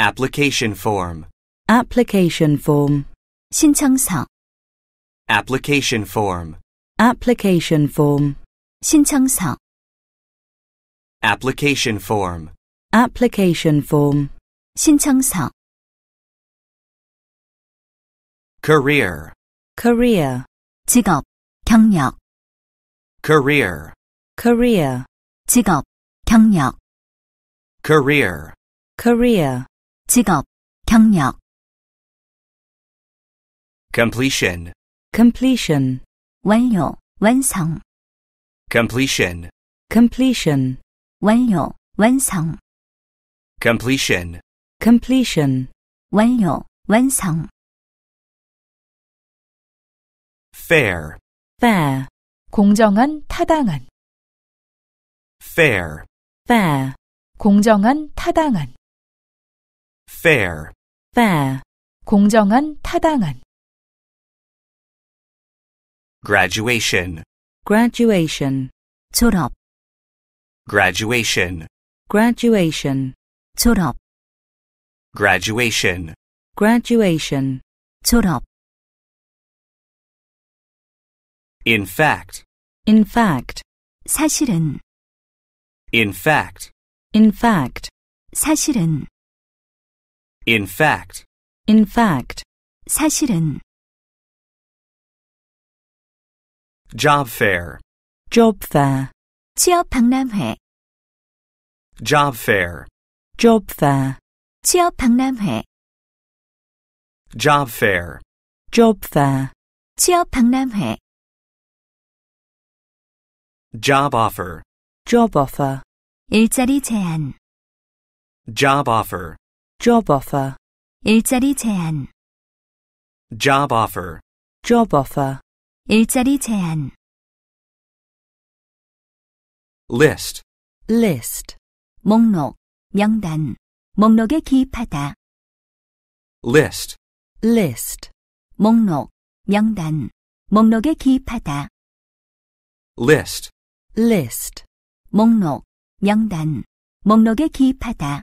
Application form. Application form. 신청서. Application form. Application form. 신청서. Application form. Application form. 신청서. Career. Career. 직업, 경력 career career 직업 경력 career career 직업 경력 completion completion 완료 완성 completion completion 완료 완성 completion completion 완료 완성 fair fair 공정한, 타당한. fair, fair, 공정한, 타당한. fair, fair, 공정한, 타당한. graduation, graduation, 졸업, graduation, graduation, 졸업, graduation, graduation, 졸업. in fact, In fact. 사실은. In fact. In fact. 사실은. In fact. In fact. 사실은. Job fair. Job fair. 취업 박람회. Job fair. Job fair. 취업 박람회. Job fair. Job fair. 취업 박람회 job offer job offer 일자리 제안 job offer job offer 일자리 제안 job offer job offer 일자리 제안 list list 목록 명단 목록에 기입하다 list list 목록 명단 목록에 기입하다 list list 목록 명단 목록에 기입하다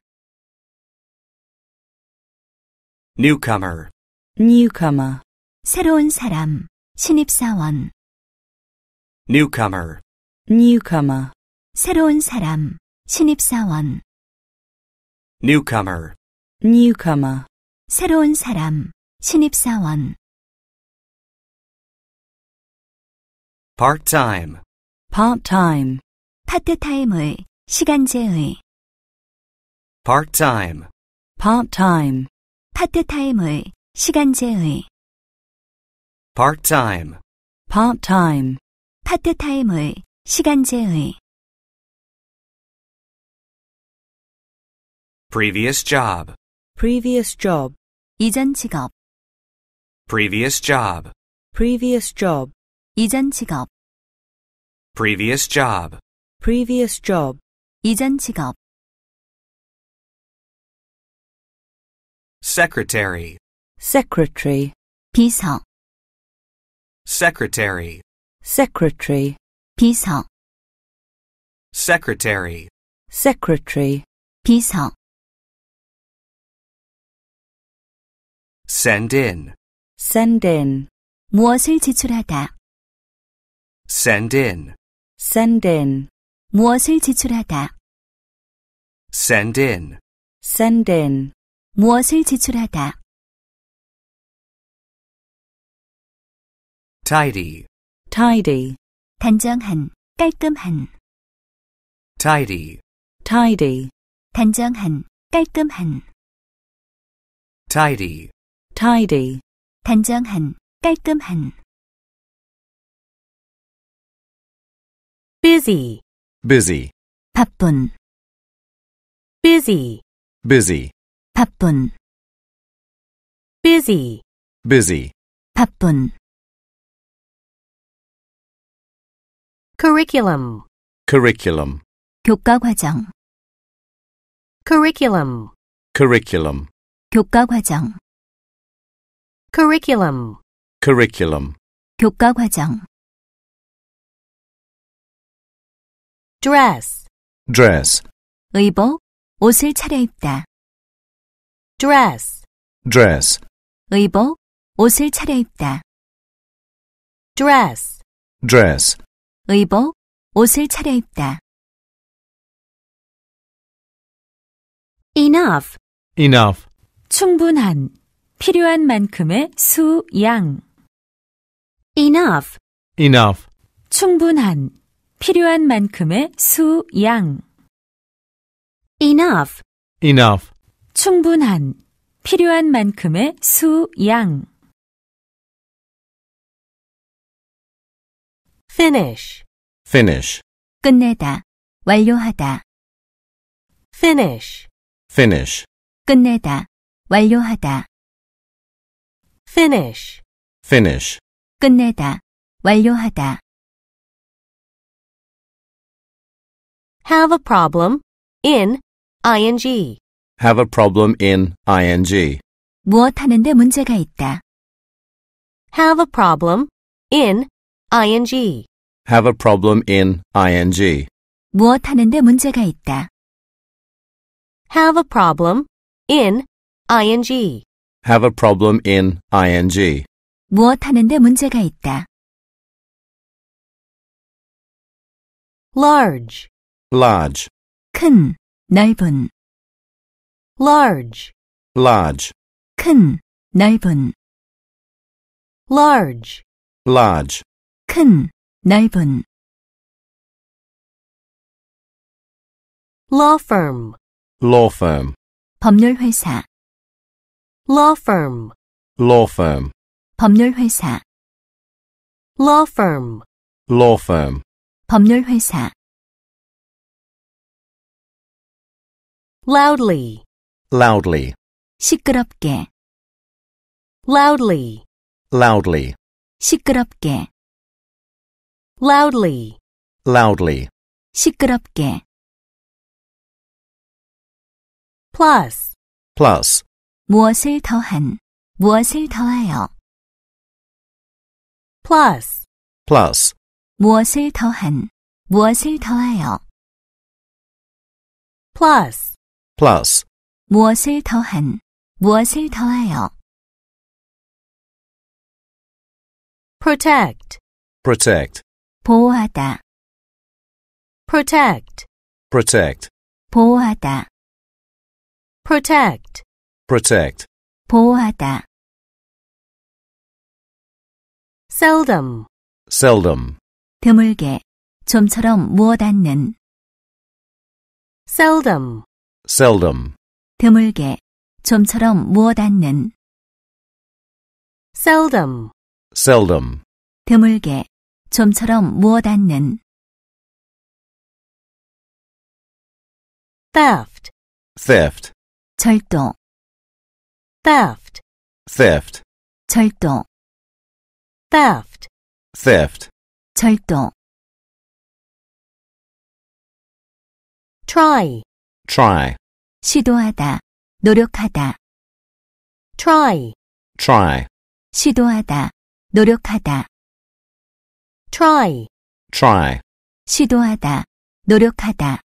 newcomer newcomer 새로운 사람 신입사원 newcomer newcomer 새로운 사람 신입사원 newcomer newcomer 새로운 사람 신입사원 part time part-time 파트타임의 시간제의 part-time part-time 파트타임의 시간제의 part-time part-time 파트타임의 시간제의 previous job previous job 이전 직업 previous job previous job 이전 직업 Previous job. Previous job. 이전 직업. Secretary. Secretary. 비서. Secretary. Secretary. 비서. Secretary. Secretary. 비서. Send in. Send in. 무엇을 제출하다. Send in. send in 무엇을 지출하다 send in send in 무엇을 지출하다 tidy tidy 단정한 깔끔한 tidy tidy 단정한 깔끔한 tidy tidy 단정한 깔끔한 busy, busy, 바쁜, busy, busy, 바쁜, busy, busy, 바쁜. curriculum, curriculum, 교과 과정, curriculum, curriculum, 교과 과정, curriculum, curriculum, 교과 과정. dress dress 의복 옷을 차려입다 dress dress 의복 옷을 차려입다 dress dress 의복 옷을 차려입다 enough enough 충분한 필요한 만큼의 수양 enough enough 충분한 필요한 만큼의 수, 양. enough, enough, 충분한, 필요한 만큼의 수, 양. finish, finish, 끝내다, 완료하다. finish, finish, 끝내다, 완료하다. finish, finish, 끝내다, 완료하다. have a problem in ing. Have a problem in ing. 무엇 하는데 문제가 있다. Have a problem in ing. Have a problem in ing. 무엇 하는데 문제가 있다. Have a problem in ing. Have a problem in ing. 무엇 하는데 문제가 있다. large large, 큰, 넓은 large, large, 큰, 넓은 large, large, 큰, 넓은 law firm, law firm, 법률회사 law firm, law firm, 법률회사 law firm, law firm, 법률회사 loudly, loudly, 시끄럽게, loudly, loudly, 시끄럽게, loudly, loudly, 시끄럽게. plus, plus, 무엇을 더한, 무엇을 더하여. plus, plus, 무엇을 더한, 무엇을 더하여. plus plus 무엇을 더한 무엇을 더하여 protect protect 보호하다 protect protect 보호하다 protect protect 보호하다 seldom seldom 드물게 좀처럼 무엇 않는 seldom seldom. 드물게, 좀처럼 무엇 않는. seldom, seldom. 드물게, 좀처럼 무엇 않는. theft, theft. 절도. theft, theft. 절도. theft, theft. 절도. try, try 시도하다 노력하다 try try 시도하다 노력하다 try try 시도하다 노력하다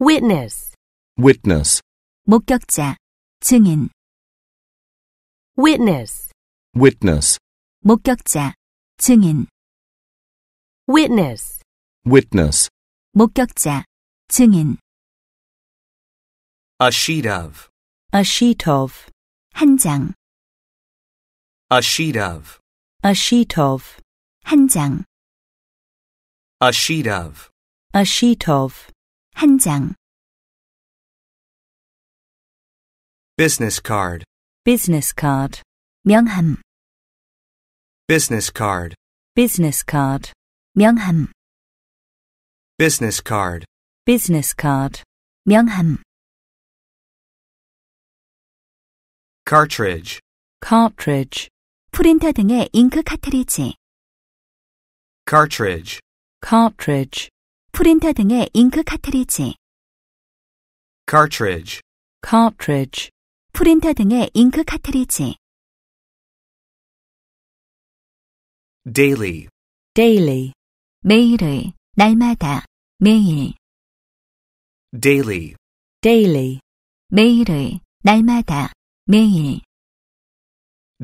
witness witness 목격자 증인 witness witness 목격자 증인 witness witness 목격자, 증인. A sheet of. A sheet of. 한 장. A sheet of. A sheet of. 한 장. A sheet of. A sheet of. 한 장. Business card. Business card. 명함. Business card. Business card. 명함 business card, business card, 명함, cartridge, cartridge, 프린터 등의 잉크 카트리지, cartridge, cartridge, 프린터 등의 잉크 카트리지, cartridge, cartridge, 프린터 등의 잉크 카트리지, daily, daily, 매일의 날마다, 매일. daily, daily, 매일을, 날마다, 매일.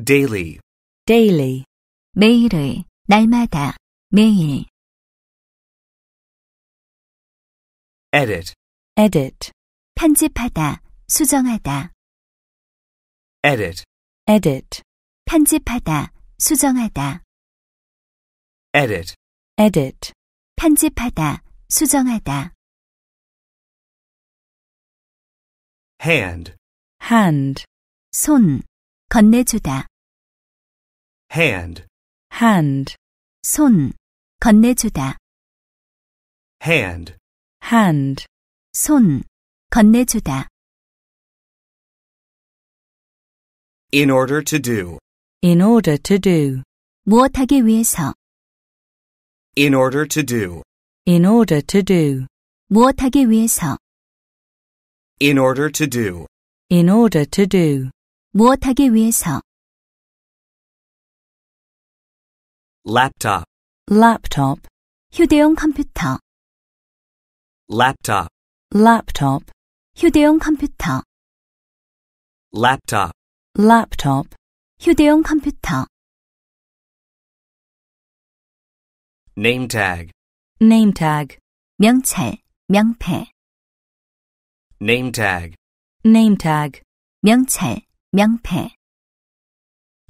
daily, daily, 매일을, 날마다, 매일. edit, edit, 편집하다, 수정하다, edit, edit, 편집하다, 수정하다, edit, edit. 편집하다, 수정하다. hand, hand, 손, 건네주다. hand, hand, 손, 건네주다. hand, hand, 손, 건네주다. in order to do, in order to do. 무엇하기 위해서, In order to do. In order to do. 무엇하기 위해서. In order to do. In order to do. 무엇하기 위해서. Laptop. Laptop. 휴대용 컴퓨터. Laptop. Laptop. 휴대용 컴퓨터. Laptop. Laptop. 휴대용 컴퓨터. name tag, name tag, 명찰, 명패. name tag, name tag, 명찰, 명패.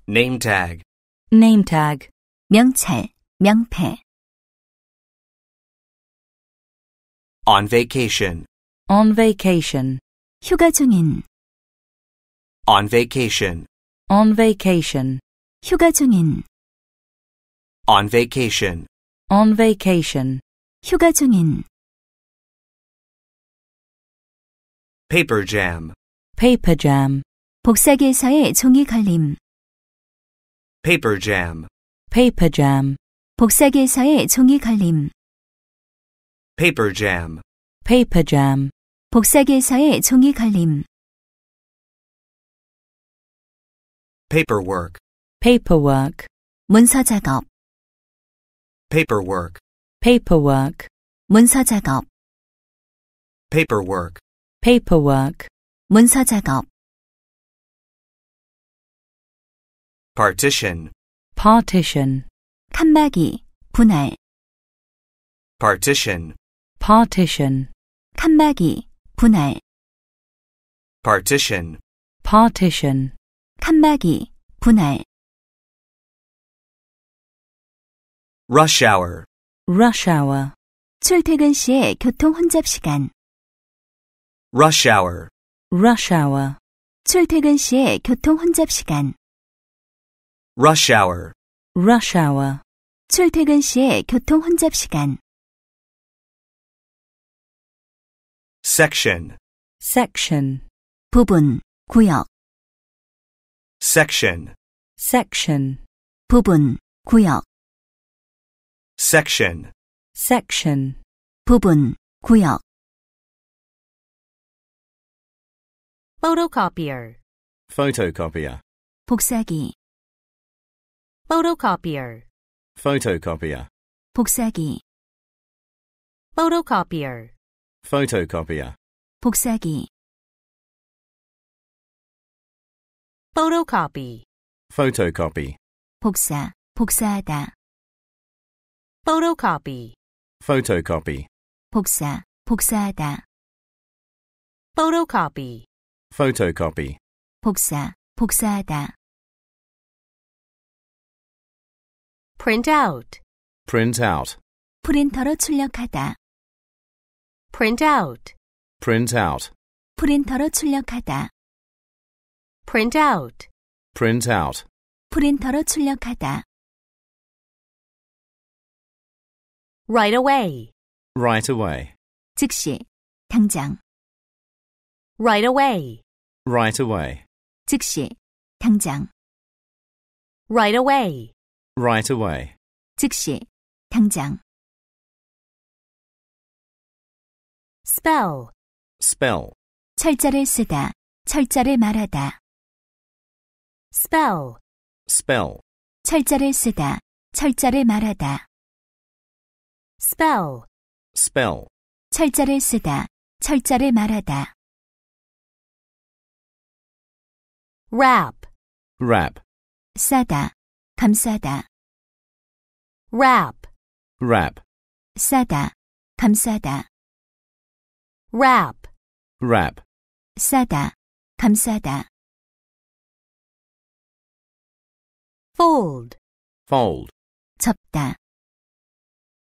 name tag, name tag, 명찰, 명패. on vacation, on vacation, 휴가 중인, on vacation, on vacation, 휴가 중인. on vacation on vacation. 휴가 중인. paper jam, paper jam, 복사기에서의 종이 걸림. paper jam, paper jam, 복사기에서의 종이 걸림. paper jam, paper jam, 복사기에서의 종이 걸림. paperwork, paperwork, 문서 작업 paperwork paperwork 문서 작업 paperwork paperwork 문서 작업 partition partition 칸막이 분할 partition partition 칸막이 분할 partition partition 칸막이 분할 rush hour, rush hour. 출퇴근 시의 교통 혼잡 시간. rush hour, rush hour. 출퇴근 시의 교통 혼잡 시간. rush hour, rush hour. 출퇴근 시의 교통 혼잡 시간. section, section. 부분, 구역. section, section. 부분, 구역. section section 부분 구역 photocopier photocopier 복사기 photocopier photocopier 복사기 photocopier photocopier 복사기 photocopy photocopy 복사 복사하다 photocopy photocopy 복사 복사하다 photocopy photocopy 복사 복사하다 print out print out 프린터로 출력하다 print out print out 프린터로 출력하다 print out print out 프린터로 출력하다 right away. right away. 즉시 당장 right away. right away. 즉시 당장 right away. right away. 즉시 당장 spell spell 철자를 쓰다 철자를 말하다 spell spell 철자를 쓰다 철자를 말하다 spell. spell. 철자를 쓰다, 철자를 말하다. wrap. wrap. 싸다, 감싸다. wrap. wrap. 싸다, 감싸다. wrap. wrap. 싸다, 감싸다. fold. fold. 접다,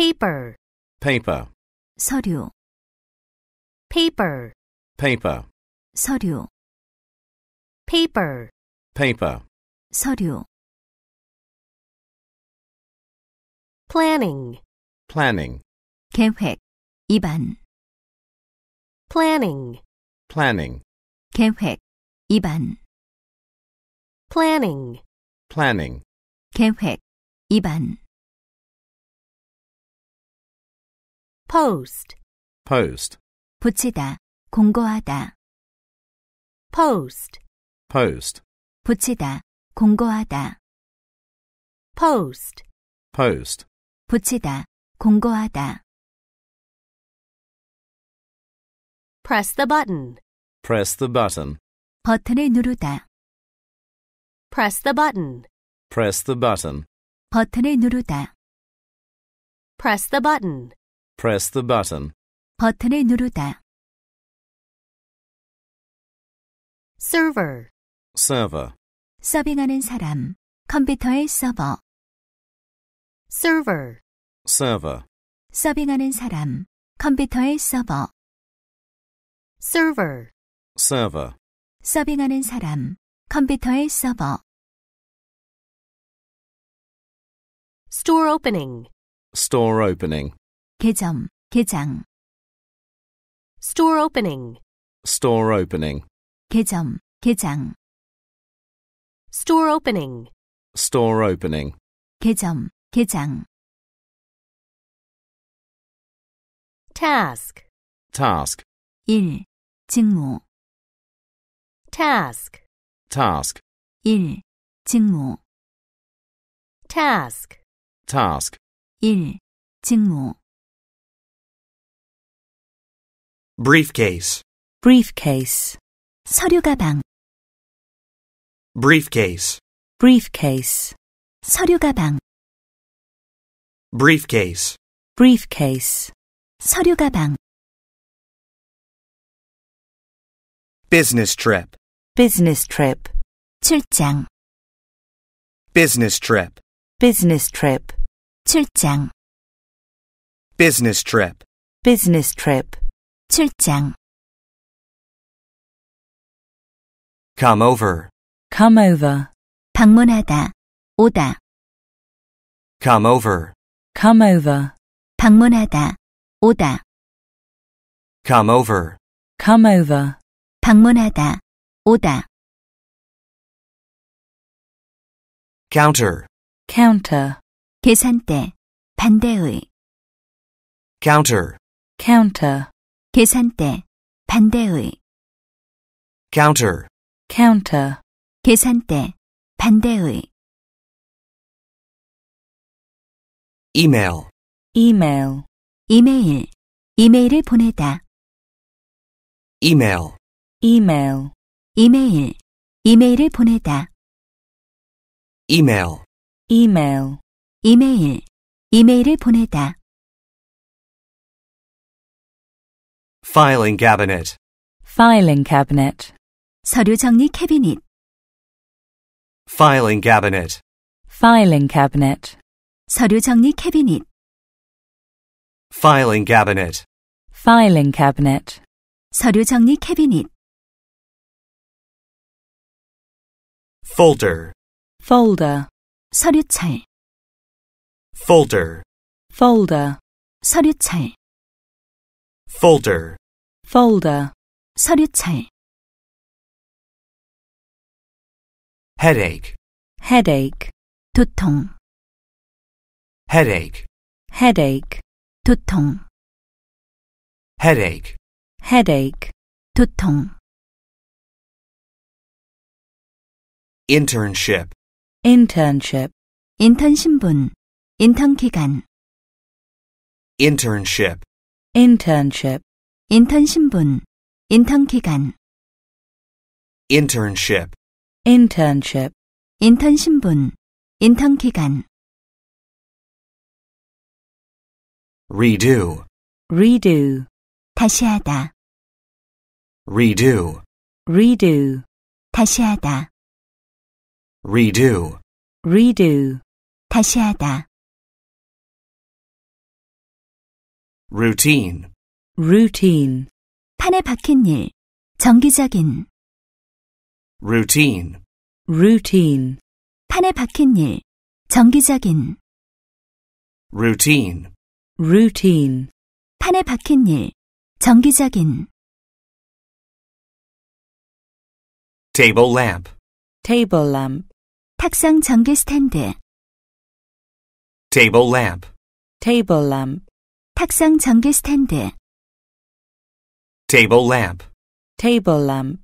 paper paper 서류 paper paper 서류 paper paper 서류 planning planning 계획 입안 planning planning 계획 입안 planning planning 계획 입안 post post 붙이다 공고하다 post post 붙이다 공고하다 post post 붙이다 공고하다 press the button press the button 버튼을 누르다 press the button press the button 버튼을 누르다 press the button Press the button. 버튼을 누르다. Server. Server. 서빙하는 사람. 컴퓨터의 서버. Server. Server. 서빙하는 사람. 컴퓨터의 서버. Server. Server. 서빙하는 사람. 컴퓨터의 서버. Store opening. Store opening. 개점, 개장. Store opening. Store opening. 개점, 개장. Store opening. Store opening. 개점, 개장. Task. Task. 일 직무. Task. Task. 일 직무. Task. Task. 일 직무. briefcase briefcase 서류 가방 briefcase briefcase 서류 가방 briefcase briefcase 서류 가방 business trip business trip 출장 business trip business trip 출장 business trip business trip 출장 come over come over 방문하다 오다 come over come over 방문하다 오다 come over come over 방문하다 오다 counter counter 계산대 반대의 counter counter 계산대 반대의 counter counter 계산대 반대의 email email 이메일 이메일을 보내다 email email 이메일 이메일을 보내다 email email 이메일 이메일을 보내다 Filing cabinet. Filing cabinet. 서류 정리 캐비닛. Filing cabinet. Filing cabinet. 서류 정리 캐비닛. Filing cabinet. Filing cabinet. 서류 정리 캐비닛. Folder. Folder. 서류철. Folder. Folder. 서류철 folder folder 서류찰 headache headache 두통 headache headache 두통 headache headache 두통 internship internship 인턴 신분 인턴 기간 internship internship 인턴 신분 인턴 기간 internship internship 인턴 신분 인턴 기간 redo redo 다시 하다 redo redo 다시 하다 redo redo 다시 하다 routine, routine. 판에 박힌 일, 정기적인. routine, routine. 판에 박힌 일, 정기적인. routine, routine. 판에 박힌 일, 정기적인. table lamp, table lamp. 탁상 전기 스탠드. table lamp, table lamp. 탁상 전기 스탠드 table lamp table lamp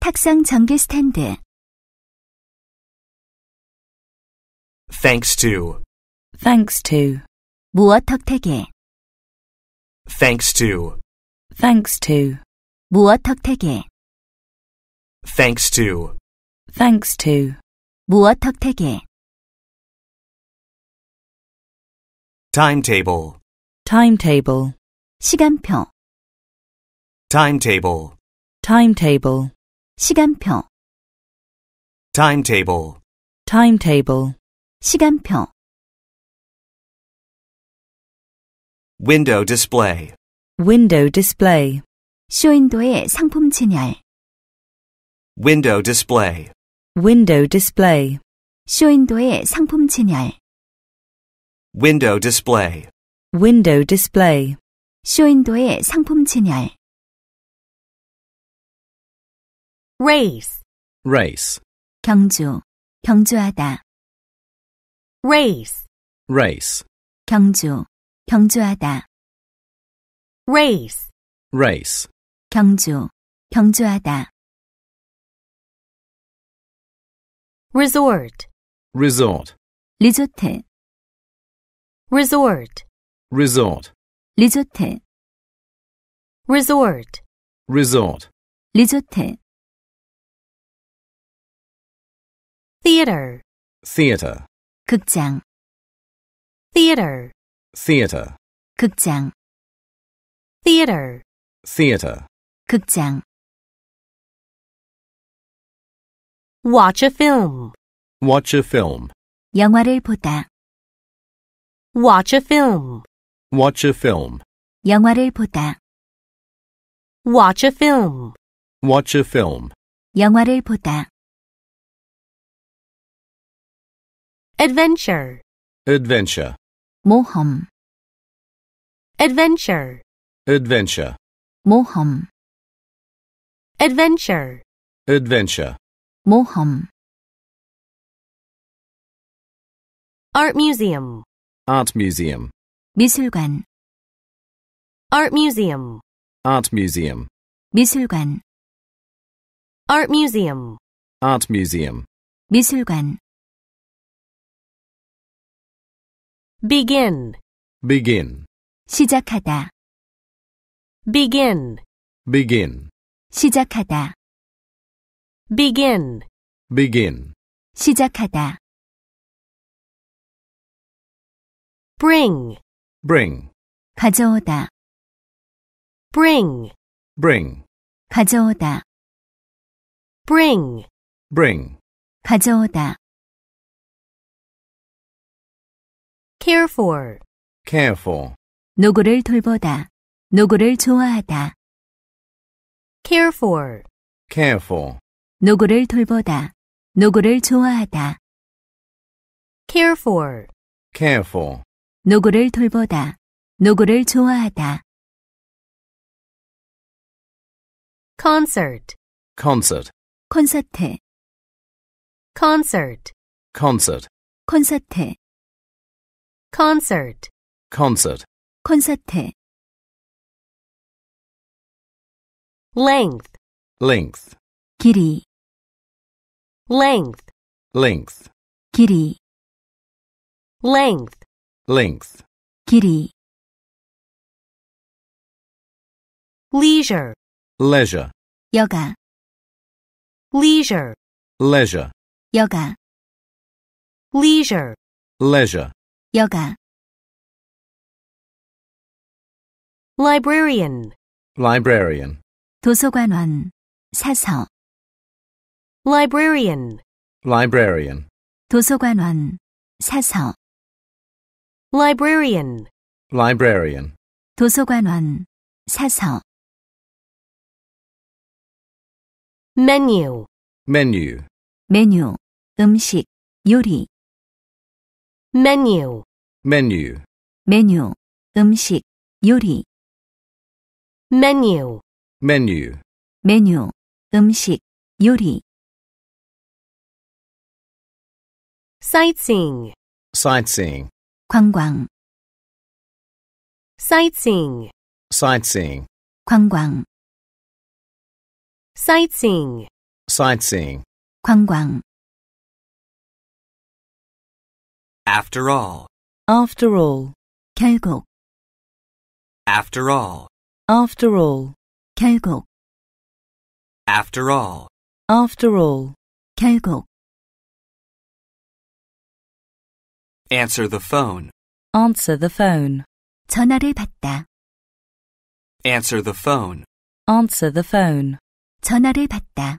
탁상 전기 스탠드 thanks to thanks to 무엇 덕택에 thanks to thanks to 무엇 덕택에 thanks to thanks to 무엇 덕택에 timetable timetable 시간표 timetable timetable 시간표 timetable timetable 시간표 window display window display 쇼윈도의 상품 진열 window display window display 쇼윈도의 상품 진열 window display window display 쇼윈도의 상품 진열 race race 경주 경주하다 race race 경주 경주하다 race race 경주 경주하다 resort resort 리조트 resort resort 리조트 resort resort 리조트 theater theater 극장 theater theater 극장 theater theater 극장 watch a film watch a film 영화를 보다 watch a film Watch a film. 영화를 보다. Watch a film. Watch a film. 영화를 보다. Adventure. Adventure. 모험. Adventure. Adventure. 모험. Adventure. Adventure. 모험. Art Museum. Art Museum. 미술관 Art Museum Art Museum 미술관 Art Museum Art Museum 미술관 begin begin 시작하다 begin begin 시작하다 begin begin 시작하다 bring bring 가져오다 bring bring 가져오다 bring bring 가져오다 care for care for 누구를 돌보다 누구를 좋아하다 care for care for 누구를 돌보다 누구를 좋아하다 care for care for 노구를 돌보다, 노구를 좋아하다. concert, concert, 콘서트, concert, concert, 콘서트, concert, concert, 콘서트. length, length, 길이, length, length, 길이, length, length, 길이, leisure, leisure, 여가, leisure, leisure, 여가, leisure, leisure, 여가, librarian, librarian, 도서관원, 사서, librarian, librarian, 도서관원, 사서 librarian, librarian. 도서관원, 사서. menu, menu, 메뉴, 음식, 요리. menu, menu, 메뉴, 음식, 요리. menu, menu, 메뉴, 음식, 요리. sightseeing, sightseeing, 관광 sightseeing sightseeing 관광 sightseeing sightseeing 관광 after all after all 결국 after all after all 결국 after all after all 결국 Answer the phone. Answer the phone. 전화를 받다. Answer the phone. Answer the phone. 전화를 받다.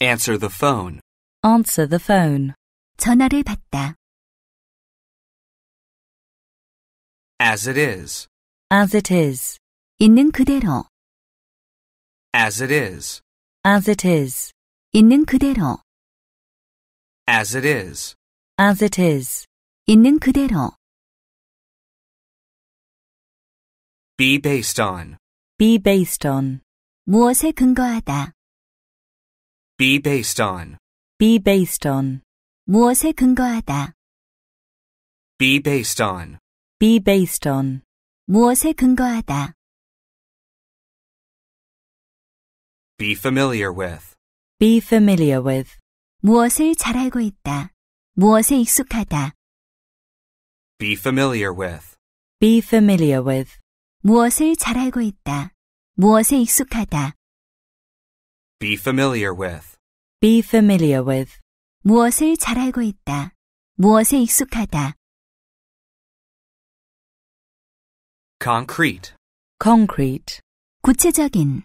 Answer the phone. Answer the phone. 전화를 받다. As it is. As it is. 있는 그대로. As it is. As it is. 있는 그대로. As it is as it is. 있는 그대로. be based on, be based on, 무엇에 근거하다. be based on, be based on, 무엇에 근거하다. be based on, be based on, 무엇에 근거하다. be familiar with, be familiar with, 무엇을 잘 알고 있다. 무엇에 익숙하다. be familiar with, be familiar with, 무엇을 잘 알고 있다. 무엇에 익숙하다. be familiar with, be familiar with, 무엇을 잘 알고 있다. 무엇에 익숙하다. concrete, concrete, 구체적인,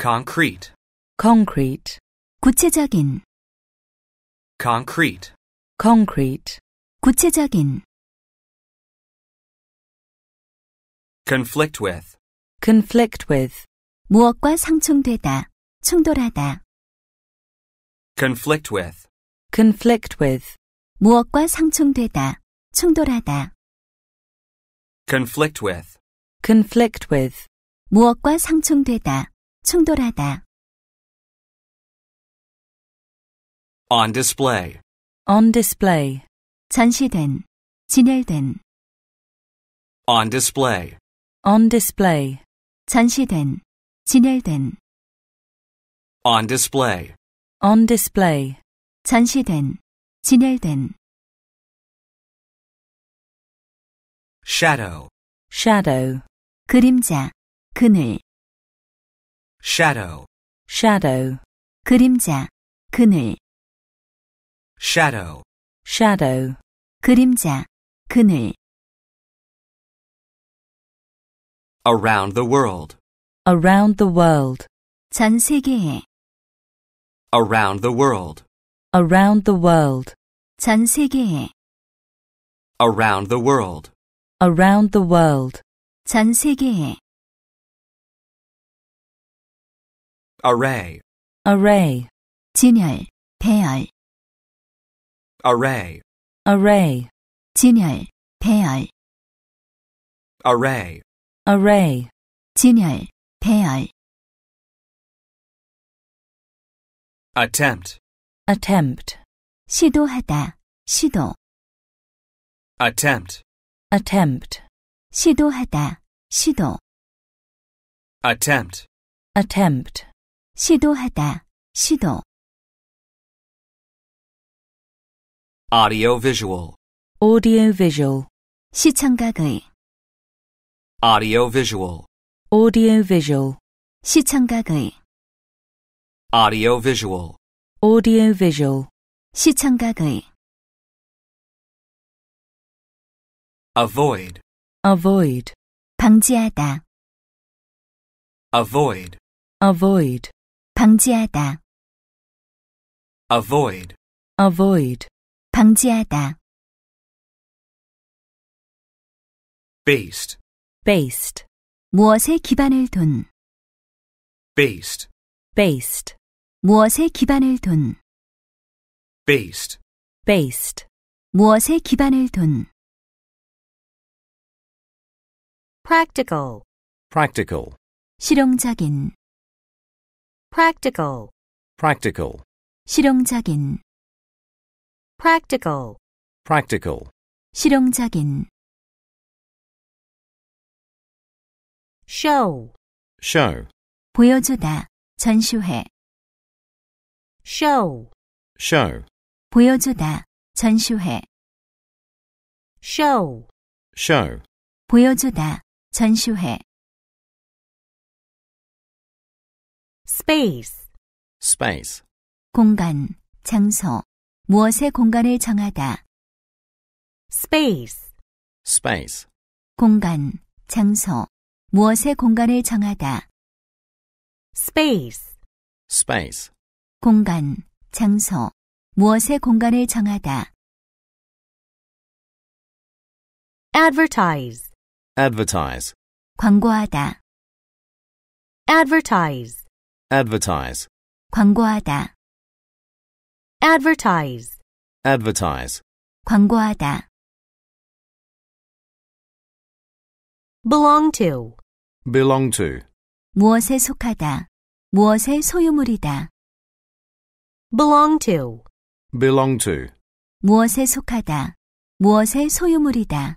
concrete, concrete, 구체적인 concrete concrete 구체적인 conflict with conflict with 무엇과 상충되다 충돌하다 conflict with conflict with 무엇과 상충되다 충돌하다 conflict with conflict with 무엇과 상충되다 충돌하다 On display. On display. 전시된, 진열된. On display. On display. 전시된, 진열된. On display. On display. 전시된, 진열된. Shadow. Shadow. 그림자, 그늘. Shadow. Shadow. 그림자, 그늘 shadow, shadow, 그림자, 그늘. Around the world, around the world, 전 세계에. Around the world, around the world, 전 세계에. Around the world, around the world, 전 세계에. Array, array, 진열, 배열 array array 진열 배열 array array 진열 배열 attempt attempt 시도하다 시도 attempt attempt 시도하다 시도 attempt attempt 시도하다 시도 audiovisual audiovisual 시청각의 audiovisual audiovisual 시청각의 audiovisual audiovisual 시청각의 avoid avoid 방지하다 avoid avoid 방지하다 avoid avoid 방지하다. based, based, 무엇에 기반을 둔, based, based, 무엇에 기반을 둔, based, based, 무엇에 기반을 둔. practical, practical, 실용적인, practical, practical, 실용적인. practical, practical. 실용적인 show, show. 보여주다, 전시회 show, show. 보여주다, 전시회 show, show. 보여주다, 전시회 space, space. 공간, 장소 무엇의 공간을 정하다. space, space, 공간, 장소. 무엇의 공간을 정하다. space, space, 공간, 장소. 무엇의 공간을 정하다. advertise, advertise, 광고하다. advertise, advertise, 광고하다. advertise, advertise, 광고하다, belong to, belong to, 무엇에 속하다, 무엇의 소유물이다, belong to, belong to, 무엇에 속하다, 무엇의 소유물이다,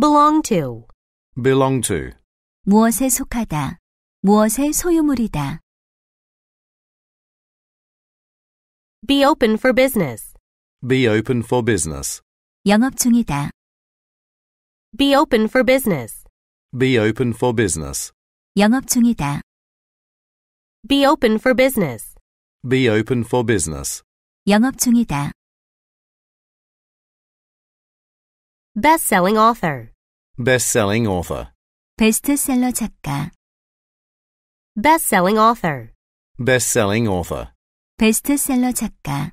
belong to, belong to, 무엇에 속하다, 무엇의 소유물이다. Be open for business. Be open for business. 영업 중이다. Be open for business. Be open for business. 영업 중이다. Be open for business. Be open for business. 영업 중이다. Best-selling author. Best-selling author. 베스트셀러 작가. Best-selling author. Best-selling author. 베스트셀러 작가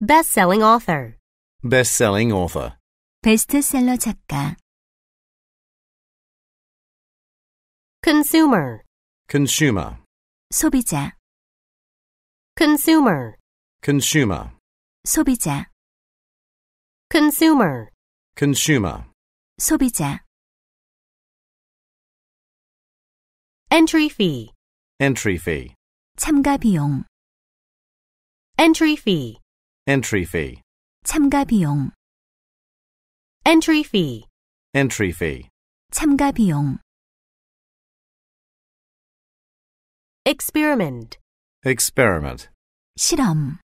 best-selling author best-selling author 베스트셀러 작가 consumer consumer 소비자 consumer consumer 소비자 consumer consumer 소비자 entry fee entry fee 참가 비용 entry fee entry fee 참가 비용 entry fee entry fee 참가 비용 experiment experiment 실험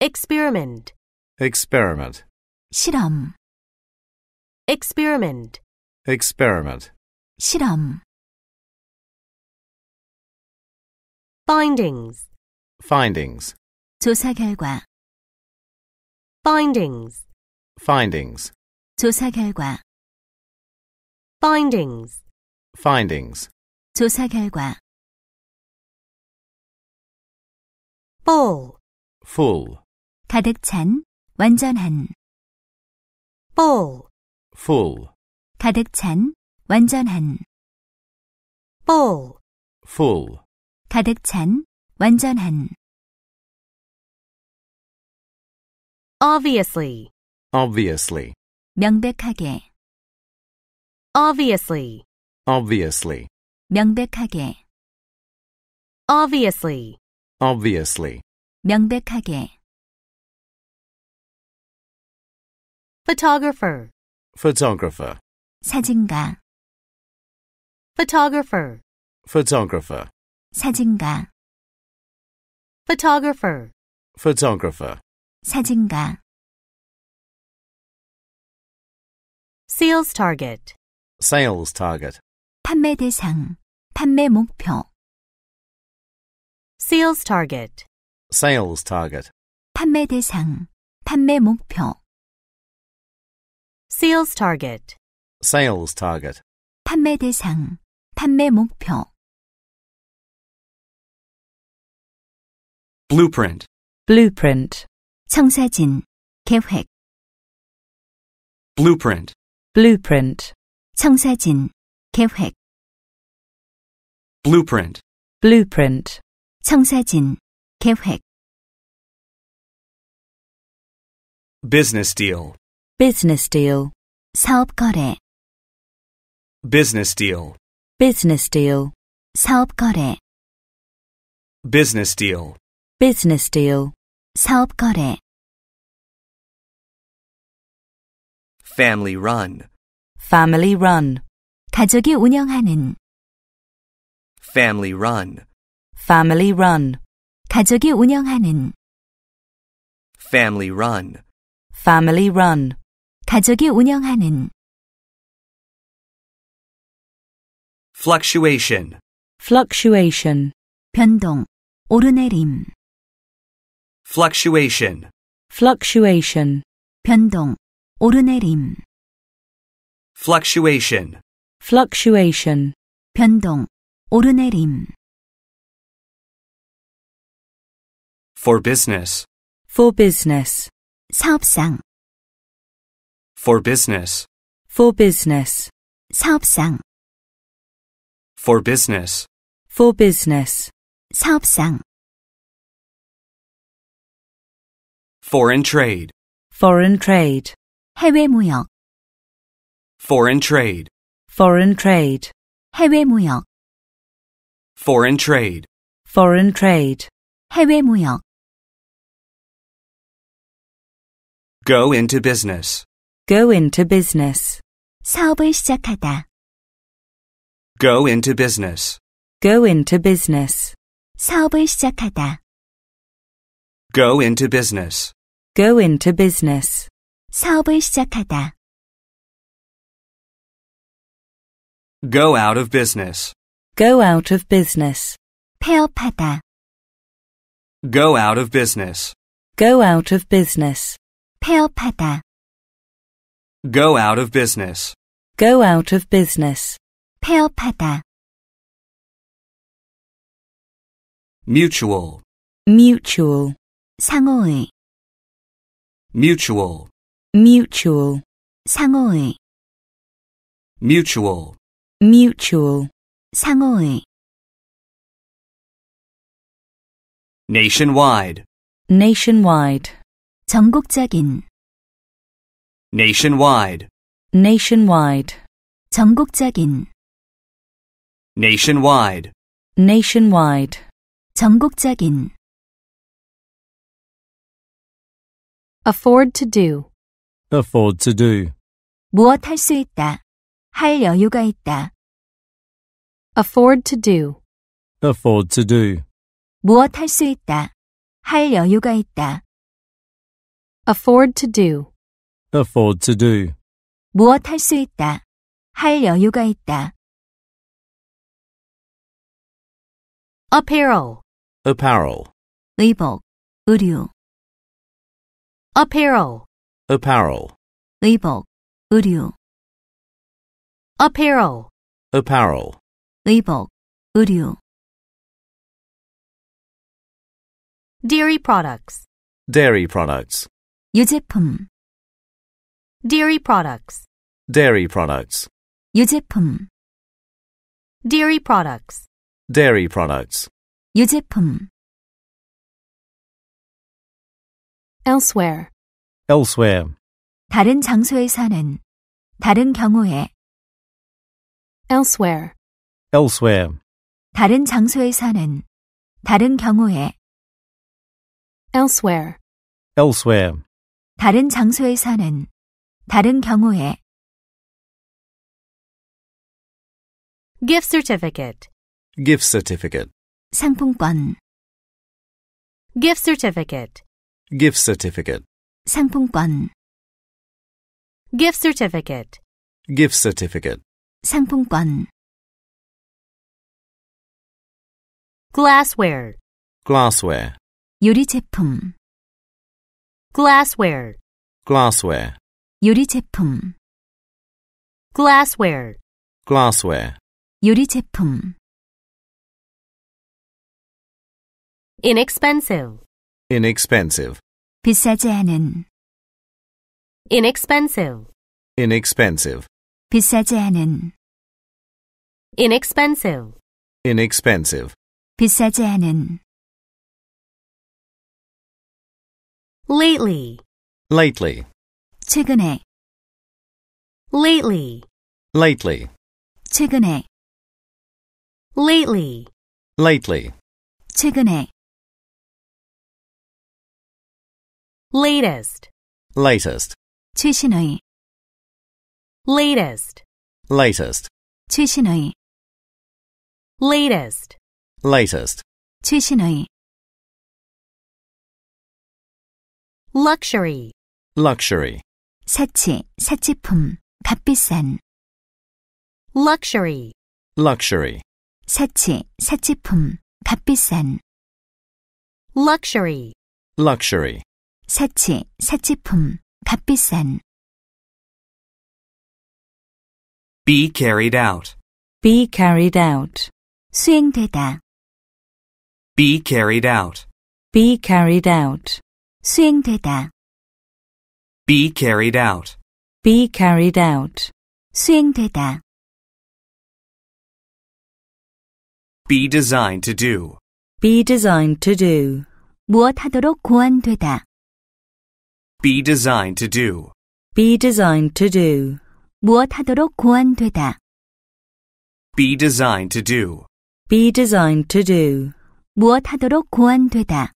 experiment experiment 실험 experiment experiment 실험 Findings. Findings. 조사 결과. Findings. Findings. 조사 결과. Findings. Findings. 조사 결과. Full. Full. 가득 찬, 완전한. Full. Full. 가득 찬, 완전한. Full. Full. 가득 찬, 완전한. obviously, obviously, 명백하게, obviously, obviously, 명백하게, obviously, obviously, 명백하게. photographer, photographer, 사진가, photographer, photographer, 사진가 photographer photographer 사진가 sales target sales target 판매 대상 판매 목표 sales target sales target 판매 대상 판매 목표 sales target sales target 판매 대상 판매 목표 blueprint, blueprint, 청사진, 계획, blueprint, blueprint, 청사진, 계획, blueprint, blueprint, 청사진, 계획, business deal, business deal, 사업 거래, business deal, business deal, 사업 거래, business deal business deal 사업 거래 family run family run 가족이 운영하는 family run family run 가족이 운영하는 family run family run 가족이 운영하는 fluctuation fluctuation 변동 오르내림 fluctuation, fluctuation, 변동, 오르내림, fluctuation, fluctuation, 변동, 오르내림. For business, for business, 사업상, for business, for business, 사업상, for business, for business, 사업상. foreign trade foreign trade 해외 무역 foreign trade foreign trade 해외 무역 foreign trade foreign trade 해외 무역 go into business go into business 사업을 시작하다 go into business go into business 사업을 시작하다 go into business Go into business. 사업을 시작하다. Go out of business. Go out of business. 폐업하다. Go out of business. Go out of business. 폐업하다. Go out of business. Go out of business. 폐업하다. Mutual. Mutual. 상호의 mutual mutual 상호의 mutual mutual 상호의 nationwide nationwide 전국적인 nationwide nationwide 전국적인 nationwide nationwide 전국적인 afford to do, afford to do. 무엇 할수 있다. 할 여유가 있다. afford to do, afford to do. 무엇 할수 있다. 할 여유가 있다. afford to do, afford to do. 무엇 할수 있다. 할 여유가 있다. apparel, apparel, 의복, 의류 apparel, apparel, 의복, 의류, apparel, apparel, 의복, 의류, dairy products, dairy products, 유제품, dairy products, dairy products, 유제품, dairy products, dairy products, 유제품 elsewhere. elsewhere. 다른 장소에서는 다른 경우에 elsewhere. elsewhere. 다른 장소에서는 다른 경우에 elsewhere. elsewhere. 다른 장소에서는 다른 경우에 gift certificate gift certificate 상품권 gift certificate gift certificate 상품권 gift certificate gift certificate 상품권 glassware glassware 요리 제품 glassware glassware 요리 제품 glassware glassware 요리 제품 inexpensive inexpensive 비싸지 않은 inexpensive inexpensive 비싸지 않은 inexpensive inexpensive 비싸지 않은 lately lately 최근에 lately lately 최근에 lately lately 최근에 latest latest 최신의 latest latest 최신의 latest latest 최신의 luxury luxury 사치 사치품 값비싼 luxury luxury 사치 사치품 값비싼 luxury luxury 사치, 사치품, 값비싼 be carried out be carried out 수행되다 be carried out be carried out 수행되다 be carried out be carried out 수행되다 be designed to do be designed to do 무엇하도록 고안되다 Be designed to do. Be designed to do. 무엇 하도록 고안되다. Be designed to do. Be designed to do. 무엇 하도록 고안되다.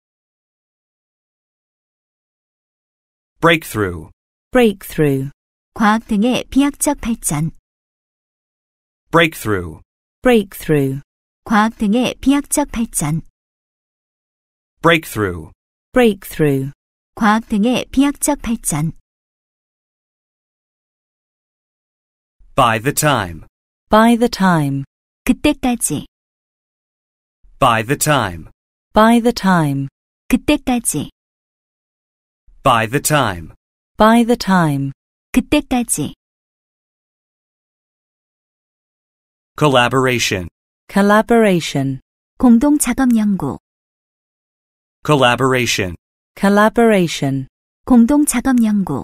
Breakthrough. Breakthrough. 과학 등의 비약적 발전. Breakthrough. Breakthrough. 과학 등의 비약적 발전. Breakthrough. Breakthrough. 과학 등의 비약적 발전. By the time. By the time. 그때까지. By the time. By the time. 그때까지. By the time. By the time. 그때까지. Collaboration. Collaboration. 공동 작업 연구. Collaboration. collaboration 공동 작업 연구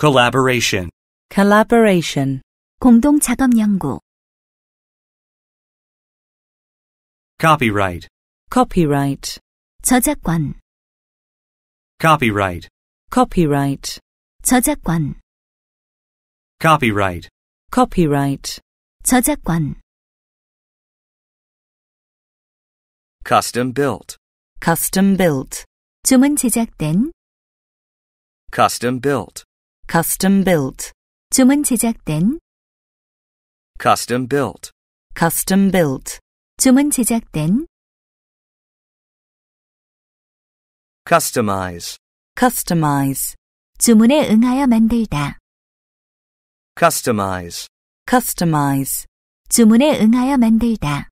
collaboration collaboration 공동 작업 연구 copyright copyright 저작권 copyright copyright 저작권 copyright copyright 저작권 custom built custom built 주문 제작된 custom built custom built 주문 제작된 custom built custom built 주문 제작된 customize customize 주문에 응하여 만들다 customize customize 주문에 응하여 만들다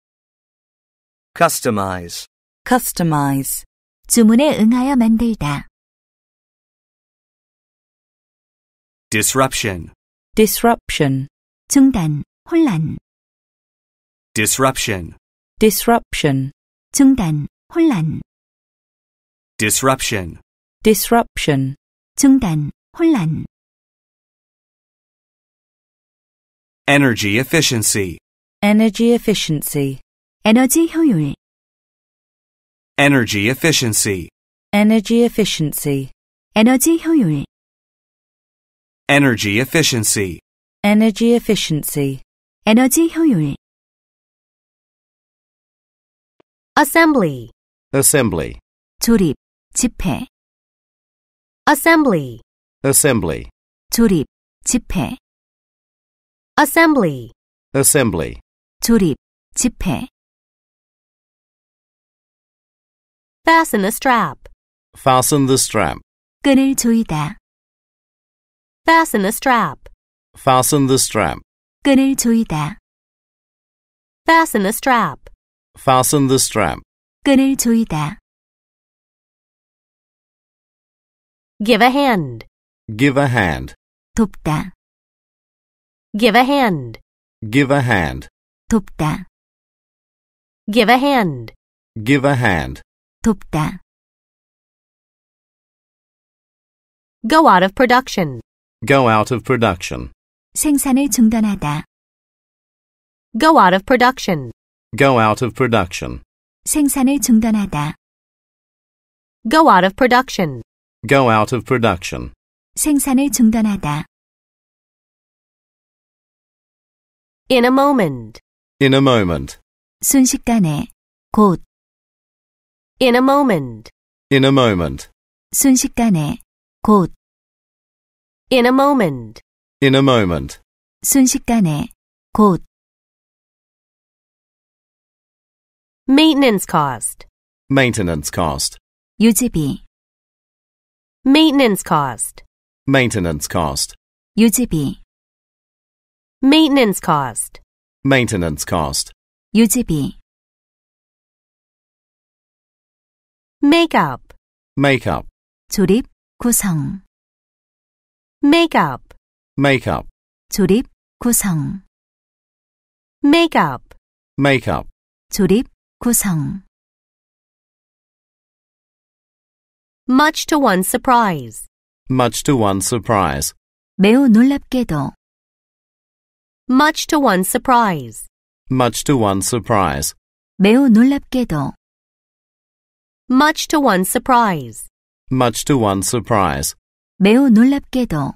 customize customize 주문에 응하여 만들다. disruption, disruption, 중단, 혼란. disruption, disruption, 중단, 혼란. disruption, disruption, 중단, 혼란. energy efficiency, energy efficiency, 에너지 효율. Energy efficiency. Energy efficiency. Energy 효율. Energy efficiency. Energy efficiency. Energy 효율. Assembly. Assembly. 조립, 집회. Assembly. Assembly. 조립, 집회. Assembly. Assembly. 조립, 집회. Fasten the strap. Fasten the strap. 끈을 조이다. Fasten the strap. Fasten the strap. 끈을 조이다. Fasten the strap. Fasten the strap. 끈을 조이다. Give a hand. Give a hand. 돕다. Give a hand. Give a hand. 돕다. Give a hand. Give a hand. 돕다. go out of production. go out of production. 생산을 중단하다. go out of production. go out of production. 생산을 중단하다. go out of production. go out of production. 생산을 중단하다. in a moment. in a moment. 순식간에 곧 in a moment. In a moment. 순식간에 곧 In a moment. In a moment. 순식간에 곧 Maintenance cost. Maintenance cost. 유지비 Maintenance cost. Maintenance cost. 유지비 Maintenance cost. Maintenance cost. 유지비 makeup makeup 조립 구성 make up, 조립 구성 make up, 조립 구성 much to one's surprise much to one's surprise 매우 놀랍게도 much to one's surprise much to one's surprise 매우 놀랍게도 much to one's surprise. much to one's surprise. 매우 놀랍게도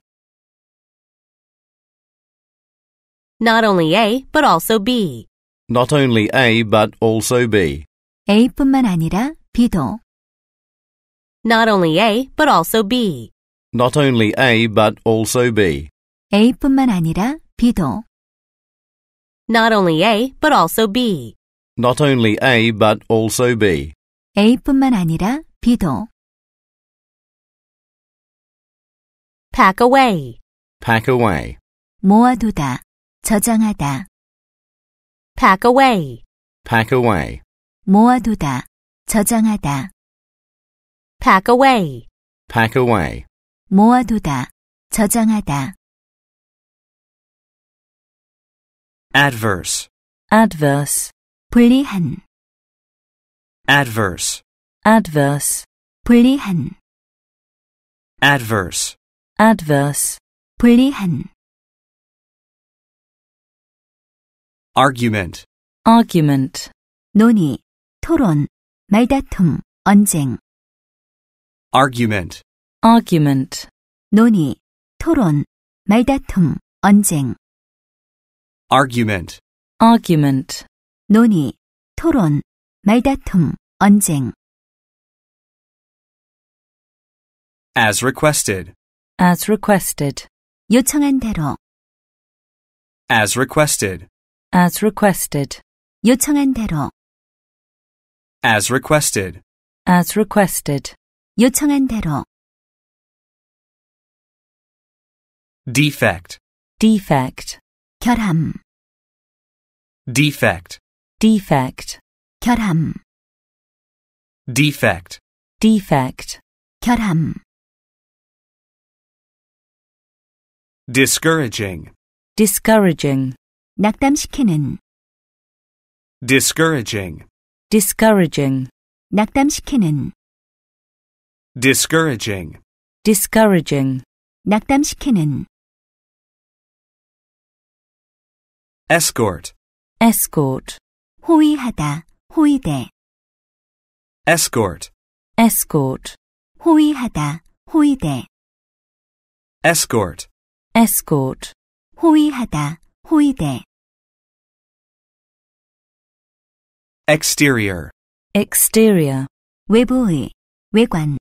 Not only A, but also B. Not only A but also B. A뿐만 아니라 B도 Not only A, but also B. Not only A but also B. A뿐만 아니라 B도 Not only A, but also B. Not only A but also B. A뿐만 아니라 B도 pack away, pack away, 모아두다, 저장하다, pack away, pack away, 모아두다, 저장하다, pack away, pack away, 모아두다, 저장하다. adverse, adverse, 불리한 adverse adverse 불리한 adverse adverse 불리한 argument argument 논의 토론 말다툼 언쟁 argument argument 논의 토론 말다툼 언쟁 argument argument 논의 토론 말다툼, 언쟁. As requested. As requested. 요청한 대로. As requested. As requested. 요청한 대로. As requested. As requested. 요청한 대로. Defect. Defect. 결함. Defect. Defect. 결함 defect defect 결함 discouraging discouraging 낙담시키는 discouraging discouraging 낙담시키는 discouraging discouraging 낙담시키는 escort escort 호위하다 호위대 escort escort 호위하다 호위대 escort escort 호위하다 호위대 exterior exterior 외부의 외관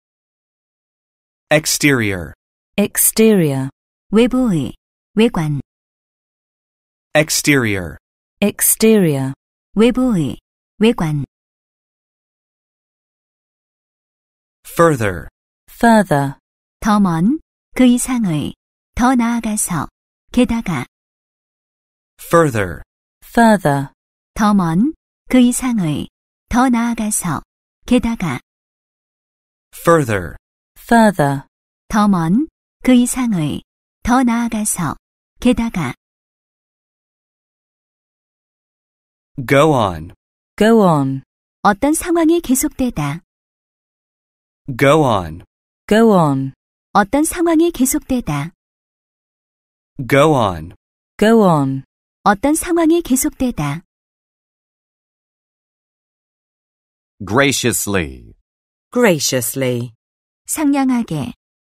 exterior exterior 외부의 외관 exterior exterior 외부의 외관 further further 더 먼, 그 이상의, 더 나아가서, 게다가 further further 더 먼, 그 이상의, 더 나아가서, 게다가 further further 더 먼, 그 이상의, 더 나아가서, 게다가 go on Go on. 어떤 상황이 계속되다. Go on. Go on. 어떤 상황이 계속되다. Go on. Go on. 어떤 상황이 계속되다. graciously, graciously, 상냥하게,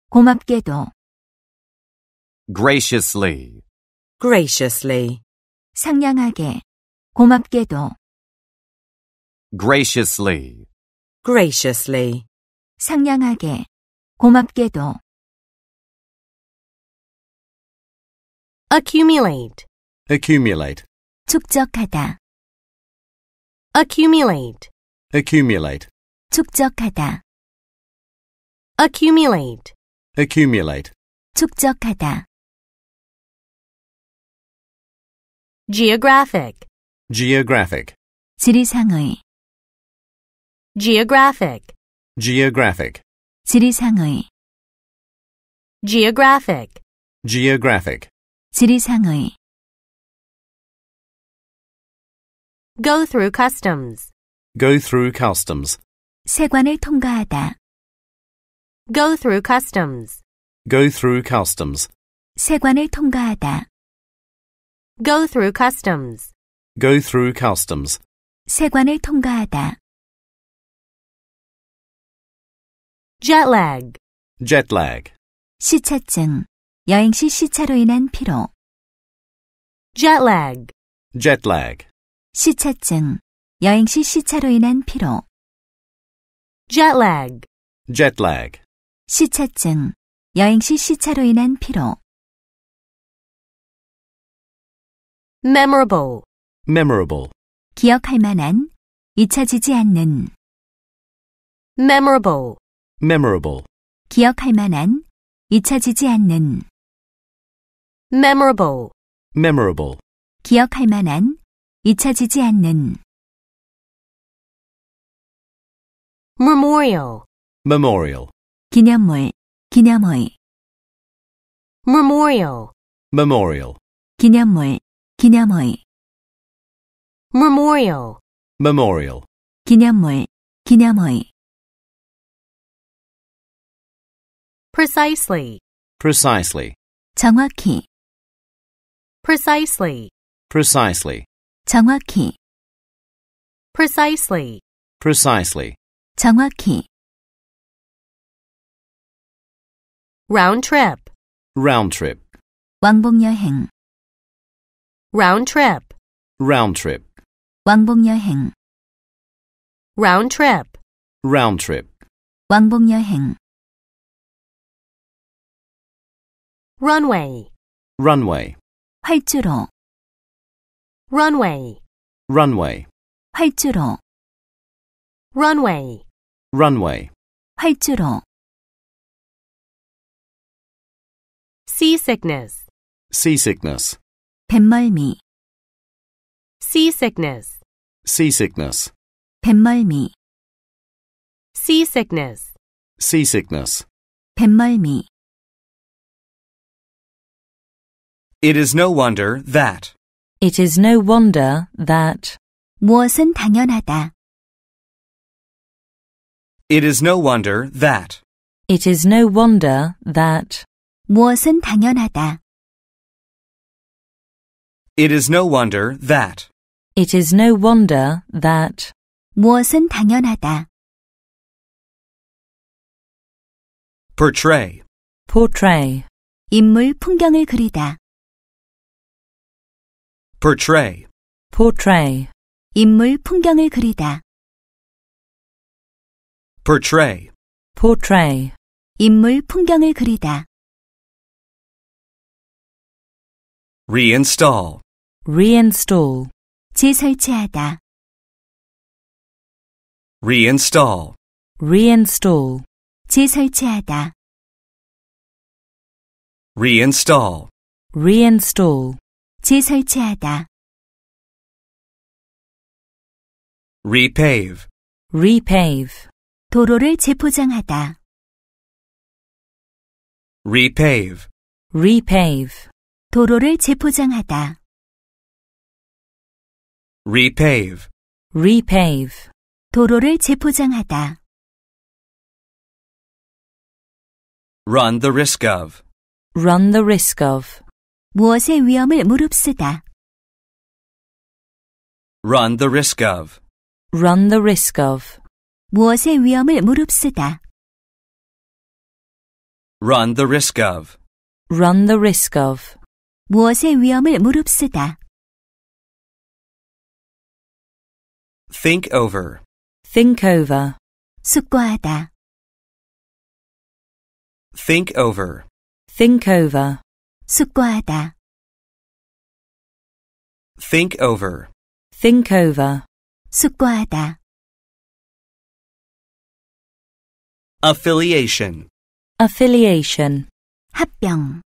고맙게도. graciously, graciously, 상냥하게, 고맙게도. graciously, graciously. 상냥하게, 고맙게도. accumulate, accumulate, 축적하다. accumulate, accumulate, 축적하다. accumulate, accumulate, 축적하다. geographic, geographic, 지리상의 geographic geographic 지리상의 geographic geographic 지리상의 go through customs go through customs 세관을 통과하다 go through customs go through customs 세관을 통과하다 go through customs go through customs 세관을 통과하다 jet lag, jet lag, 시차증, 여행 시 시차로 인한 피로. jet lag, jet lag, 시차증, 여행 시 시차로 인한 피로. jet lag, jet lag, 시차증, 여행 시 시차로 인한 피로. memorable, memorable, 기억할 만한, 잊혀지지 않는. memorable, memorable 기억할 만한 잊혀지지 않는 memorable memorable 기억할 만한 잊혀지지 않는 memorial memorial 기념물 기념의 memorial memorial 기념물 기념의 memorial memorial 기념물 기념의 precisely, precisely, 정확히, precisely, precisely, 정확히, precisely, precisely, 정확히. round trip, round trip, 왕복 여행, round trip, round trip, 왕복 여행, round trip, round trip, 왕복 여행. runway, runway, 활주로, runway, runway, 활주로, runway, runway, 활주로. seasickness, seasickness, 뱃멀미, seasickness, seasickness, 뱃멀미, seasickness, seasickness, 뱃멀미. It is no wonder that. It is no wonder that. 무엇은 당연하다. It is no wonder that. It is no wonder that. 무엇은 당연하다. It is no wonder that. It is no wonder that. 무엇은 당연하다. Portray. Portray. 인물 풍경을 그리다. portray, portray. 인물 풍경을 그리다. portray, portray. 인물 풍경을 그리다. reinstall, reinstall. 재설치하다. reinstall, reinstall. 재설치하다. reinstall, reinstall. 재설치하다 repave repave 도로를 재포장하다 repave repave 도로를 재포장하다 repave repave 도로를 재포장하다 run the risk of run the risk of 무엇의 위험을 무릅쓰다. run the risk of, run the risk of, 무엇의 위험을 무릅쓰다. run the risk of, run the risk of, 무엇의 위험을 무릅쓰다. think over, think over, 숙고하다. think over, think over, 숙고하다. Think over. Think over. 숙고하다. Affiliation. Affiliation. 합병.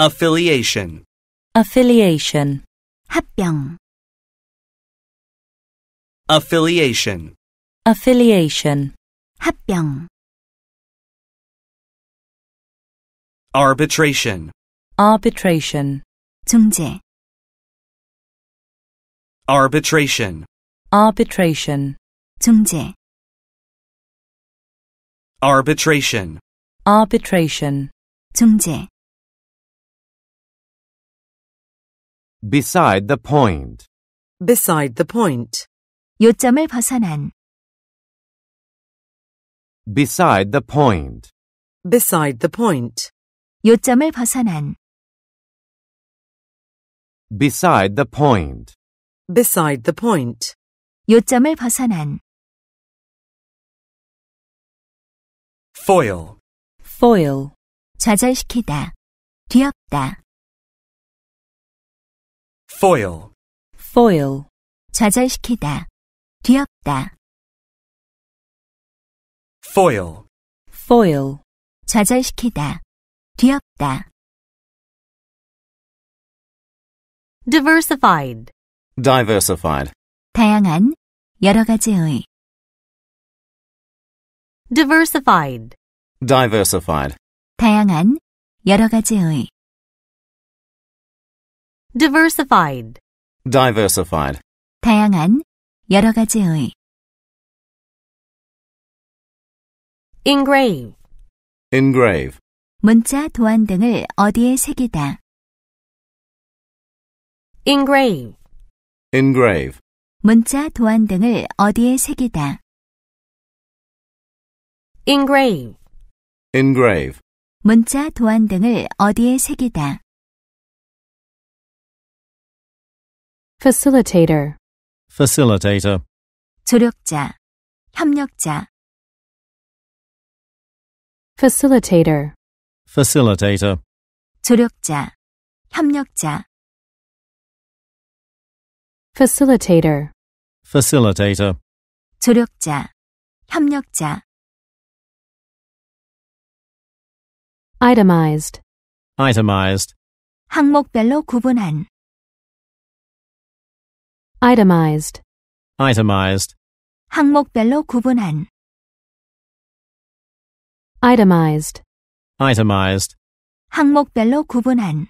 Affiliation. Affiliation. 합병. Affiliation. Affiliation. 합병. arbitration arbitration 중재 arbitration arbitration 중재 arbitration arbitration 중재 beside the point beside the point 요점을 벗어난 beside the point beside the point 요점을 벗어난 beside the point beside the point 요점을 벗어난 foil foil 좌절시키다 뒤엎다 foil foil 좌절시키다 뒤엎다 foil foil 좌절시키다 귀엽다. diversified, diversified, 다양한 여러 가지의 diversified, diversified, 다양한 여러 가지의 diversified, diversified, 다양한 여러 가지의 engrave, engrave, 문자 도안 등을 어디에 새기다. engrave, engrave, 문자 도안 등을 어디에 새기다. engrave, engrave, 문자 도안 등을 어디에 새기다. facilitator, facilitator, 조력자, 협력자. facilitator facilitator 조력자, 협력자 facilitator facilitator 조력자, 협력자 itemized itemized 항목별로 구분한 itemized itemized 항목별로 구분한 itemized itemized 항목별로 구분한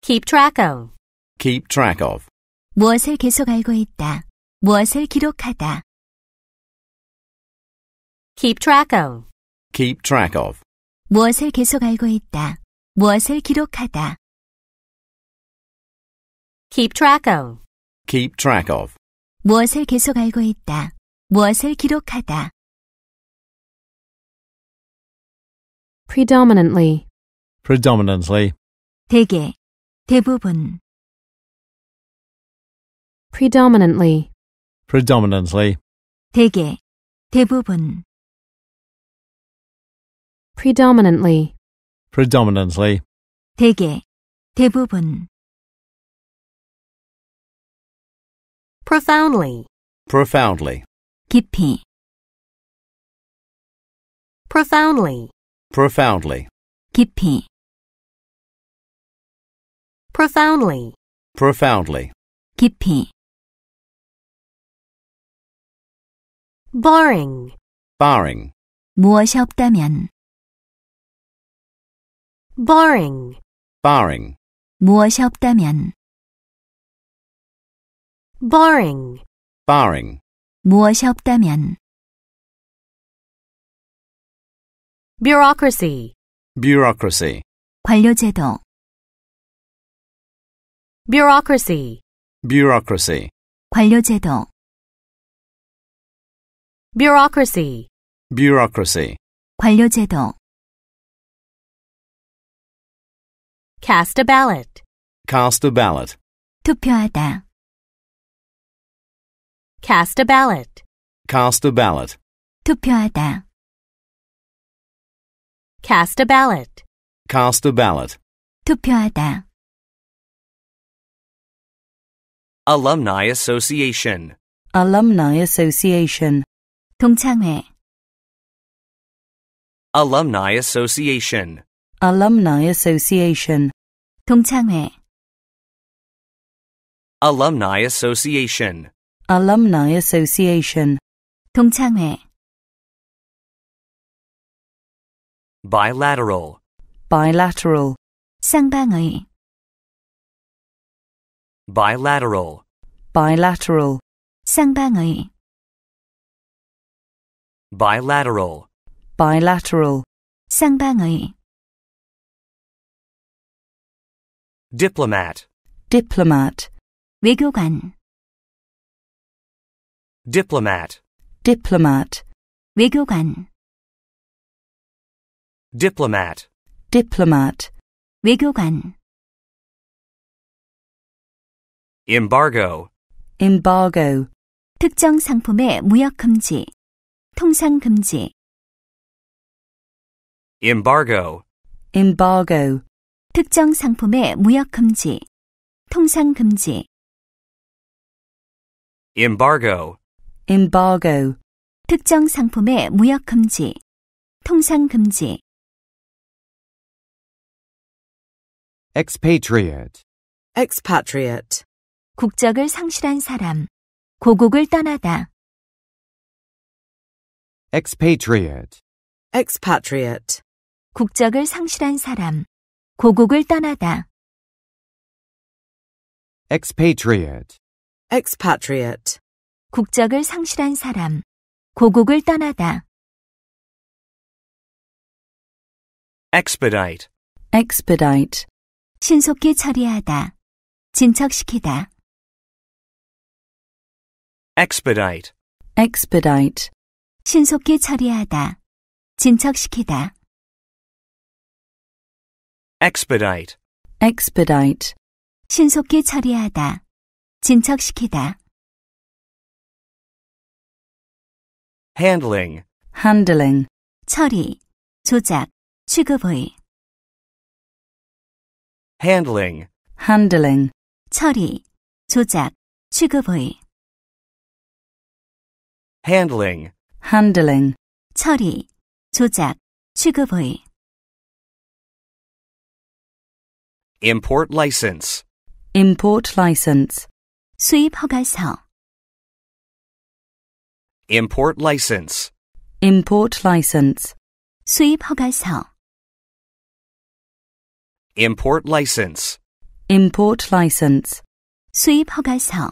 keep track of keep track of 무엇을 계속 알고 있다. 무엇을 기록하다. keep track of keep track of 무엇을 계속 알고 있다. 무엇을 기록하다. keep track of keep track of 무엇을 계속 알고 있다. 무엇을 기록하다. predominantly, predominantly, 대개, 대부분, predominantly, predominantly, 대개, 대부분, predominantly, predominantly, 대개, 대부분, profoundly, profoundly, 깊이, profoundly profoundly, 깊이, profoundly, profoundly, 깊이, barring, barring, 무엇이 없다면, barring, barring, 무엇이 없다면, barring, barring, 무엇이 없다면 bureaucracy bureaucracy 관료제도 bureaucracy bureaucracy 관료제도 bureaucracy bureaucracy 관료제도 cast a ballot cast a ballot 투표하다 cast a ballot cast a ballot 투표하다 Cast a ballot. Cast a ballot. 투표하다. Alumni Association. Alumni Association. 동창회. Alumni Association. Alumni Association. 동창회. Alumni Association. Alumni Association. 동창회. bilateral bilateral 쌍방의 bilateral bilateral 쌍방의 bilateral bilateral 쌍방의 diplomat diplomat 외교관 diplomat diplomat 외교관 diplomat, diplomat, 외교관. embargo, embargo, 특정 상품의 무역 금지, 통상 금지. embargo, embargo, 특정 상품의 무역 금지, 통상 금지. embargo, embargo, 특정 상품의 무역 금지, 통상 금지. expatriate, expatriate. 국적을 상실한 사람, 고국을 떠나다. expatriate, expatriate. 국적을 상실한 사람, 고국을 떠나다. expatriate, expatriate. 국적을 상실한 사람, 고국을 떠나다. expedite, expedite. 신속히 처리하다, 진척시키다. expedite, expedite, 신속히 처리하다, 진척시키다. expedite, expedite, 신속히 처리하다, 진척시키다. handling, handling, 처리, 조작, 취급의. handling, handling, 처리, 조작, 취급의. handling, handling, 처리, 조작, 취급의. import license, import license, 수입 허가서. import license, import license, 수입 허가서 import license, import license, 수입 허가서,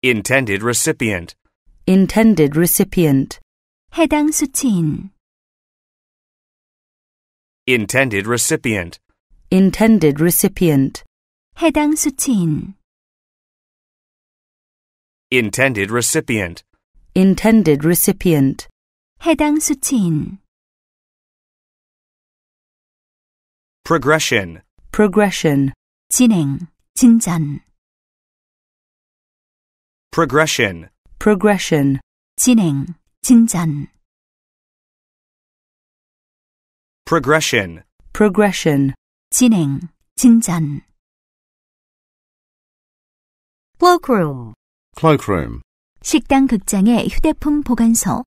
intended recipient, intended recipient, 해당 수취인, intended recipient, intended recipient, 해당 수취인, intended recipient, intended recipient, 해당 수취인 progression, progression, 진행, 진전. progression, progression, 진행, 진전. progression, progression, 진행, 진전. cloakroom, cloakroom, 식당 극장의 휴대품 보관소.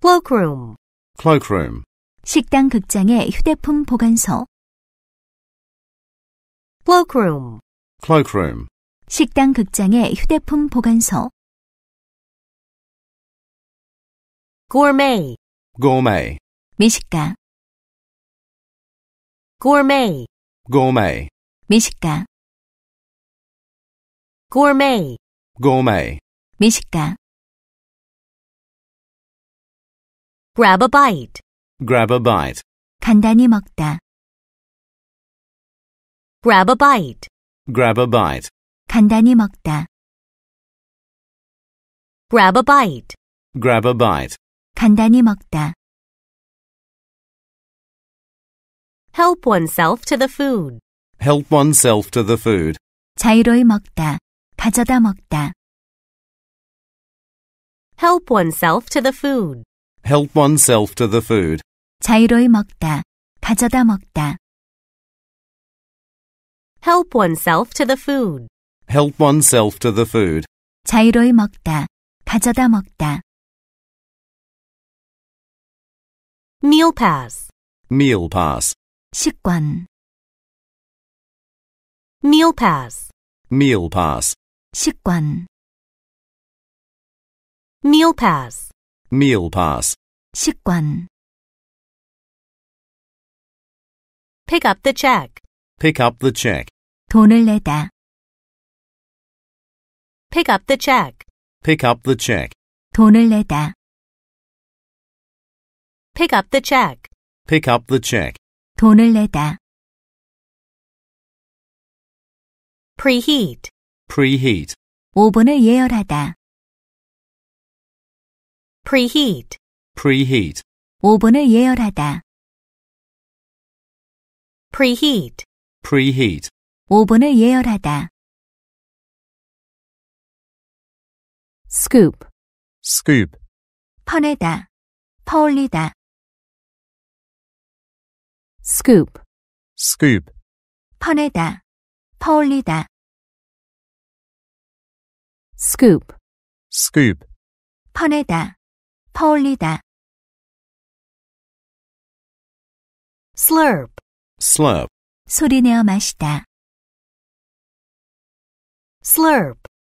cloakroom, cloakroom, 식당 극장의 휴대폰 보관소 cloakroom cloakroom 식당 극장의 휴대폰 보관소 gourmet gourmet 미식가 gourmet gourmet 미식가 gourmet gourmet 미식가 grab a bite Grab a bite. 간단히 먹다. Grab a bite. Grab a bite. 간단히 먹다. Grab a bite. Grab a bite. 간단히 먹다. Help oneself to the food. Help oneself to the food. 자유로이 먹다. 가져다 먹다. Help oneself to the food. Help oneself to the food. 자유로이 먹다, 가져다 먹다. Help oneself to the food. Help oneself to the food. 자유로이 먹다, 가져다 먹다. Meal pass. Meal pass. 식권. Meal pass. Meal pass. 식권. Meal pass. Meal pass. 식권. Pick up the check. Pick up the check. 돈을 내다. Pick up the check. Pick up the check. 돈을 내다. Pick up the check. Pick up the check. 돈을 내다. Preheat. Preheat. 오븐을 예열하다. Preheat. Preheat. 오븐을 예열하다 preheat preheat 오븐을 예열하다 scoop scoop 퍼내다 퍼올리다 scoop scoop 퍼내다 퍼올리다 scoop scoop 퍼내다 퍼올리다 slurp slurp 소리내어 마시다 slurp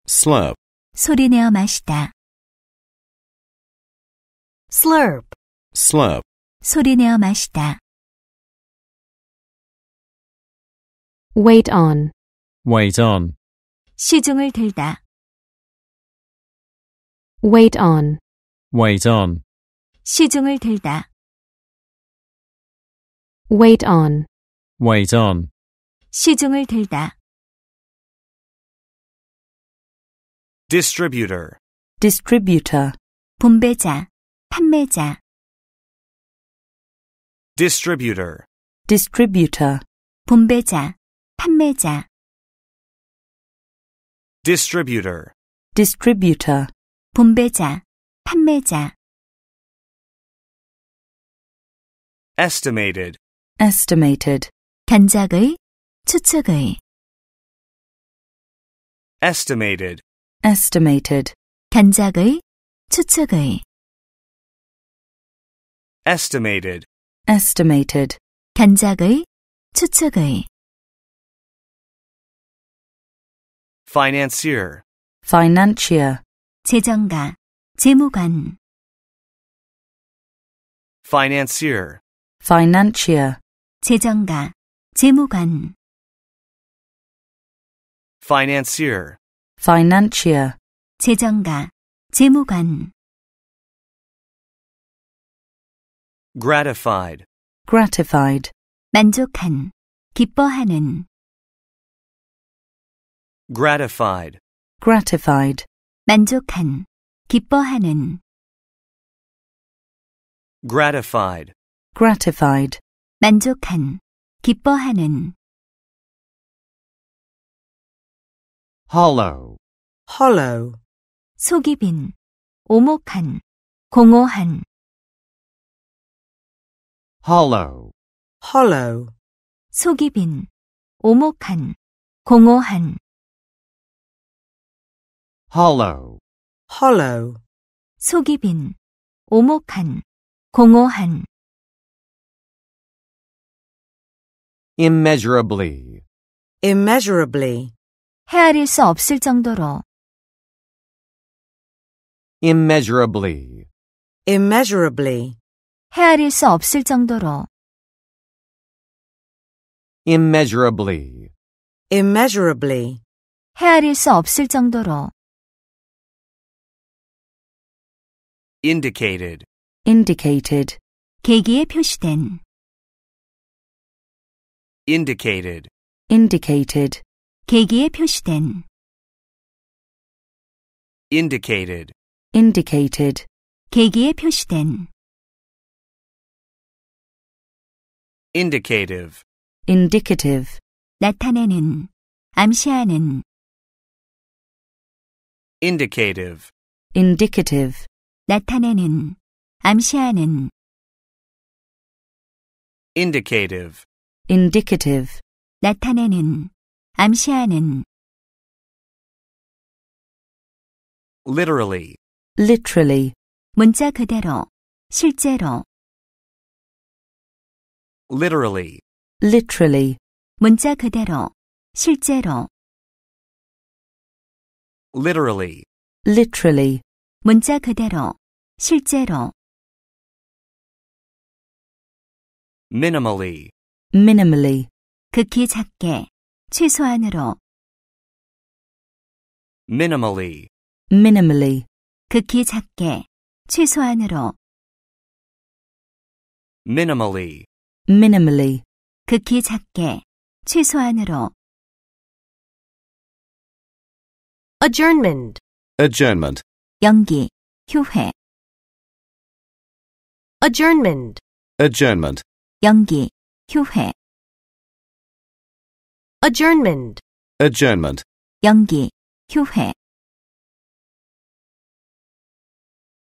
slurp 소리내어 마시다 slurp slurp 소리내어 마시다 wait on wait on 시중을 들다 wait on wait on 시중을 들다 wait on Wait on. 시중을 들다. Distributor. distributor, 분배자, 판매자. Distributor. distributor, 분배자, 판매자. Distributor. distributor, 분배자, 판매자. Estimated. estimated, 단작의, 추측의. estimated, estimated, 단작의, 추측의. estimated, estimated, 단작의, 추측의. financier, financier, 재정가, 재무관. financier, financier, 재정가, 재무관 financier financier 재정가 재무관 gratified gratified 만족한 기뻐하는 gratified gratified 만족한 기뻐하는 gratified gratified 만족한 기뻐하는 hollow hollow 속이 빈 오목한 공허한 hollow hollow 속이 빈 오목한 공허한 hollow hollow 속이 빈 오목한 공허한 immeasurably, immeasurably. 헤아릴 수 없을 정도로. immeasurably, immeasurably. 헤아릴 수 없을 정도로. immeasurably, immeasurably. 헤아릴 수 없을 정도로. indicated, indicated. 계기에 표시된 indicated indicated 계기에 표시된 indicated indicated 계기에 표시된 indicative indicative 나타내는 암시하는 indicative indicative 나타내는 암시하는 indicative indicative 나타내는 암시하는 literally literally 문자 그대로 실제로 literally literally 문자 그대로 실제로 literally literally 문자 그대로 실제로 minimally minimally 극히 작게 최소한으로 minimally minimally 극히 작게 최소한으로 minimally minimally 극히 작게 최소한으로 adjournment adjournment 연기 휴회 adjournment adjournment 연기 휴회 adjournment adjournment 연기 휴회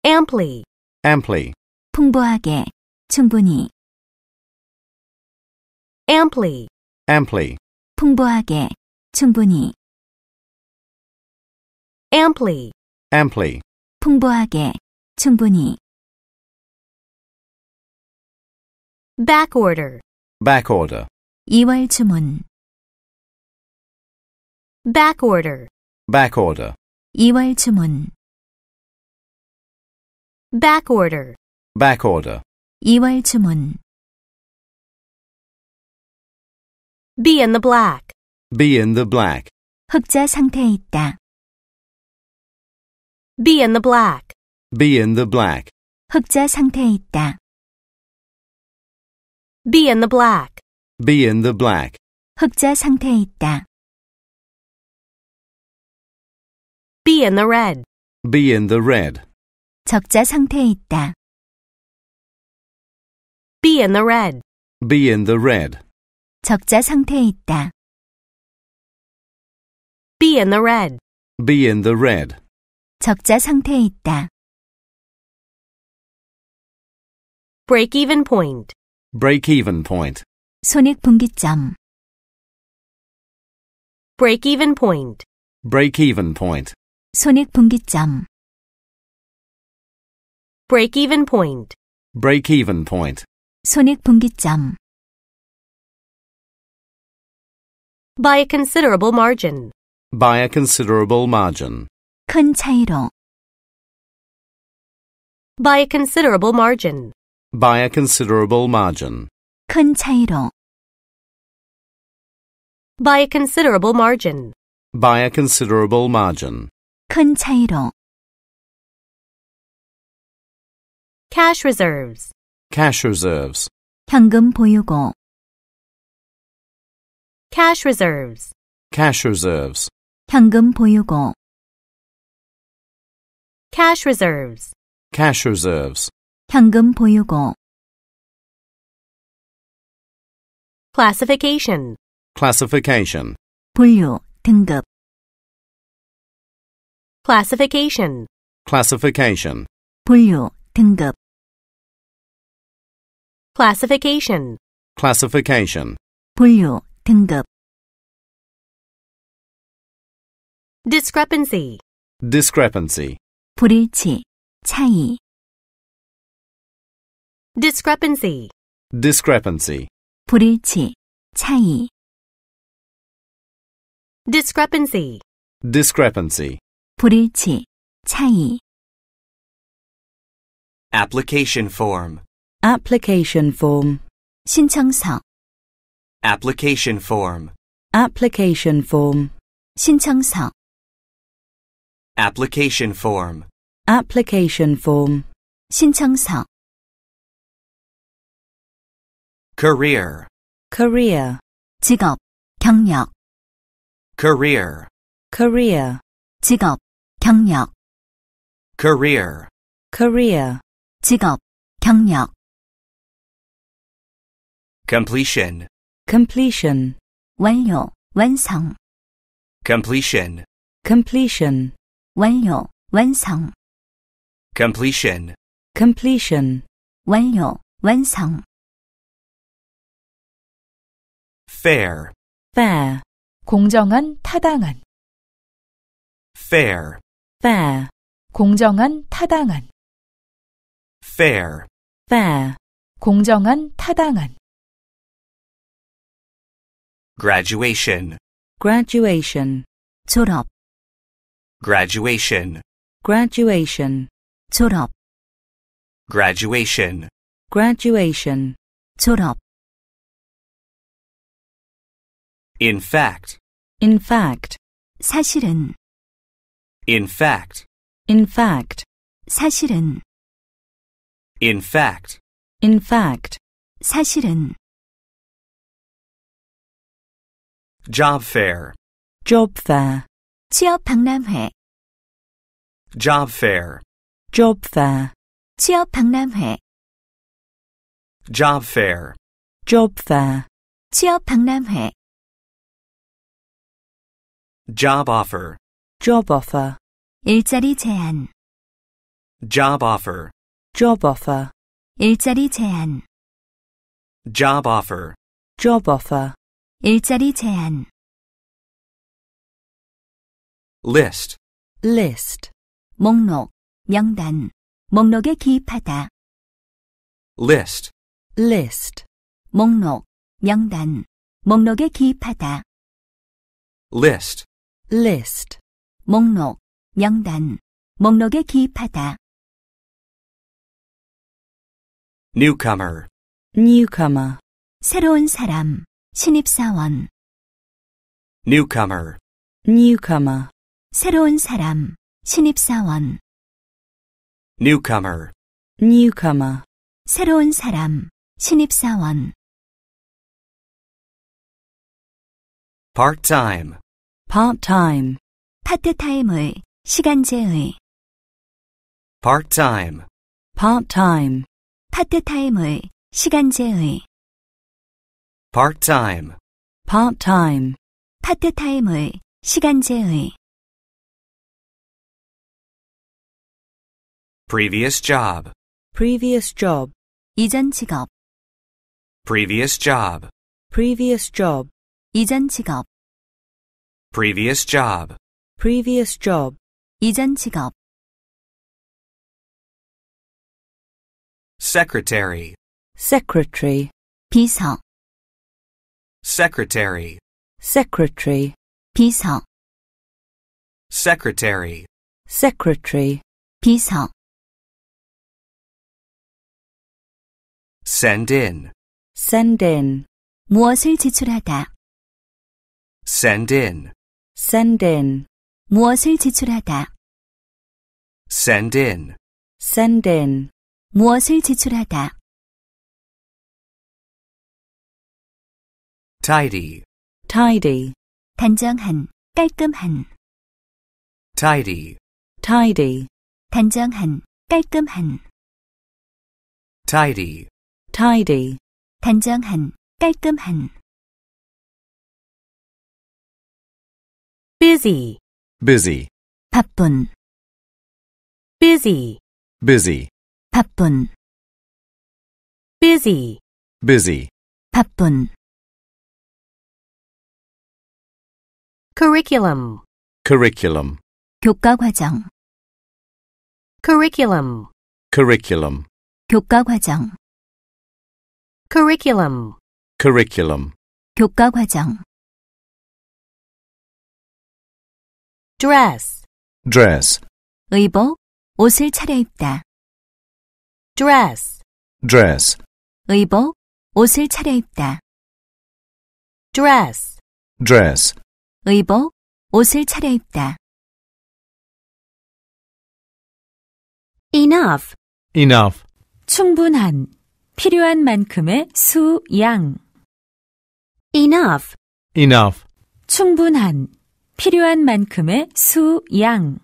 amply amply 풍부하게 충분히 amply amply 풍부하게 충분히 amply amply 풍부하게 충분히 backorder Back order. 이월 주문. Back order. Back order. 이월 주문. Back order. Back order. 이월 주문. Be in the black. Be in the black. 흑자 상태에 있다. Be in the black. Be in the black. 흑자 상태에 있다. Be in the black. Be in the black. 흑자 상태에 있다. Be in the red. Be in the red. 적자 상태에 있다. Be in the red. Be in the red. 적자 상태에 있다. Be in the red. Be in the red. 적자 상태에 있다. Break even point break-even point 손익분기점 break-even point break-even point 손익분기점 break-even point break-even point 손익분기점 by a considerable margin by a considerable margin 큰 차이로 by a considerable margin by a considerable margin. 큰 차이로 by a considerable margin by a considerable margin 큰 차이로 cash reserves cash reserves 현금 보유고 cash reserves cash reserves 현금 보유고 cash reserves cash reserves 현금 보유고 classification classification 분류 등급 classification classification 분류 등급 classification classification 분류 등급 discrepancy discrepancy 불일치 차이 discrepancy, discrepancy, 불일치, 차이. discrepancy, discrepancy, 불일치, 차이. Application form, application form, 신청서. Application form, application form, 신청서. Application form, application form, 신청서. career career 직업 경력 career career 직업 경력 career career 직업 경력 completion completion 완료 완성 completion completion 완료 완성 completion completion 완료 완성 fair fair 공정한 타당한 fair fair 공정한 타당한 fair fair 공정한 타당한 graduation graduation 졸업 graduation graduation 졸업 graduation graduation 졸업 In fact. In fact. 사실은. In fact. In fact. 사실은. In fact. In fact. 사실은. Job fair. Job fair. 취업 박람회. Job fair. Job fair. 취업 박람회. Job fair. Job fair. 취업 박람회. Job offer. Job offer. 일자리 제안. Job offer. Job offer. 일자리 제안. Job offer. Job offer. 일자리 제안. List. List. 목록, 명단. 목록에 기입하다. List. List. 목록, 명단. 목록에 기입하다. List. list 목록, 명단, 목록에 기입하다. newcomer newcomer 새로운 사람, 신입사원 newcomer newcomer 새로운 사람, 신입사원 newcomer newcomer 새로운 사람, 신입사원 part time part-time 파트타임의 시간제의 part-time part-time 파트타임의 시간제의 part-time part-time 파트타임의 시간제의 previous job previous job 이전 직업 previous job previous job 이전 직업 Previous job. Previous job. 이전 직업. Secretary. Secretary. 비서. Secretary. Secretary. 비서. Secretary. Secretary. 비서. Send in. Send in. 무엇을 지출하다. Send in. send in 무엇을 지출하다 send in send in 무엇을 지출하다 tidy tidy 단정한 깔끔한 tidy tidy 단정한 깔끔한 tidy tidy 단정한 깔끔한 busy, busy, 바쁜, busy, busy, 바쁜, busy, busy, 바쁜. curriculum, curriculum, 교과 과정, curriculum, curriculum, 교과 과정, curriculum, curriculum, 교과 과정. dress dress 의복 옷을 차려입다 dress dress 의복 옷을 차려입다 dress dress 의복 옷을 차려입다 enough enough 충분한 필요한 만큼의 수양 enough enough 충분한 필요한 만큼의 수, 양.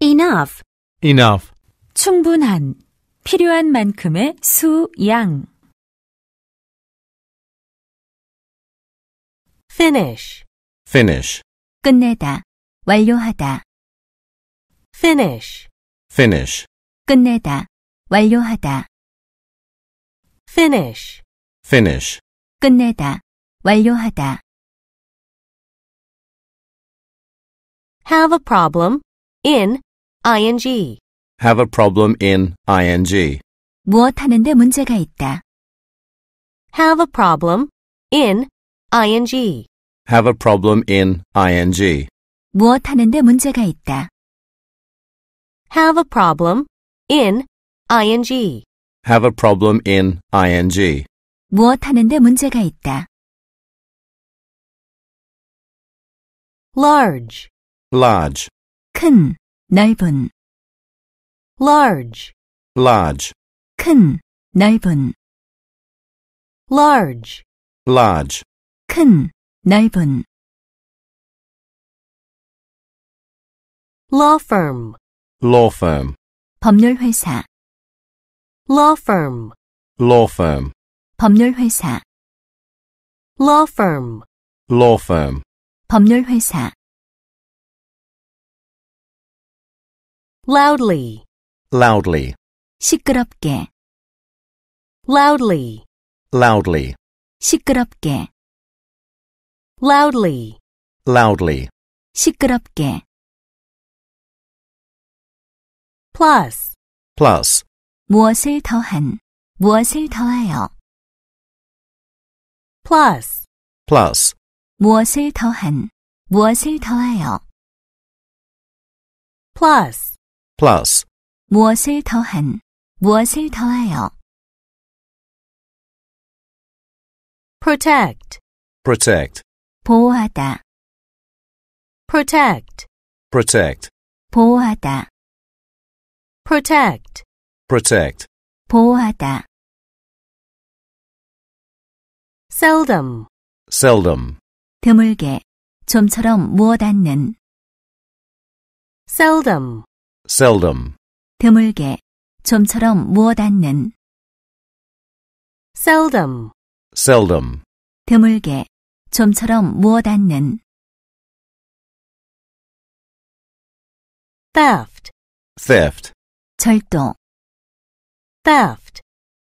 enough, enough, 충분한, 필요한 만큼의 수, 양. finish, finish, 끝내다, 완료하다. finish, finish, 끝내다, 완료하다. finish, finish, 끝내다, 완료하다. Have a problem in ing. Have a problem in ing. 무엇 하는데 문제가 있다. Have a problem in ing. Have a problem in ing. 무엇 하는데 문제가 있다. Have a problem in ing. Have a problem in ing. 무엇 하는데 문제가 있다. Large large 큰 넓은 large large 큰 넓은 large large 큰 넓은 law firm law firm 법률회사 law firm law firm 법률회사 law firm law firm 법률회사 loudly, loudly, 시끄럽게, loudly, loudly, 시끄럽게, loudly, loudly, 시끄럽게. plus, plus, 무엇을 더한, 무엇을 더하여. plus, plus, 무엇을 더한, 무엇을 더하여. plus plus 무엇을 더한, 무엇을 더하여 protect, protect, 보호하다 protect, protect, 보호하다 protect, protect, 보호하다 seldom, seldom, 드물게, 좀처럼 무엇 않는 seldom seldom, 드물게, 좀처럼 무엇 않는, seldom, seldom, 드물게, 좀처럼 무엇 않는, theft, theft, 절도, theft,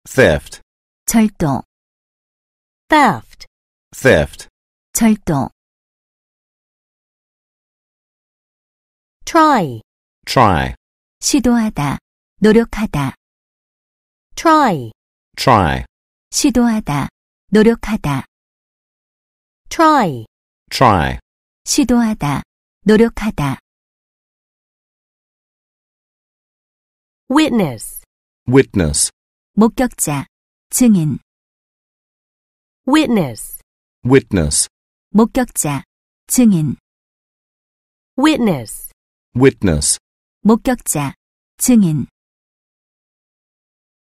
theft, 절도, theft, theft, 절도, try, try 시도하다 노력하다 try try 시도하다 노력하다 try try 시도하다 노력하다 witness witness 목격자 증인 witness witness 목격자 증인 witness witness 목격자, 증인.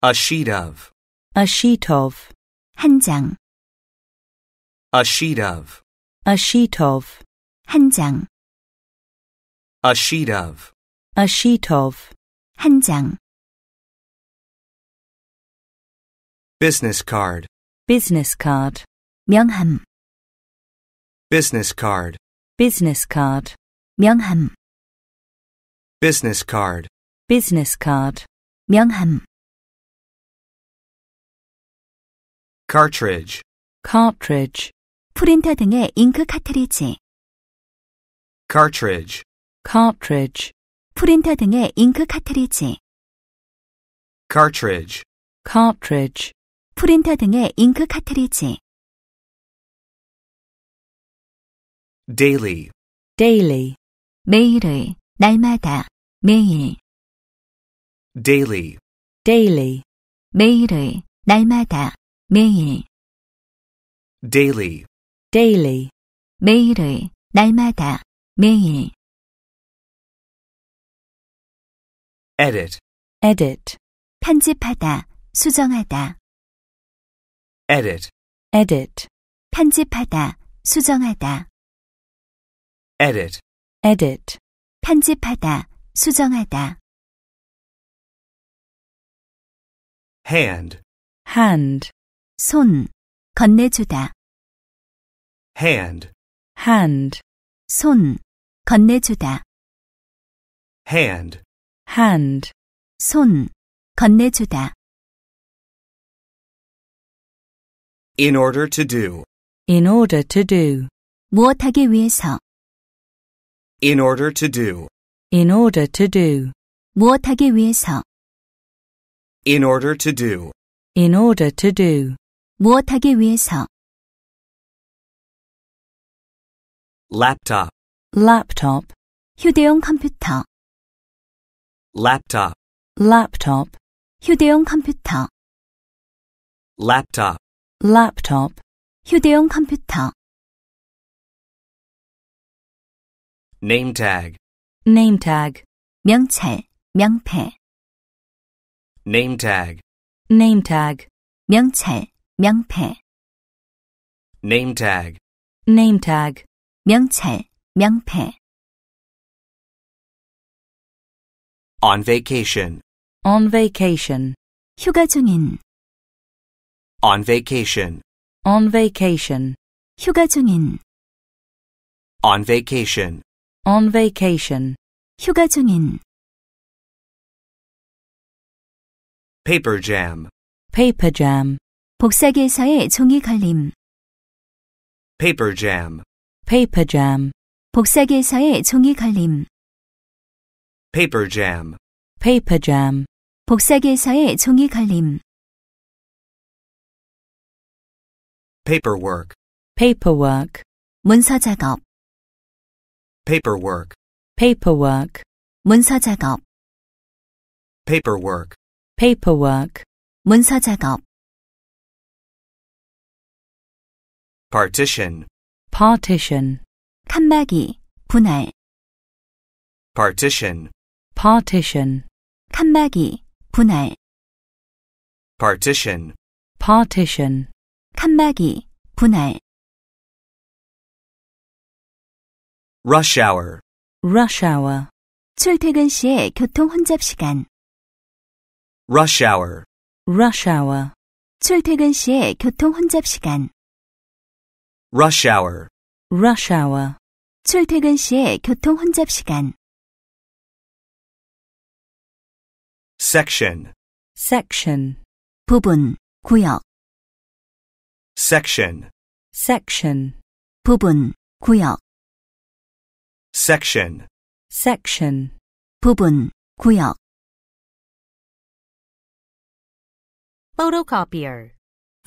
A sheet of. A sheet of. 한 장. A sheet of. A sheet of. 한 장. A sheet of. A sheet of. 한 장. Business card. Business card. 명함. Business card. Business card. 명함. business card, business card, 명함. cartridge, cartridge, 프린터 등의 잉크 카트리지. cartridge, cartridge, 프린터 등의 잉크 카트리지. cartridge, cartridge, 프린터 등의 잉크 카트리지. daily, daily, 매일의 날마다. 매일 daily daily 매일을 날마다 매일 daily daily 매일을 날마다 매일 edit edit 편집하다 수정하다 edit edit 편집하다 수정하다 edit edit 편집하다 수정하다. hand, hand, 손, 건네주다. hand, hand, 손, 건네주다. hand, hand, 손, 건네주다. in order to do, in order to do, 무엇하기 위해서. in order to do, in order to do 무엇하기 위해서 in order to do in order to do 무엇하기 위해서 laptop laptop 휴대용 컴퓨터 laptop laptop 휴대용 컴퓨터 laptop laptop 휴대용 컴퓨터 name tag name tag 명찰 명패 name tag name tag 명찰 명패 name tag name tag 명찰 명패 on vacation on vacation 휴가 중인 on vacation on vacation 휴가 중인 on vacation on vacation. 휴가 중인. Paper jam. Paper jam. 복사기에서의 종이 걸림. Paper jam. Paper jam. 복사기에서의 종이 걸림. Paper jam. Paper jam. 복사기에서의 종이 걸림. Paperwork. Paperwork. 문서 작업 paperwork paperwork 문서 작업 paperwork paperwork 문서 작업 partition partition 칸막이 분할 partition partition 칸막이 분할 partition partition 칸막이 분할 rush hour, rush hour. 출퇴근 시의 교통 혼잡 시간. rush hour, rush hour. 출퇴근 시의 교통 혼잡 시간. rush hour, rush hour. 출퇴근 시의 교통 혼잡 시간. section, section. 부분, 구역. section, section. 부분, 구역. section section 부분 구역 photocopier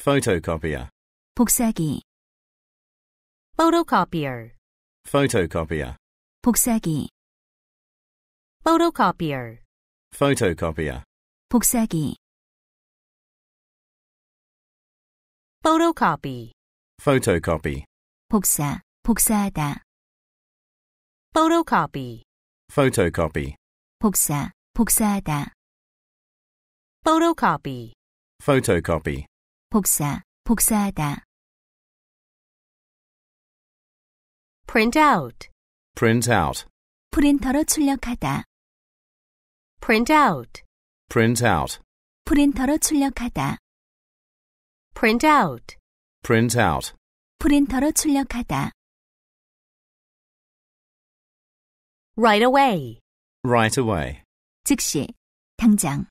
photocopier 복사기 photocopier photocopier 복사기 photocopier photocopier 복사기 photocopy photocopy 복사 복사하다 photocopy photocopy 복사 복사하다 photocopy photocopy 복사 복사하다 print out print out 프린터로 출력하다 print out print out 프린터로 출력하다 print out print out 프린터로 출력하다 right away. right away. 즉시 당장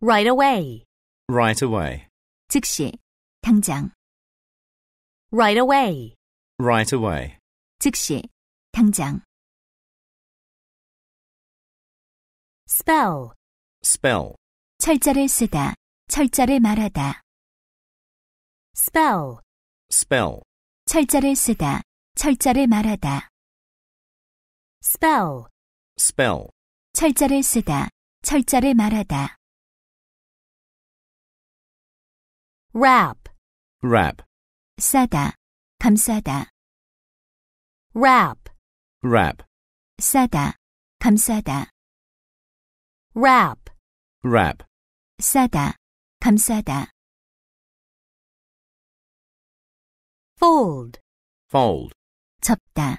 right away. right away. 즉시 당장 right away. right away. 즉시 당장 spell spell 철자를 쓰다 철자를 말하다 spell spell 철자를 쓰다 철자를 말하다 spell, spell. 철자를 쓰다, 철자를 말하다. wrap, wrap. 싸다, 감싸다. wrap, wrap. 싸다, 감싸다. wrap, wrap. 싸다, 감싸다. fold, fold. 접다,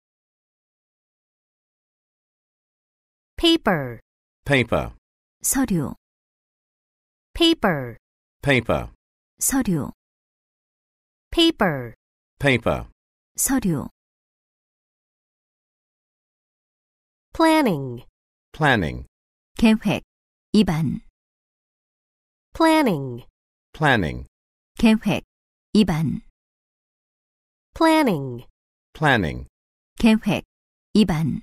paper paper 서류 paper paper 서류 paper paper 서류 planning planning 계획 입안 planning planning 계획 입안 planning planning 계획 입안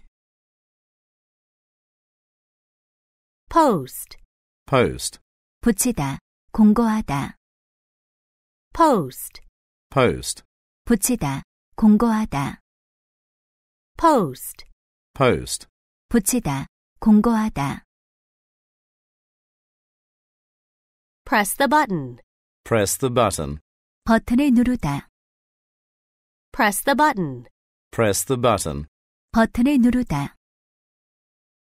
post post 붙이다 공고하다 post post 붙이다 공고하다 post post 붙이다 공고하다 press the button press the button 버튼을 누르다 press the button press the button 버튼을 누르다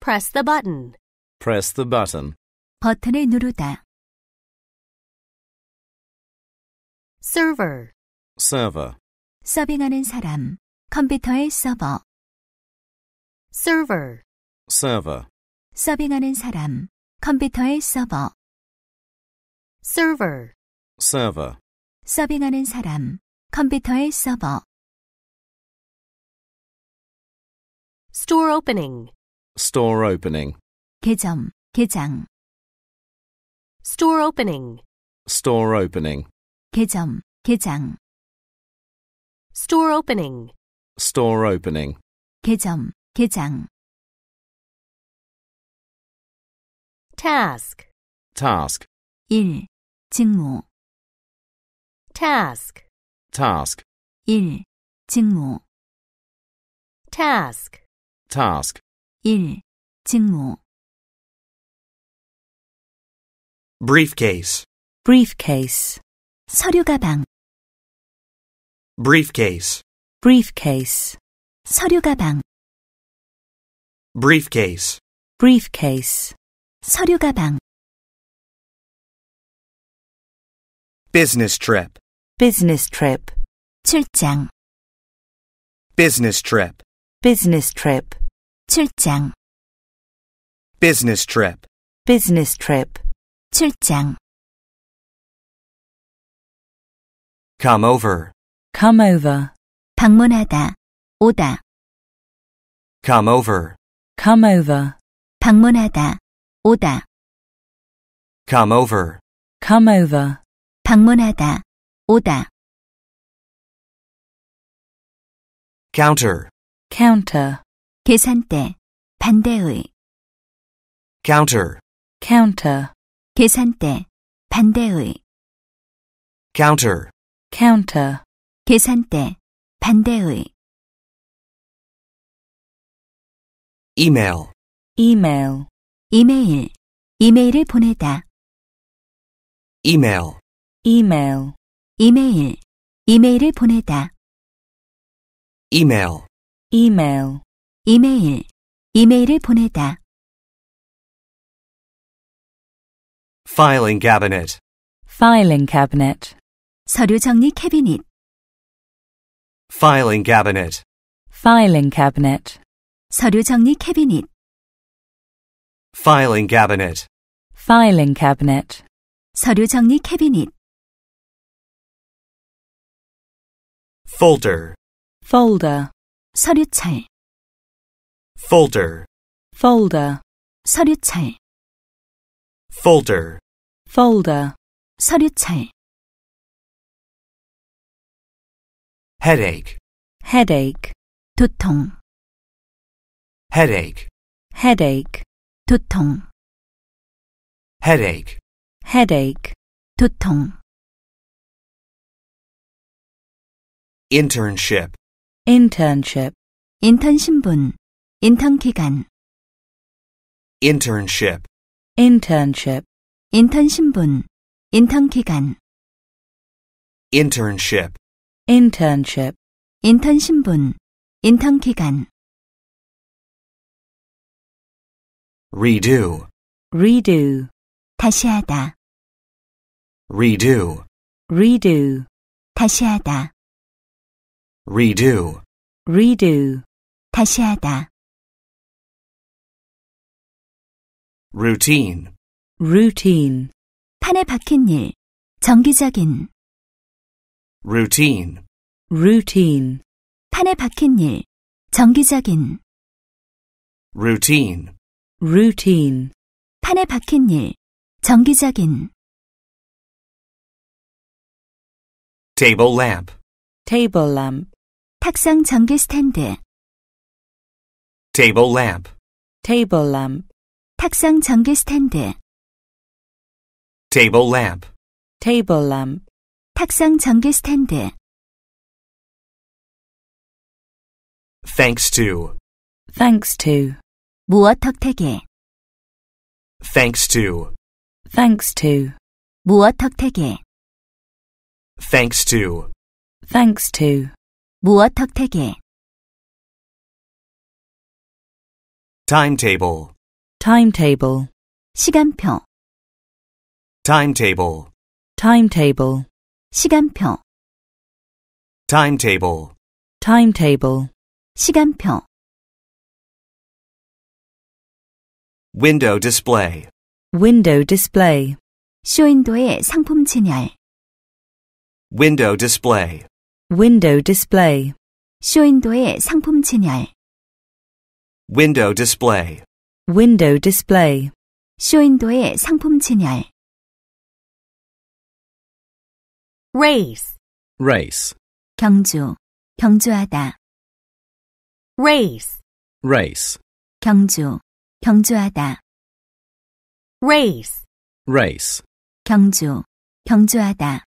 press the button Press the button. 버튼을 누르다. Server. Server. 서빙하는 사람. 컴퓨터의 서버. Server. Server. 서빙하는 사람. 컴퓨터의 서버. Server. Server. 서빙하는 사람. 컴퓨터의 서버. Store opening. Store opening. 개점, 개장. Store opening. Store opening. 개점, 개장. Store opening. Store opening. 개점, 개장. Task. Task. 일 직무. Task. Task. 일 직무. Task. Task. 일 직무. briefcase briefcase 서류 가방 briefcase briefcase 서류 가방 briefcase briefcase 서류 가방 business trip business trip 출장 business trip business trip 출장 business trip business trip 출장 come over come over 방문하다 오다 come over come over 방문하다 오다 come over come over 방문하다 오다 counter counter 계산대 반대의 counter counter 계산대, 반대의. counter, counter. 계산대, 반대의. email, email. 이메일, 이메일을 보내다. email, email. 이메일, 이메일을 보내다. email, email. 이메일, 이메일을 보내다. Filing cabinet. Filing cabinet. 서류 정리 캐비닛. Filing cabinet. Filing cabinet. 서류 정리 캐비닛. Filing cabinet. Filing cabinet. 서류 정리 캐비닛. Folder. Folder. 서류찰. Folder. Folder. 서류찰 folder folder 서류철. headache headache 두통 headache headache 두통 headache headache 두통 internship internship 인턴 신분 인턴 기간 internship internship 인턴 신분 인턴 기간 internship internship 인턴 신분 인턴 기간 redo redo 다시 하다 redo redo 다시 하다 redo redo 다시 하다 routine, routine. 판에 박힌 일, 정기적인. routine, routine. 판에 박힌 일, 정기적인. routine, routine. 판에 박힌 일, 정기적인. table lamp, table lamp. 탁상 전기 스탠드. table lamp, table lamp. 탁상 전기 스탠드 table lamp table lamp 탁상 전기 스탠드 thanks to thanks to 무엇 덕택에 thanks to thanks to 무엇 덕택에 thanks to thanks to 무엇 덕택에 timetable timetable 시간표 timetable timetable 시간표 timetable timetable 시간표 window display window display 쇼윈도의 상품 진열 window display window display 쇼윈도의 상품 진열 window display window display 쇼윈도의 상품 진열 race race 경주 경주하다 race race 경주 경주하다 race race 경주 경주하다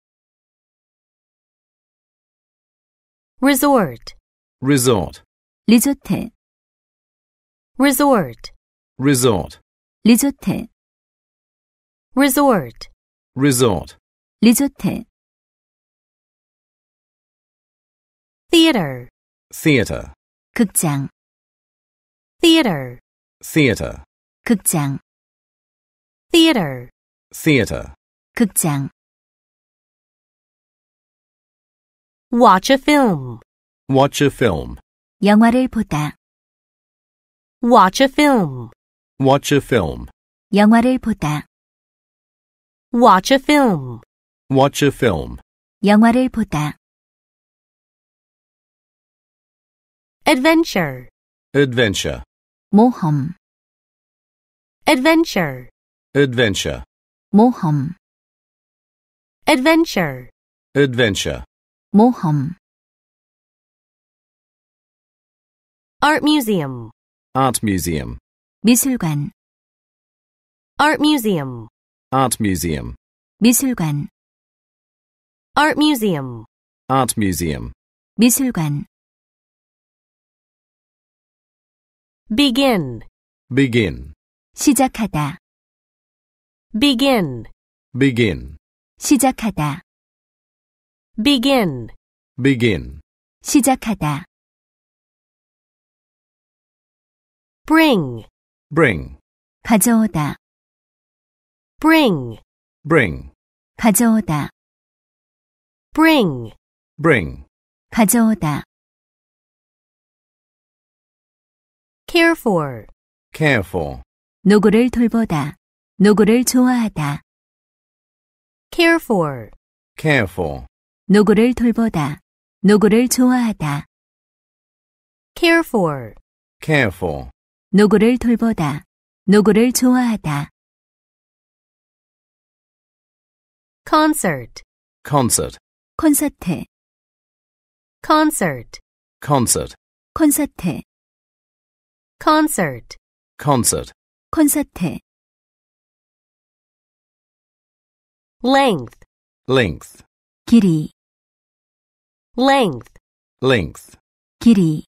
resort resort 리조트 resort resort 리조트 resort resort 리조트 theater theater 극장 theater theater 극장 theater theater 극장 watch a film watch a film 영화를 보다 watch a film Watch a film. 영화를 보다. Watch a film. Watch a film. 영화를 보다. Adventure. Adventure. 모험. Adventure. Adventure. 모험. Adventure. Adventure. 모험. Art Museum. Art Museum. 미술관 Art Museum Art Museum 미술관 Art Museum Art Museum 미술관 begin begin 시작하다 begin begin 시작하다 begin begin 시작하다 bring bring 가져오다 bring bring 가져오다 bring bring 가져오다 care for care for 누구를 돌보다 누구를 좋아하다 care for care for 누구를 돌보다 누구를 좋아하다 care for care for 누구를 돌보다, 누구를 좋아하다. concert, concert, 콘서트, concert, concert, 콘서트, concert, concert, 콘서트. length, length, 길이, length, length, 길이,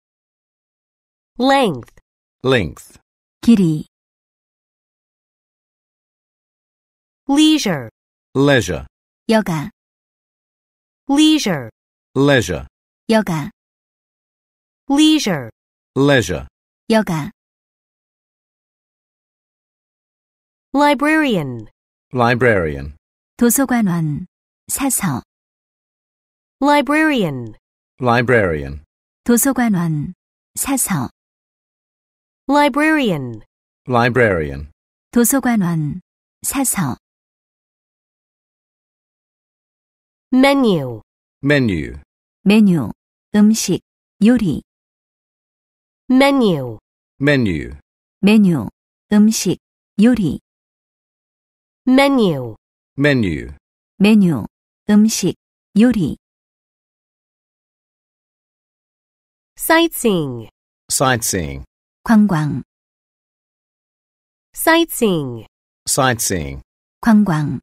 length, length, 길이, leisure, leisure, 여가, leisure, leisure, 여가, leisure, leisure, 여가. librarian, librarian, 도서관원, 사서, librarian, librarian, 도서관원, 사서 librarian, librarian. 도서관원, 사서. menu, menu, 메뉴, 음식, 요리. menu, menu, 메뉴, 음식, 요리. menu, menu, 메뉴, 음식, 요리. sightseeing, sightseeing, 관광 sightseeing sightseeing 관광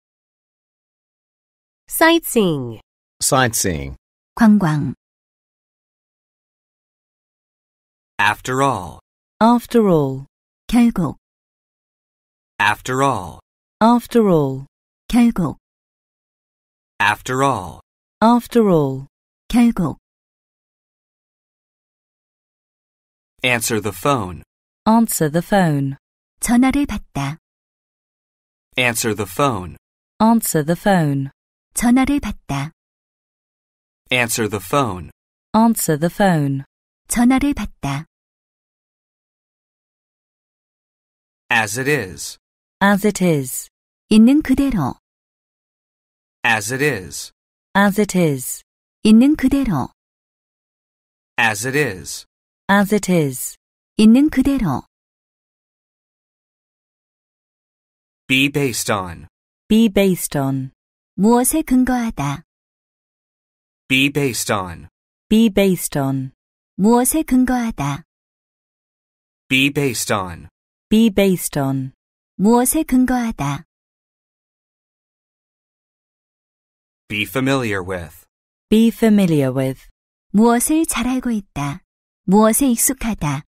sightseeing sightseeing 관광 after all after all 결국 after all after all 결국 after all after all 결국 Answer the phone. Answer the phone. 전화를 받다. Answer the phone. Answer the phone. 전화를 받다. Answer the phone. Answer the phone. 전화를 받다. As it is. As it is. 있는 그대로. As it is. As it is. 있는 그대로. As it is as it is. 있는 그대로. be based on, be based on, 무엇에 근거하다. be based on, be based on, 무엇에 근거하다. be based on, be based on, 무엇에 근거하다. be familiar with, be familiar with, 무엇을 잘 알고 있다. 무엇에 익숙하다.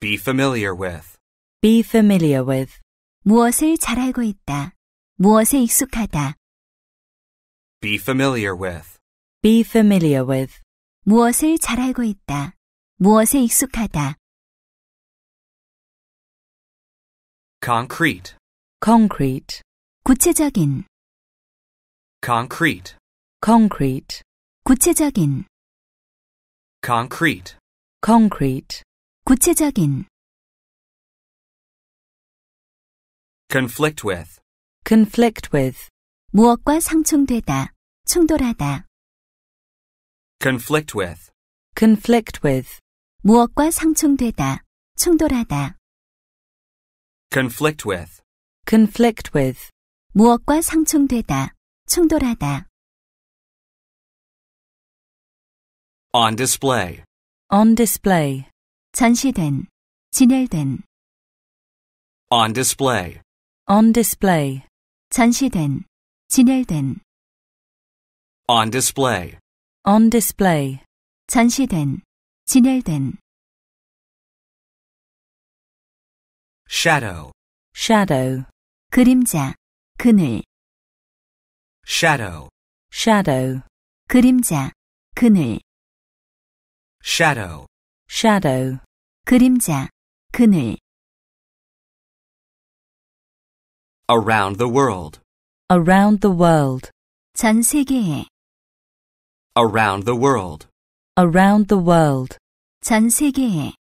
Be familiar with. Be familiar with. 무엇을 잘 알고 있다. 무엇에 익숙하다. Be familiar with. Be familiar with. 무엇을 잘 알고 있다. 무엇에 익숙하다. concrete concrete 구체적인 concrete concrete 구체적인 concrete. concrete 구체적인 conflict with conflict with 무엇과 상충되다 충돌하다 conflict with conflict with 무엇과 상충되다 충돌하다 conflict with conflict with 무엇과 상충되다 충돌하다 on display on display 전시된 진열된 on display on display 전시된 진열된 on display on display 전시된 진열된 shadow shadow 그림자 그늘 shadow shadow 그림자 그늘 shadow, shadow. 그림자, 그늘. around the world, around the world. 전 세계에, around the world, around the world. 전 세계에,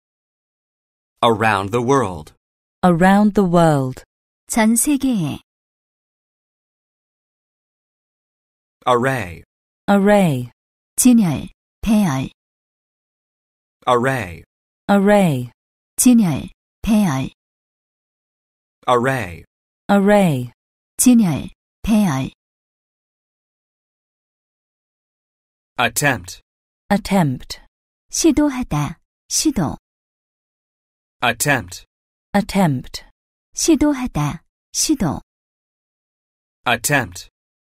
around the world, around the world. 전 세계에. array, array. 진열, 배열 array array 진열 배열 array array 진열 배열 attempt attempt 시도하다 시도 attempt attempt 시도하다 시도 attempt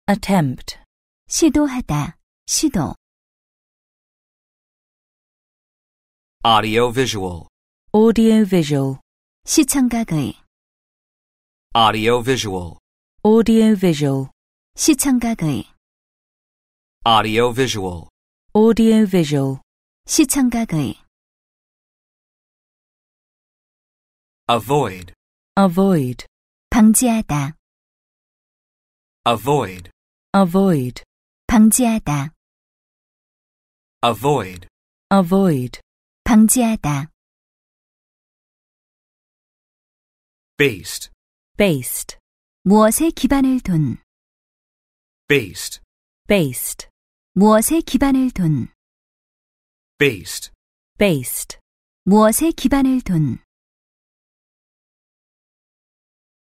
attempt 시도하다 시도 audiovisual audiovisual 시청각의 audiovisual audiovisual 시청각의 audiovisual audiovisual 시청각의 avoid avoid 방지하다 avoid avoid 방지하다 avoid avoid 방지하다. based, based, 무엇에 기반을 둔, based, based, 무엇에 기반을 둔, based, based, 무엇에 기반을 둔.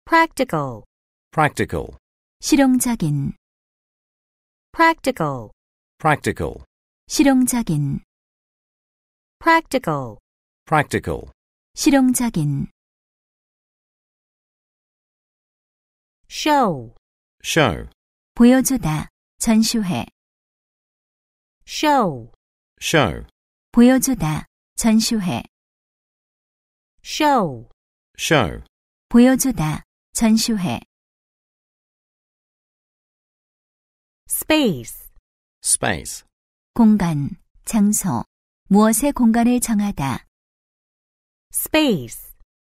practical, practical, 실용적인, practical, practical, 실용적인. practical, practical. 실용적인 show, show. 보여주다, 전시회 show, show. 보여주다, 전시회 show, show. 보여주다, 전시회 space, space. 공간, 장소 무엇의 공간을 정하다. space,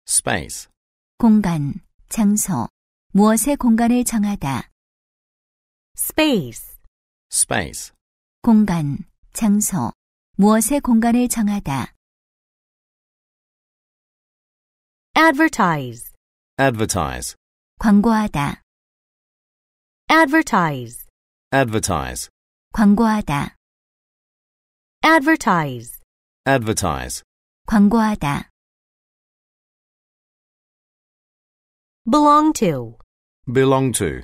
space, 공간, 장소. 무엇의 공간을 정하다. space, space, 공간, 장소. 무엇의 공간을 정하다. advertise, advertise, 광고하다. advertise, advertise, 광고하다. advertise, advertise, 광고하다, belong to, belong to,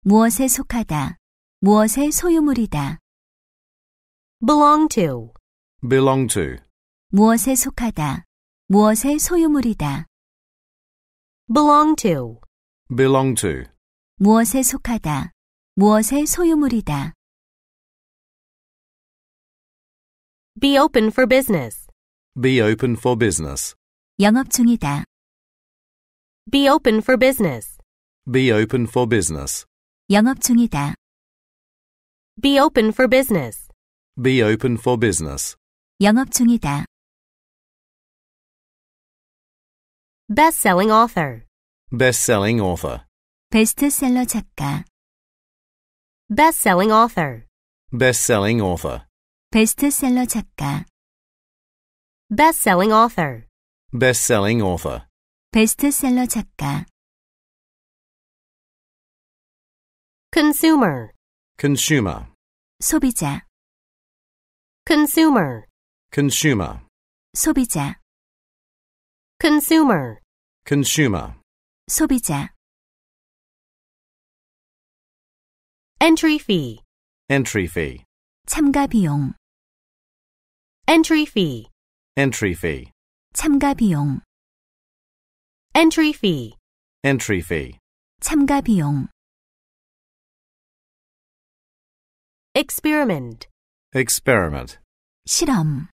무엇에 속하다, 무엇의 소유물이다, belong to, belong to, 무엇에 속하다, 무엇의 소유물이다, belong to, belong to, 무엇에 속하다, 무엇의 소유물이다. Be open for business. Be open for business. 영업 중이다. Be open for business. Be open for business. 영업 중이다. Be open for business. Be open for business. 영업 중이다. Best-selling author. Best-selling author. 베스트셀러 작가. Best-selling author. Best-selling author. 베스트셀러 작가 best-selling author best-selling author 베스트셀러 작가 consumer consumer 소비자 consumer consumer 소비자 consumer consumer 소비자 entry fee entry fee 참가 비용 Entry fee. Entry fee. 참가 비용. Entry fee. Entry fee. 참가 비용. Experiment. Experiment. 실험.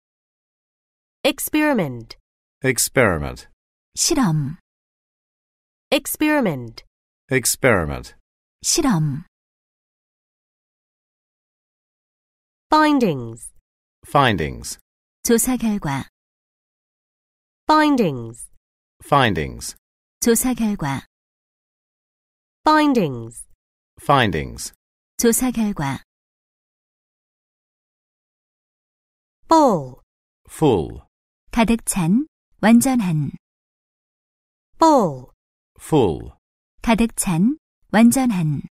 Experiment. Experiment. 실험. Experiment. Experiment. 실험. Findings. Findings. 조사 결과. Findings. Findings. 조사 결과. Findings. Findings. 조사 결과. Full. Full. 가득 찬, 완전한. Full. Full. 가득 찬, 완전한.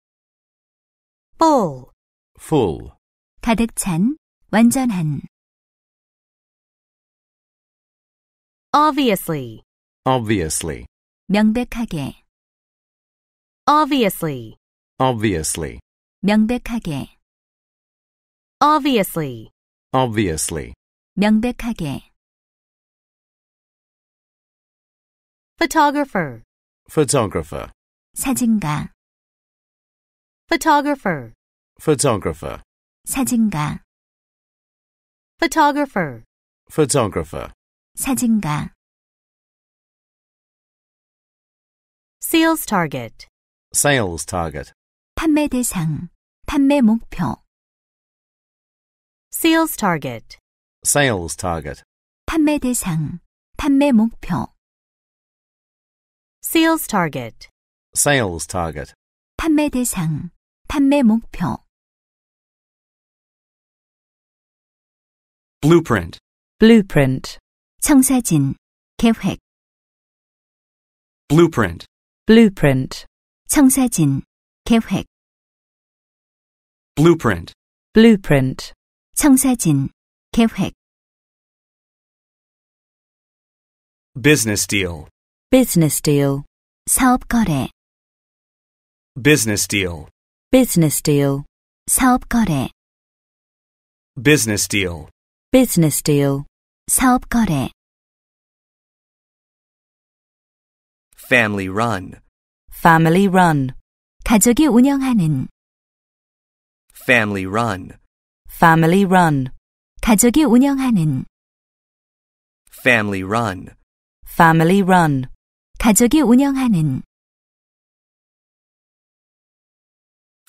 Full. Full. 가득 찬, 완전한 obviously obviously 명백하게 obviously obviously 명백하게 obviously obviously 명백하게 photographer photographer 사진가 photographer photographer 사진가 photographer, photographer, 사진가. Sales target, sales target, 판매 대상, 판매 목표. Sales target, sales target, 판매 대상, 판매 목표. Sales target, sales target, 판매 대상, 판매 목표. blueprint, blueprint, 청사진, 계획, blueprint, blueprint, 청사진, 계획, blueprint, blueprint, 청사진, 계획, business deal, business deal, 사업 거래, business deal, business deal, 사업 거래, business deal business deal, 사업 거래. family run, family run, 가족이 운영하는. family run, family run, 가족이 운영하는. family run, family run, 가족이 운영하는.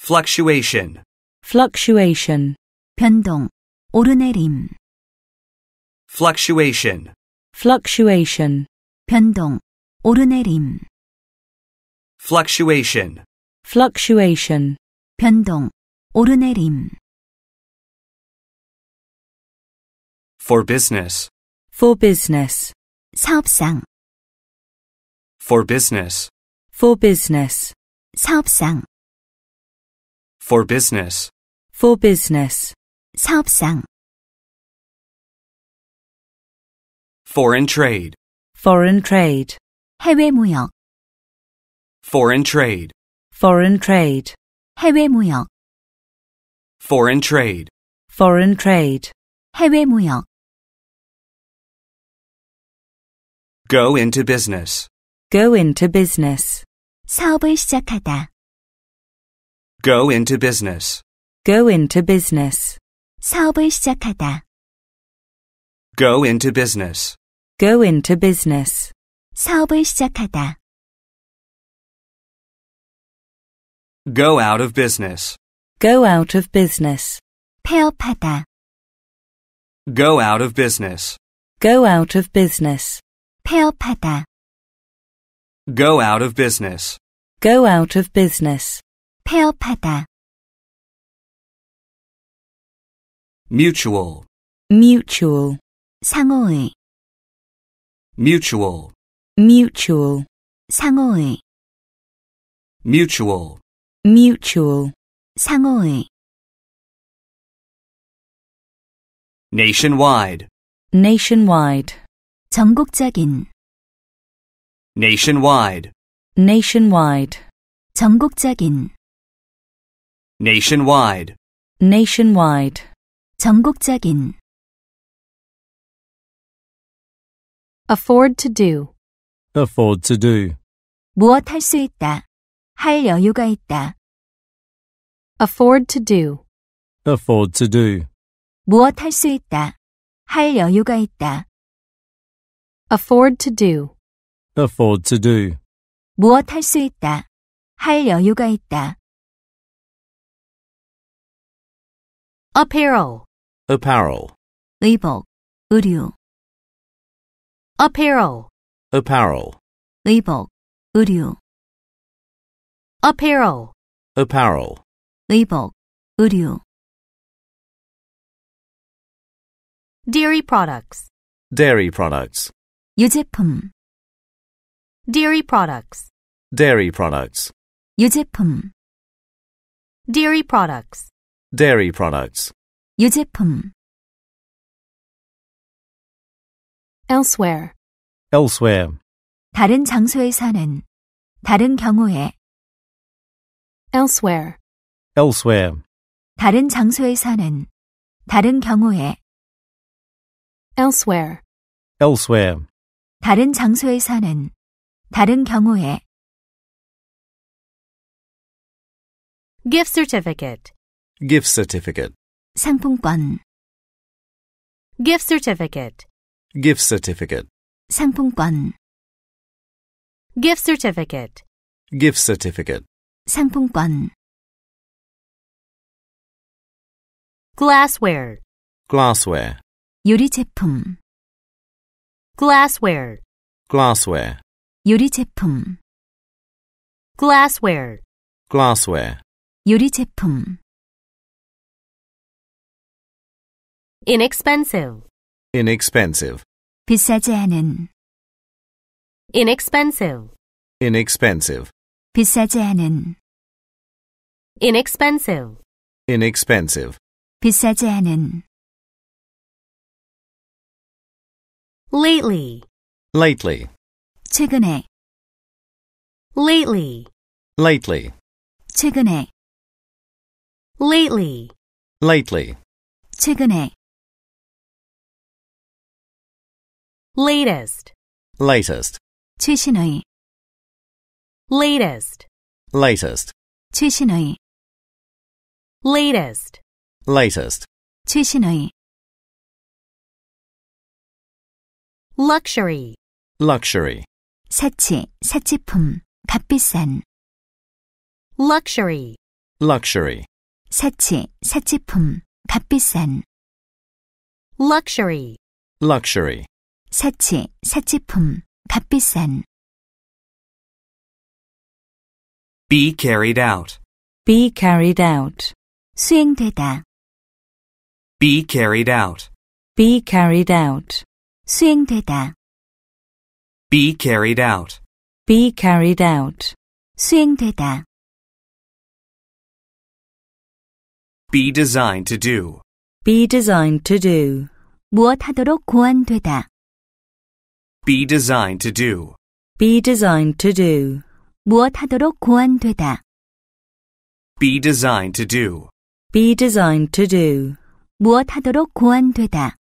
fluctuation, fluctuation, 변동, 오르내림 fluctuation, fluctuation, 변동, 오르내림, fluctuation, fluctuation, 변동, 오르내림. For business, for business, 사업상, for business, for business, 사업상, for business, for business, 사업상. foreign trade foreign trade 해외 무역 foreign trade foreign trade 해외 무역 foreign trade foreign trade 해외 무역 go into business go into business 사업을 시작하다 go into business go into business 사업을 시작하다 go into business Go into business. 사업을 시작하다. Go out of business. Go out of business. 폐업하다. Go out of business. Go out of business. 폐업하다. Go out of business. Go out of business. 폐업하다. Mutual. Mutual. 상호의 mutual mutual 상호의 mutual mutual 상호의 nationwide nationwide 전국적인 nationwide nationwide 전국적인 nationwide nationwide 전국적인 afford to do, afford to do. 무엇 할 수 있다. 할 여유가 있다. afford to do, afford to do. 무엇 할 수 있다. 할 여유가 있다. afford to do, afford to do. 무엇 할 수 있다. 할 여유가 있다. apparel, apparel. 의복, 의류 apparel, apparel, 의복, 의류, apparel, apparel, 의복, 의류, dairy products, dairy products, 유제품, dairy products, dairy products, 유제품, dairy products, dairy products, 유제품 elsewhere, elsewhere, 다른 장소에서는, 다른 경우에, elsewhere, elsewhere, 다른 장소에서는, 다른 경우에, elsewhere, elsewhere, 다른 장소에서는, 다른 경우에, gift certificate, gift certificate, 상품권, gift certificate, gift certificate 상품권 gift certificate gift certificate 상품권 glassware glassware 요리 제품 glassware glassware 요리 제품 glassware glassware 요리 제품 inexpensive inexpensive 비싸지 않은 inexpensive inexpensive 비싸지 않은 inexpensive inexpensive 비싸지 않은 lately lately 최근에 lately lately 최근에 lately lately 최근에 latest latest 최신의 latest latest 최신의 latest latest 최신의 luxury luxury 사치 사치품 값비싼 luxury luxury 사치 사치품 값비싼 luxury luxury 사치, 사치품, 값비싼 be carried out be carried out 수행되다 be carried out be carried out 수행되다 be carried out be carried out 수행되다 be designed to do be designed to do 무엇하도록 고안되다 Be designed to do. Be designed to do. 무엇 하도록 고안되다. Be designed to do. Be designed to do. 무엇 하도록 고안되다.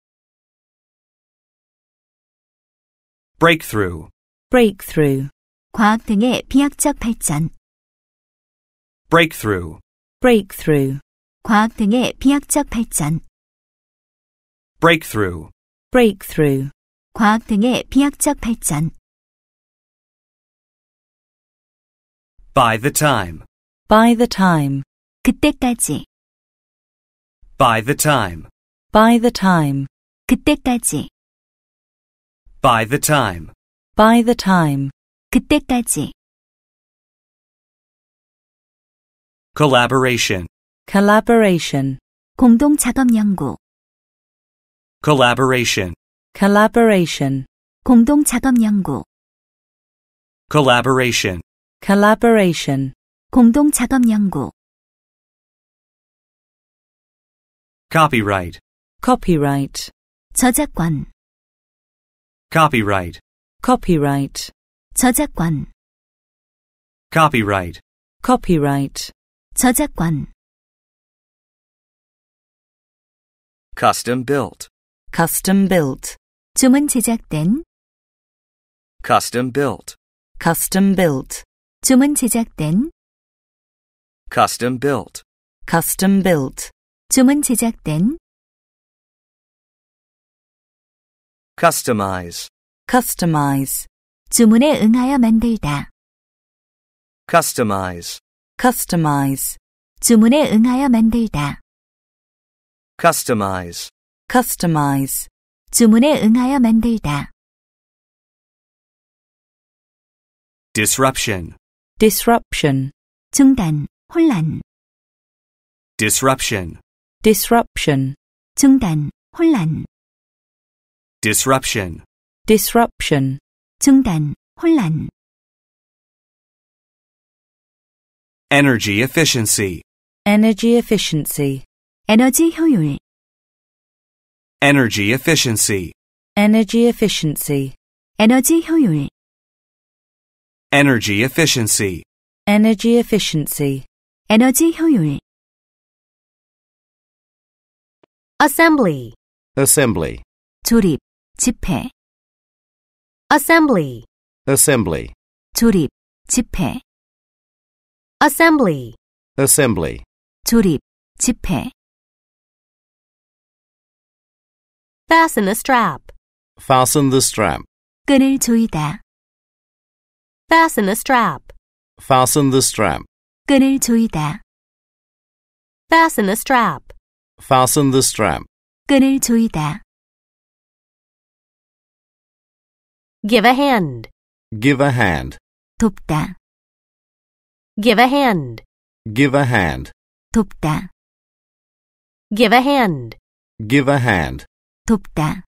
Breakthrough. Breakthrough. 과학 등의 비약적 발전. Breakthrough. Breakthrough. 과학 등의 비약적 발전. Breakthrough. Breakthrough. 과학 등의 비약적 발전. By the time. By the time. 그때까지. By the time. By the time. 그때까지. By the time. By the time. 그때까지. Collaboration. Collaboration. 공동 작업 연구. Collaboration. collaboration 공동 작업 연구 collaboration collaboration 공동 작업 연구 copyright copyright 저작권 copyright copyright 저작권 copyright copyright 저작권 custom built custom built 주문 제작된 custom built custom built 주문 제작된 custom built custom built 주문 제작된 customize customize 주문에 응하여 만들다 customize customize 주문에 응하여 만들다 customize customize 주문에 응하여 만들다. disruption, disruption, 중단, 혼란. disruption, disruption, 중단, 혼란. disruption, disruption, 중단, 혼란. energy efficiency, energy efficiency, 에너지 효율. Energy efficiency. Energy efficiency. Energy 효율. Energy efficiency. Energy efficiency. Energy 효율. Assembly. Assembly. 조립, 집회. Assembly. Assembly. 조립, 집회. Assembly. Assembly. 조립, 집회. Fasten the strap. Fasten the strap. 끈을 조이다. Fasten the strap. Fasten the strap. 끈을 조이다. Fasten the strap. Fasten the strap. 끈을 조이다. Give a hand. Give a hand. 돕다. Give a hand. Give a hand. 돕다. Give a hand. Give a hand. 돕다.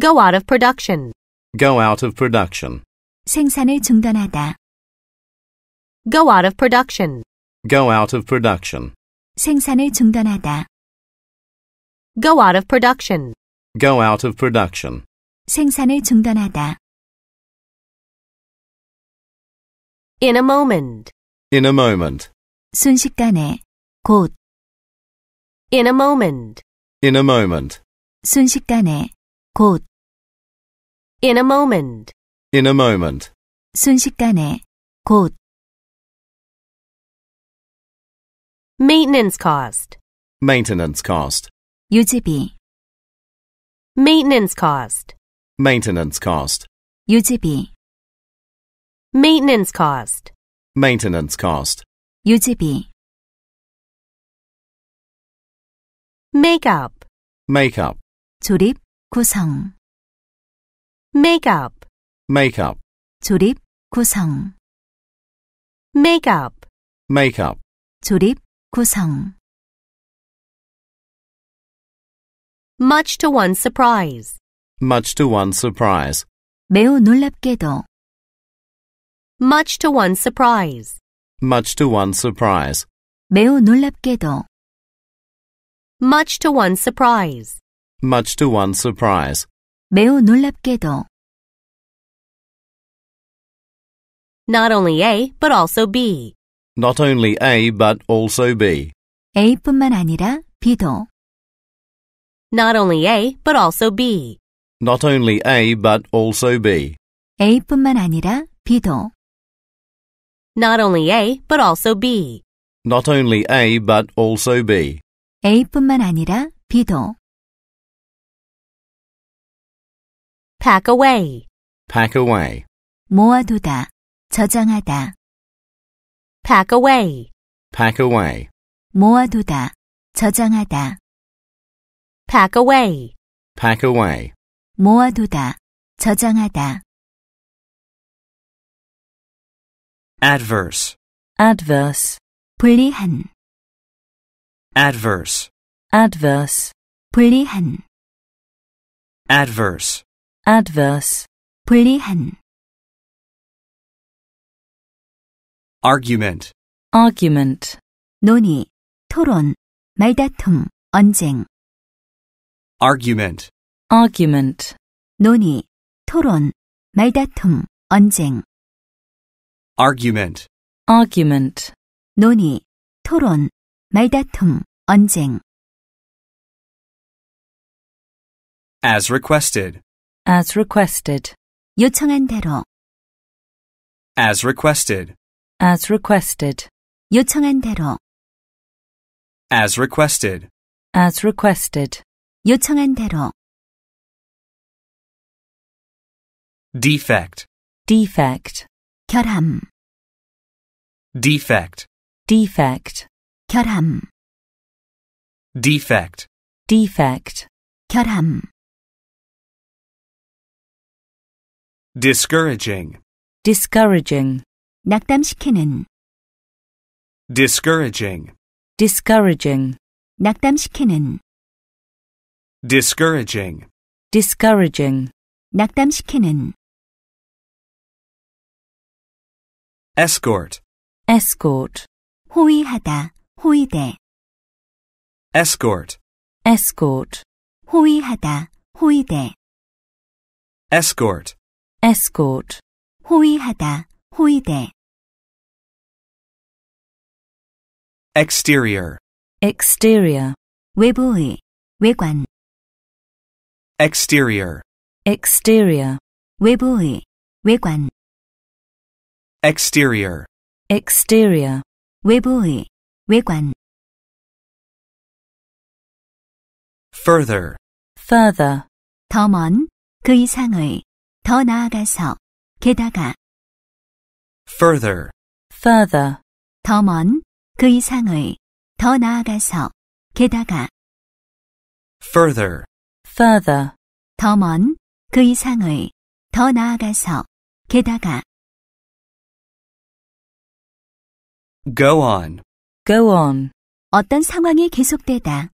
Go out of production. Go out of production. 생산을 중단하다. Go out of production. Go out of production. 생산을 중단하다. Go out of production. Go out of production. 생산을 중단하다. In a moment. In a moment. 순식간에 곧 in a moment. In a moment. 순식간에. 곧. In a moment. In a moment. 순식간에. 곧. Maintenance cost. Maintenance cost. 유지비. Maintenance cost. Maintenance cost. 유지비. Maintenance cost. Maintenance cost. 유지비. makeup makeup 조립 구성 Make up. 조립 구성 Make up. 조립 구성 much to one's surprise much to one's surprise 매우 놀랍게도 much to one's surprise much to one's surprise 매우 놀랍게도 much to one's surprise. Much to one's surprise. 매우 놀랍게도. Not only A, but also B. Not only A, but also B. A뿐만 아니라 B도. Not only A, but also B. Not only A, but also B. A뿐만 아니라 B도. Not only A, but also B. Not only A, but also B. A뿐만 아니라 B도 pack away pack away 모아두다 저장하다 pack away pack away 모아두다 저장하다 pack away pack away 모아두다 저장하다 adverse adverse 불리한 adverse adverse 불리한 adverse adverse 불리한 argument argument 논의 토론 말다툼 언쟁 argument argument 논의 토론 말다툼 언쟁 argument argument 논의 토론 말다툼, 언쟁. As requested. As requested. 요청한 대로. As requested. As requested. 요청한 대로. As requested. As requested. 요청한 대로. Defect. Defect. 결함. Defect. Defect. 결함 defect defect 결함 discouraging discouraging 낙담시키는 discouraging discouraging 낙담시키는 discouraging discouraging 낙담시키는 escort escort 호위하다 호위대 escort escort 호위하다 호위대 escort escort 호위하다 호위대 exterior exterior 외부의 외관 exterior exterior 외부의 외관 exterior exterior 외부의 외관 further further 더 먼, 그 이상의, 더 나아가서, 게다가 further further 더 먼, 그 이상의, 더 나아가서, 게다가 further further 더 먼, 그 이상의, 더 나아가서, 게다가 go on Go on. 어떤 상황이 계속되다.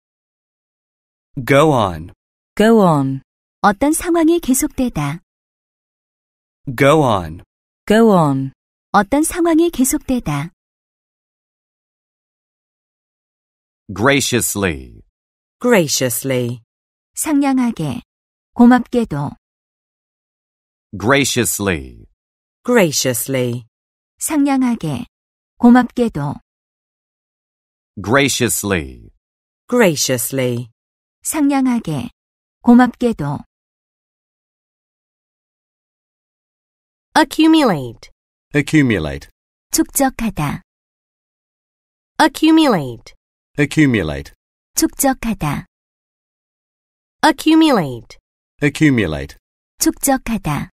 Go on. Go on. 어떤 상황이 계속되다. Go on. Go on. 어떤 상황이 계속되다. graciously, graciously, 상냥하게, 고맙게도. graciously, graciously, 상냥하게, 고맙게도. graciously, graciously. 상냥하게, 고맙게도. accumulate, accumulate. 축적하다. accumulate, accumulate. 축적하다. accumulate, accumulate. 축적하다.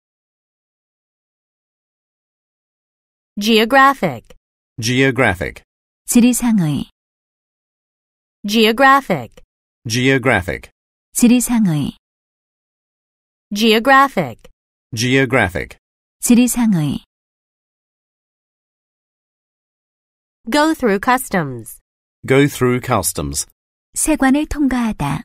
geographic, geographic. 지리상의 geographic geographic 지리상의 geographic geographic 지리상의 go through customs go through customs 세관을 통과하다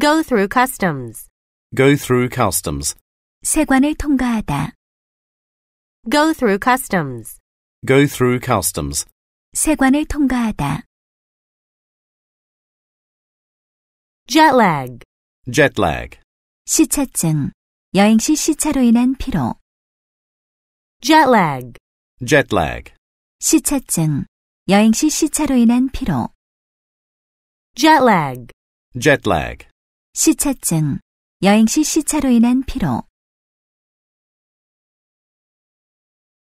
go through customs go through customs 세관을 통과하다 go through customs go through customs 세관을 통과하다 jet lag, jet lag, 시차증, 여행 시 시차로 인한 피로. jet lag, jet lag, 시차증, 여행 시 시차로 인한 피로. jet lag, jet lag, 시차증, 여행 시 시차로 인한 피로.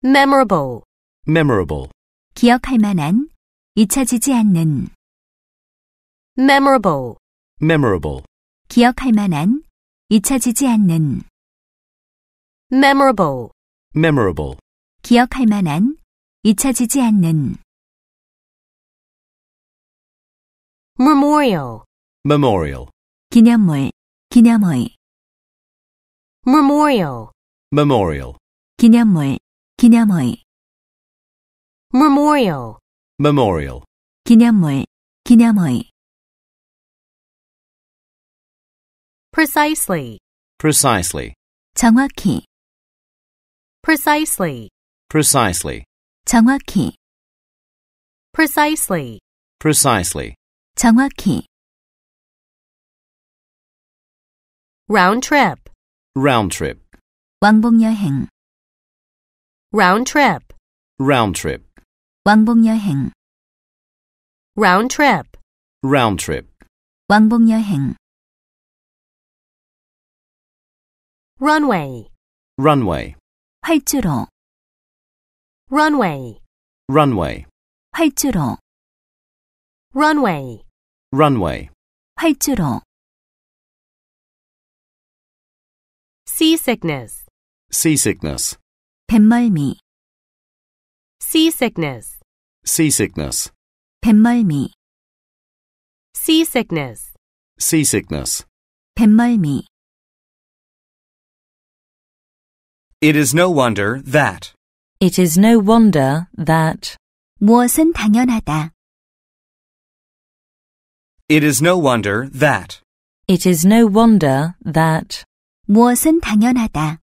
memorable, memorable, 기억할 만한, 잊혀지지 않는. memorable, memorable 기억할 만한 잊혀지지 않는 memorable memorable 기억할 만한 잊혀지지 않는 memorial memorial 기념물 기념의 memorial memorial 기념물 기념의 memorial memorial 기념물 기념의 precisely, precisely, 정확히, precisely, precisely, 정확히, precisely, precisely, 정확히. round trip, round trip, 왕복 여행, round trip, round trip, 왕복 여행, round trip, round trip, 왕복 여행. runway, runway, 활주로, runway, runway, 활주로, runway, runway, 활주로. seasickness, seasickness, 뱃멀미, seasickness, seasickness, 뱃멀미, seasickness, seasickness, 뱃멀미. It is no wonder that. It is no wonder that. 무엇은 당연하다. It is no wonder that. It is no wonder that. 무엇은 당연하다.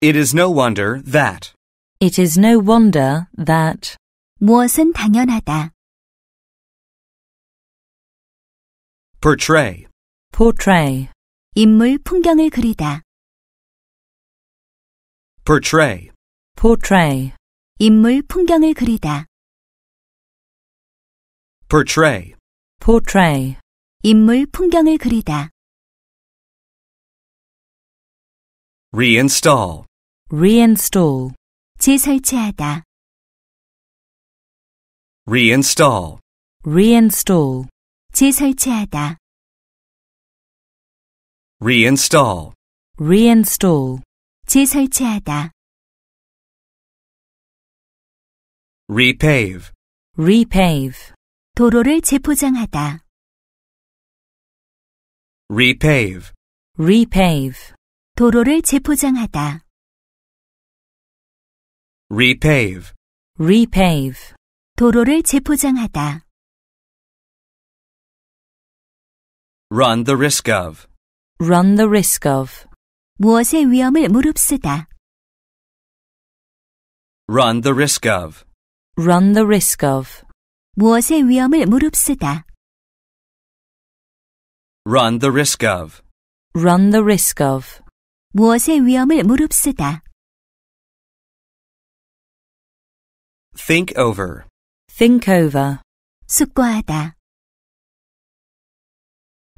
It is no wonder that. It is no wonder that. 무엇은 당연하다. Portray. Portray. 인물 풍경을 그리다 portray, portray. 인물 풍경을 그리다. portray, portray. 인물 풍경을 그리다. reinstall, reinstall. 재설치하다. reinstall, reinstall. 재설치하다. reinstall, reinstall. 재설치하다 repave repave 도로를 재포장하다 repave repave 도로를 재포장하다 repave repave 도로를 재포장하다 run the risk of run the risk of 무엇의 위험을 무릅쓰다. run the risk of, run the risk of, 무엇의 위험을 무릅쓰다. run the risk of, run the risk of, 무엇의 위험을 무릅쓰다. think over, think over, 숙고하다.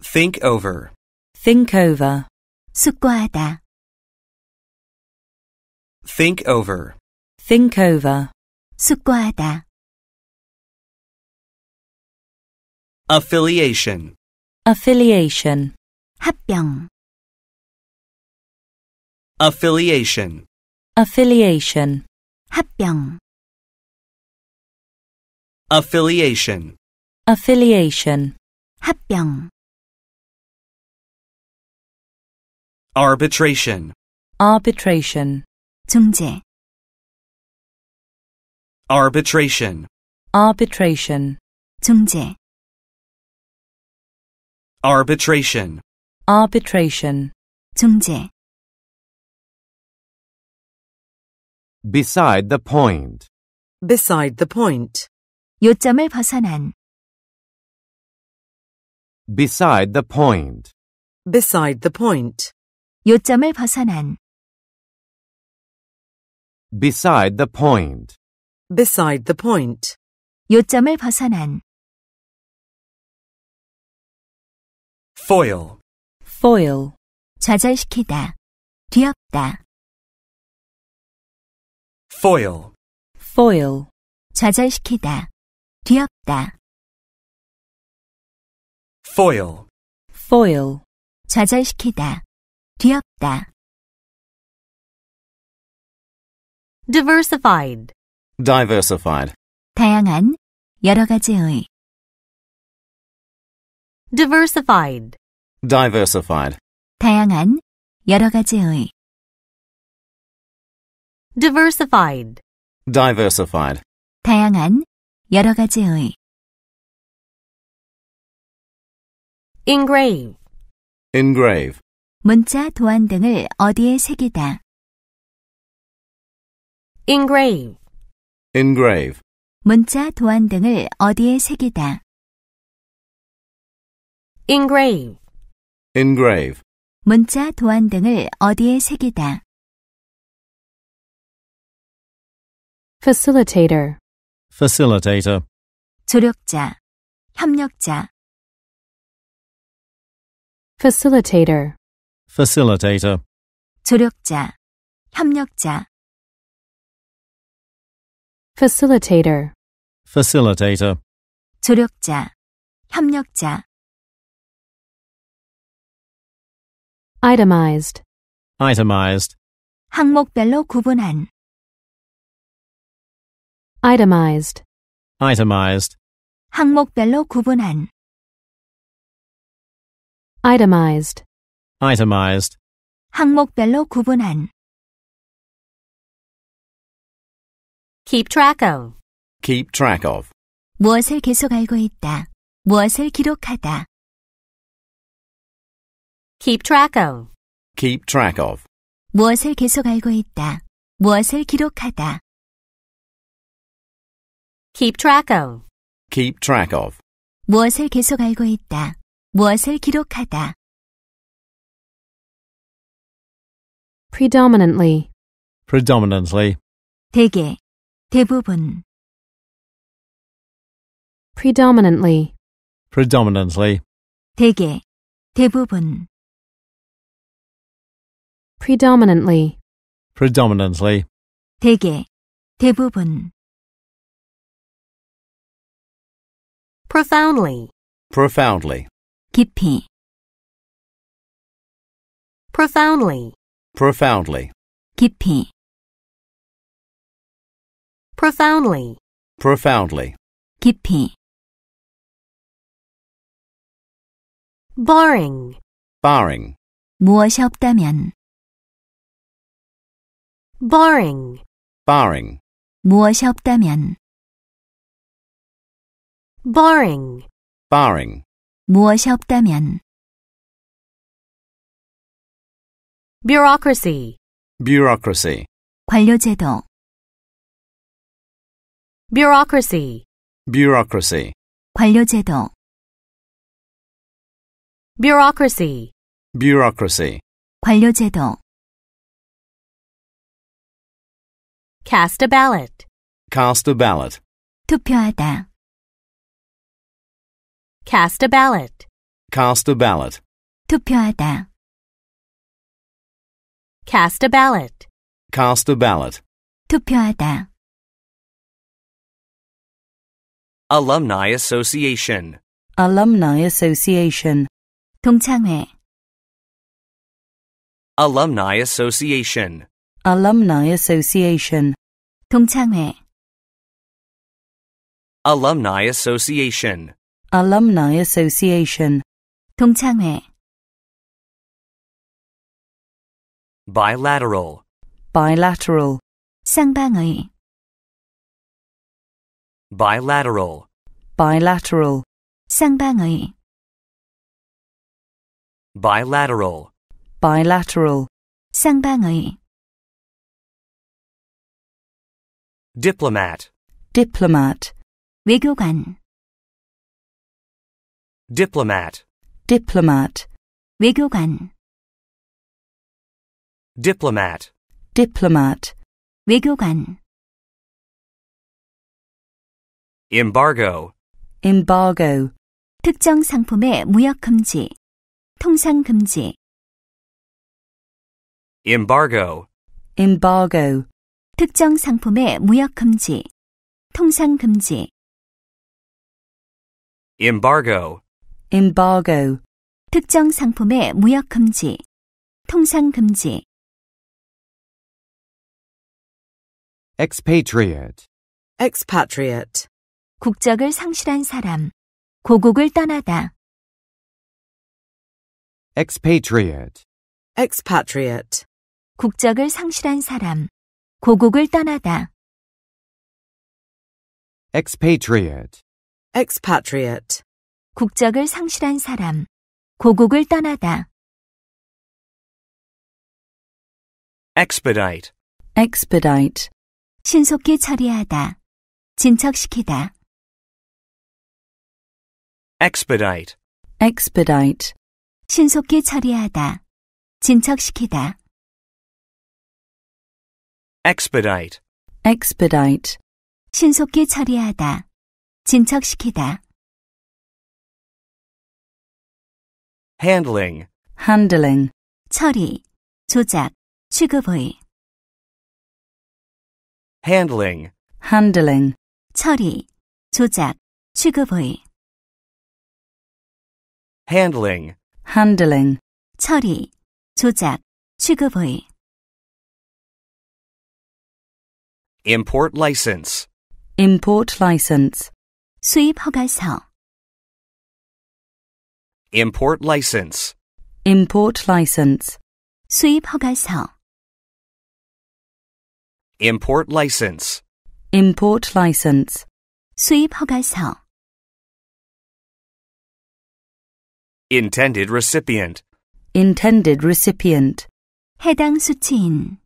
think over, think over, 숙고하다. Think over. Think over. 숙고하다. Affiliation. Affiliation. 합병. Affiliation. Affiliation. 합병. Affiliation. Affiliation. 합병. arbitration arbitration 중재 arbitration arbitration 중재 arbitration arbitration 중재 beside the point beside the point 요점을 벗어난 beside the point beside the point 요점을 벗어난 beside the point beside the point 요점을 벗어난 foil foil 좌절시키다 뒤엎다 foil foil 좌절시키다 뒤엎다 foil foil 좌절시키다 귀엽다. diversified, diversified, 다양한 여러 가지의 diversified, diversified, 다양한 여러 가지의 diversified, diversified, 다양한 여러 가지의 engrave, engrave, 문자 도안 등을 어디에 새기다. engrave, engrave, 문자 도안 등을 어디에 새기다. engrave, engrave, 문자 도안 등을 어디에 새기다. facilitator, facilitator, 조력자, 협력자. facilitator. facilitator 조력자, 협력자 facilitator facilitator 조력자, 협력자 itemized itemized 항목별로 구분한 itemized itemized 항목별로 구분한 itemized itemized 항목별로 구분한 keep track of keep track of 무엇을 계속 알고 있다. 무엇을 기록하다. keep track of keep track of 무엇을 계속 알고 있다. 무엇을 기록하다. keep track of keep track of 무엇을 계속 알고 있다. 무엇을 기록하다. predominantly, predominantly, 대개, 대부분, predominantly, predominantly, 대개, 대부분, predominantly, predominantly, 대개, 대부분, profoundly, profoundly, 깊이, profoundly profoundly 깊이 profoundly profoundly 깊이 barring barring 무엇이 없다면 barring barring 무엇이 없다면 barring barring 무엇이 없다면 bureaucracy bureaucracy 관료제도 bureaucracy bureaucracy 관료제도 bureaucracy bureaucracy 관료제도 cast a ballot cast a ballot 투표하다 cast a ballot cast a ballot 투표하다 Cast a ballot. Cast a ballot. 투표하다. Alumni Association. Alumni Association. 동창회. Alumni Association. Alumni Association. 동창회. Alumni Association. Alumni Association. 동창회. bilateral bilateral 쌍방의 bilateral bilateral 쌍방의 bilateral bilateral 쌍방의 diplomat diplomat 외교관 diplomat diplomat 외교관 diplomat, diplomat, 외교관. embargo, embargo, 특정 상품의 무역 금지, 통상 금지. embargo, embargo, 특정 상품의 무역 금지, 통상 금지. embargo, embargo, 특정 상품의 무역 금지, 통상 금지. expatriate, expatriate. 국적을 상실한 사람, 고국을 떠나다. expatriate, expatriate. 국적을 상실한 사람, 고국을 떠나다. expatriate, expatriate. 국적을 상실한 사람, 고국을 떠나다. expedite, expedite. 신속히 처리하다, 진척시키다. expedite, expedite, 신속히 처리하다, 진척시키다. expedite, expedite, 신속히 처리하다, 진척시키다. handling, handling, 처리, 조작, 취급의. handling, handling, 처리, 조작, 취급의. handling, handling, 처리, 조작, 취급의. import license, import license, 수입 허가서. import license, import license, 수입 허가서. Import license. Import license. 수입허가서. Intended recipient. Intended recipient. 해당 수취인.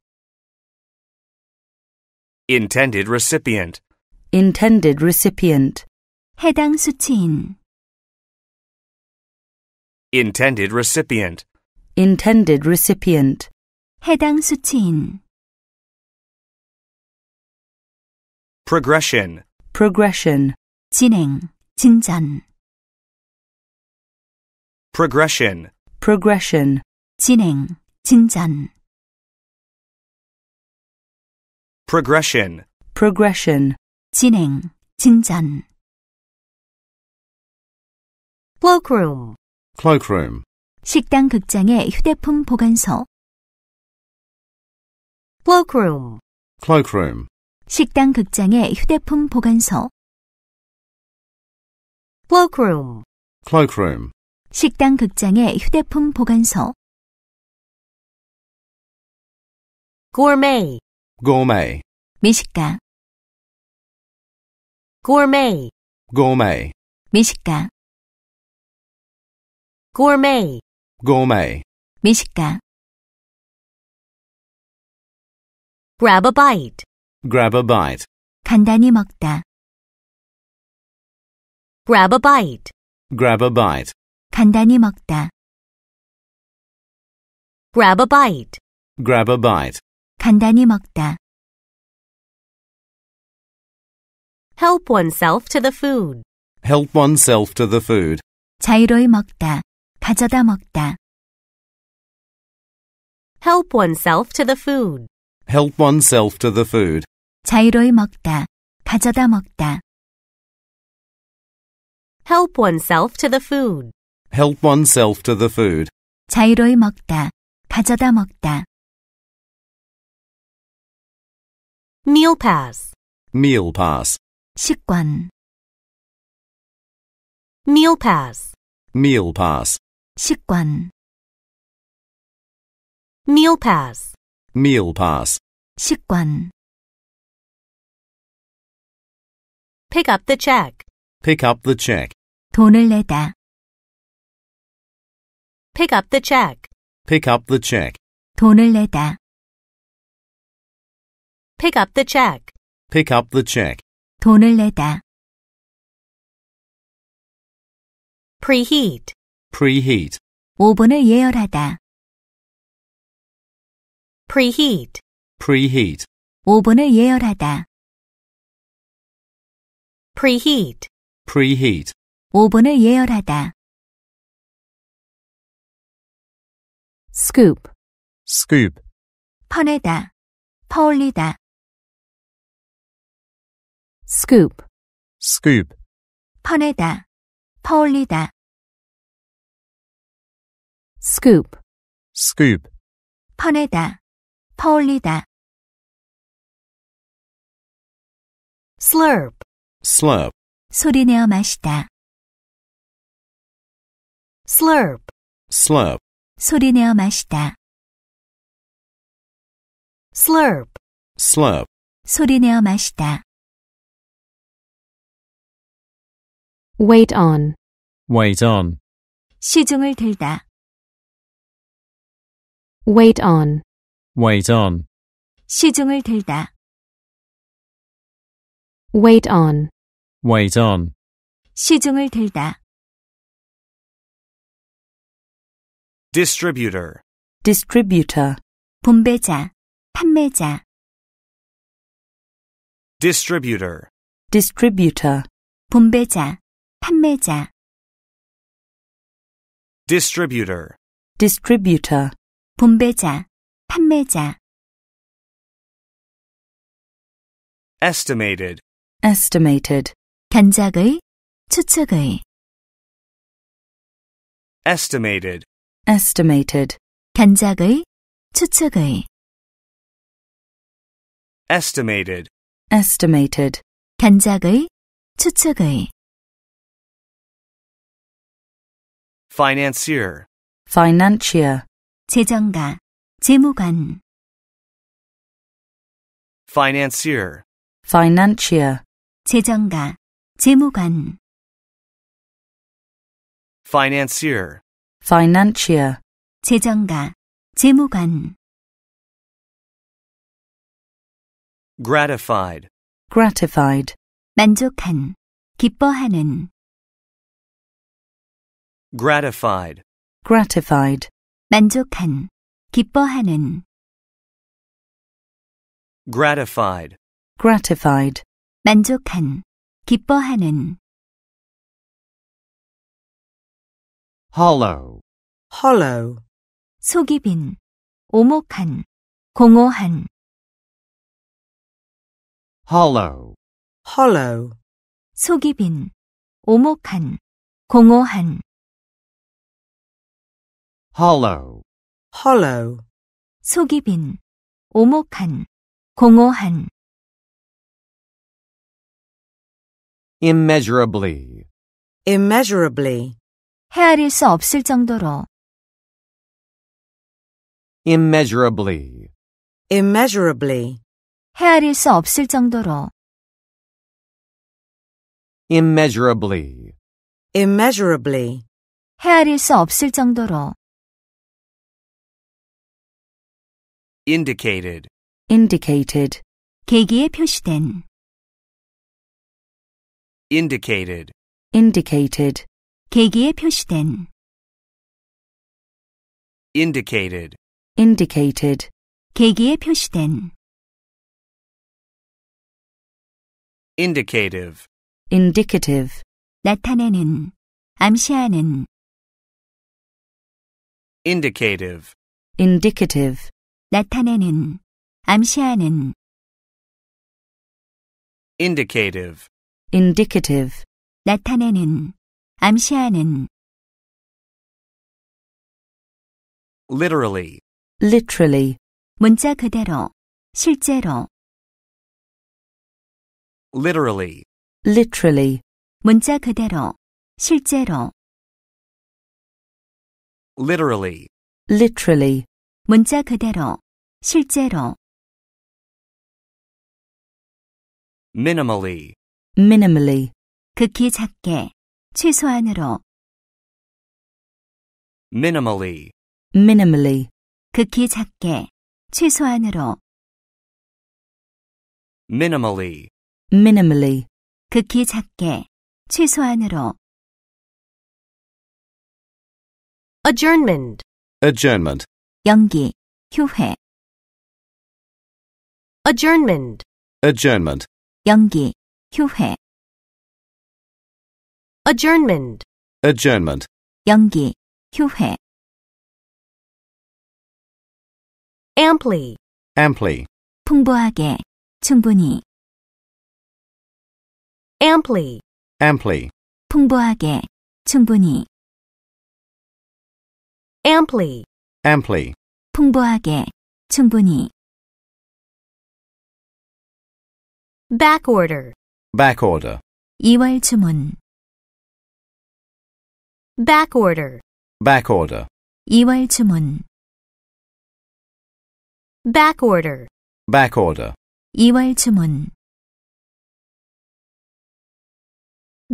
Intended recipient. Intended recipient. 해당 수취인. Intended recipient. Intended recipient. 해당 수취인. progression, progression, 진행, 진전. progression, progression, 진행, 진전. progression, progression, 진행, 진전. cloakroom, cloakroom. 식당 극장의 휴대품 보관소. cloakroom, cloakroom. 식당 극장의 휴대폰 보관소 cloakroom cloakroom 식당 극장의 휴대폰 보관소 gourmet gourmet 미식가 gourmet gourmet 미식가 gourmet gourmet 미식가 grab a bite Grab a bite. 간단히 먹다. Grab a bite. Grab a bite. 간단히 먹다. Grab a bite. Grab a bite. 간단히 먹다. Help oneself to the food. Help oneself to the food. 자유로이 먹다. 가져다 먹다. Help oneself to the food help oneself to the food. 자유로이 먹다, 가져다 먹다. Help oneself to the food. Help oneself to the food. 자유로이 먹다, 가져다 먹다. Meal pass. Meal pass. 식권. Meal pass. Meal pass. 식권. Meal pass meal pass. 식권. Pick up the check. Pick up the check. 돈을 내다. Pick up the check. Pick up the check. 돈을 내다. Pick up the check. Pick up the check. 돈을 내다. Preheat. Preheat. 오븐을 예열하다 preheat preheat 오븐을 예열하다 preheat preheat 오븐을 예열하다 scoop scoop 퍼내다 퍼올리다 scoop scoop 퍼내다 퍼올리다 scoop scoop 퍼내다 퍼올리다 slurp slurp 소리내어 마시다 slurp slurp 소리내어 마시다 slurp slurp 소리내어 마시다 wait on wait on 시중을 들다 wait on Wait on. 시중을 들다. Wait on. Wait on. 시중을 들다. Distributor. Distributor. 분배자, 판매자. Distributor. Distributor. 분배자, 판매자. Distributor. Distributor. 분배자, 판매자 estimated estimated 견적의 추측의 estimated estimated 견적의 추측의 estimated estimated 견적의 추측의 financier financier 재정가 재무관 financier financier 재정가 재무관 financier financier 재정가 재무관 gratified gratified 만족한 기뻐하는 gratified gratified 만족한 기뻐하는 gratified gratified 만족한 기뻐하는 hollow hollow 속이 빈 오목한 공허한 hollow hollow 속이 빈 오목한 공허한 hollow hollow 속이빈, 오목한, 공허한 immeasurably immeasurably 헤아릴 수 없을 정도로 immeasurably immeasurably 헤아릴 수 없을 정도로 immeasurably immeasurably 헤아릴 수 없을 정도로 indicated indicated 계기에 표시된 indicated indicated 계기에 표시된 indicated indicated 계기에 표시된 indicative indicative 나타내는 암시하는 indicative indicative 나타내는, 암시하는 indicative indicative 나타내는, 암시하는 literally literally 문자 그대로, 실제로 literally literally 문자 그대로, 실제로 literally literally 문자 그대로, 실제로. minimally, minimally, 극히 작게, 최소한으로. minimally, minimally, 극히 작게, 최소한으로. minimally, minimally, 극히 작게, 최소한으로. adjournment, adjournment. 연기, 휴회. adjournment, adjournment, 연기, 휴회. adjournment, adjournment, 연기, 휴회. amply, amply, 풍부하게, 충분히. amply, amply, 풍부하게, 충분히. amply, amply 풍부하게, 충분히 Back order. Back order. 이월 주문 Back order. Back order. 이월 주문 Back order. Back order. 이월 주문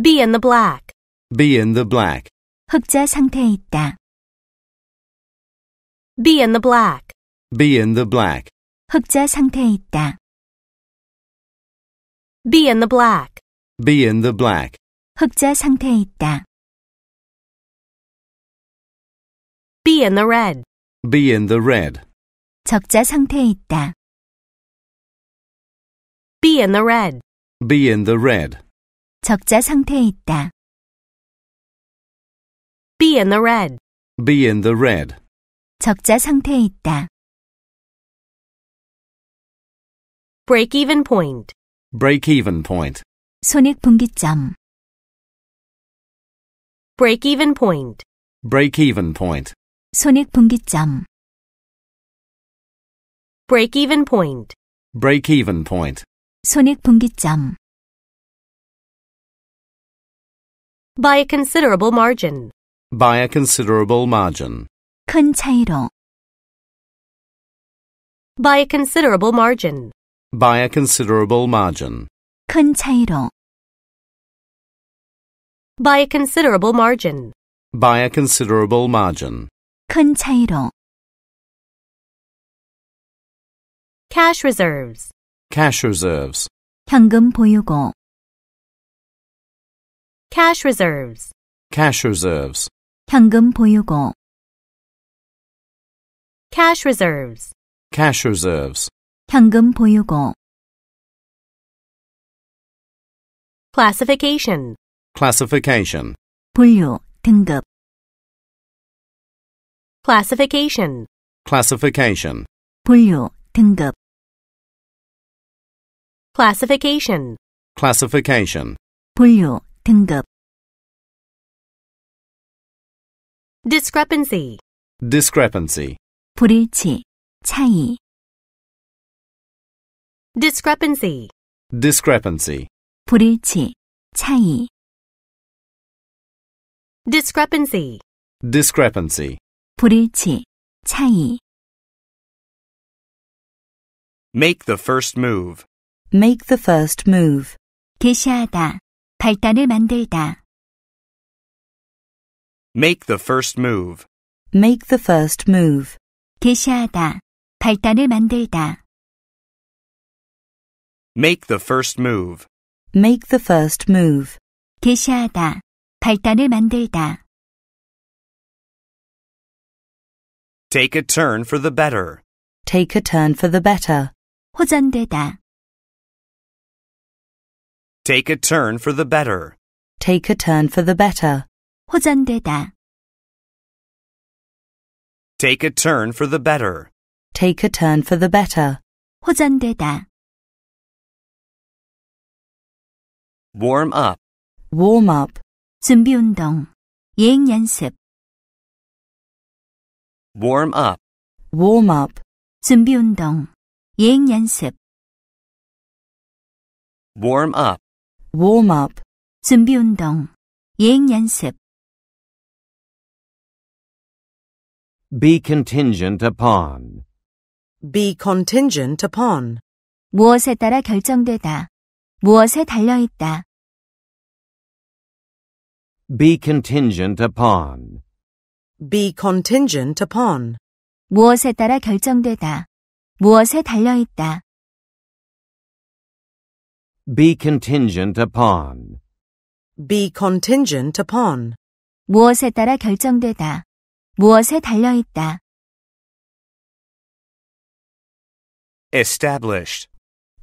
be in the black be in the black 흑자 상태에 있다 be in the black. Be in the black. 흑자 상태에 있다. Be in the black. Be in the black. 흑자 상태에 있다. Be in the red. Be in the red. 적자 상태에 있다. Be in the red. Be in the red. 적자 상태에 있다. Be in the red. Be in the red. 적자 상태에 있다. break even point, break even point, 손익 분기점, break even point, break even point, 손익 분기점, break even point, break even point, 손익 분기점, by a considerable margin, by a considerable margin, 큰 차이로 by a considerable margin by a considerable margin 큰 차이로 by a considerable margin by a considerable margin 큰 차이로 cash reserves cash reserves 현금 보유고 cash reserves cash reserves 현금 보유고 cash reserves, cash reserves, 현금 보유고, classification, classification, 분류, 등급, classification, classification, 분류, 등급, classification, classification, 분류, 등급, discrepancy, discrepancy, 불일치, 차이 discrepancy discrepancy 불일치, 차이 discrepancy discrepancy 불일치, 차이 make the first move make the first move 개시하다, 발단을 만들다 make the first move make the first move 개시하다, 발단을 만들다. Make the first move. Make the first move. 개시하다, 발단을 만들다. Take a turn for the better. Take a turn for the better. 호전되다. Take a turn for the better. Take a turn for the better. 호전되다. Take a turn for the better. Take a turn for the better. 호전되다. Warm up. Warm up. 준비 운동. 예행 연습. Warm up. Warm up. 준비 운동. 예행 연습. Warm up. Warm up. 준비 운동. 예행 연습. be contingent upon. be contingent upon. 무엇에 따라 결정되다. 무엇에 달려 있다. be contingent upon. be contingent upon. 무엇에 따라 결정되다. 무엇에 달려 있다. be contingent upon. be contingent upon. 무엇에 따라 결정되다. 무엇에 달려 있다. established,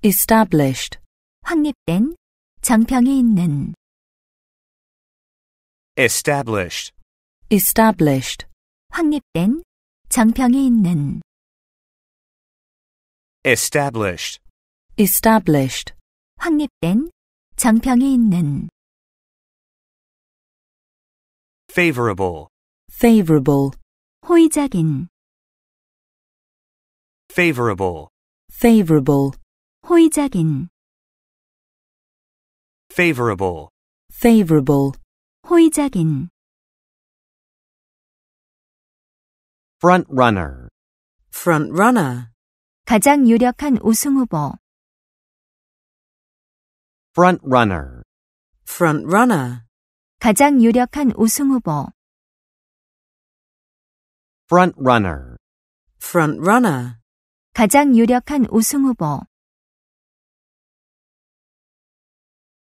established, 확립된, 정평이 있는, established, established, 확립된, 정평이 있는, established, established, 확립된, 정평이 있는, favorable, favorable 호의적인 favorable favorable 호의적인 favorable favorable 호의적인 front runner front runner 가장 유력한 우승 후보 front runner front runner 가장 유력한 우승 후보 front runner front runner 가장 유력한 우승 후보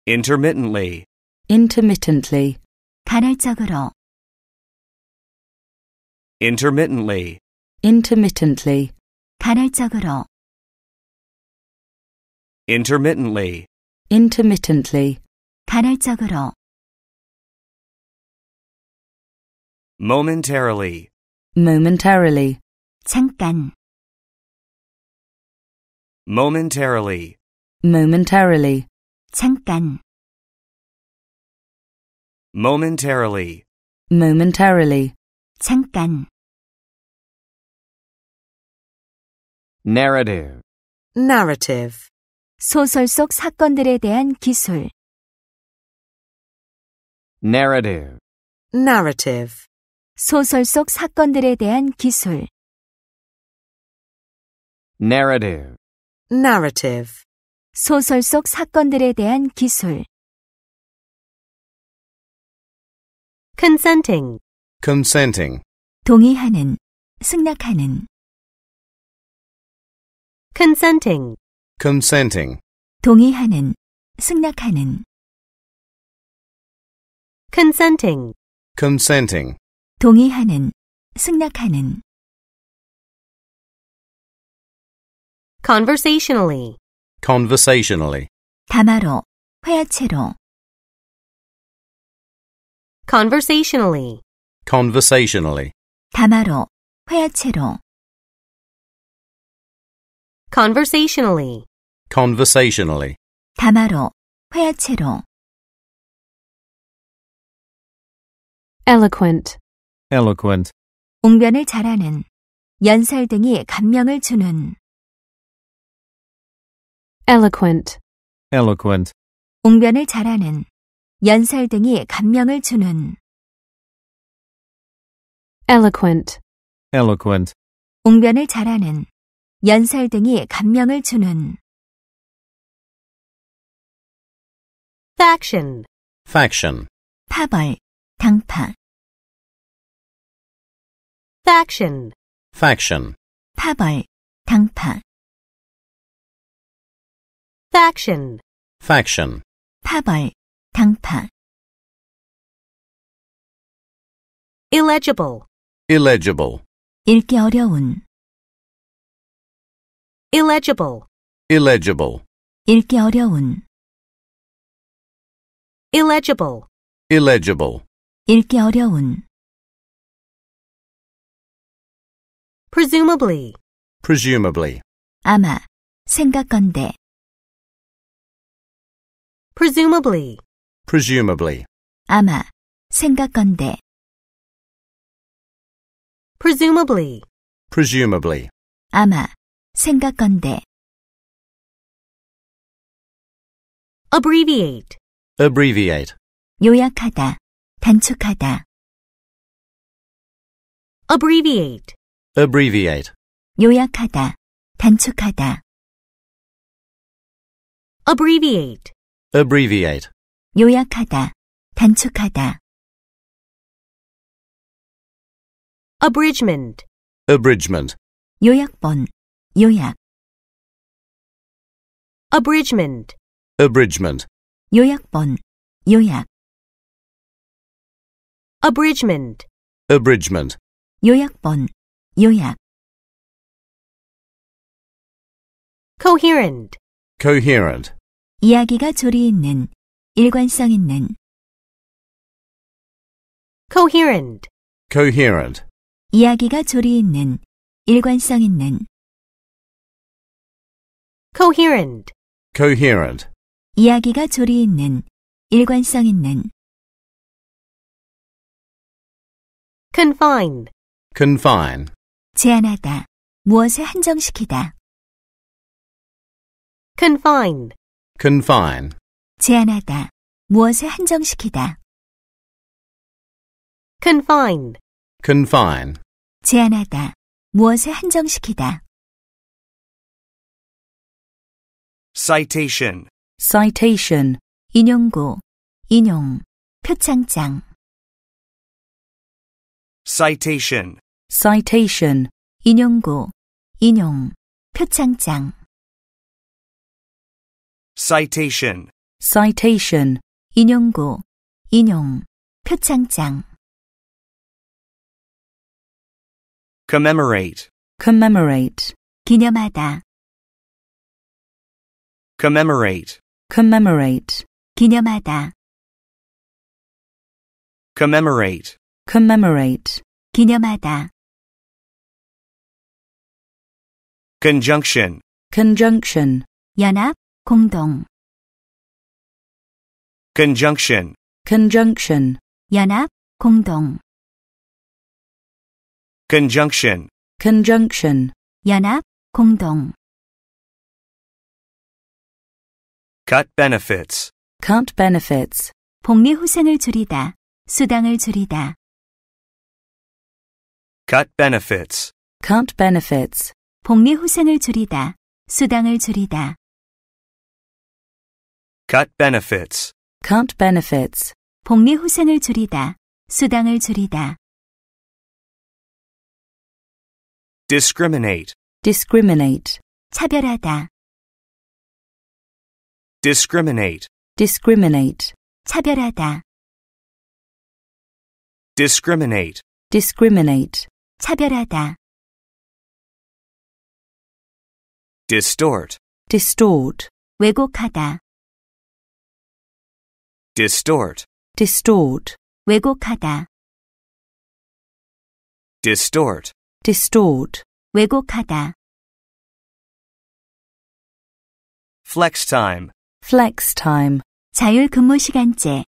intermittently intermittently 간헐적으로 intermittently intermittently 간헐적으로 intermittently intermittently 간헐적으로 momentarily momentarily. 잠깐. momentarily, momentarily. 잠깐. momentarily, momentarily. 잠깐. narrative, narrative, 소설 속 사건들에 대한 기술. narrative, narrative. 소설 속 사건들에 대한 기술 narrative narrative 소설 속 사건들에 대한 기술 consenting consenting 동의하는 승낙하는 consenting consenting 동의하는 승낙하는 consenting consenting 동의하는, 승낙하는. conversationally conversationally 담화로, 회화체로. conversationally conversationally 담화로, 회화체로. conversationally conversationally 담화로, 회화체로. eloquent eloquent, 웅변을 잘하는, 연설 등이 감명을 주는, eloquent, eloquent, 웅변을 잘하는, 연설 등이 감명을 주는, eloquent, eloquent, 웅변을 잘하는, 연설 등이 감명을 주는, faction, faction, 파벌, 당파, faction. faction. 파벌, 당파. faction. faction. 파벌, 당파. illegible. illegible. 읽기 어려운. illegible. illegible. 읽기 어려운. illegible. illegible. 읽기 어려운. presumably. presumably. 아마, 생각건데. presumably. presumably. 아마, 생각건데. presumably. presumably. 아마, 생각건데. abbreviate. abbreviate. 요약하다, 단축하다. abbreviate abbreviate 요약하다, 단축하다. abbreviate abbreviate 요약하다, 단축하다. abridgment abridgment 요약본, 요약. abridgment abridgment 요약본, 요약. abridgment abridgment 요약본, 요약 coherent coherent 이야기가 조리 있는 일관성 있는 coherent coherent 이야기가 조리 있는 일관성 있는 coherent coherent 이야기가 조리 있는 일관성 있는 confine confine 제한하다, 무엇에 한정시키다. confine, confine, 제한하다, 무엇에 한정시키다. confine, confine, 제한하다, 무엇에 한정시키다. citation, citation, 인용구, 인용, 표창장. citation citation, 인용구, 인용, 표창장 citation, citation, 인용구, 인용, 표창장 commemorate, commemorate, 기념하다 commemorate, commemorate, 기념하다 commemorate, commemorate, 기념하다 Conjunction. Conjunction. 연합, 공동. Conjunction. Conjunction. 연합, 공동. Conjunction. Conjunction. 연합, 공동. Cut benefits. Cut benefits. 복리 후생을 줄이다. 수당을 줄이다. Cut benefits. Cut benefits. 복리 후생을 줄이다, 수당을 줄이다. Cut benefits. Cut benefits. 복리 후생을 줄이다, 수당을 줄이다. Discriminate. Discriminate. 차별하다. Discriminate. Discriminate. 차별하다. Discriminate. Discriminate. 차별하다. distort, distort, 왜곡하다, distort, distort, 왜곡하다, distort, distort, 왜곡하다. flex time, flex time, 자율 근무 시간제,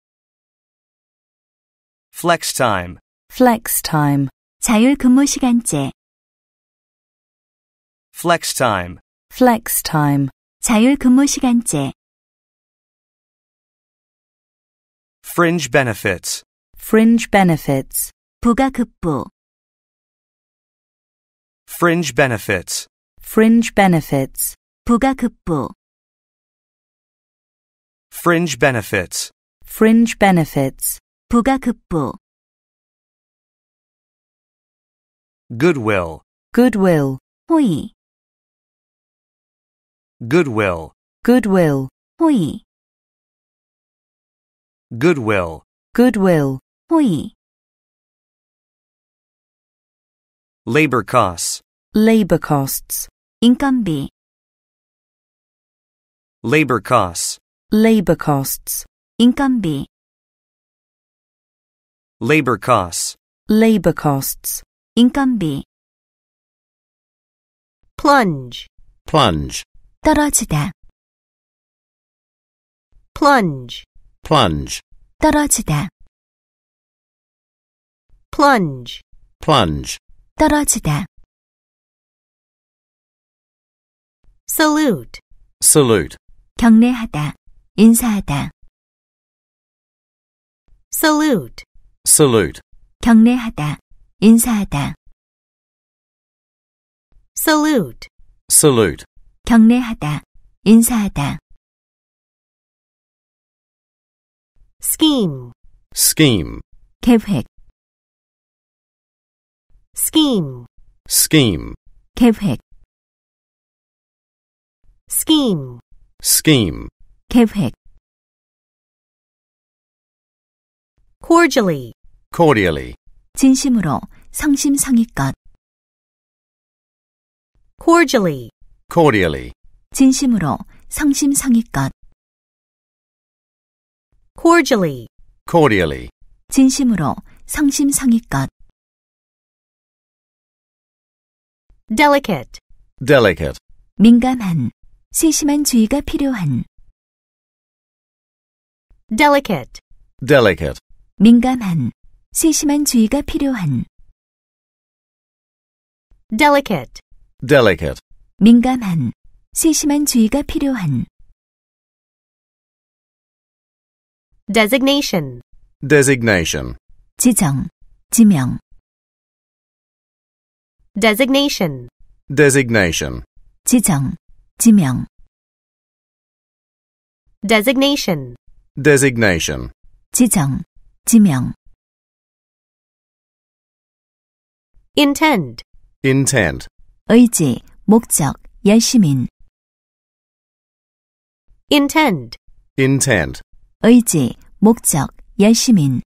flex time, flex time, 자율 근무 시간제, flex time, flex time 자율 근무 시간제 fringe benefits fringe benefits 부가급부 fringe benefits fringe benefits 부가급부 fringe benefits fringe benefits 부가급부 goodwill goodwill 호의 goodwill, goodwill, 好意 goodwill, goodwill, 好意 labor costs, labor costs, 印鑑費 labor costs, labor costs, 印鑑費 labor costs, labor costs, 印鑑費 plunge, plunge, 떨어지다 plunge plunge 떨어지다 plunge plunge 떨어지다 salute salute 경례하다 인사하다 salute salute 경례하다 인사하다 salute salute 경례하다, 인사하다. scheme, scheme, 계획, scheme, scheme, 계획, scheme, scheme, 계획. cordially, cordially, 진심으로, 성심성의껏. cordially, cordially. 진심으로, 성심성의껏. cordially. cordially. 진심으로, 성심성의껏. delicate. delicate. 민감한, 세심한 주의가 필요한. delicate. delicate. 민감한, 세심한 주의가 필요한. delicate. delicate. 민감한, 세심한 주의가 필요한. designation, designation, 지정, 지명, designation, designation, 지정, 지명, designation, designation, 지정, 지명, intent, intent, 의지, 목적, 열심인. intend, intend, 의지, 목적, 열심인.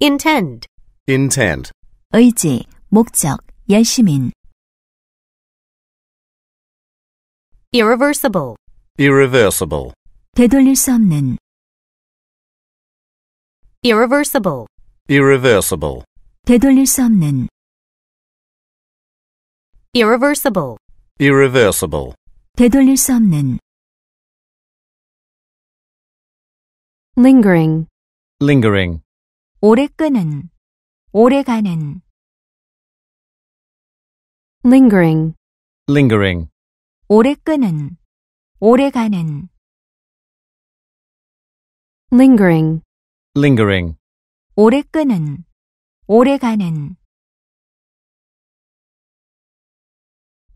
intend, intend, 의지, 목적, 열심인. irreversible, irreversible, 되돌릴 수 없는. irreversible, irreversible, 되돌릴 수 없는. irreversible, irreversible. 되돌릴 수 없는 lingering, lingering. 오래 끄는, 오래 가는 lingering, lingering. 오래 끄는, 오래 가는 lingering, lingering. 오래 끄는, 오래 가는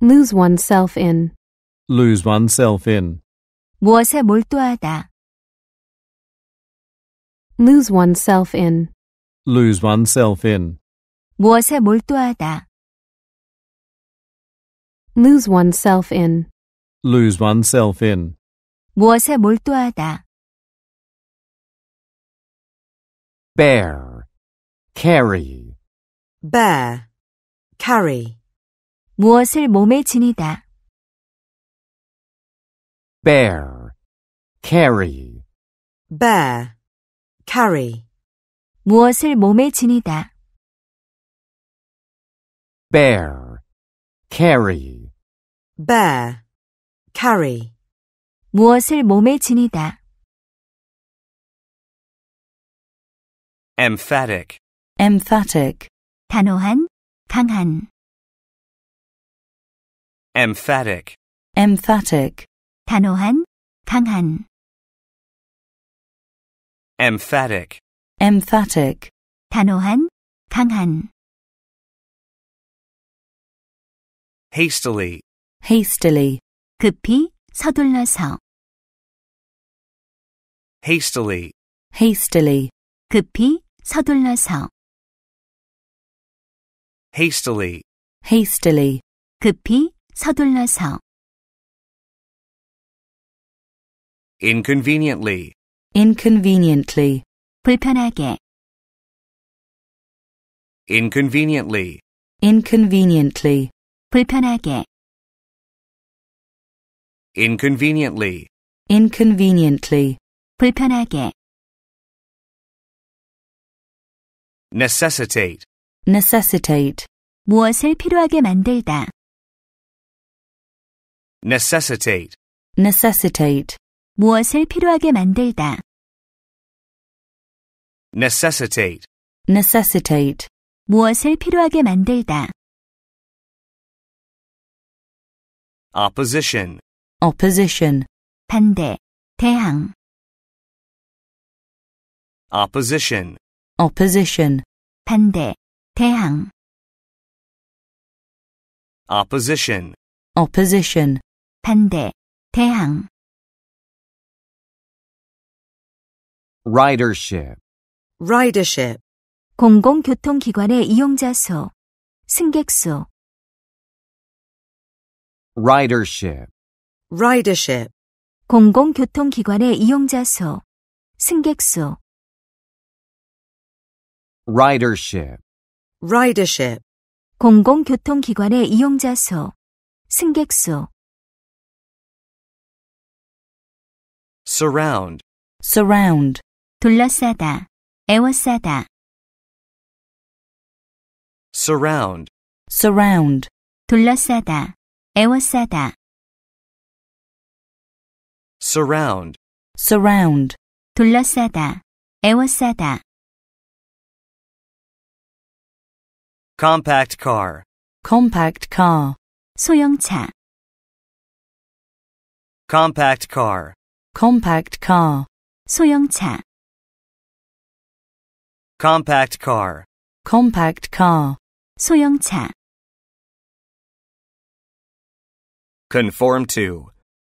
lose oneself in, lose oneself in. 무엇에 몰두하다. lose oneself in, lose oneself in. 무엇에 몰두하다. lose oneself in, lose oneself in. 무엇에 몰두하다. bear, carry, bear, carry. 무엇을 몸에 지니다. bear, carry, bear, carry. 무엇을 몸에 지니다. bear, carry, bear, carry. 무엇을 몸에 지니다. emphatic, emphatic. 단호한, 강한. emphatic, emphatic, 단호한, 강한 emphatic, emphatic, 단호한, 강한 hastily, hastily, 급히, 서둘러서 hastily, hastily, 급히, 서둘러서 hastily, hastily, 급히, 서둘러서 inconveniently inconveniently 불편하게 inconveniently inconveniently 불편하게 inconveniently inconveniently 불편하게 necessitate necessitate 무엇을 필요하게 만들다 necessitate, necessitate. 무엇을 필요하게 만들다. necessitate, necessitate. 무엇을 필요하게 만들다. opposition, opposition. 반대, 대항. opposition, opposition. 반대, 대항. opposition, opposition. 반대, 대항. ridership, ridership, 공공교통기관의 이용자 수, 승객 수, ridership, ridership, 공공교통기관의 이용자 수, 승객 수, ridership, ridership, 공공교통기관의 이용자 수, 승객 수. surround surround 둘러싸다 에워싸다 surround surround 둘러싸다 에워싸다 surround surround 둘러싸다 에워싸다 compact car compact car 소형차 compact car compact car 소형차 compact car compact car 소형차 conform to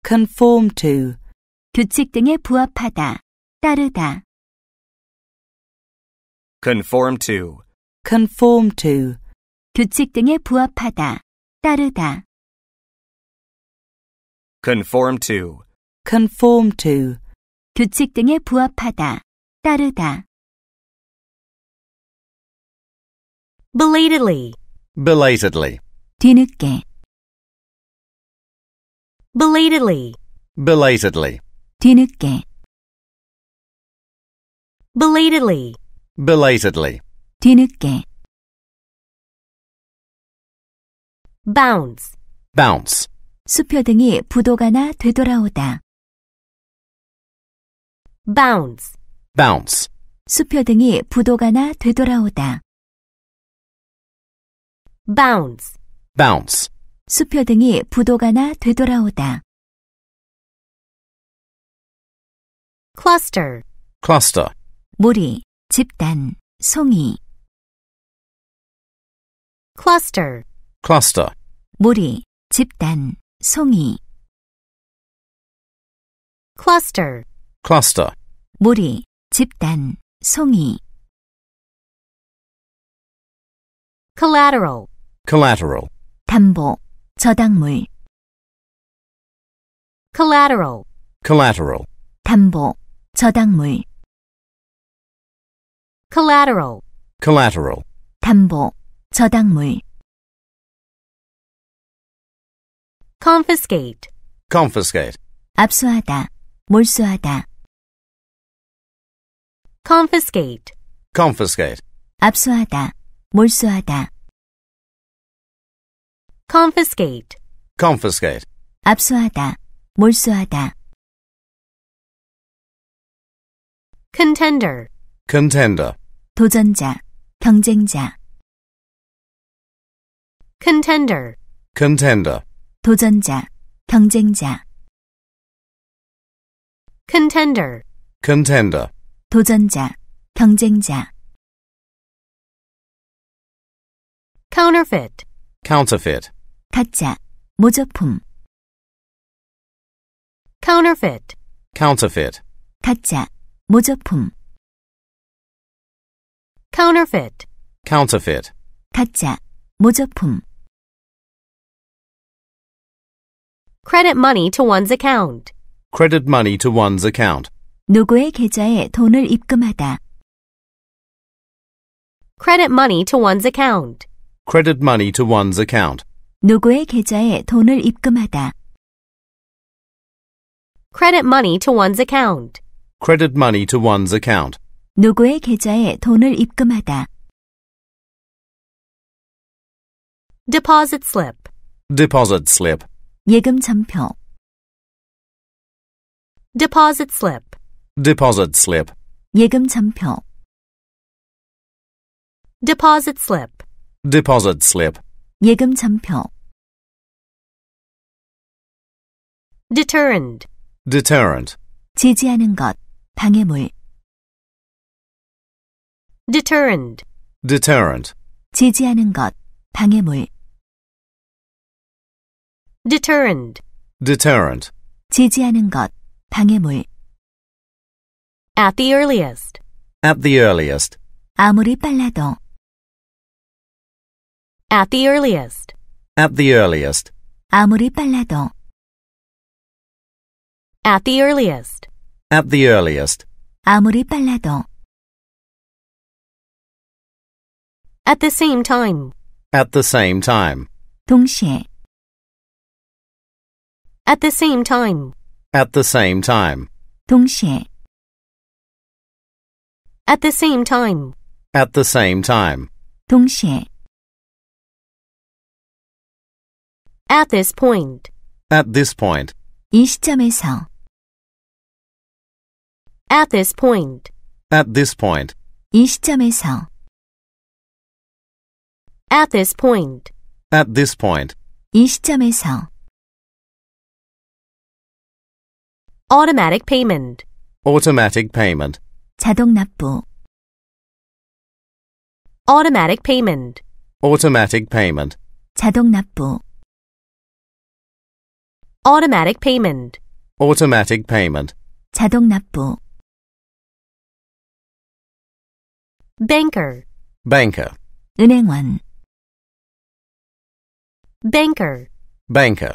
conform to 규칙 등에 부합하다 따르다 conform to conform to 규칙 등에 부합하다 따르다 conform to conform to 규칙 등에 부합하다, 따르다. belatedly belatedly 뒤늦게 belatedly belatedly 뒤늦게 belatedly belatedly 뒤늦게 bounce bounce 수표 등이 부도가나 되돌아오다 bounce, bounce. 수표 등이 부도가나 되돌아오다. bounce, bounce. 수표 등이 부도가나 되돌아오다. cluster, cluster. 무리, 집단, 송이. cluster, cluster. 무리, 집단, 송이. cluster, cluster. 무리, 집단, 송이 collateral collateral 담보, 저당물 collateral collateral 담보, 저당물 collateral collateral 담보, 저당물 confiscate confiscate 압수하다, 몰수하다 confiscate. confiscate. 압수하다, 몰수하다. confiscate. confiscate. 압수하다, 몰수하다. contender. contender. 도전자, 경쟁자. contender. contender. 도전자, 경쟁자. contender. contender. 도전자, 경쟁자. counterfeit, counterfeit, 가짜, 모조품. counterfeit, counterfeit, 가짜, 모조품. counterfeit, counterfeit, 가짜, 모조품. Credit money to one's account. Credit money to one's account. 누구의 계좌에 돈을 입금하다. Credit money to one's account. Credit money to one's account. 누구의 계좌에 돈을 입금하다. Credit money to one's account. Credit money to one's account. 누구의 계좌에 돈을 입금하다. Deposit slip. Deposit slip. 예금 전표. Deposit slip. Deposit slip. 예금 Deposit slip. Deposit slip. 예금 Deterrent. Deterrent. 지지하는 것, 방해물. Deterrent. Deterrent. 지지하는 것, 방해물. Deterrent. Deterrent. 지지하는 것, 방해물. At the earliest. At the earliest. 아무리 빨라도. At the earliest. At the earliest. 아무리 빨라도. At the earliest. At the earliest. 아무리 빨라도. At the same time. At the same time. 동시에. At the same time. At the same time. 동시에. At the same time. At the same time. 동시에. At this point. At this point. 이 시점에서. At this point. At this point. 이 시점에서. At this point. At this point. 이 시점에서. Automatic payment. Automatic payment. 자동 납부 automatic payment automatic payment 자동 납부 automatic payment automatic payment 자동 납부 banker banker 은행원 banker banker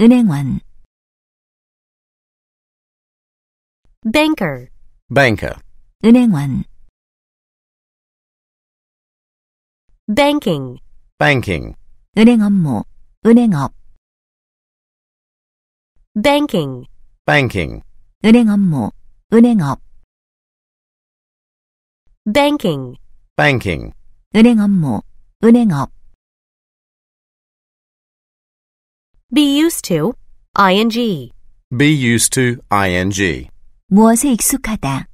은행원 banker banker 은행원 banking banking 은행 업무 은행업 banking banking 은행 업무 은행업 banking banking 은행 업무 은행업 be used to ing be used to ing 무엇에 익숙하다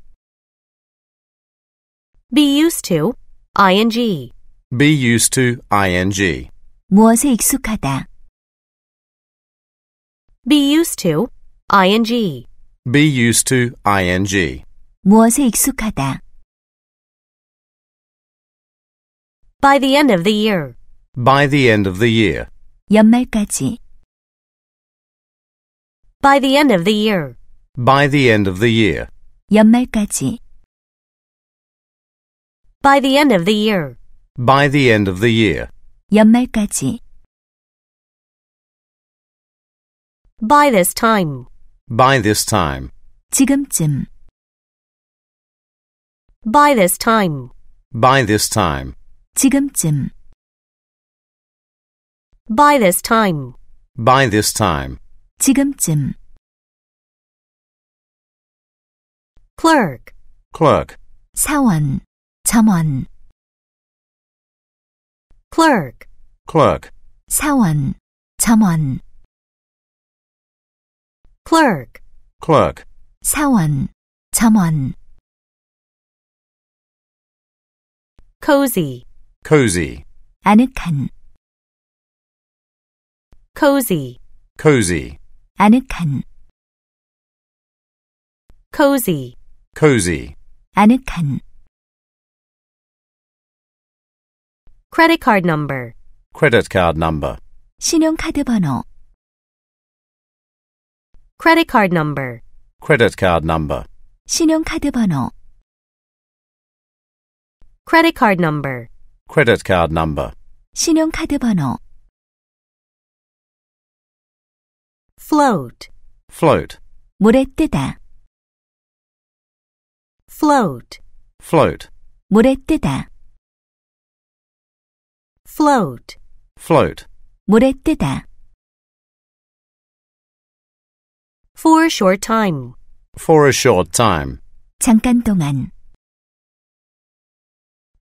be used to, ing. be used to, ing. 무엇에 익숙하다. be used to, ing. be used to, ing. 무엇에 익숙하다. by the end of the year. by the end of the year. 연말까지. by the end of the year. by the end of the year. 연말까지. By the end of the year. By the end of the year. 연말까지. By this time. By this time. 지금쯤. By this time. By this time. 지금쯤. By this time. By this time. 지금쯤. Clerk. Clerk. 사원. 점원 clerk clerk 사원 사원. clerk clerk 사원 사원. cozy cozy 아늑한 cozy cozy 아늑한 cozy cozy 아늑한 credit card number credit card number 신용카드 번호 credit card number credit card number 신용카드 번호 credit card number credit card number 신용카드 번호 float float 물에 뜨다 float float 물에 뜨다 float. float. 물에 뜨다. for a short time. for a short time. 잠깐 동안.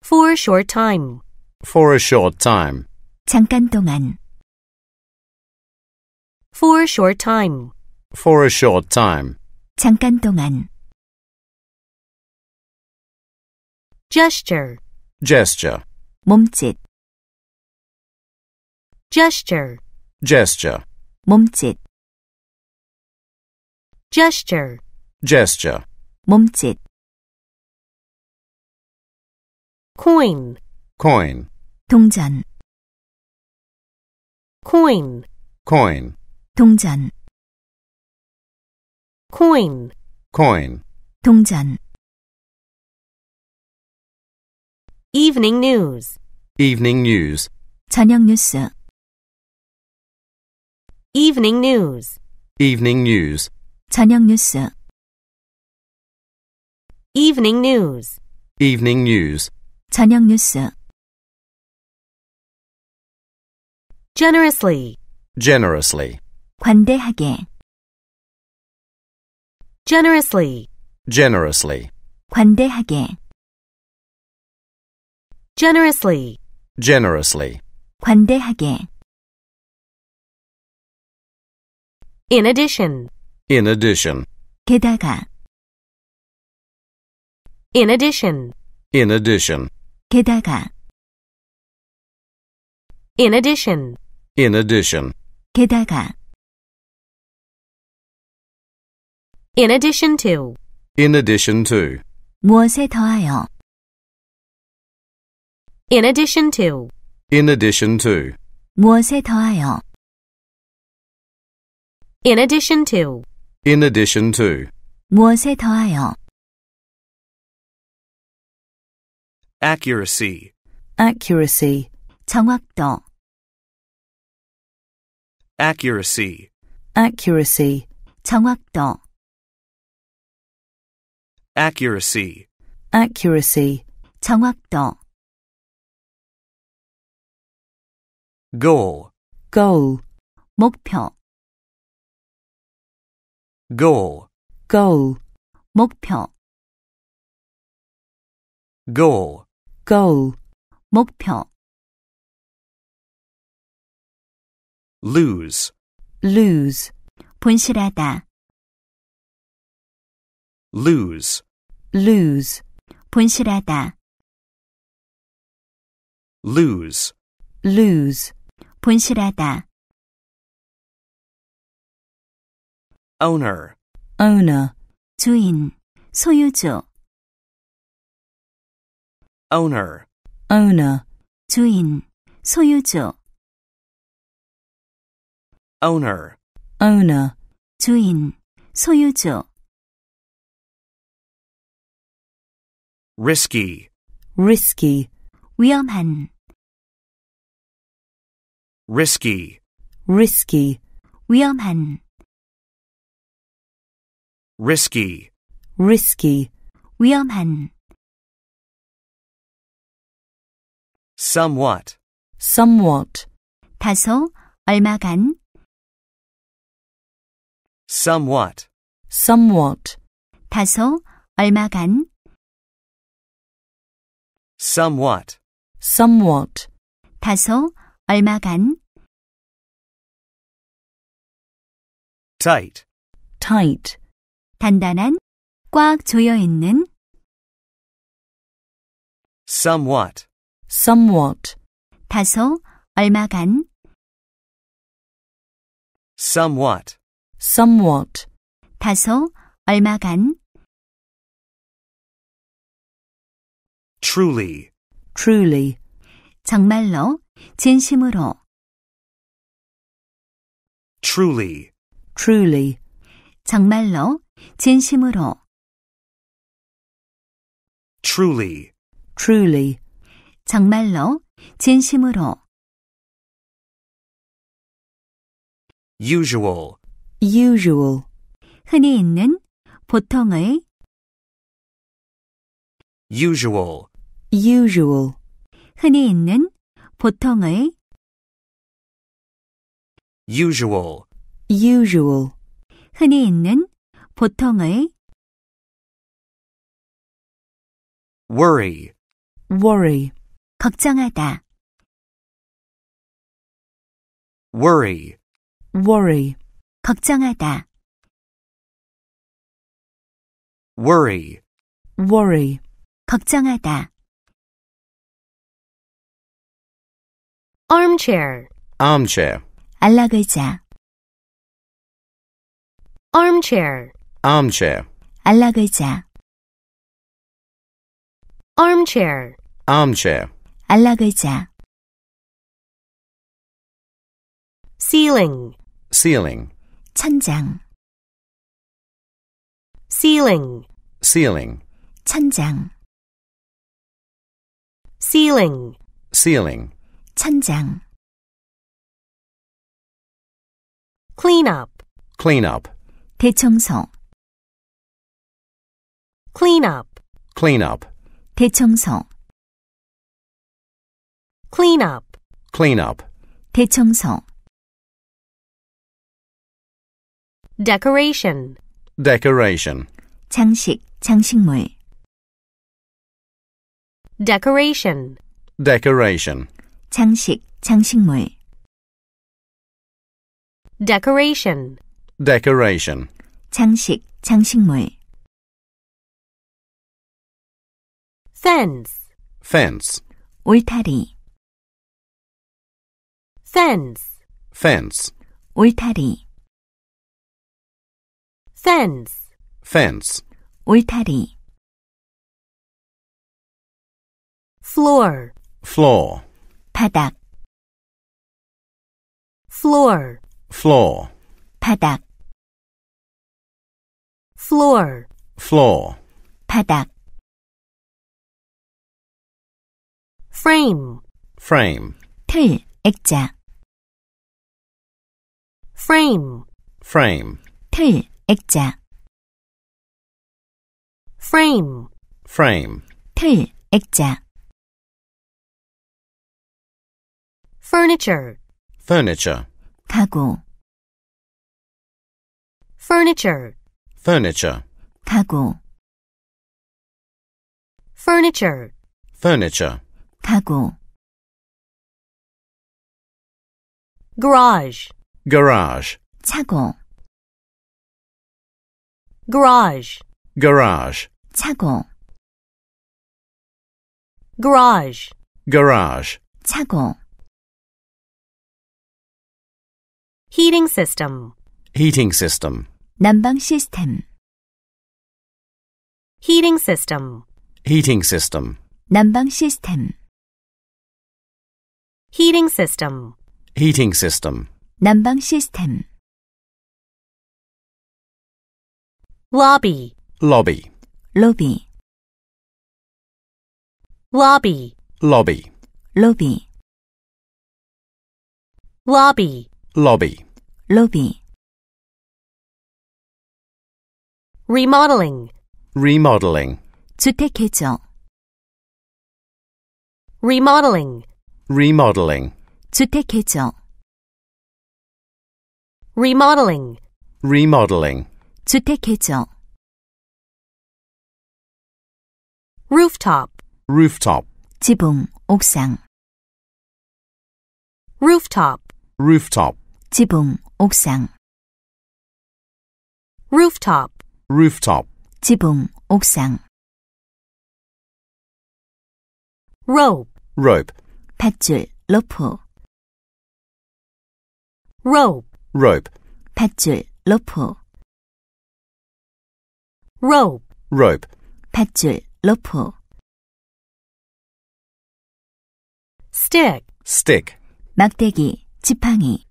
for a short time. for a short time. 잠깐 동안. for a short time. for a short time. 잠깐 동안. gesture. gesture. 몸짓 gesture gesture 몸짓 gesture gesture 몸짓 coin coin 동전 coin coin 동전 coin coin 동전 evening news evening news 저녁 뉴스 Evening news. Evening news. 저녁 뉴스. Evening news. Evening news. 저녁 뉴스. Generously. Generously. 관대하게. Generously. Generously. 관대하게. Generously. Generously. 관대하게. In addition. In addition. 게다가. In addition. In addition. 게다가. In addition. In addition. 게다가. In addition to. In addition to. 무엇에 더하여. In addition to. In addition to. 무엇에 더하여. In addition to. In addition to. 무엇에 더하여. Accuracy. Accuracy. 정확도. Accuracy. Accuracy. 정확도. Accuracy. Accuracy. 정확도. Goal. Goal. 목표 goal goal 목표 goal goal 목표 lose lose 분실하다 lose lose 분실하다 lose lose 분실하다 owner owner 주인 소유주 owner owner 주인 소유주 owner owner 주인 소유주 risky risky 위험한 risky risky 위험한 risky, risky, 위험한. somewhat, somewhat, 다소, 얼마간. somewhat, somewhat, 다소, 얼마간. somewhat, somewhat, 다소, 얼마간. tight, tight, 단단한, 꽉 조여 있는 somewhat, somewhat, 다소, 얼마간 somewhat, somewhat, 다소, 얼마간 truly, truly, 정말로, 진심으로 truly, truly, 정말로, 진심으로 truly truly 정말로 진심으로 usual usual 흔히 있는 보통의 usual usual 흔히 있는 보통의 usual usual 흔히 있는 보통의 worry, worry, 걱정하다, worry, worry, 걱정하다, worry, worry, 걱정하다. armchair, armchair, 안락의자 armchair armchair, 안락의자 armchair, armchair, 안락의자 ceiling, ceiling, 천장 ceiling, ceiling, 천장 ceiling, ceiling, 천장 clean up, clean up, 대청소 clean up, clean up, 대청소, clean up, clean up, 대청소, decoration, decoration, 장식, 장식물, decoration, decoration, 장식, 장식물, decoration, decoration, 장식, 장식물 fence, fence, 울타리, fence, fence, 울타리, fence, fence, 울타리, floor, floor, 바닥, floor, floor, 바닥, floor, floor, 바닥, frame, frame, 틀, 액자. frame, frame, 틀, 액자. frame, frame, 틀, 액자. furniture, furniture, 가구, furniture, furniture, 가구. furniture, furniture. 타고 garage garage 차고 garage garage 차고 garage garage 차고 heating system heating system 난방 시스템 heating system heating system 난방 시스템 heating system, heating system, 난방 시스템, lobby, lobby, Lobby. lobby, lobby, 로비, lobby, lobby, 로비, remodeling, remodeling, 주택 개조, remodeling remodeling 주택 개정 remodeling remodeling 주택 개정 rooftop rooftop 지붕 옥상 rooftop rooftop 지붕 옥상 rooftop rooftop 지붕 옥상 rope rope 밧줄 로프 rope rope 밧줄 로프 rope rope 밧줄 로프 stick stick 막대기 지팡이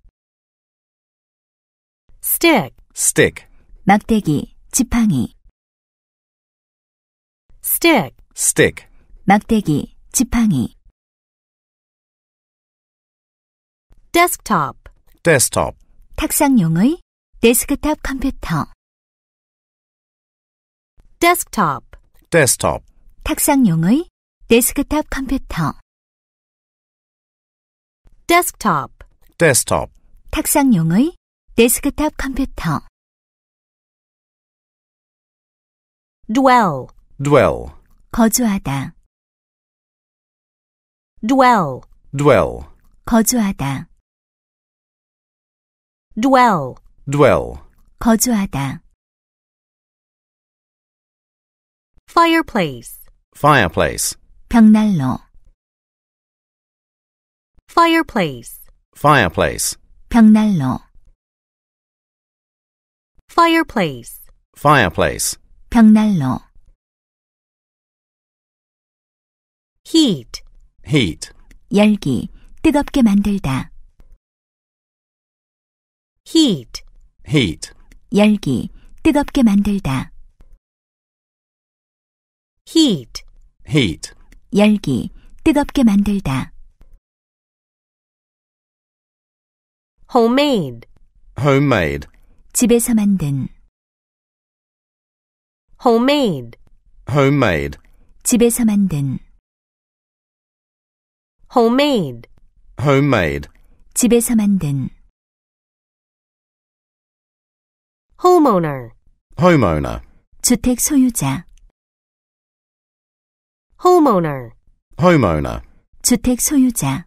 stick stick 막대기 지팡이 stick stick 막대기 지팡이 desktop. desktop. 탁상용의 데스크탑 컴퓨터. desktop. desktop. 탁상용의 데스크탑 컴퓨터. desktop. desktop. 탁상용의 데스크탑 컴퓨터. dwell. dwell. 거주하다. dwell. dwell. 거주하다. dwell, dwell, 거주하다. fireplace, fireplace, 벽난로. fireplace, fireplace, 벽난로. fireplace, fireplace, 벽난로. heat, heat, 열기, 뜨겁게 만들다. heat, heat, 열기, 뜨겁게 만들다. heat, heat, 열기, 뜨겁게 만들다. homemade, homemade, 집에서 만든. homemade, homemade, 집에서 만든. homemade, homemade, 집에서 만든. homeowner homeowner 주택 소유자 homeowner homeowner 주택 소유자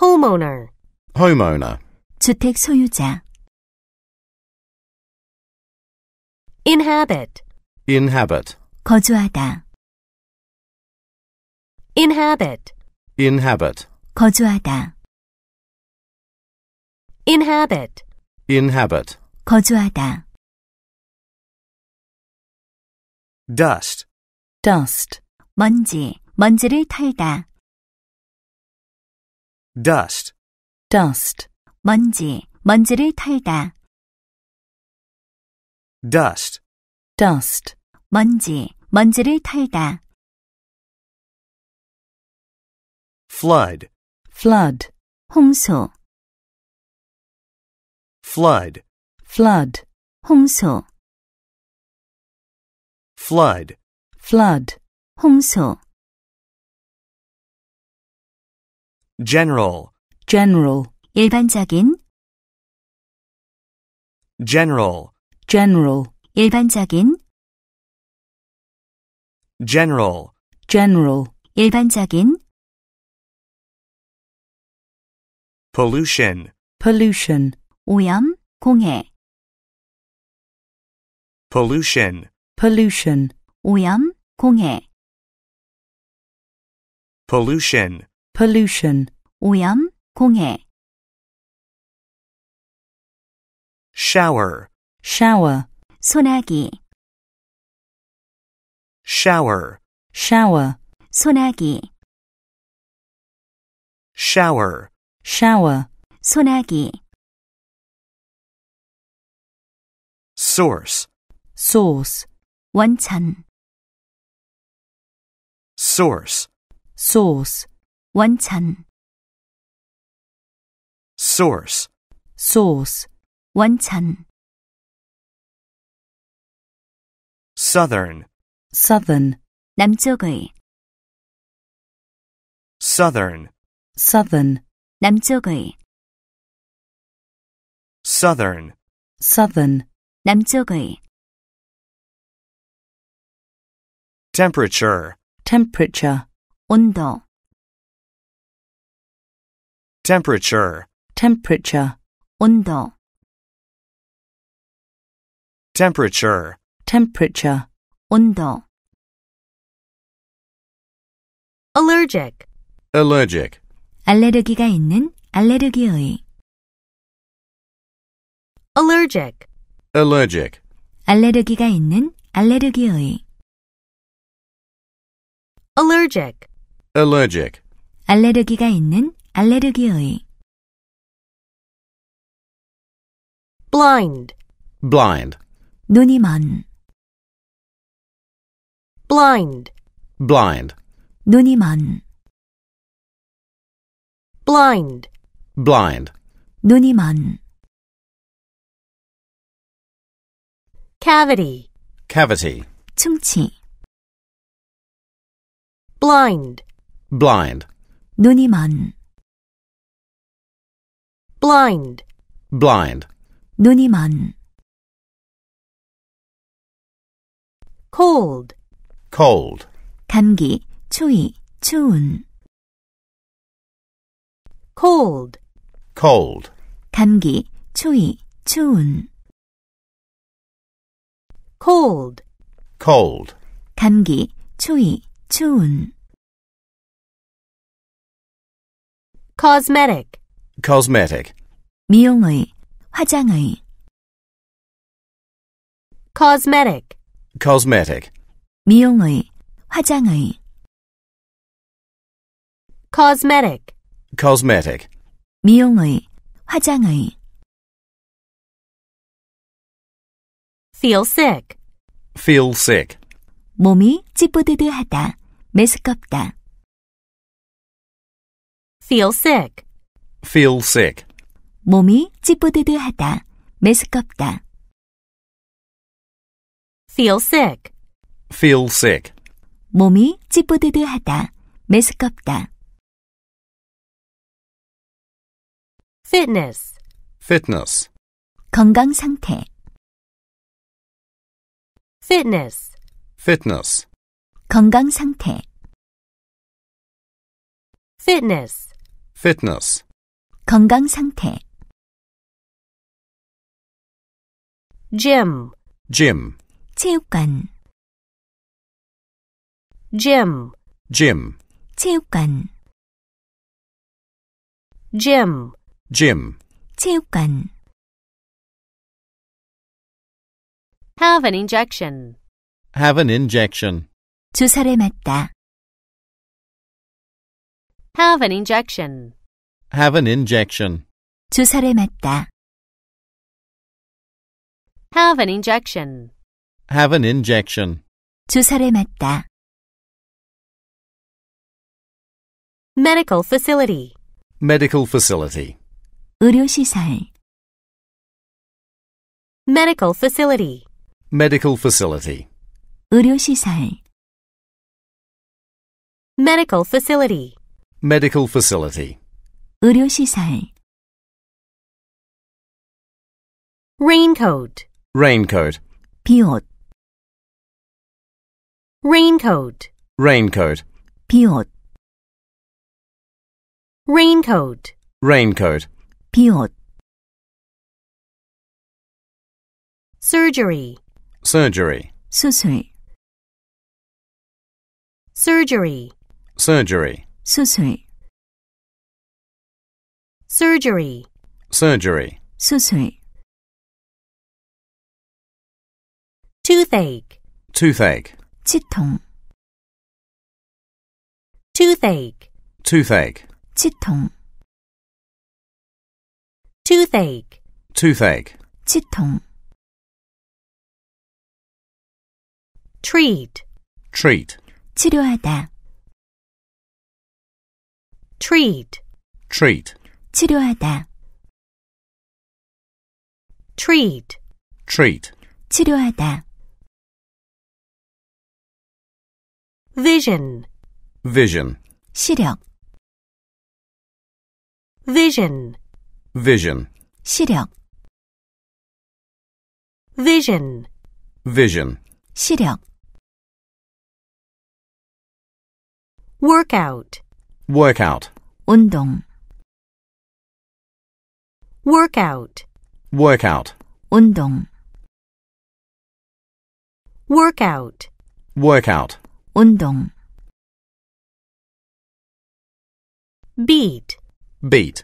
homeowner homeowner 주택 소유자 inhabit inhabit 거주하다 inhabit inhabit 거주하다 inhabit inhabit 거주하다 dust dust 먼지 먼지를 털다 dust dust 먼지 먼지를 털다 dust dust 먼지 먼지를 털다 flood flood 홍수 flood, flood, 홍수, flood, flood, 홍수. general, general, 일반적인, general, general, 일반적인, general, general, 일반적인, pollution, pollution, 오염, 공해. pollution pollution 오염, 공해. pollution pollution 오염, 공해. shower shower 소나기 shower shower 소나기 shower shower 소나기 source source 원천 source source 원천 source source 원천 southern southern 남쪽의 southern southern 남쪽의 southern southern 남쪽의 temperature temperature 온도 temperature temperature 온도 temperature temperature 온도 allergic allergic 알레르기가 있는 알레르기의 allergic allergic. 알레르기가 있는 알레르기의 allergic allergic 알레르기가 있는 알레르기의 blind blind 눈이 먼 blind blind 눈이 먼 blind blind 눈이 먼 Cavity. Cavity. 충치. Blind. Blind. 눈이 먼. Blind. Blind. 눈이 먼. Cold. Cold. 감기, 추위, 추운. Cold. Cold. 감기, 추위, 추운 cold, cold. 감기, 추위, 추운. cosmetic, cosmetic, 미용의, 화장의. cosmetic, cosmetic, 미용의, 화장의. cosmetic, cosmetic, 미용의, 화장의. feel sick. feel sick. 몸이 찌뿌드드하다, 메스껍다. feel sick. feel sick. 몸이 찌뿌드드하다, 메스껍다. feel sick. feel sick. 몸이 찌뿌드드하다, 메스껍다. fitness. fitness. 건강 상태 fitness, fitness, 건강 상태, fitness, fitness, 건강 상태, gym, gym, 체육관, gym, gym, 체육관, gym, gym, 체육관 Have an injection. Have an injection. 주사를 맞다. Have an injection. Have an injection. 주사를 맞다. Have an injection. Have an injection. 주사를 맞다. Medical facility. Medical facility. 의료시설. Medical facility medical facility 의료시설 medical facility medical facility 의료시설 raincoat raincoat 비옷 raincoat raincoat 비옷 raincoat raincoat 비옷 surgery surgery, 수술, surgery, surgery, 수술, surgery, surgery, 수술, toothache, toothache, 치통, toothache, toothache, 치통, toothache, toothache, 치통. treat treat 치료하다 treat treat 치료하다 treat treat 치료하다 vision vision 시력 vision vision 시력 vision vision 시력 workout, workout, 운동, workout, workout, 운동, workout, workout, 운동. beat, beat,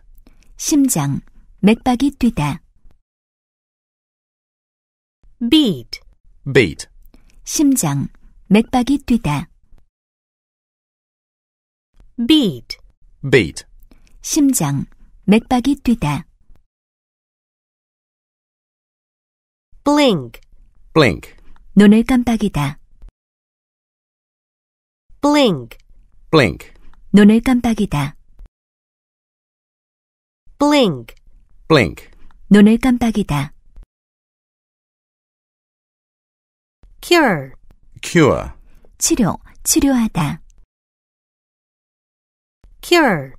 심장, 맥박이 뛰다. beat, beat, 심장, 맥박이 뛰다. beat beat 심장 맥박이 뛰다 blink blink 눈을 깜빡이다 blink blink 눈을 깜빡이다 blink blink 눈을 깜빡이다 cure cure 치료 치료하다 cure.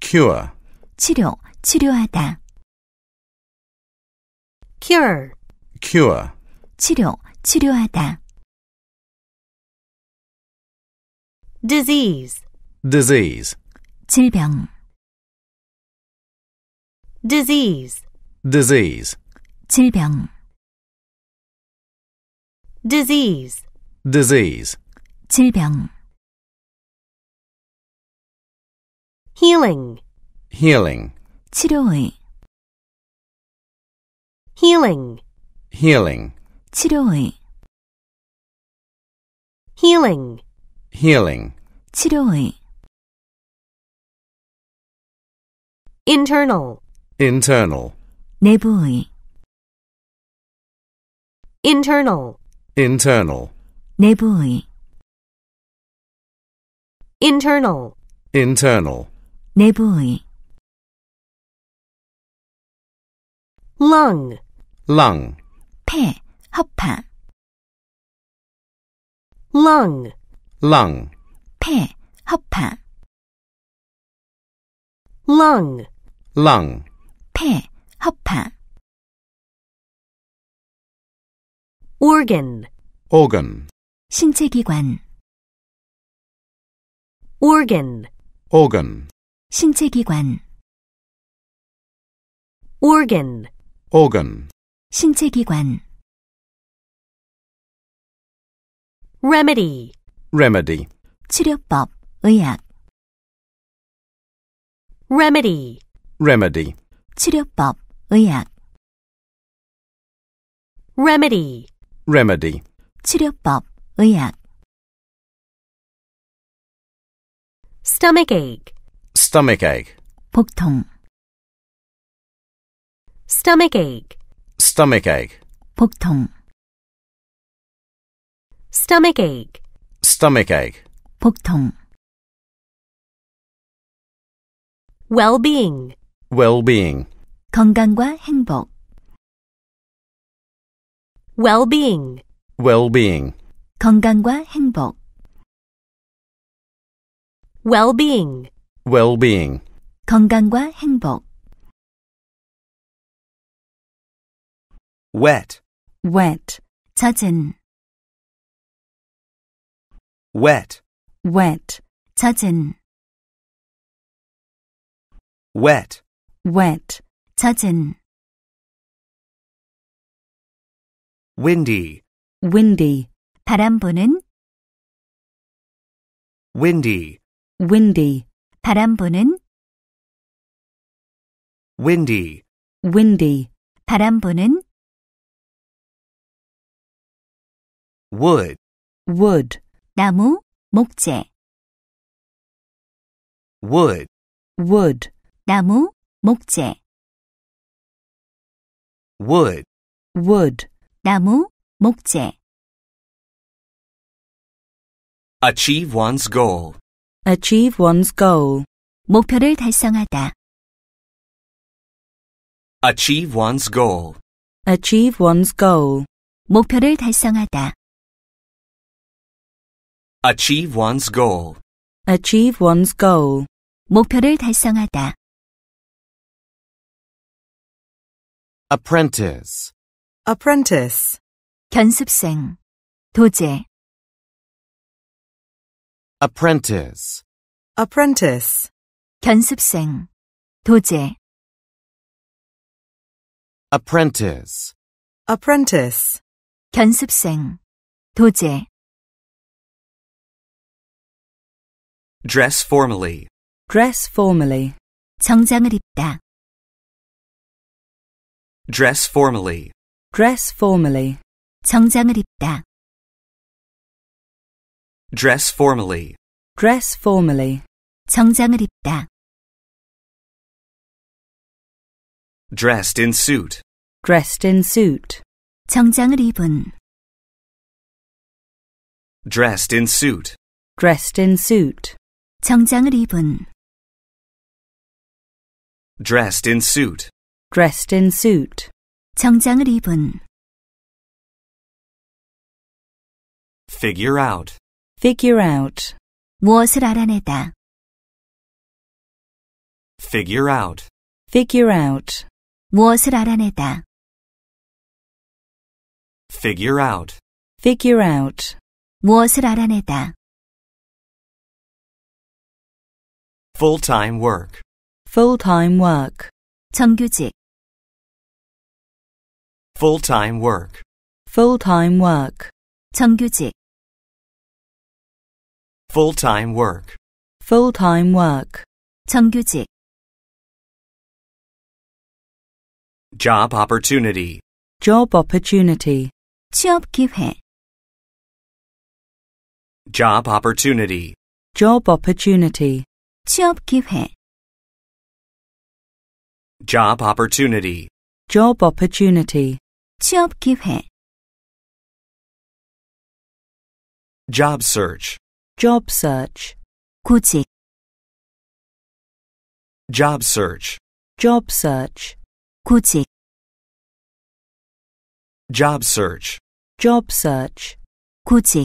cure. 치료, 치료하다. cure. cure. 치료, 치료하다. disease. disease. 질병. disease. disease. 질병. disease. disease. 질병. healing, healing, 치료의, healing, healing, 치료의, healing, healing, 치료의. internal, internal, 내부의, internal, internal, 내부의, internal, internal. 내부의 lung, lung, 폐, 허파 lung, lung, 폐, 허파 lung, lung, 폐, 허파 organ, organ, 신체기관 organ, organ, 신체기관 organ organ 신체기관 remedy remedy 치료법 의약 remedy remedy 치료법 의약 remedy remedy 치료법 의약 stomach ache Stomach ache. 복통. Stomach ache. Stomach ache. 복통. Stomach ache. Stomach ache. 복통. Well-being. Well-being. 건강과 행복. Well-being. Well-being. 건강과 행복. Well-being well-being 건강과 행복 wet wet 젖은 wet wet 젖은 wet wet 젖은 windy windy 바람 부는 windy windy 바람 부는 windy windy 바람 부는 wood wood 나무 목재 wood wood 나무 목재 wood wood 나무 목재 achieve one's goal Achieve one's goal. 목표를 달성하다. Achieve one's goal. Achieve one's goal. 목표를 달성하다. Achieve one's goal. Achieve one's goal. 목표를 달성하다. Apprentice. Apprentice. 견습생. 도제 apprentice, apprentice, 견습생, 도제, apprentice, apprentice, 견습생, 도제. Dress formally. Dress formally. 정장을 입다. Dress formally. Dress formally. 정장을 입다. Dress formally. Dress formally. 정장을 입다. Dressed in suit. Dressed in suit. 정장을 입은. Dressed in suit. Dressed in suit. 정장을 입은. Dressed in suit. Dressed in suit. 정장을 입은. Figure out. Figure out. 무엇을 알아내다. Figure out. Figure out. 무엇을 알아내다. Figure out. Figure out. 무엇을 알아내다. Full-time work. Full-time work. 정규직. Full-time work. Full-time work. 정규직 full-time work full-time work 정규직 job opportunity job opportunity 취업 기회 job opportunity job opportunity 취업 기회 job opportunity job opportunity 취업 기회 job search Job search. 구직. Job search. Job search. 구직. Job search. Job search. 구직.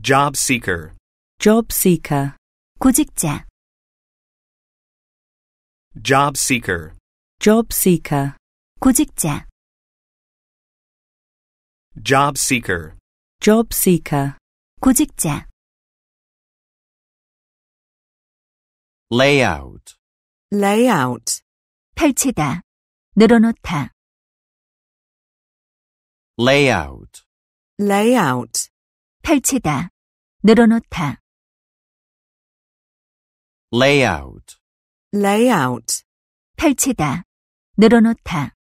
Job seeker. Job seeker. 구직자. Job seeker. Job seeker. 구직자. Job seeker. job seeker 구직자 layout layout 펼치다 늘어놓다 layout layout 펼치다 늘어놓다 layout layout 펼치다 늘어놓다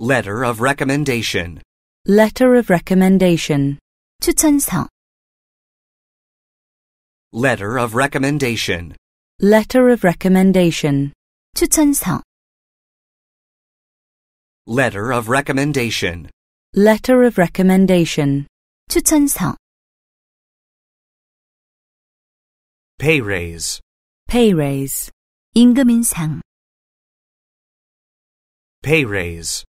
Letter of recommendation. Letter of recommendation. 추천서. Letter of recommendation. Letter of recommendation. 추천서. Letter of recommendation. Letter of recommendation. 추천서. Pay raise. Pay raise. 임금 인상. Pay raise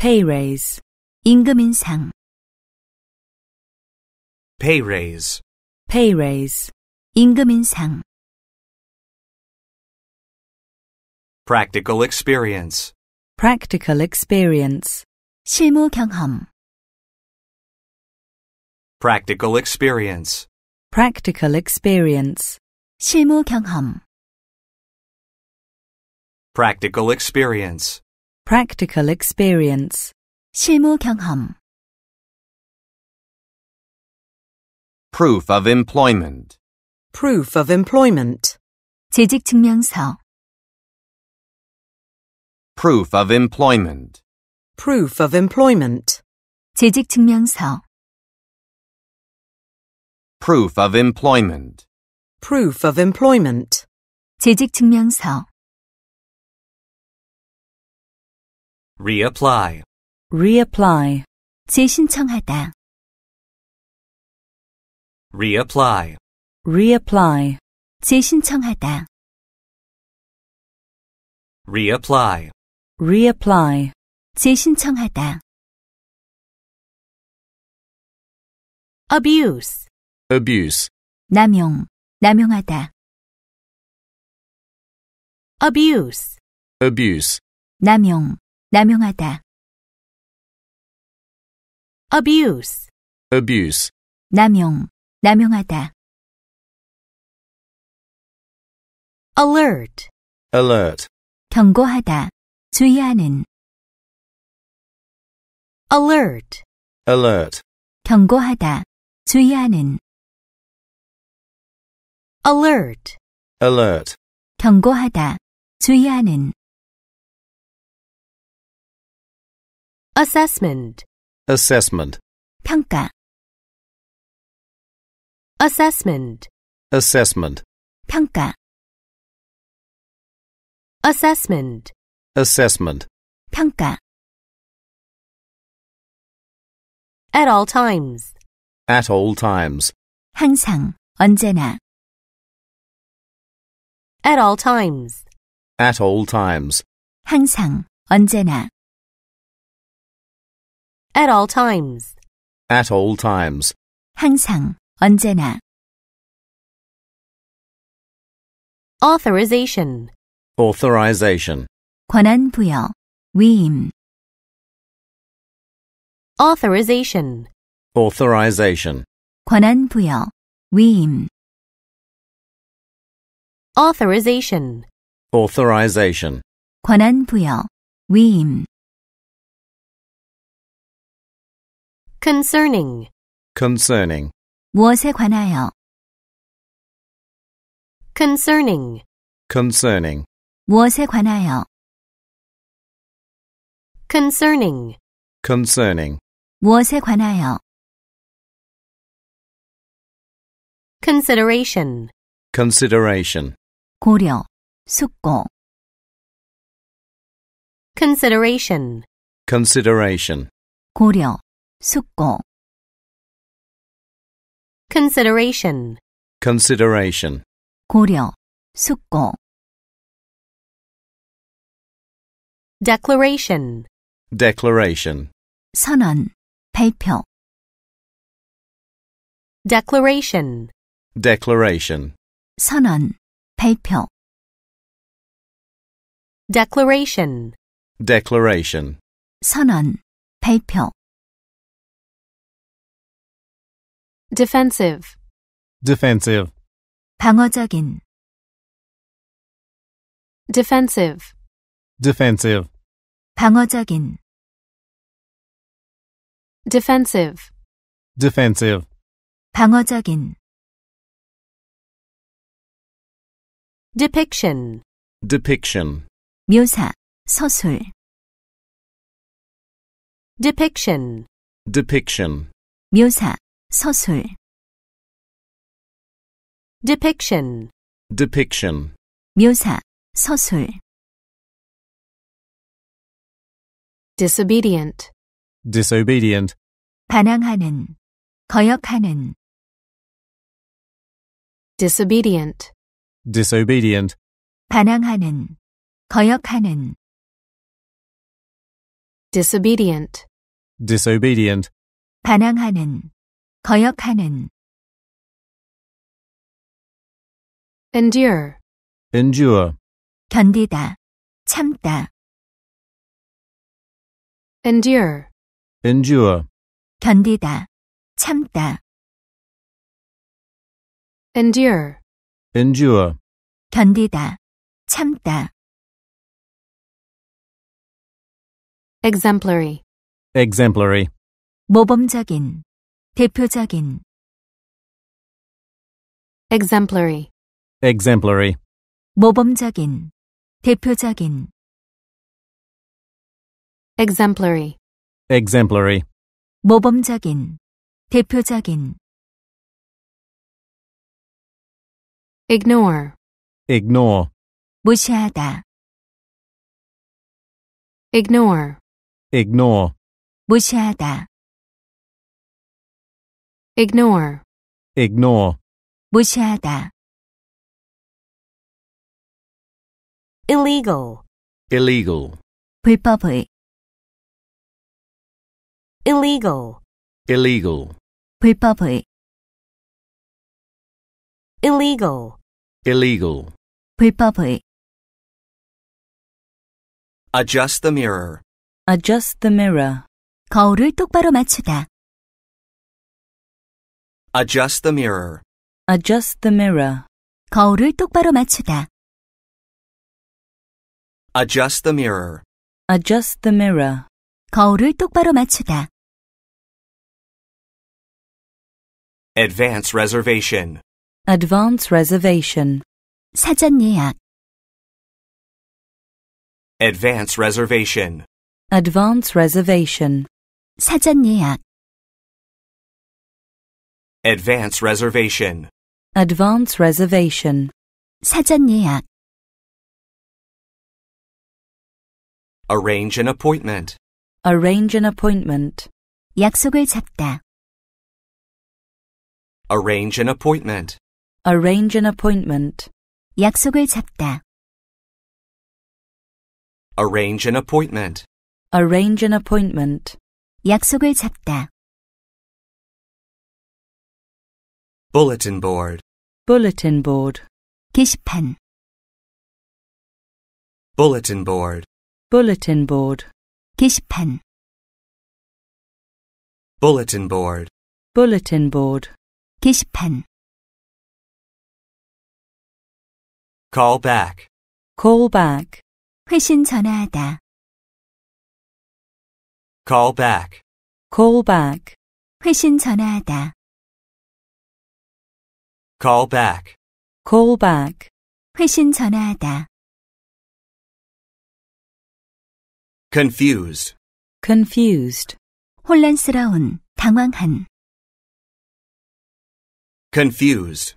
pay raise 임금 인상 pay raise pay raise 임금 인상 practical experience practical experience 실무 경험 practical experience practical experience 실무 경험 practical experience practical experience. 실무 경험. Proof of employment. Proof of employment. 재직 증명서. Proof of employment. Proof of employment. 재직 증명서. Proof of employment. Proof of employment. 재직 증명서. reapply reapply 재신청하다 reapply reapply 재신청하다 reapply reapply 재신청하다 abuse abuse 남용 남용하다 abuse abuse 남용 남용하다. abuse abuse 남용, 남용하다. alert alert 경고하다, 주의하는. alert alert 경고하다, 주의하는. alert alert 경고하다, 주의하는. assessment assessment 평가 assessment assessment 평가 assessment assessment 평가 at all times at all times 항상 언제나 at all times at all times 항상 언제나 at all times. At all times. 항상, 언제나. Authorization. Authorization. 권한 부여, 위임. Authorization. Authorization. 권한 부여, 위임. Authorization. Authorization. 권한 부여, 위임. concerning concerning 무엇에 관하여 concerning concerning 무엇에 관하여 concerning concerning 무엇에 관하여 consideration consideration 고려 숙고 consideration consideration 고려 숙고 consideration consideration 고려 숙고 declaration declaration 선언 발표 declaration declaration 선언 발표 declaration declaration 선언 발표 defensive, defensive, 방어적인, defensive, defensive, 방어적인, defensive, defensive, 방어적인, depiction, depiction, 묘사, 서술, depiction, depiction, 묘사, 서술 depiction depiction 묘사 서술 disobedient disobedient 반항하는 거역하는 disobedient disobedient 반항하는 거역하는 disobedient disobedient 반항하는 거역하는 endure endure 견디다 참다 endure endure 견디다 참다 endure endure 견디다 참다 exemplary exemplary 모범적인 대표적인 exemplary exemplary 모범적인 대표적인 exemplary exemplary 모범적인 대표적인 ignore ignore 무시하다 ignore ignore 무시하다 ignore, ignore, 무시하다, illegal, illegal, 불법의, illegal, illegal, 불법의, illegal, illegal, 불법의. Adjust the mirror. Adjust the mirror. 거울을 똑바로 맞추다. Adjust the mirror. Adjust the mirror. 거울을 똑바로 맞추다. Adjust the mirror. Adjust the mirror. 거울을 똑바로 맞추다. Advance reservation. Advance reservation. 사전 예약. Advance reservation. Advance reservation. 사전 예약. Advance reservation. Advance reservation. 사전 예약. Arrange an appointment. Arrange an appointment. 약속을 잡다. Arrange an appointment. Arrange an appointment. 약속을 잡다. Arrange an appointment. Arrange an appointment. 약속을 잡다. bulletin board, bulletin board, 게시판, bulletin board, bulletin board, 게시판, bulletin board, bulletin board, 게시판, call back, call back, 회신 전화하다, call back, call back, 회신 전화하다 call back, call back. 회신 전화하다. confused, confused. 혼란스러운, 당황한. confused,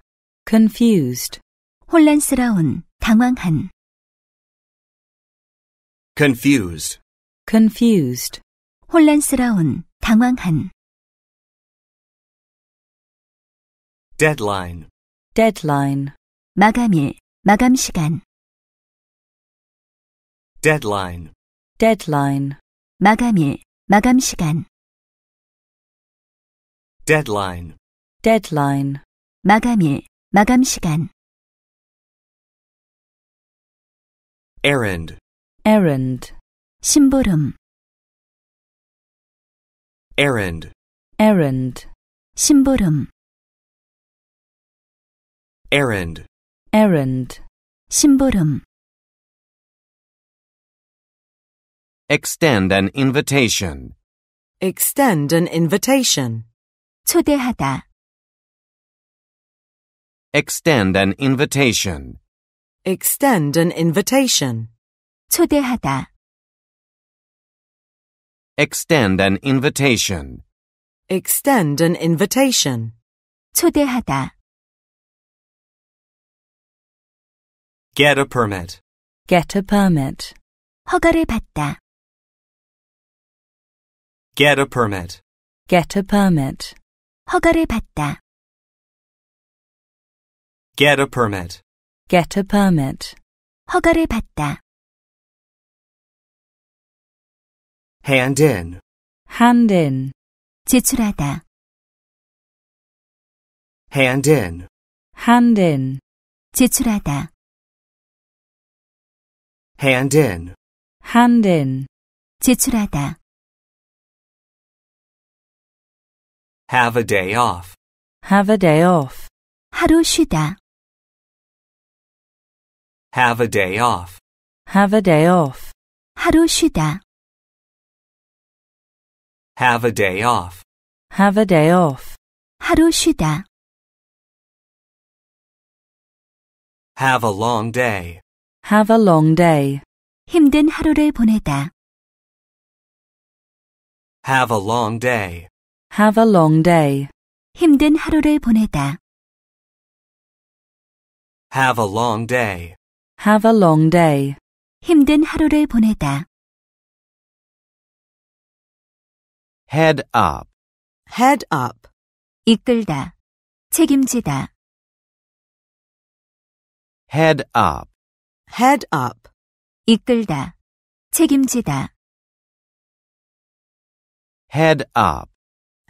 confused. 혼란스러운, 당황한. confused, confused. 혼란스러운, 당황한. deadline, deadline 마감일 마감 시간 deadline deadline 마감일 마감 시간 deadline deadline 마감일 마감 시간 errand errand 심부름 errand errand 심부름 errand, errand, 심부름. extend an invitation, extend an invitation, 초대하다, extend an invitation, extend an invitation, 초대하다, extend an invitation, extend an invitation, 초대하다. Get a permit. Get a permit. 허가를 받다. Get a permit. Get a permit. 허가를 받다. Get a permit. Get a permit. 허가를 받다. Hand in. Hand in. 제출하다. Hand in. Hand in. 제출하다 hand in, hand in, 제출하다. have a day off, have a day off, 하루 쉬다. have a day off, have a day off, 하루 쉬다. have a day off, have a day off, 하루 쉬다. have a long day, have a long day. 힘든 하루를 보내다. Have a long day. Have a long day. 힘든 하루를 보내다. Have a long day. Have a long day. 힘든 하루를 보내다. Head up. Head up. 이끌다. 책임지다. Head up head up, 이끌다, 책임지다. head up,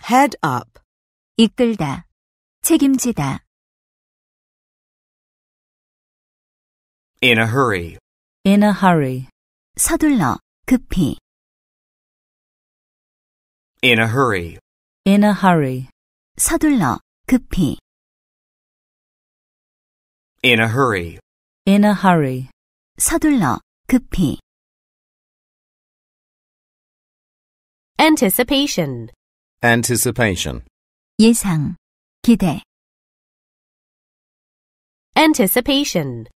head up, 이끌다, 책임지다. in a hurry, In a hurry. 서둘러, 급히. in a hurry, In a hurry. 서둘러, 급히. in a hurry, in a hurry. 서둘러, 급히. Anticipation. Anticipation. 예상, 기대. Anticipation.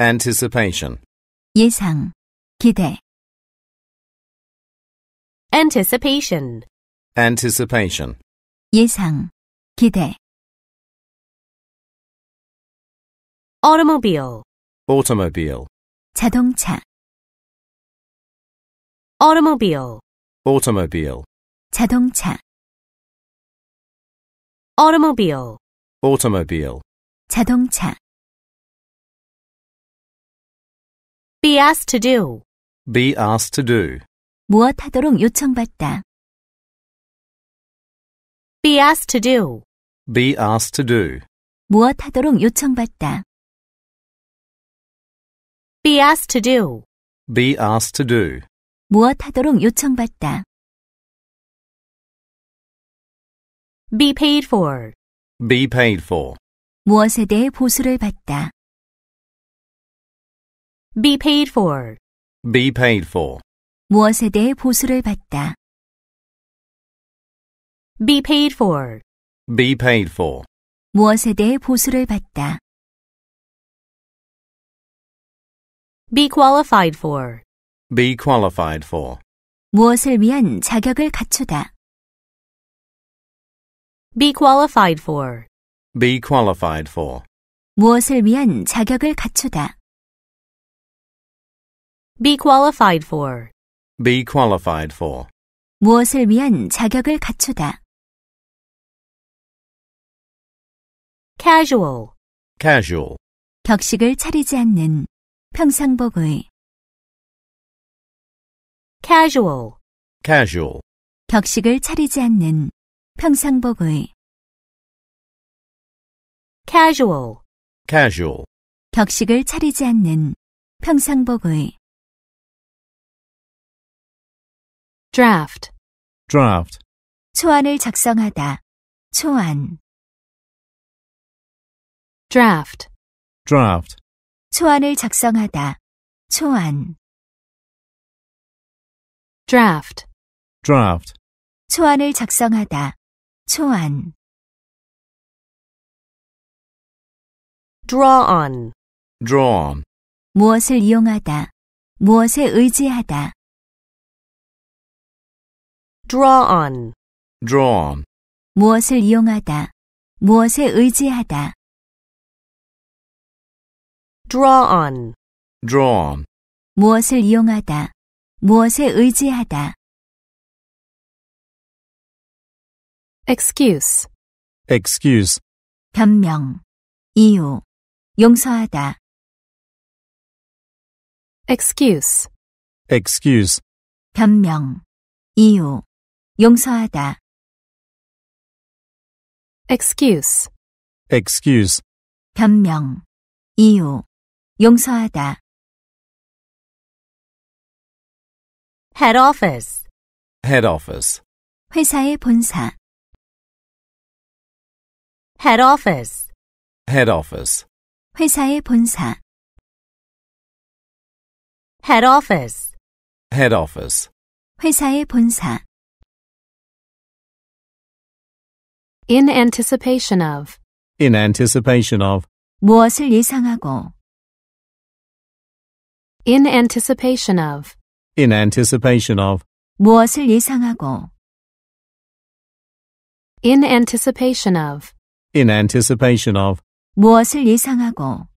Anticipation. 예상, 기대. Anticipation. Anticipation. 예상, 기대. Automobile. automobile 자동차 automobile automobile 자동차 automobile automobile 자동차 be asked to do be asked to do 무엇하도록 요청받다 be asked to do be asked to do 무엇하도록 요청받다 Be asked to do. Be asked to do. 무엇 하도록 요청받다. Be paid for. Be paid for. 무엇에 대해 보수를 받다. Be paid for. Be paid for. 무엇에 대해 보수를 받다. Be paid for. Be paid for. 무엇에 대해 보수를 받다. be qualified for, be qualified for. 무엇을 위한 자격을 갖추다. be qualified for, be qualified for. 무엇을 위한 자격을 갖추다. be qualified for, be qualified for. 무엇을 위한 자격을 갖추다. casual, casual. 격식을 차리지 않는 평상복의 casual casual 격식을 차리지 않는 평상복의 casual casual 격식을 차리지 않는 평상복의 draft draft 초안을 작성하다 초안 draft draft 초안을 작성하다. 초안. draft draft 초안을 작성하다. 초안. draw on draw on 무엇을 이용하다. 무엇에 의지하다. draw on draw on 무엇을 이용하다. 무엇에 의지하다. draw on, draw on, 무엇을 이용하다, 무엇에 의지하다. excuse, excuse, 변명, 이유, 용서하다. excuse, excuse, 변명, 이유, 용서하다. excuse, excuse, 변명, 이유, 용서하다. head office, head office, 회사의 본사. head office, head office, 회사의 본사. head office, head office, 회사의 본사. in anticipation of, in anticipation of, 무엇을 예상하고 in anticipation of in anticipation of 무엇을 예상하고 in anticipation of in anticipation of 무엇을 예상하고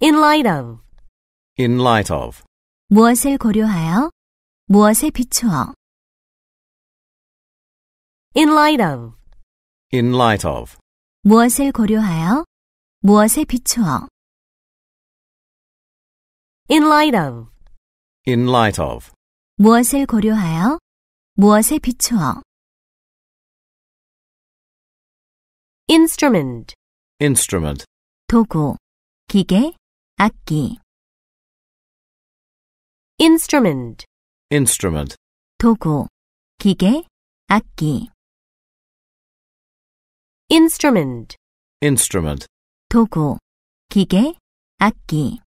in light of in light of 무엇을 고려하여 무엇에 비추어 in light of in light of 무엇을 고려하여 무엇에 비추어 in light of in light of 무엇을 고려하여 무엇에 비추어 instrument instrument 도구 기계 악기 instrument instrument 도구 기계 악기 instrument instrument 도구 기계 악기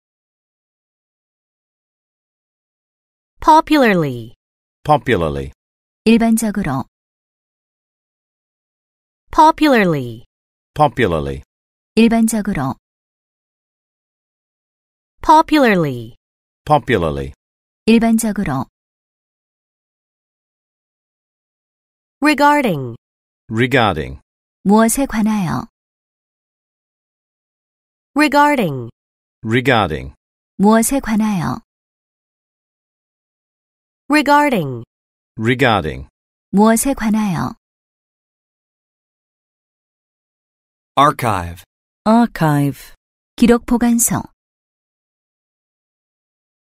popularly popularly 일반적으로 popularly popularly 일반적으로 popularly popularly 일반적으로 regarding regarding 무엇에 관하여 regarding regarding 무엇에 관하여 regarding regarding 무엇에 관하여 archive archive 기록 보관소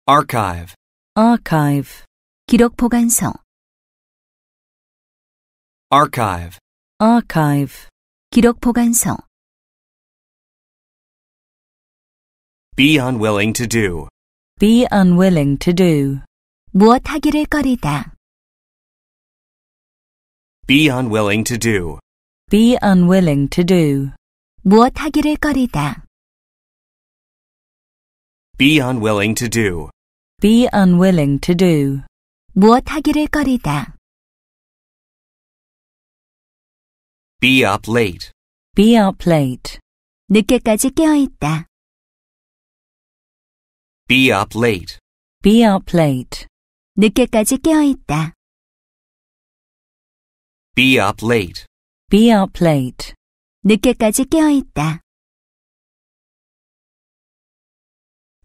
archive archive 기록 보관소 archive archive 기록 보관소 be unwilling to do be unwilling to do 무엇하기를 꺼리다. Be unwilling to do. Be unwilling to do. 무엇하기를 꺼리다. Be unwilling to do. Be unwilling to do. 무엇하기를 꺼리다. Be up late. Be up late. 늦게까지 깨어 있다. Be up late. Be up late. 늦게까지 깨어있다. Be up late. Be up late. 늦게까지 깨어있다.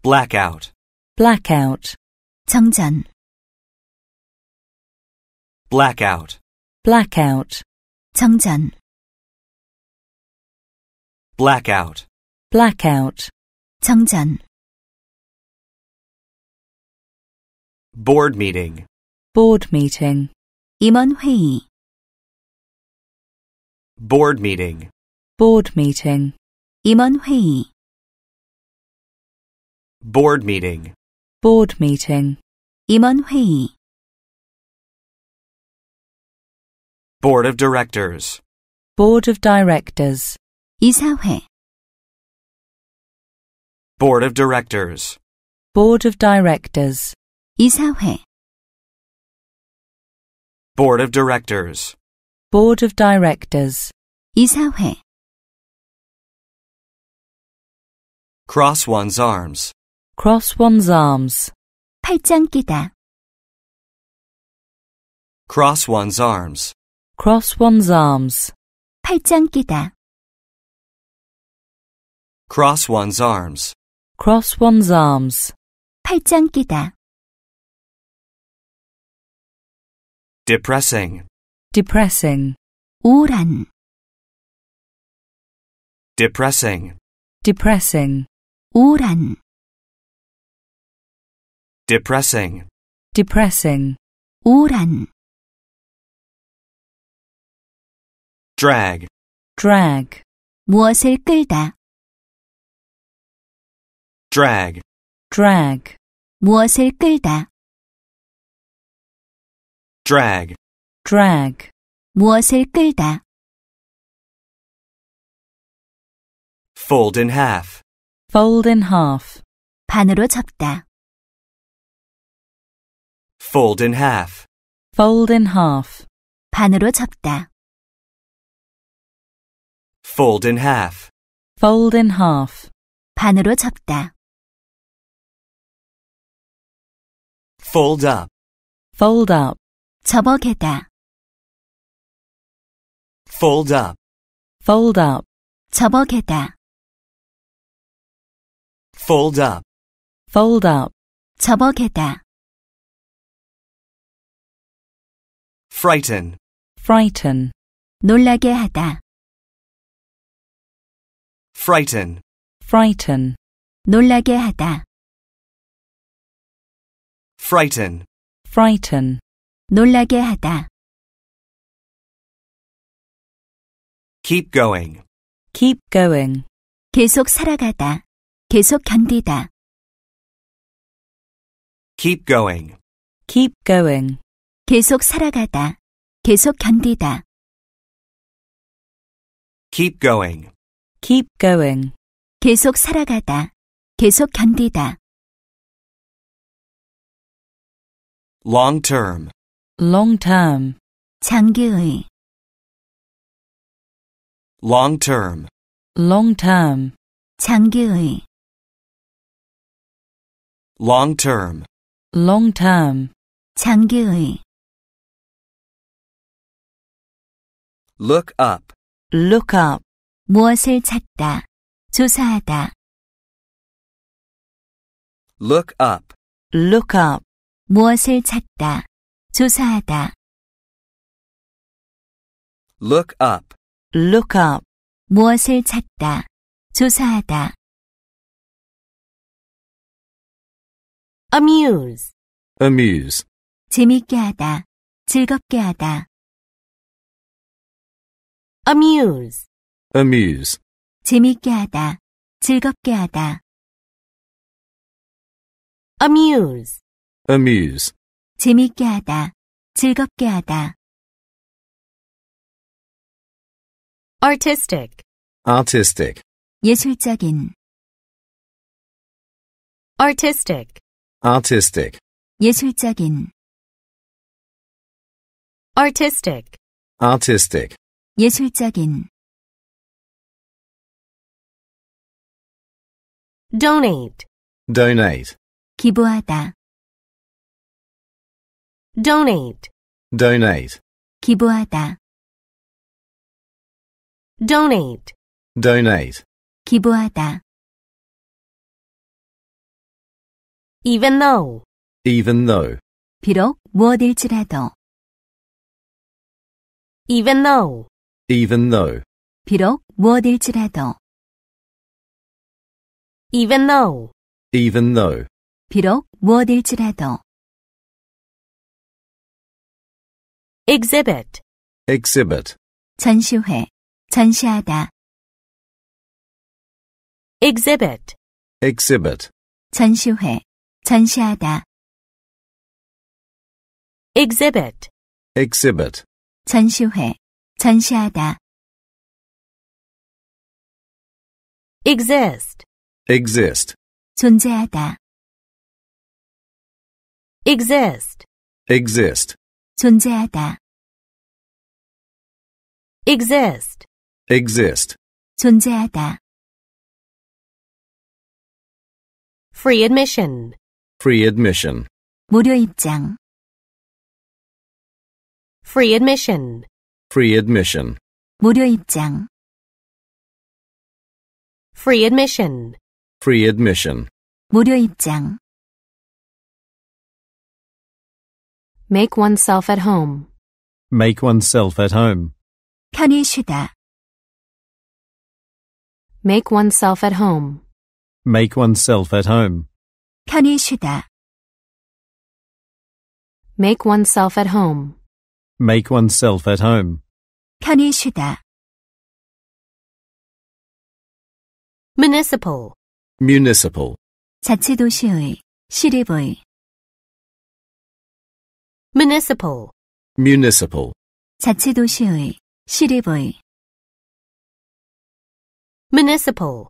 Blackout. Blackout. 정전. Blackout. Blackout. 정전. Blackout. Blackout. 정전. board meeting board meeting 임원 회의 board meeting board meeting 임원 회의 board meeting board meeting 임원 회의 board of directors board of directors 이사회 board of directors board of directors 이사회 Board of Directors Board of Directors 이사회 Cross one's arms Cross one's arms 팔짱 끼다 Cross one's arms Cross one's arms 팔짱 끼다 Cross one's arms Cross one's arms 팔짱 끼다 depressing, depressing, 우울한, depressing, depressing, 우울한, depressing, depressing, 우울한, drag, drag, 무엇을 끌다, drag, drag, 무엇을 끌다, drag, drag. 무엇을 끌다. fold in half, fold in half. 반으로 접다. fold in half, fold in half. 반으로 접다. fold in half, fold in half. 반으로 접다. fold up, fold up. 접어개다. fold up, fold up, 접어개다. fold up, fold up, 접어개다. frighten, frighten, 놀라게 하다. frighten, frighten, 놀라게 하다. frighten, frighten, 놀라게 하다. keep going, keep going, 계속 살아가다. 계속 견디다. keep going, keep going, 계속 살아가다. 계속 견디다. keep going, keep going, 계속 살아가다. 계속 견디다. long term, long term 장기의 long term long term 장기의 long term long term 장기의 look up look up 무엇을 찾다 조사하다 look up look up 무엇을 찾다 조사하다. look up, look up. 무엇을 찾다. 조사하다. amuse, amuse. 재밌게 하다. 즐겁게 하다. amuse, amuse. 재밌게 하다. 즐겁게 하다. amuse, amuse. 재밌게 하다, 즐겁게 하다. artistic, artistic, 예술적인, artistic, artistic, 예술적인, artistic, artistic, 예술적인. donate, donate, 기부하다, donate donate 기부하다 donate donate 기부하다 even though even though 비록 무엇일지라도 even though even though 비록 무엇일지라도 even though even though 비록 무엇일지라도 exhibit, exhibit, 전시회, 전시하다, exhibit, exhibit, 전시회, 전시하다, exhibit, exhibit, 전시회, 전시하다, exist, exist, 존재하다, exist, exist, 존재하다 exist exist 존재하다 free admission free admission 무료 입장 free admission free admission 무료 입장 free admission free admission 무료 입장 Make oneself at home. Make oneself at home. 편히 쉬다. Make oneself at home. Make oneself at home. 편히 쉬다. Make oneself at home. Make oneself at home. 편히 쉬다. municipal municipal 자치도시의 시립의 municipal municipal 자치도시의 시립의 municipal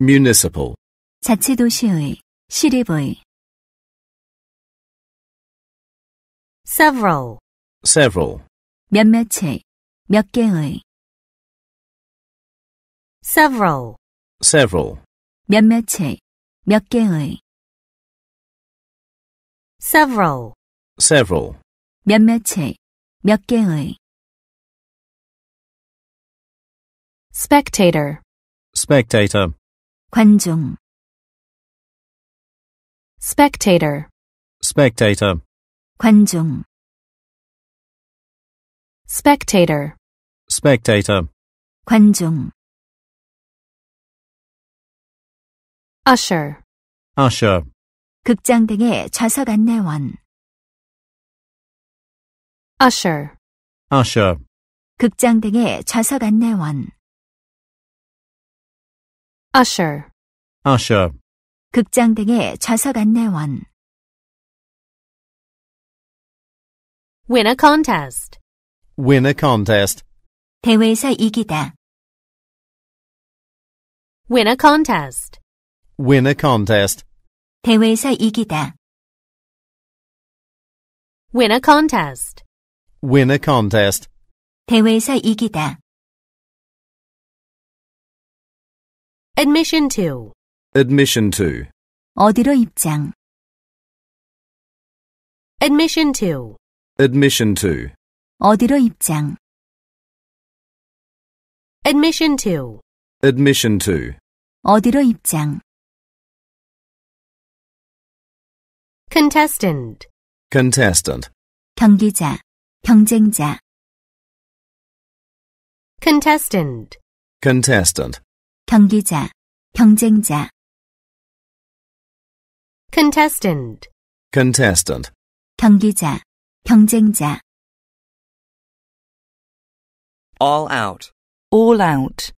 municipal 자치도시의 시립의 several several 몇몇의 몇 개의 several several 몇몇의 몇 개의 several several 몇몇의, 몇 개의. spectator, spectator, 관중. spectator, spectator, 관중. spectator, spectator, 관중. usher, usher, 극장 등의 좌석 안내원. usher, usher, 극장 등의 좌석 안내원, usher, usher, 극장 등의 좌석 안내원, win a contest, win a contest, 대회에서 이기다, win a contest, win a contest, 대회에서 이기다. win a contest. Win a contest. 대회에서 이기다. Admission to. Admission to. 어디로 입장. Admission to. Admission to. 어디로 입장. Admission to. Admission to. 어디로 입장. Contestant. Contestant. 경기자. 경쟁자 contestant contestant 경기자 경쟁자 contestant contestant 경기자 경쟁자 all out all out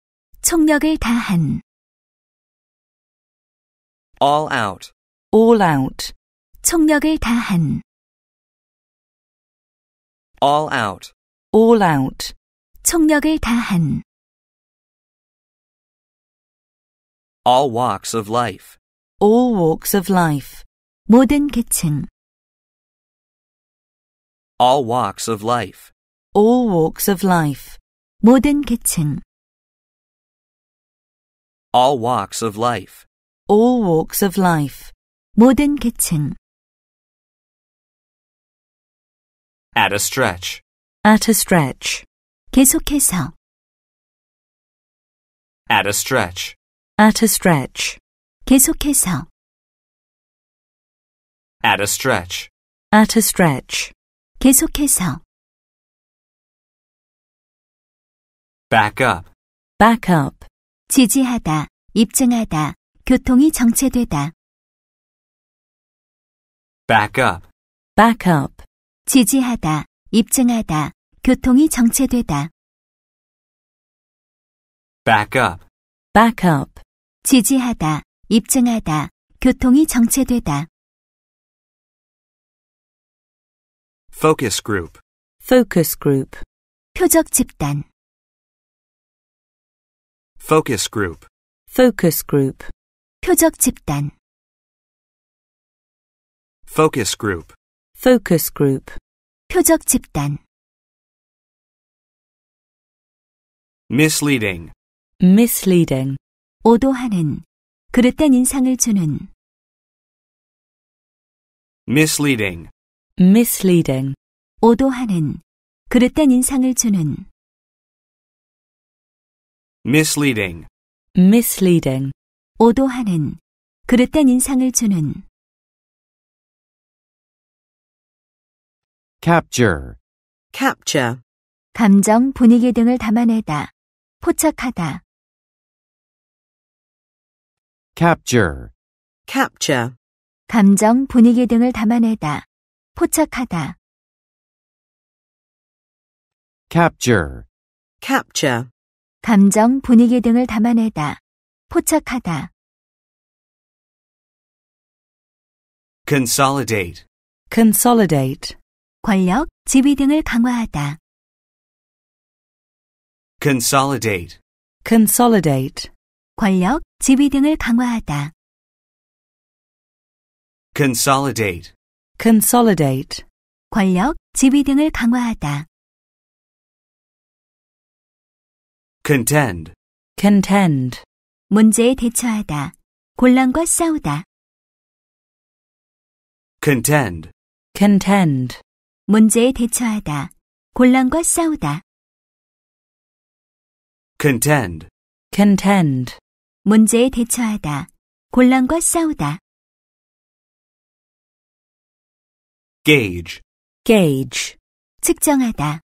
총력을 다한 all out all out 총력을 다한 all out. all out. 총력을 다한. all walks of life. all walks of life. 모든 계층. all walks of life. all walks of life. 모든 계층. all walks of life. all walks of life. 모든 계층. At a stretch. At a stretch. 계속해서. At a stretch. At a stretch. 계속해서. At a stretch. At a stretch. 계속해서. Back up. Back up. 지지하다, 입증하다, 교통이 정체되다. Back up. Back up. 지지하다, 입증하다, 교통이 정체되다. back up, back up, 지지하다, 입증하다, 교통이 정체되다. focus group, focus group, 표적 집단, focus group, focus group, 표적 집단, focus group. focus group 표적 집단 misleading misleading 오도하는 그릇된 인상을 주는 misleading misleading 오도하는 그릇된 인상을 주는 misleading misleading 오도하는 그릇된 인상을 주는 capture, capture. 감정, 분위기 등을 담아내다, 포착하다. capture, capture. 감정, 분위기 등을 담아내다, 포착하다. capture, capture. 감정, 분위기 등을 담아내다, 포착하다. consolidate, consolidate. 권력, 지위 등을 강화하다. consolidate, consolidate, 권력, 지위 등을 강화하다. consolidate, consolidate, 권력, 지위 등을 강화하다. contend, contend, 문제에 대처하다. 곤란과 싸우다. contend, contend, 문제에 대처하다, 곤란과 싸우다. contend, contend, 문제에 대처하다, 곤란과 싸우다. gauge, gauge, 측정하다,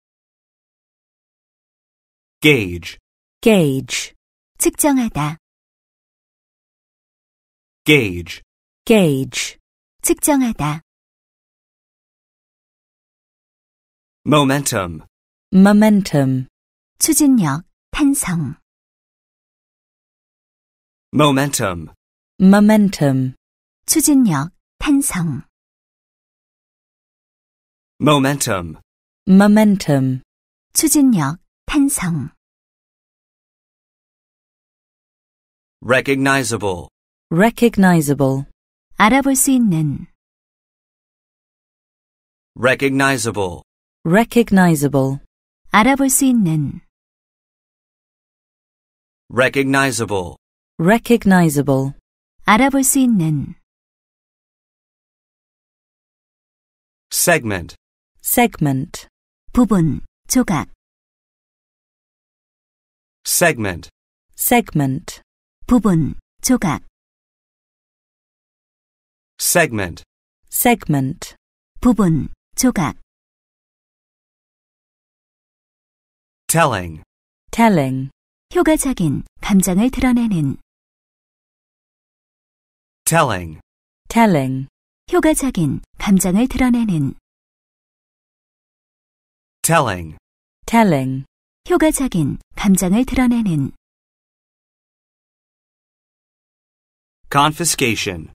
gauge, gauge, 측정하다. gauge, gauge, 측정하다. momentum, momentum, 추진력, 탄성. momentum, momentum, 추진력, 탄성. momentum, momentum, 추진력, 탄성. recognizable, recognizable, 알아볼 수 있는. recognizable, recognizable 알아볼 수 있는 recognizable recognizable 알아볼 수 있는 segment segment 부분 조각 segment segment 부분 조각 segment segment 부분 조각 telling telling 효과적인 감정을 드러내는 telling telling 효과적인 감정을 드러내는 telling telling 효과적인 감정을 드러내는 confiscation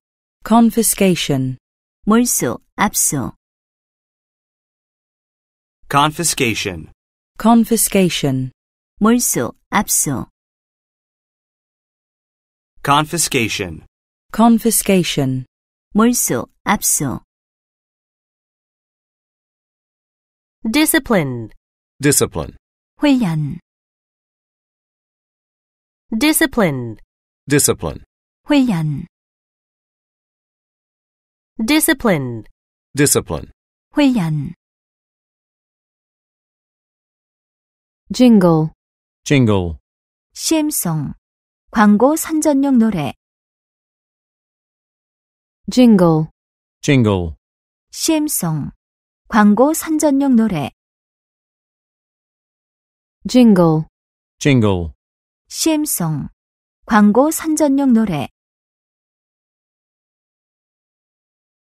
confiscation 몰수 압수 confiscation confiscation 몰수, 압수 confiscation confiscation 몰수, 압수 discipline discipline 훈련 discipline discipline 훈련 discipline discipline 훈련 jingle, jingle. CM송, 광고 선전용 노래. jingle, jingle. CM송, 광고 선전용 노래. jingle, jingle. CM송, 광고 선전용 노래.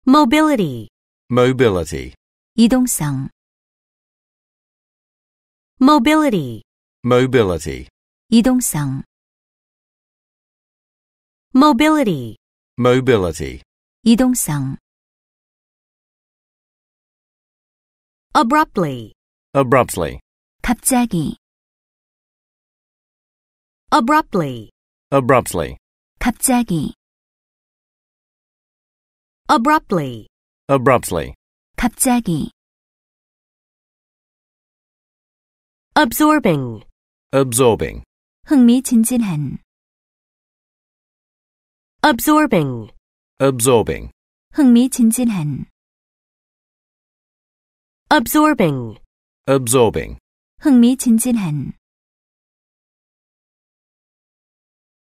mobility, mobility. 이동성 mobility, mobility, 이동성, mobility, mobility, 이동성, abruptly, abruptly, 갑자기, abruptly, abruptly, 갑자기, abruptly, abruptly, 갑자기 absorbing, absorbing, 흥미진진한, absorbing, absorbing, 흥미진진한, absorbing, absorbing, 흥미진진한,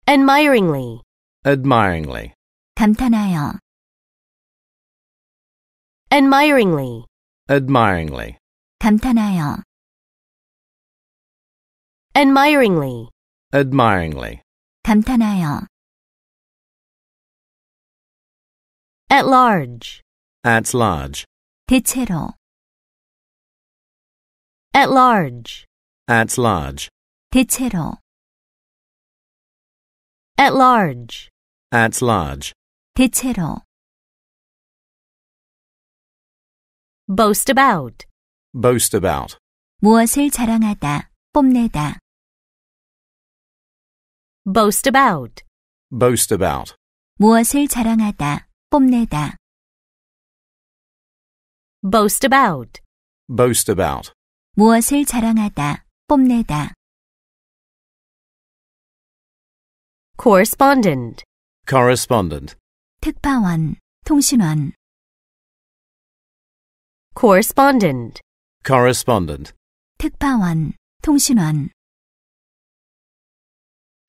admiringly, admiringly, 감탄하여, admiringly, admiringly, 감탄하여 admiringly, admiringly, 감탄하여, at large, at large, 대체로, at large, at large, 대체로, at large, at large, 대체로, boast about, boast about, 무엇을 자랑하다, 뽐내다 boast about, boast about, 무엇을 자랑하다, 뽐내다. boast about, boast about, 무엇을 자랑하다, 뽐내다. correspondent, correspondent, 특파원, 통신원. correspondent, correspondent, 특파원, 통신원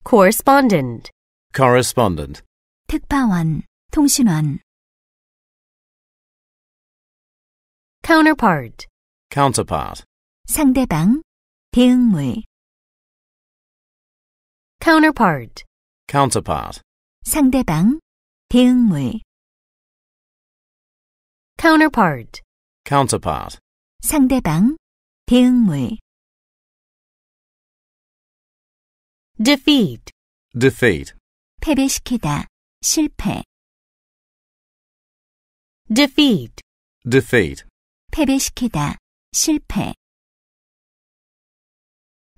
correspondent correspondent 특파원 통신원 counterpart counterpart 상대방 대응물 counterpart counterpart 상대방 대응물 counterpart counterpart 상대방 대응물 defeat, defeat. 패배시키다, 실패. defeat, defeat. 패배시키다, 실패.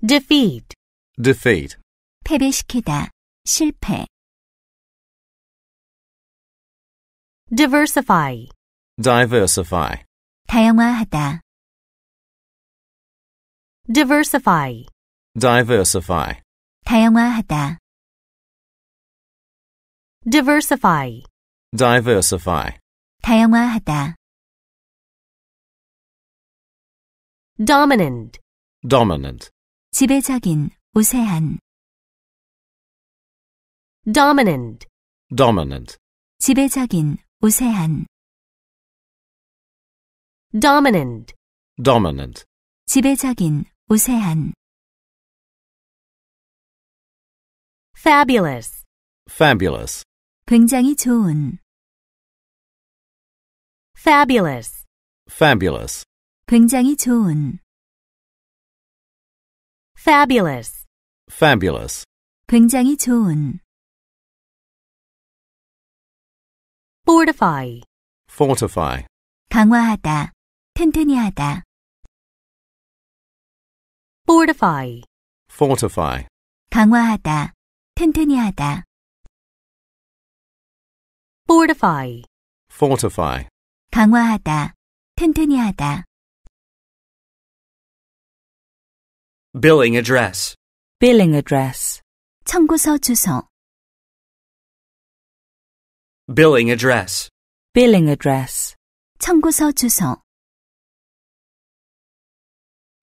defeat, defeat. 패배시키다, 실패. diversify, diversify. 다양화하다. diversify, diversify. 다양화하다 diversify diversify, 다양화하다 dominant dominant, 지배적인 우세한 dominant dominant, 지배적인 우세한 dominant dominant, 지배적인 우세한 fabulous, fabulous, 굉장히 좋은, fabulous, fabulous, 굉장히 좋은, fabulous, fabulous, 굉장히 좋은. fortify, fortify, 강화하다, 튼튼히 하다. fortify, fortify, 강화하다, 튼튼히 fortify, fortify, 강화하다, 튼튼히 billing address, billing address, 청구서 주소. billing address, billing address, 청구서 주소.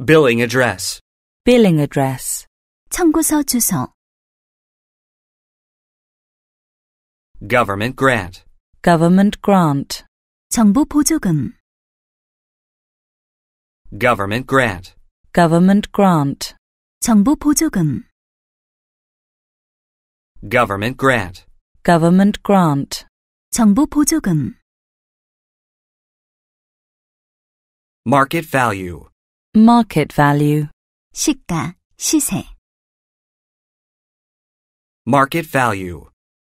billing address, billing address, 청구서 주소. Government grant. Government grant. 정부 보조금. Government grant. Government grant. 정부 보조금. Government grant. Government grant. 정부 보조금. Market value. Market value. 시가, 시세. Market value.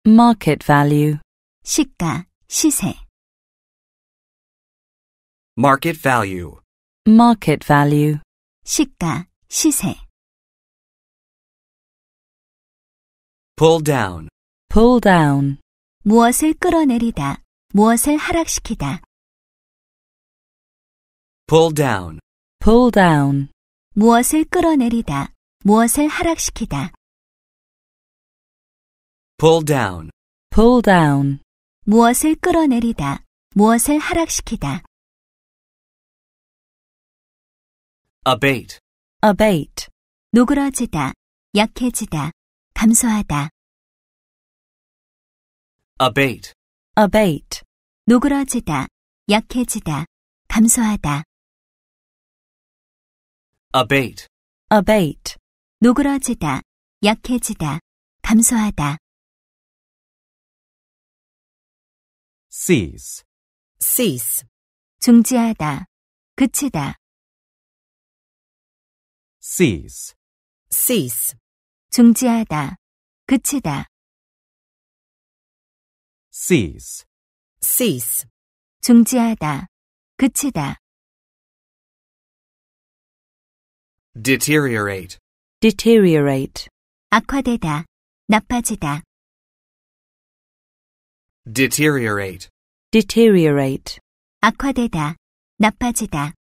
market value 시가, 시세 market value market value 시가, 시세 pull down pull down 무엇을 끌어내리다, 무엇을 하락시키다 pull down pull down 무엇을 끌어내리다, 무엇을 하락시키다 pull down, pull down. 무엇을 끌어내리다, 무엇을 하락시키다. abate, abate. 노그러지다, 약해지다, 감소하다. abate, abate. 노그러지다, 약해지다, 감소하다. abate, abate. 노그러지다, 약해지다, 감소하다. cease, cease. 중지하다, 그치다. cease, cease. 중지하다, 그치다. cease, cease. 중지하다, 그치다. deteriorate, deteriorate. 악화되다, 나빠지다. deteriorate, deteriorate, 악화되다, 나빠지다.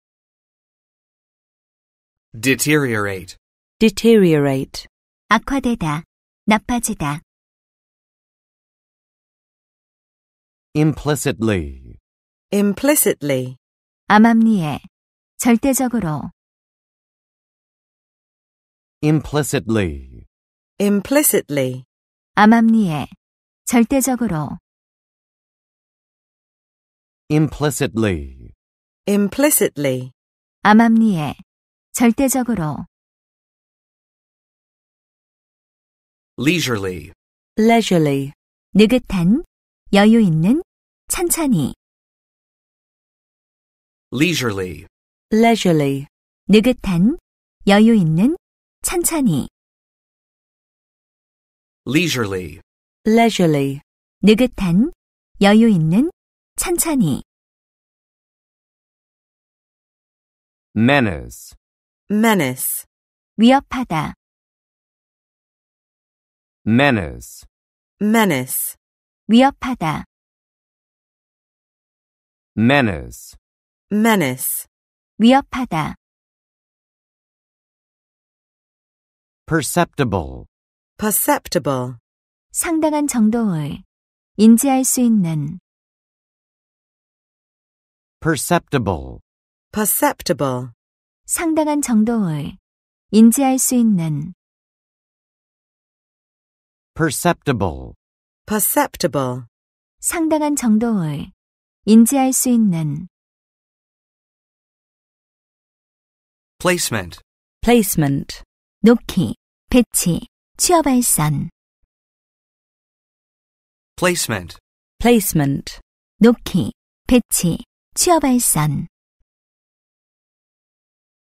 deteriorate, deteriorate, 악화되다, 나빠지다. implicitly, implicitly, 암암리에, 절대적으로. implicitly, implicitly, 암암리에, 절대적으로. implicitly, implicitly. 암암리에, 절대적으로. leisurely, leisurely. 느긋한, 여유 있는, 천천히. leisurely, leisurely. 느긋한, 여유 있는, 천천히. leisurely, leisurely. 느긋한, 여유 있는, 찬찬히 menace, menace, 위협하다, menace, menace, 위협하다, menace, menace, 위협하다, perceptible, perceptible, 상당한 정도의 인지할 수 있는 perceptible, perceptible. 상당한 정도의 인지할 수 있는 perceptible, perceptible. 상당한 정도의 인지할 수 있는 placement, placement. 놓기, 배치, 취업발산 placement, placement. 놓기, 배치, 취업발산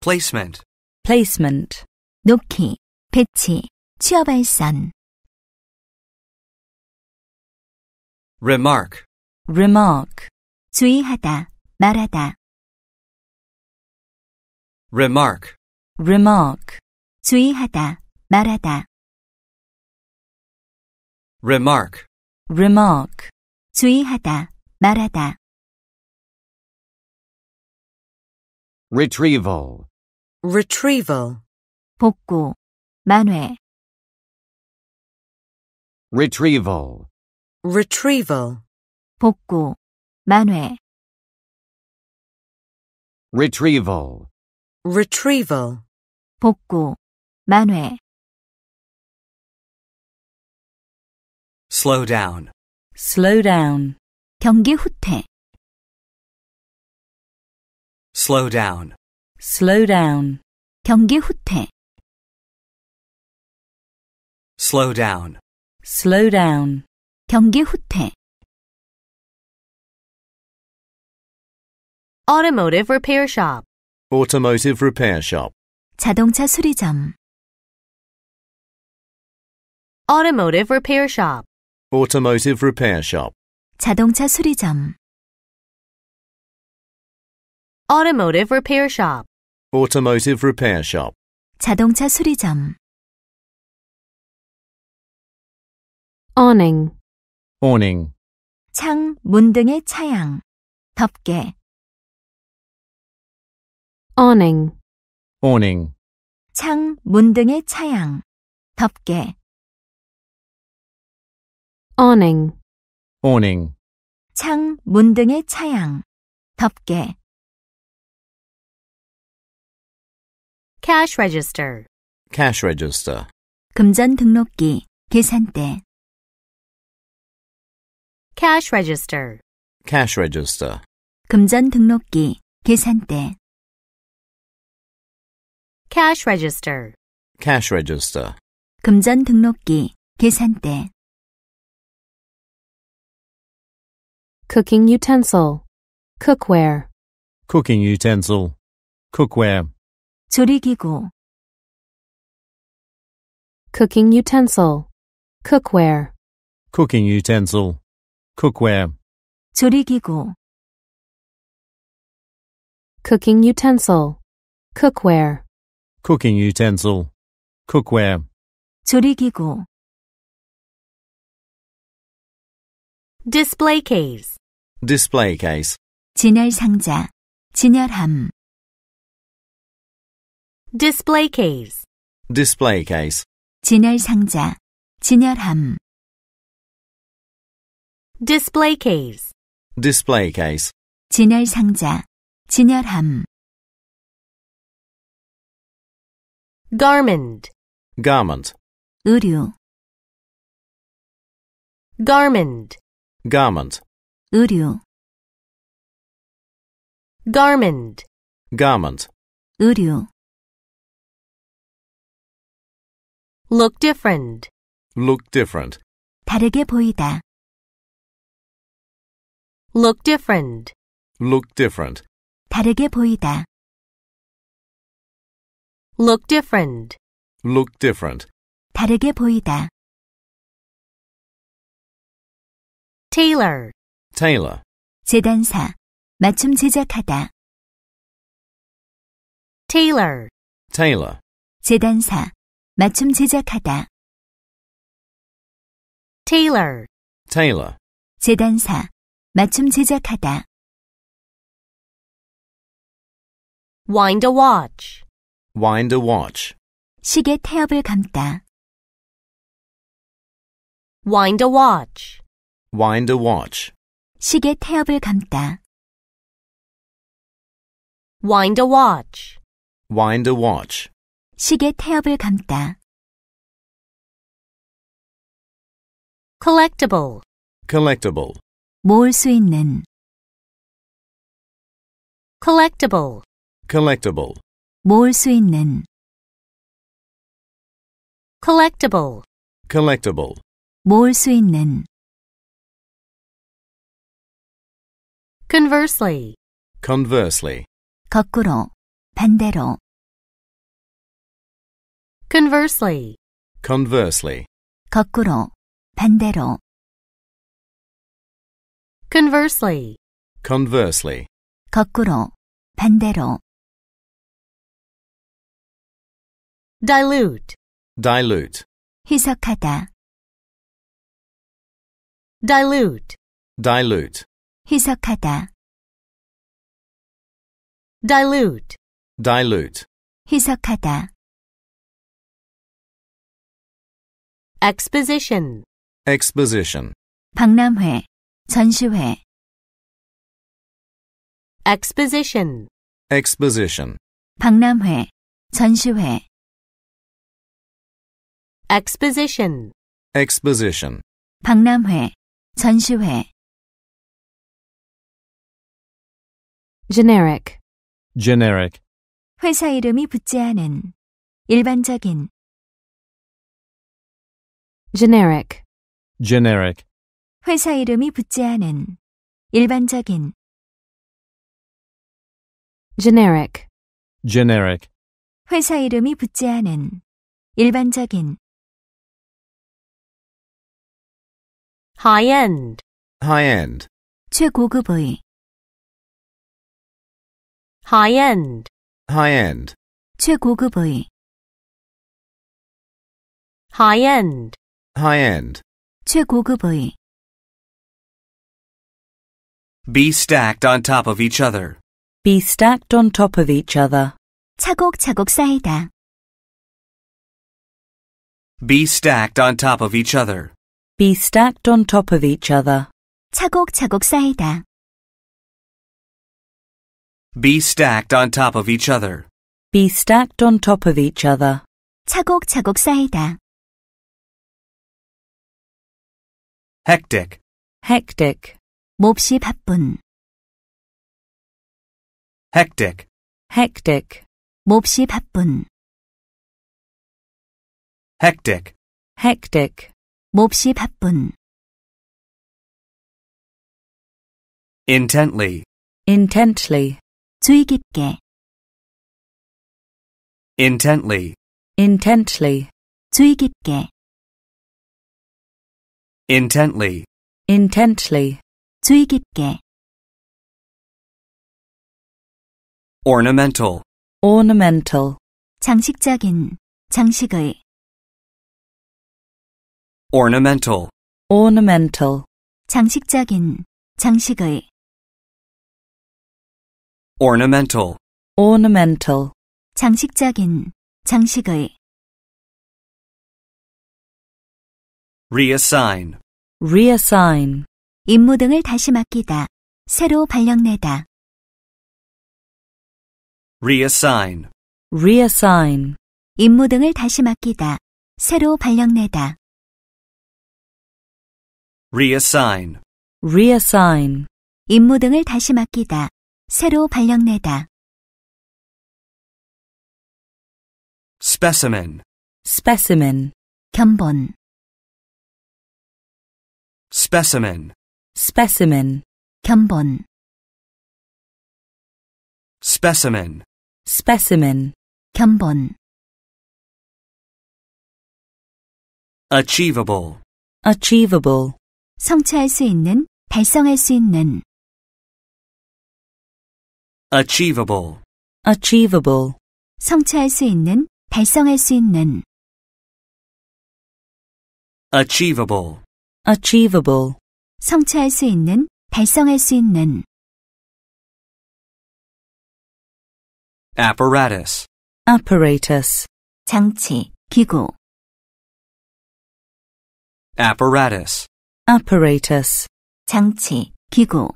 placement placement 놓기 배치 취업발산 remark remark 주의하다 말하다 remark remark 주의하다 말하다 remark remark 주의하다 말하다 retrieval, retrieval, 복구, 만회. retrieval, retrieval, 복구, 만회. retrieval, retrieval, 복구, 만회. slow down, slow down, 경계 후퇴 slow down, slow down. 경계 후퇴. slow down, slow down. 경계 후퇴. Automotive repair shop. Automotive repair shop. 자동차 수리점. Automotive repair shop. Automotive repair shop. 자동차 수리점. Automotive repair shop. Automotive repair shop. 자동차 수리점. awning, awning. 창, 문 등의 차양. 덮개. awning, awning. 창, 문 등의 차양. 덮개. awning, awning. 창, 문 등의 차양. 덮개. cash register, cash register, 금전 등록기, 계산대, cash register, cash register, 금전 등록기, 계산대, cash register, cash register, 금전 등록기, 계산대, cooking utensil, cookware, cooking utensil, cookware. 조리기구 cooking utensil cookware cooking utensil cookware 조리기구 cooking utensil cookware cooking utensil cookware 조리기구 display case display case 진열 상자 진열함 display case display case 진열 상자 진열함 display case display case 진열 상자 진열함 garment garment 의류 garment garment 의류 garment garment 의류 look different. look different. 다르게 보이다. look different. look different. 다르게 보이다. look different. look different. 다르게 보이다. tailor, tailor, 재단사. 맞춤 제작하다. tailor, tailor, 재단사. 맞춤 제작하다. tailor, tailor, 재단사. 맞춤 제작하다. wind a watch, wind a watch, 시계 태엽을 감다. wind a watch, wind a watch, 시계 태엽을 감다. wind a watch, wind a watch. 시계 태엽을 감다. collectible collectible 모을 수 있는 collectible collectible 모을 수 있는 collectible collectible 모을 수 있는 conversely conversely 거꾸로 반대로 Conversely. Conversely. 거꾸로, 반대로. Conversely. Conversely. 거꾸로, 반대로. dilute dilute 희석하다 dilute dilute 희석하다 dilute dilute 희석하다 exposition, exposition, 박람회, 전시회, exposition, exposition, 박람회, 전시회, exposition, exposition, 박람회, 전시회. generic, generic, 회사 이름이 붙지 않은 일반적인 generic, generic. 회사 이름이 붙지 않은 일반적인 generic, generic. 회사 이름이 붙지 않은 일반적인 high end, high end. 최고급의 high end, high end. 최고급의 high end high-end 최고급의 Be stacked on top of each other. Be stacked on top of each other. 차곡차곡 쌓이다. Be stacked on top of each other. Be stacked on top of each other. 차곡차곡 쌓이다. Be stacked on top of each other. Be stacked on top of each other. 차곡차곡 쌓이다. hectic, hectic, 몹시 바쁜. hectic, hectic, 몹시 바쁜. hectic, hectic, 몹시 바쁜. intently, intently, 주의 깊게. intently, intently, 주의 깊게 intently, intently, 주의 깊게. ornamental, ornamental, 장식적인, 장식의. ornamental, ornamental, 장식적인, 장식의. ornamental, ornamental, 장식적인, 장식의. reassign, reassign. 임무 등을 다시 맡기다, 새로 발령내다. reassign, reassign. 임무 등을 다시 맡기다, 새로 발령내다. reassign, reassign. 임무 등을 다시 맡기다, 새로 발령내다. specimen, specimen. 견본 specimen specimen 견본 specimen specimen 견본 achievable achievable 성취할 수 있는 달성할 수 있는 achievable achievable 성취할 수 있는 달성할 수 있는 achievable achievable 성취할 수 있는, 달성할 수 있는 apparatus apparatus 장치, 기구 apparatus apparatus 장치, 기구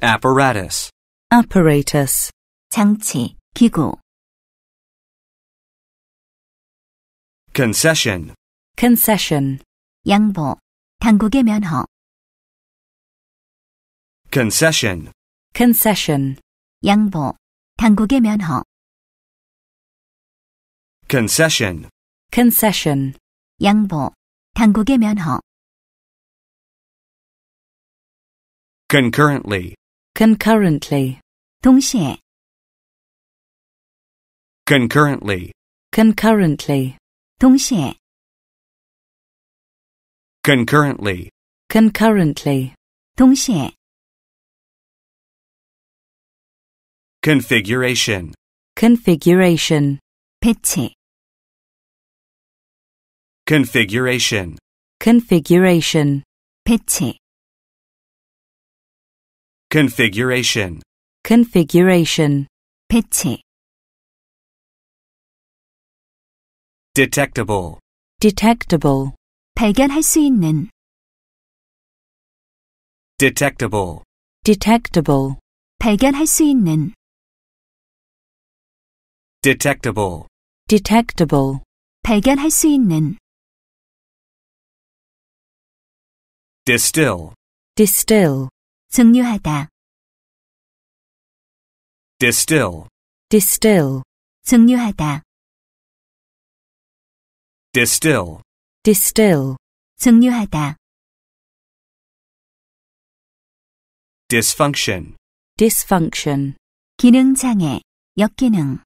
apparatus apparatus 장치, 기구 concession concession 양보 당국의 면허 concession concession 양보 당국의 면허 concession concession 양보 당국의 면허 concurrently concurrently 동시에 concurrently concurrently 동시에 concurrently, concurrently, 通线 configuration, configuration, 배치. configuration, configuration, 배치. configuration, configuration, 배치. detectable, detectable, 발견할 수 있는 detectable detectable 발견할 수 있는 detectable detectable 발견할 수 있는 distill distill 증류하다 distill distill 증류하다 distill distill 증류하다 dysfunction dysfunction 기능 장애 역기능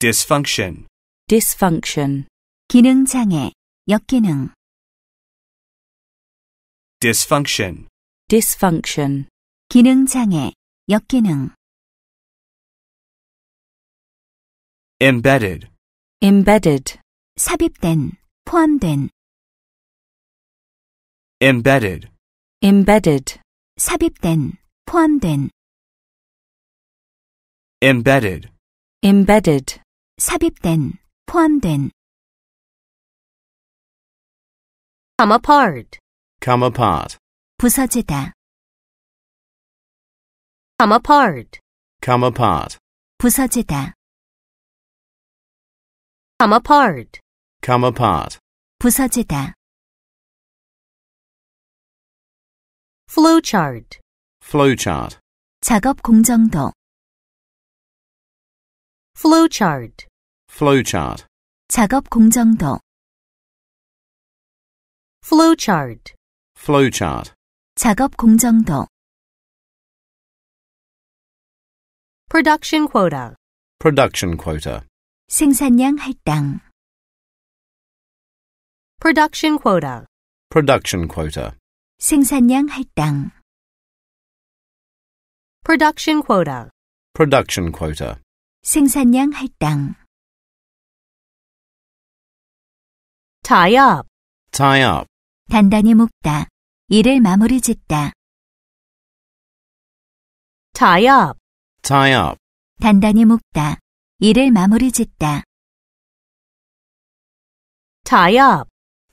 dysfunction dysfunction 기능 장애 역기능 dysfunction dysfunction 기능 장애 역기능 embedded embedded 삽입된, 포함된 embedded embedded 삽입된, 포함된 embedded embedded 삽입된, 포함된 come apart come apart 부서지다 come apart come apart 부서지다 come apart come apart. 부서지다. flowchart flowchart 작업 공정도 flowchart flowchart 작업 공정도 flowchart flowchart 작업 공정도 production quota production quota 생산량 할당 production quota, production quota, 생산량 할당, production quota, production quota, 생산량 할당. tie up, tie up, 단단히 묶다. 일을 마무리 짓다. tie up, tie up, 단단히 묶다. 일을 마무리 짓다. tie up,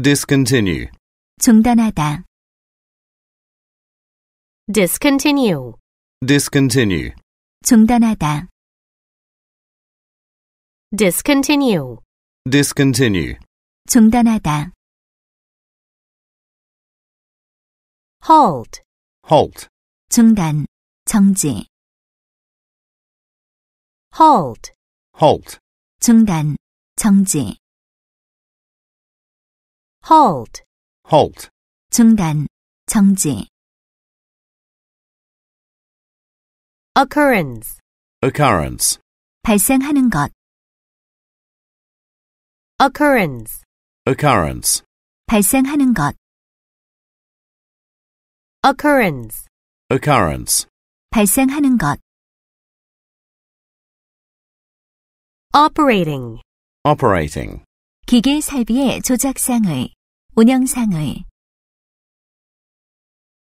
discontinue 중단하다 discontinue discontinue 중단하다 discontinue discontinue 중단하다 halt halt 중단 정지 halt halt 중단 정지 halt, halt. 중단, 정지. occurrence, occurrence. 발생하는 것. occurrence, occurrence. 발생하는 것. occurrence, occurrence. 발생하는 것. operating, operating. 기계 설비의 조작상의 운영상을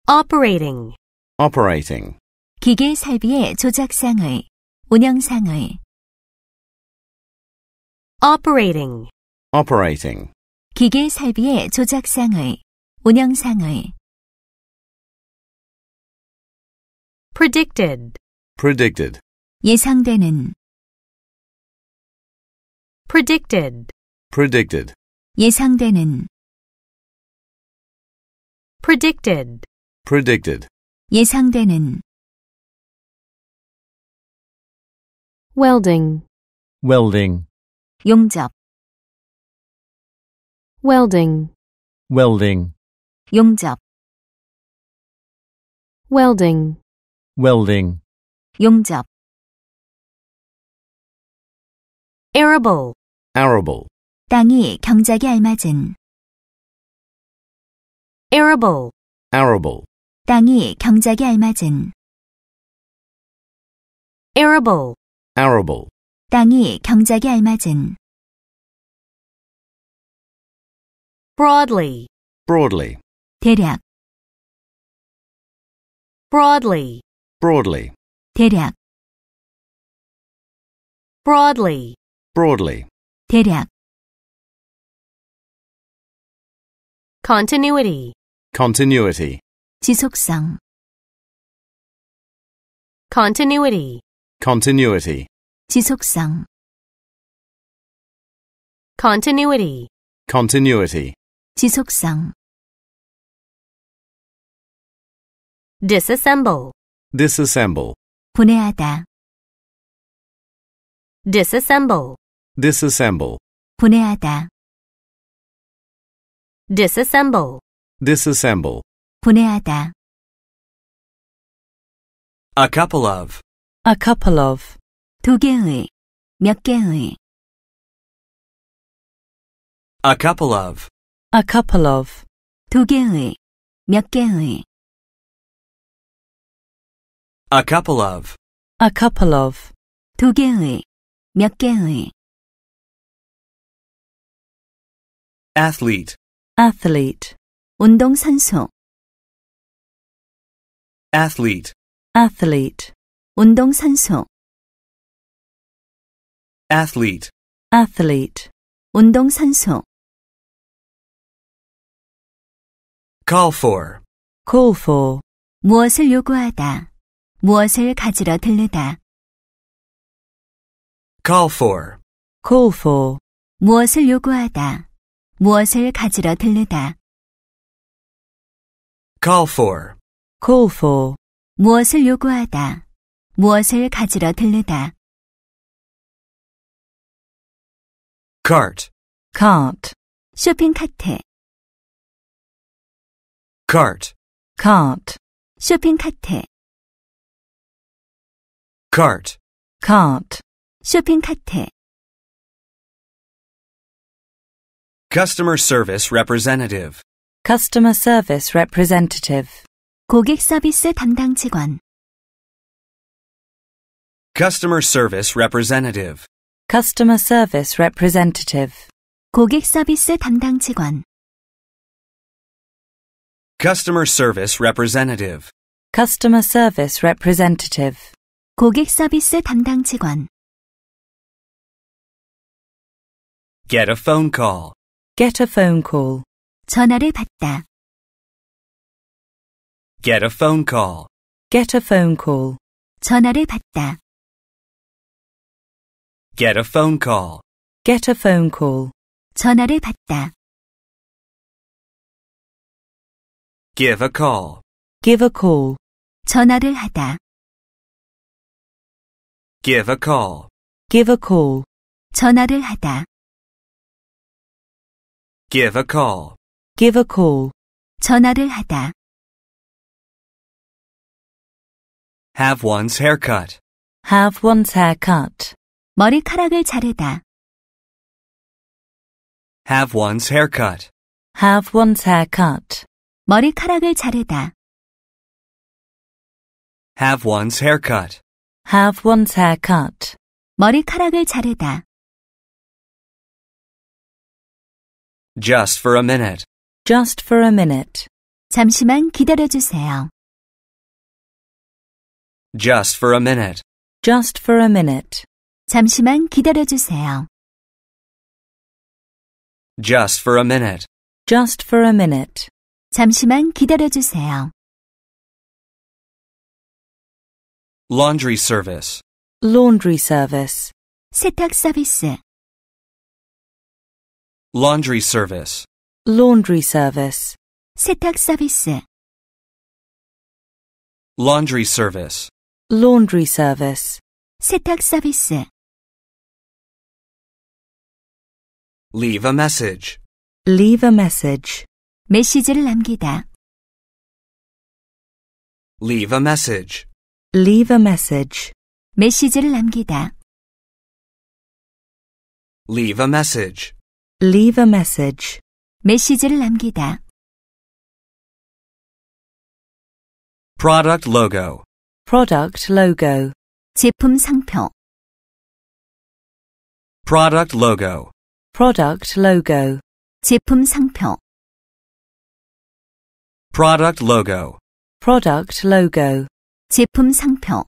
operating operating 기계 설비의 조작상을 운영상을 operating operating 기계 설비의 조작상을 운영상을 predicted predicted 예상되는 predicted predicted 예상되는 predicted, predicted. 예상되는 welding, welding, 용접 welding, welding, 용접 welding, welding, 용접 arable, arable. 땅이 경작에 알맞은 arable, arable, 땅이 경작에 알맞은 arable, arable, 땅이 경작에 알맞은 broadly, broadly, 대략 broadly, broadly, 대략 broadly, broadly, 대략 continuity Continuity. 지속성 Continuity. Continuity. 지속성 Continuity. Continuity. 지속성 Disassemble. Disassemble. 분해하다 Disassemble. Disassemble. 분해하다 Disassemble disassemble 분해하다. a couple of a couple of 두 개의 몇 개의 a couple of a couple of 두 개의 몇 개의 a couple of a couple of 두 개의 몇 개의 athlete athlete 운동선수 athlete athlete 운동선수 athlete athlete 운동선수 call for call for 무엇을 요구하다 무엇을 가지러 들르다 call for call for 무엇을 요구하다 무엇을 가지러 들르다 Call for. Call for. 무엇을 요구하다. 무엇을 가지러 들르다. Cart. Cart. 쇼핑 카트. Cart. Cart. 쇼핑 카트. Cart. Cart. 쇼핑 카트. Customer Service Representative Customer Service Representative 고객 서비스 담당 직원 Customer Service Representative Customer Service Representative 고객 서비스 담당 직원 Customer Service Representative Customer Service Representative 고객 서비스 담당 직원 Get a phone call Get a phone call 전화를 받다. Get a phone call. Get a phone call. 전화를 받다. Get a phone call. Get a phone call. 전화를 받다. Give a call. Give a call. 전화를 하다. Give a call. Give a call. 전화를 하다. Give a call give a call. 전화를 하다. Have one's haircut. Have one's haircut. 머리카락을 자르다. Have one's haircut. Have one's haircut. 머리카락을 자르다. Have one's haircut. Have one's haircut. 머리카락을 자르다. Just for a minute. Just for a minute. 잠시만 기다려주세요. Just for a minute. Just for a minute. 잠시만 기다려주세요. Just for a minute. Just for a minute. 잠시만 기다려주세요. Laundry service. Laundry service. 세탁 서비스. Laundry service laundry service 세탁 서비스 laundry service laundry service 세탁 서비스 leave a message leave a message 메시지를 남기다 leave a message leave a message 메시지를 남기다 leave a message leave a message 메시지를 남기다. Product logo. Product logo. 제품 상표. Product logo. Product logo. 제품 상표. Product logo. Product logo. 제품 상표.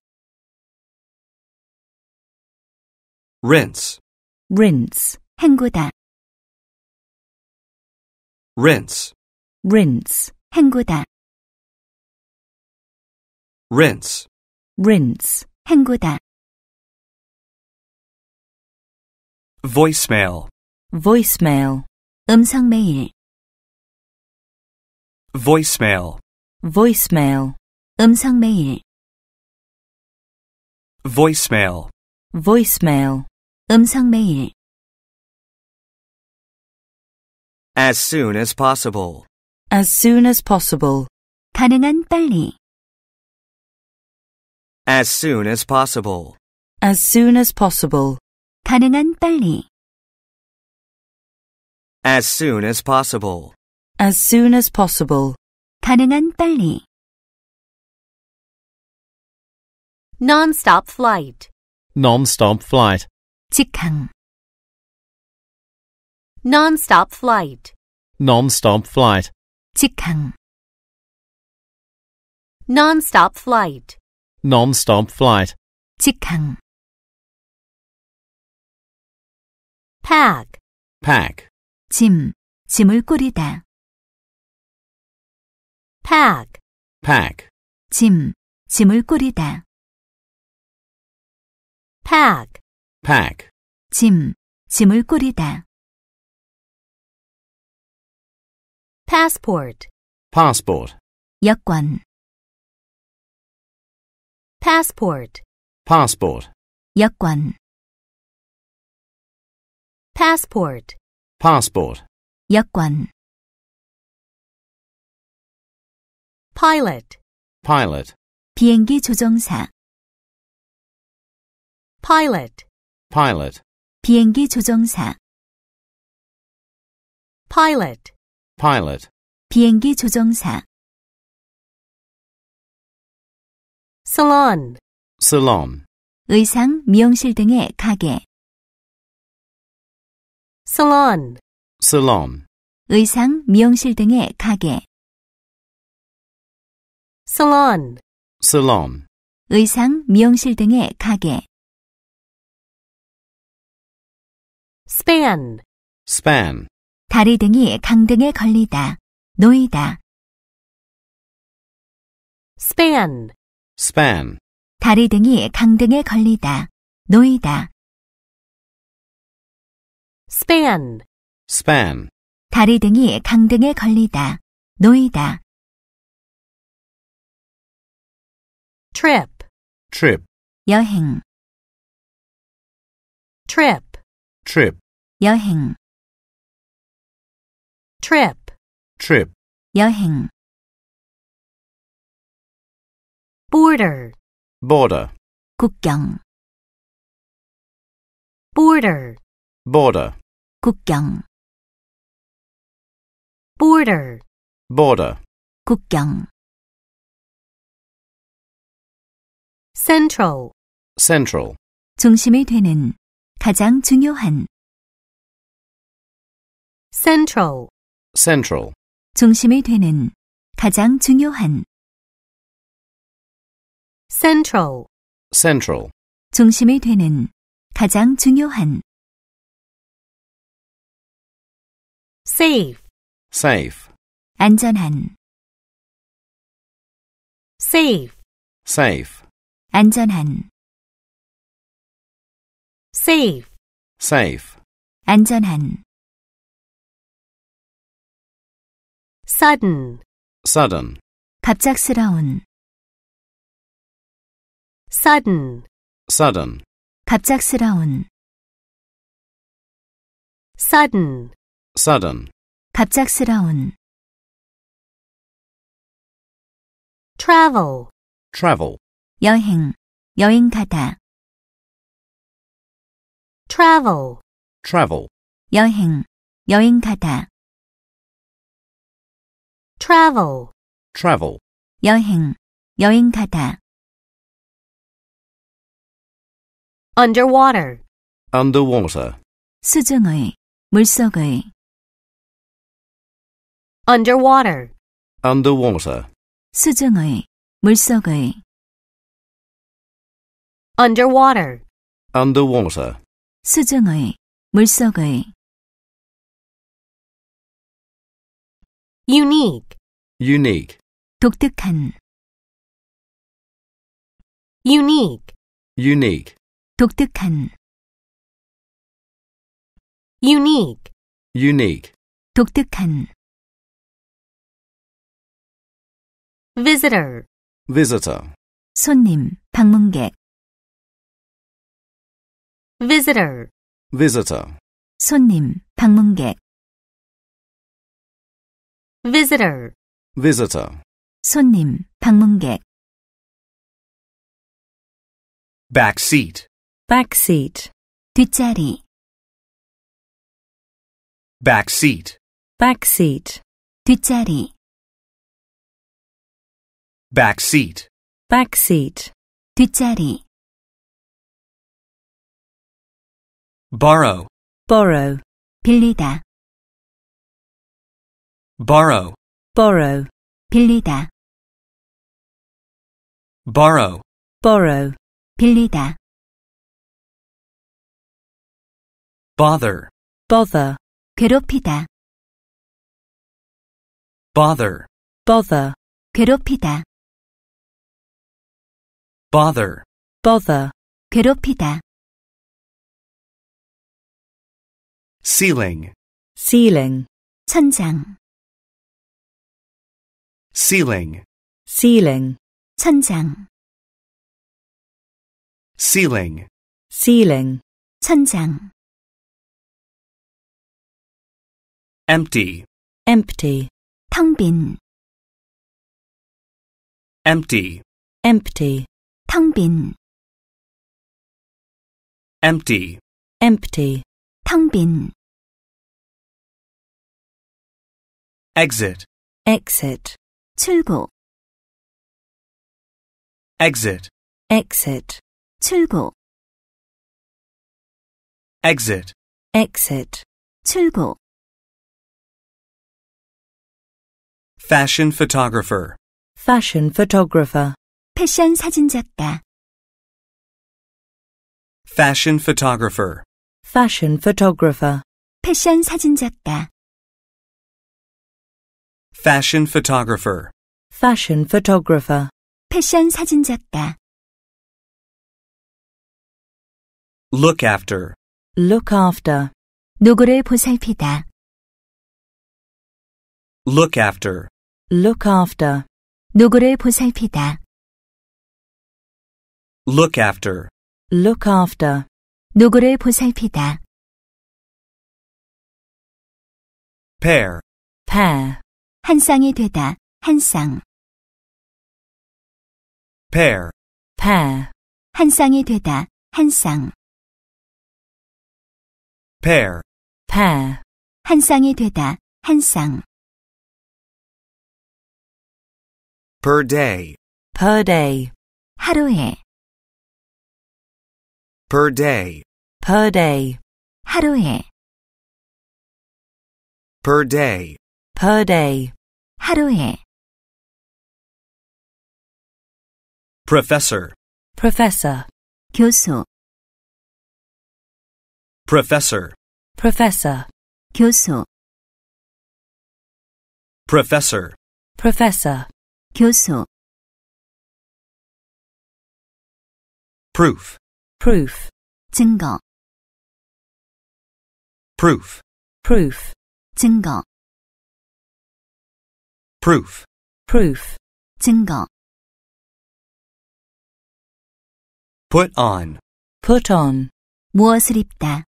Rinse. Rinse. 헹구다 rinse, rinse, 헹구다. rinse, rinse, 헹구다. voicemail, voicemail, 음성메일. voicemail, voicemail, 음성메일. voicemail, voicemail, 음성메일. As soon as possible. As soon as possible. 가능한 빨리. As soon as possible. As soon as possible. 가능한 빨리. As soon as possible. As soon as possible. 가능한 빨리. Non-stop flight. Non-stop flight. 직항. Non-stop flight. Non-stop flight. 직항. Non-stop flight. Non-stop flight. 직항. pack. pack. 짐, 짐을 꾸리다. pack. pack. 짐, 짐을 꾸리다. pack. pack. 짐, 짐을 꾸리다. passport passport 여권 passport passport 여권 passport passport 여권 pilot pilot 비행기 조종사 pilot pilot 비행기 조종사 pilot pilot 비행기 조종사 salon salon 의상, 미용실 등의 가게 salon salon 의상, 미용실 등의 가게 salon salon 의상, 미용실 등의 가게 span span 다리 등이 강등에 걸리다, 놓이다. span, span, 다리 등이 강등에 걸리다, 놓이다. span, span, 다리 등이 강등에 걸리다, 놓이다. trip, trip, 여행, trip, trip, 여행. trip, trip, 여행 border, border, 국경 border, border, 국경 border, border, 국경 central, central, 중심이 되는 가장 중요한 central central 중심이 되는 가장 중요한 central central 중심이 되는 가장 중요한 safe safe 안전한 safe safe 안전한 safe safe 안전한 sudden, sudden, 갑작스러운, sudden, sudden, 갑작스러운, sudden, sudden, 갑작스러운. travel, travel, 여행, 여행 가다. travel, travel, 여행, 여행 가다. travel, travel. 여행, 여행 가다. underwater, underwater. 수중의, 물속의. underwater, underwater. 수중의, 물속의. underwater, underwater. 수중의, 물속의. unique, unique, 독특한, unique, unique, 독특한, unique, unique, 독특한. visitor, visitor, 손님, 방문객, visitor, visitor, 손님, 방문객 visitor, visitor, 손님, 방문객. back seat, back seat, 뒷자리, back seat, back seat, 뒷자리, back seat, back seat, 뒷자리, borrow, borrow, 빌리다, borrow borrow 빌리다 borrow borrow 빌리다 bother bother 괴롭히다 bother bother 괴롭히다 bother bother 괴롭히다 ceiling ceiling 천장 ceiling ceiling 천장 ceiling ceiling 천장 empty empty 텅빈 empty empty 텅빈 empty empty 텅빈 exit exit 출구 exit exit 출구 exit exit 출구 fashion photographer fashion photographer 패션 작가. fashion photographer fashion photographer 패션 작가. Fashion photographer. Fashion photographer. 패션 작가. Look after. Look after. 누구를 보살피다. Look after. Look after. 누구를 보살피다. Look after. Look after. 누구를 보살피다. Pair. Pair. 한 쌍이 되다, 한 쌍. pair, pair, 한 쌍이 되다, 한 쌍. pair, pair, 한 쌍이 되다, 한 쌍. per day, per day, 하루에, per day, per day, 하루에, per day, per day. 하루에 professor professor 교수 professor professor 교수 professor professor 교수 proof proof 증거 proof proof 증거 proof proof 증거 put on put on 무엇을 입다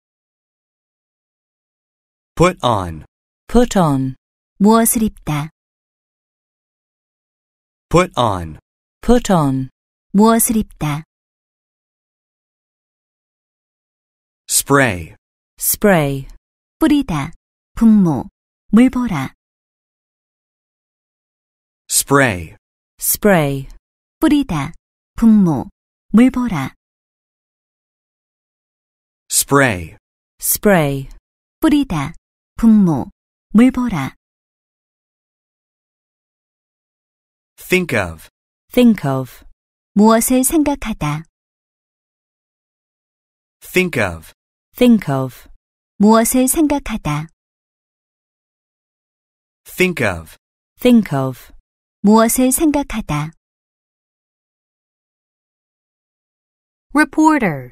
put on put on 무엇을 입다 put on put on 무엇을 입다 spray spray 뿌리다 분무. 물보라 spray, spray, 뿌리다, 분모, 물보라. spray, spray, 뿌리다, 분모, 물보라. think of, think of, 무엇을 생각하다. think of, think of, 무엇을 생각하다. think of, think of, 무엇을 생각하다. reporter,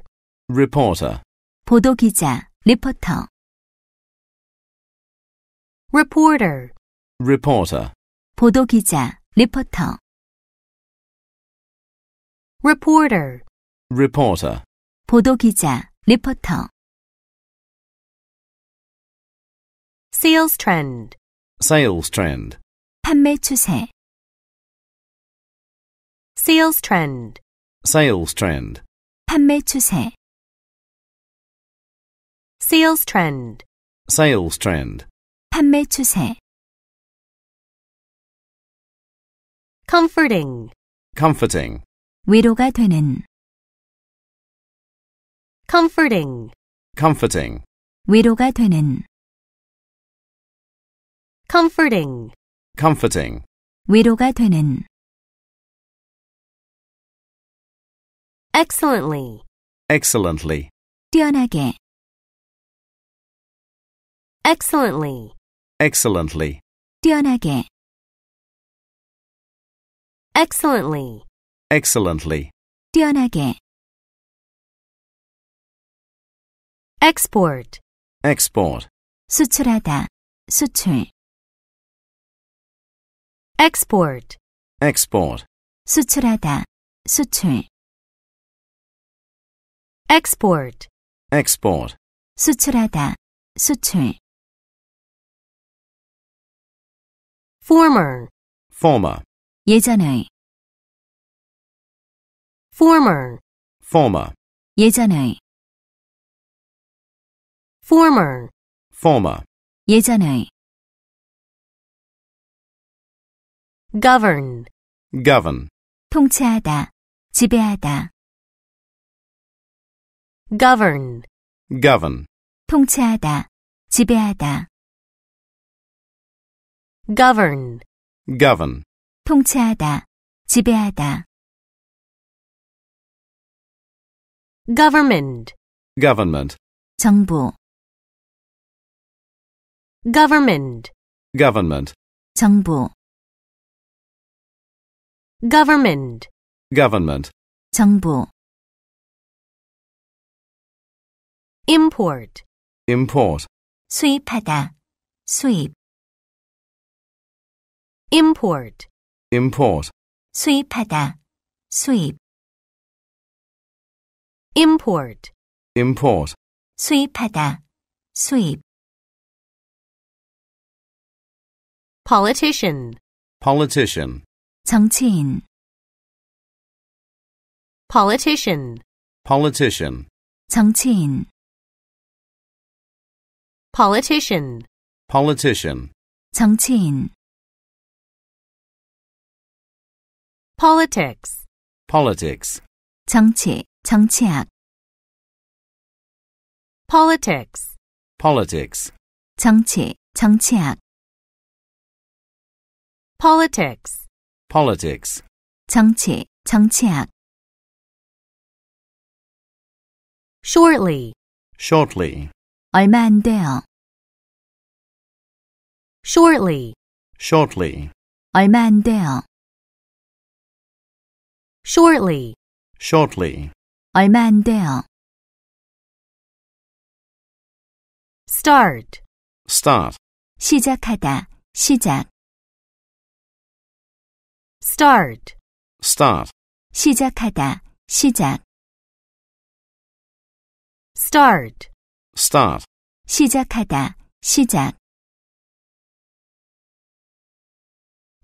reporter, 보도 기자, 리포터. reporter, reporter, 보도 기자, 리포터. reporter, reporter, 보도 기자, 리포터. sales trend, sales trend, 판매 추세. Sales trend. Sales trend. 판매 추세. Sales trend. Sales trend. 판매 추세. Comforting. Comforting. 위로가 되는. Comforting. Comforting. 위로가 되는. Comforting. Comforting. 위로가 되는. excellently, excellently, 뛰어나게, excellently, excellently, 뛰어나게, excellently, excellently, 뛰어나게. export, export, 수출하다, 수출. export, export, 수출하다, 수출 export, export, 수출하다, 수출. former, former, 예전의, former, former, 예전의, former, former, 예전의. govern, govern, 통치하다, 지배하다 govern, govern, 통치하다, 지배하다. govern, govern, 통치하다, 지배하다. government, government, 정부. government, government, 정부. government, government, 정부. import import 수입하다 수입 import import 수입하다 수입 import import 수입하다 수입 politician politician 정치인 politician politician 정치인 politician, politician, 정치인, politics, politics, 정치, 정치학, politics, politics, 정치, 정치학, politics, politics, 정치, 정치학, shortly, shortly, 얼마 안 돼요. shortly shortly 얼마 안 돼요. shortly shortly 얼마 안 돼요. start start 시작하다 시작 start start 시작하다 시작 start start. 시작하다, 시작.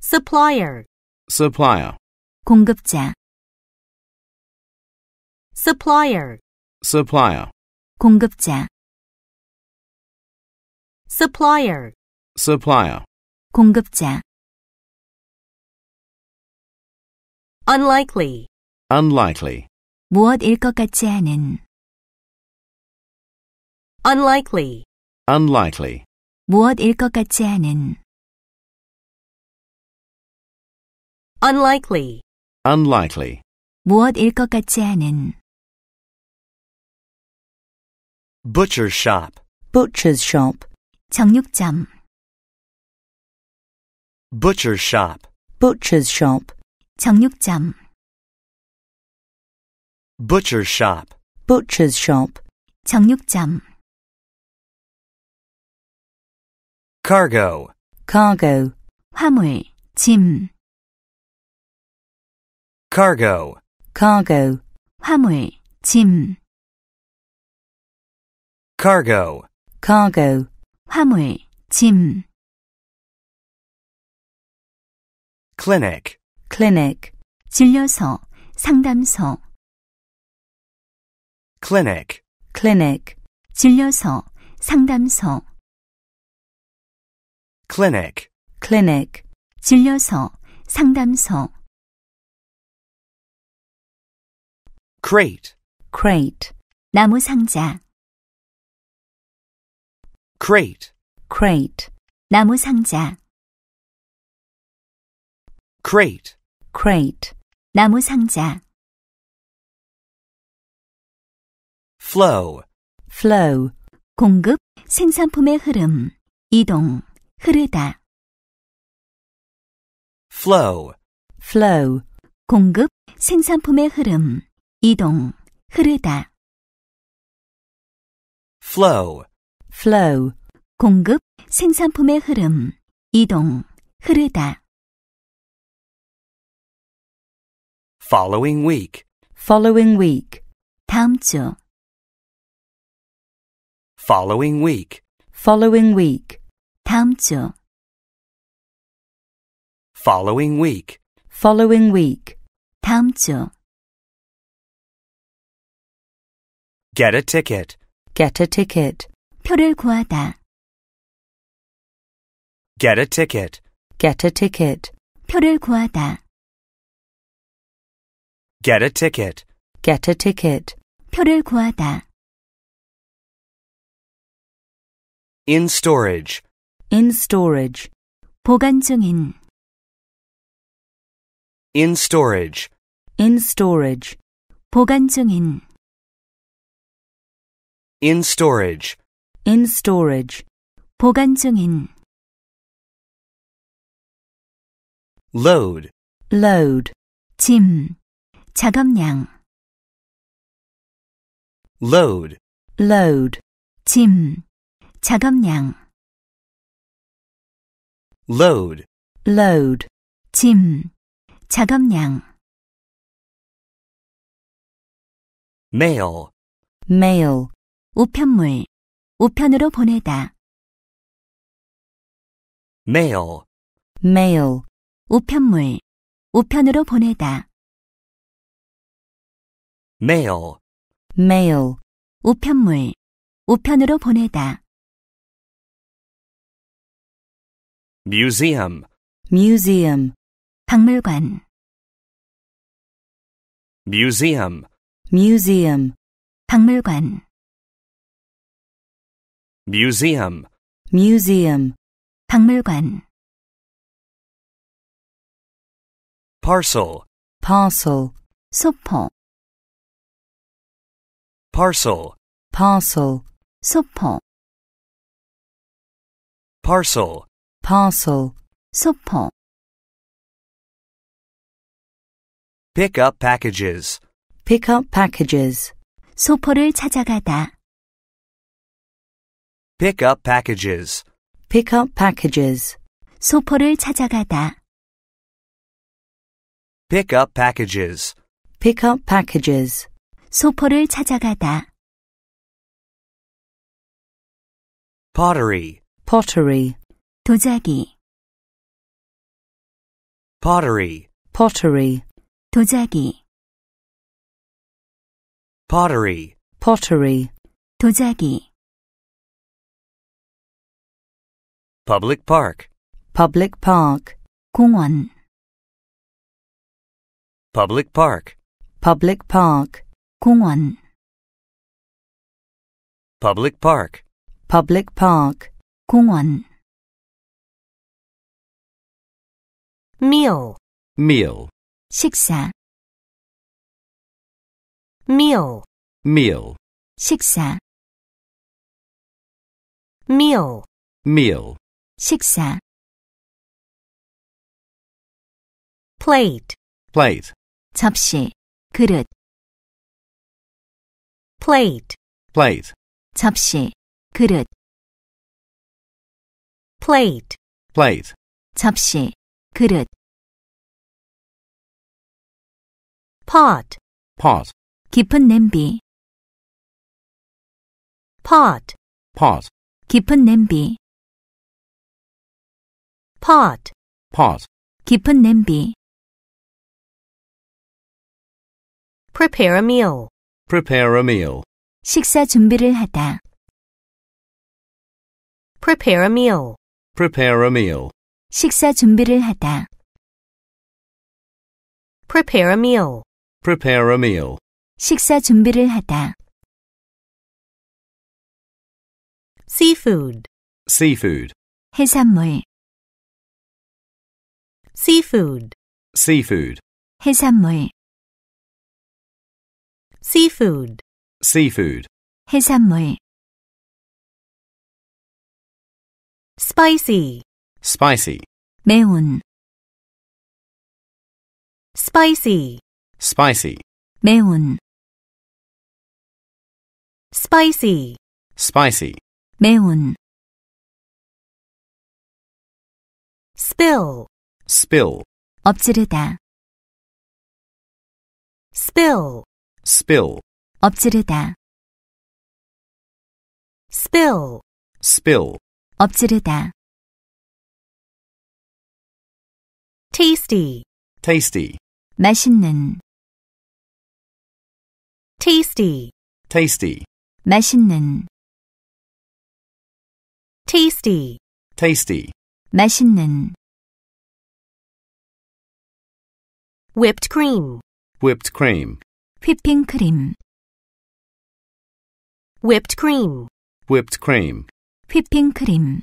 supplier, supplier, 공급자. supplier, supplier, 공급자. supplier, supplier, 공급자. unlikely, unlikely. 무엇일 것 같지 않은 unlikely. unlikely. 무엇일 것 같지 않은 unlikely. unlikely. 무엇일 것 같지 않은 butcher shop butcher's shop 정육점 butcher shop butcher's shop 정육점 butcher shop butcher's shop 정육점 cargo, cargo, 화물, 짐. cargo, cargo, 화물, 짐. cargo, cargo, 화물, 짐. clinic, clinic, 진료소, 상담소. clinic, clinic, 진료소, 상담소. clinic, clinic, 진료소, 상담소. crate, crate, 나무 상자. crate, crate, 나무 상자. crate, crate, 나무 상자. flow, flow, 공급, 생산품의 흐름, 이동. 흐르다 flow flow 공급 생산품의 흐름 이동 흐르다 flow flow 공급 생산품의 흐름 이동 흐르다 following week following week 다음 주 following week following week 다음 주 following week following week 다음 주 get a ticket get a ticket 표를 구하다 get a ticket get a ticket 표를 구하다 get a ticket get a ticket 표를 구하다 in storage in storage. 보관 중인. In storage. In storage. 보관 중인. In storage. In storage. 보관 중인. Load. Load. 짐. 작업량. Load. Load. 짐. 작업량. load, load, 짐, 작업량. mail, mail, 우편물, 우편으로 보내다. mail, mail, 우편물, 우편으로 보내다. mail, mail, 우편물, 우편으로 보내다. museum museum 박물관 museum museum 박물관 museum museum 박물관 parcel parcel 소포 parcel parcel 소포 parcel parcel, 소포. Pick up packages. Pick up packages. 소포를 찾아가다. Pick up packages. Pick up packages. 소포를 찾아가다. Pick up packages. Pick up packages. 소포를 찾아가다. Pottery. Pottery. 도자기 pottery pottery 도자기 pottery pottery 도자기 public park public park 공원 public park public park 공원 public park public park 공원 meal meal 식사 meal meal 식사 meal meal 식사 plate plate 접시 그릇 plate plate 접시 그릇 plate plate 접시 그릇 pot pot 깊은 냄비 pot pot 깊은 냄비 pot pot 깊은 냄비 prepare a meal prepare a meal 식사 준비를 하다 prepare a meal prepare a meal 식사 준비를 하다. prepare a meal. prepare a meal. 식사 준비를 하다. seafood. seafood. 해산물. seafood. seafood. 해산물. seafood. seafood. 해산물. spicy spicy, 매운 spicy spicy, 매운 spicy spicy, 매운 spill spill, 엎지르다 spill spill, 엎지르다 spill spill, 엎지르다 tasty, tasty, 맛있는, tasty, tasty, 맛있는, tasty, tasty, 맛있는. whipped cream, whipped cream, 휘핑크림, whipped cream, whipped cream, 휘핑크림,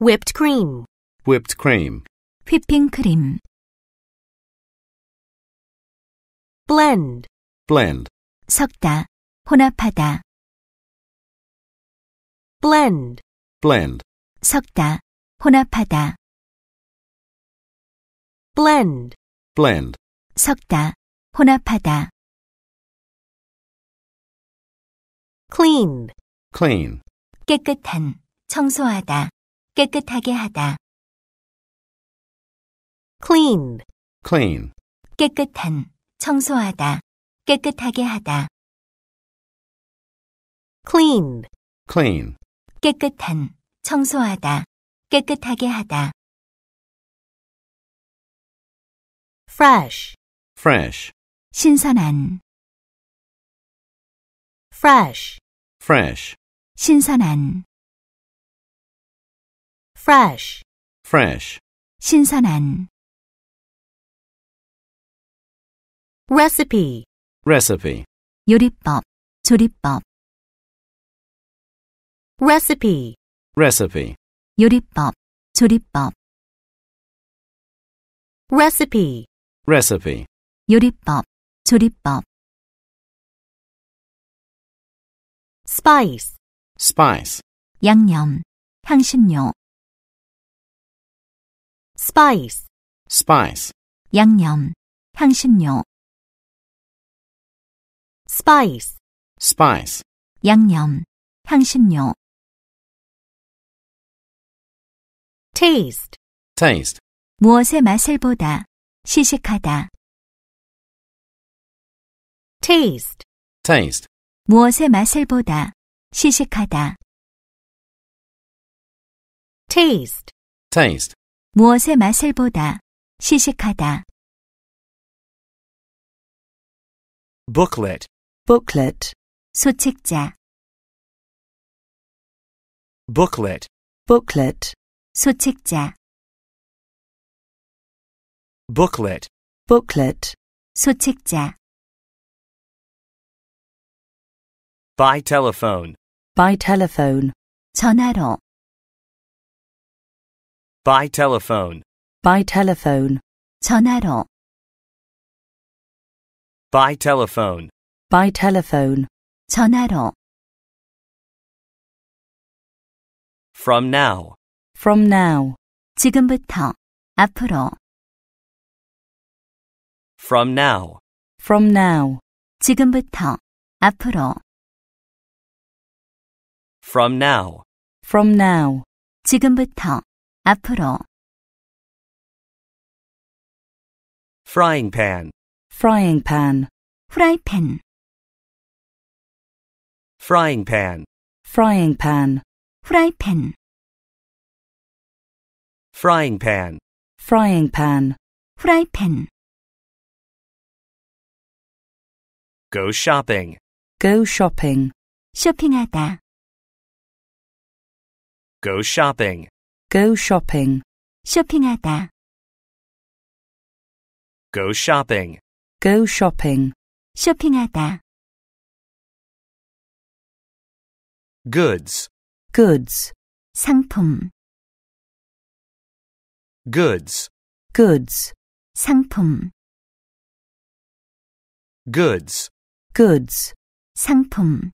whipped cream. whipped cream, 휘핑크림 blend, blend, 섞다, 혼합하다, blend, blend, 섞다, 혼합하다, blend, blend, 섞다, 혼합하다, clean, clean, 깨끗한, 청소하다, 깨끗하게 하다. clean, clean, 깨끗한, 청소하다, 깨끗하게 하다. clean, clean, 깨끗한, 청소하다, 깨끗하게 하다. fresh, fresh, 신선한, fresh, fresh, 신선한, fresh, fresh, 신선한. recipe recipe 요리법 조리법 recipe recipe 요리법 조리법 recipe recipe 요리법 조리법 spice spice 양념 향신료 spice spice 양념 향신료 spice, spice, 양념, 향신료. taste, taste, 무엇의 맛을 보다, 시식하다. taste, taste, 무엇의 맛을 보다, 시식하다. taste, taste, 무엇의 맛을 보다, 시식하다. booklet booklet 소책자 booklet booklet 소책자 booklet booklet 소책자 by telephone by telephone 전화로 by telephone by telephone 전화로 by telephone by telephone. 전화로. From now. From now. 지금부터. 앞으로. From now. From now. 지금부터. 앞으로. From now. From now. 지금부터. 앞으로. Frying pan. Frying pan. 프라이팬 frying pan, frying pan, pan. frying pan, frying pan, pan. Go shopping, go shopping, 쇼핑하다, go shopping, go shopping, 쇼핑하다, go shopping, go shopping, 쇼핑하다. goods goods 상품 goods goods 상품 goods goods 상품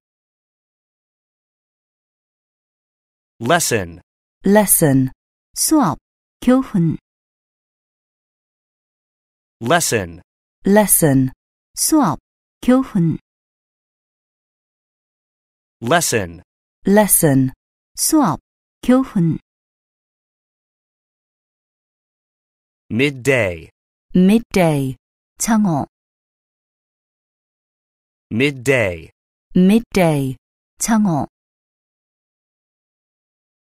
lesson lesson 수업 교훈 lesson lesson 수업 교훈 lesson lesson 수업 교훈 midday midday 정오 midday midday 정오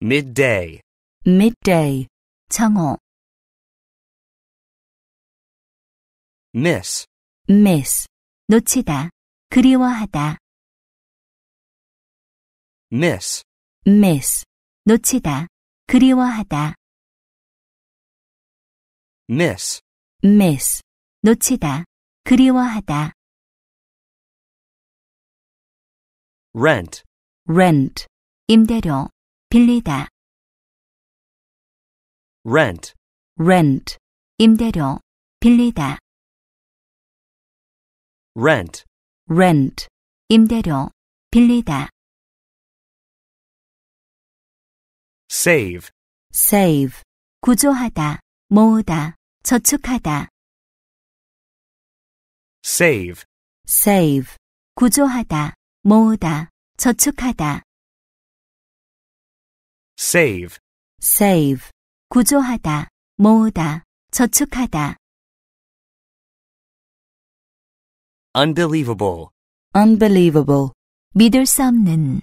midday midday 정오 miss miss 놓치다 그리워하다 miss, miss, 놓치다, 그리워하다. miss, miss, 놓치다, 그리워하다. rent, rent, 임대료, 빌리다. rent, rent, 임대료, 빌리다. rent, rent, 임대료, 빌리다. save, save, 구조하다, 모으다, 저축하다. save, save, 구조하다, 모으다, 저축하다. save, save, 구조하다, 모으다, 저축하다. unbelievable, unbelievable, 믿을 수 없는,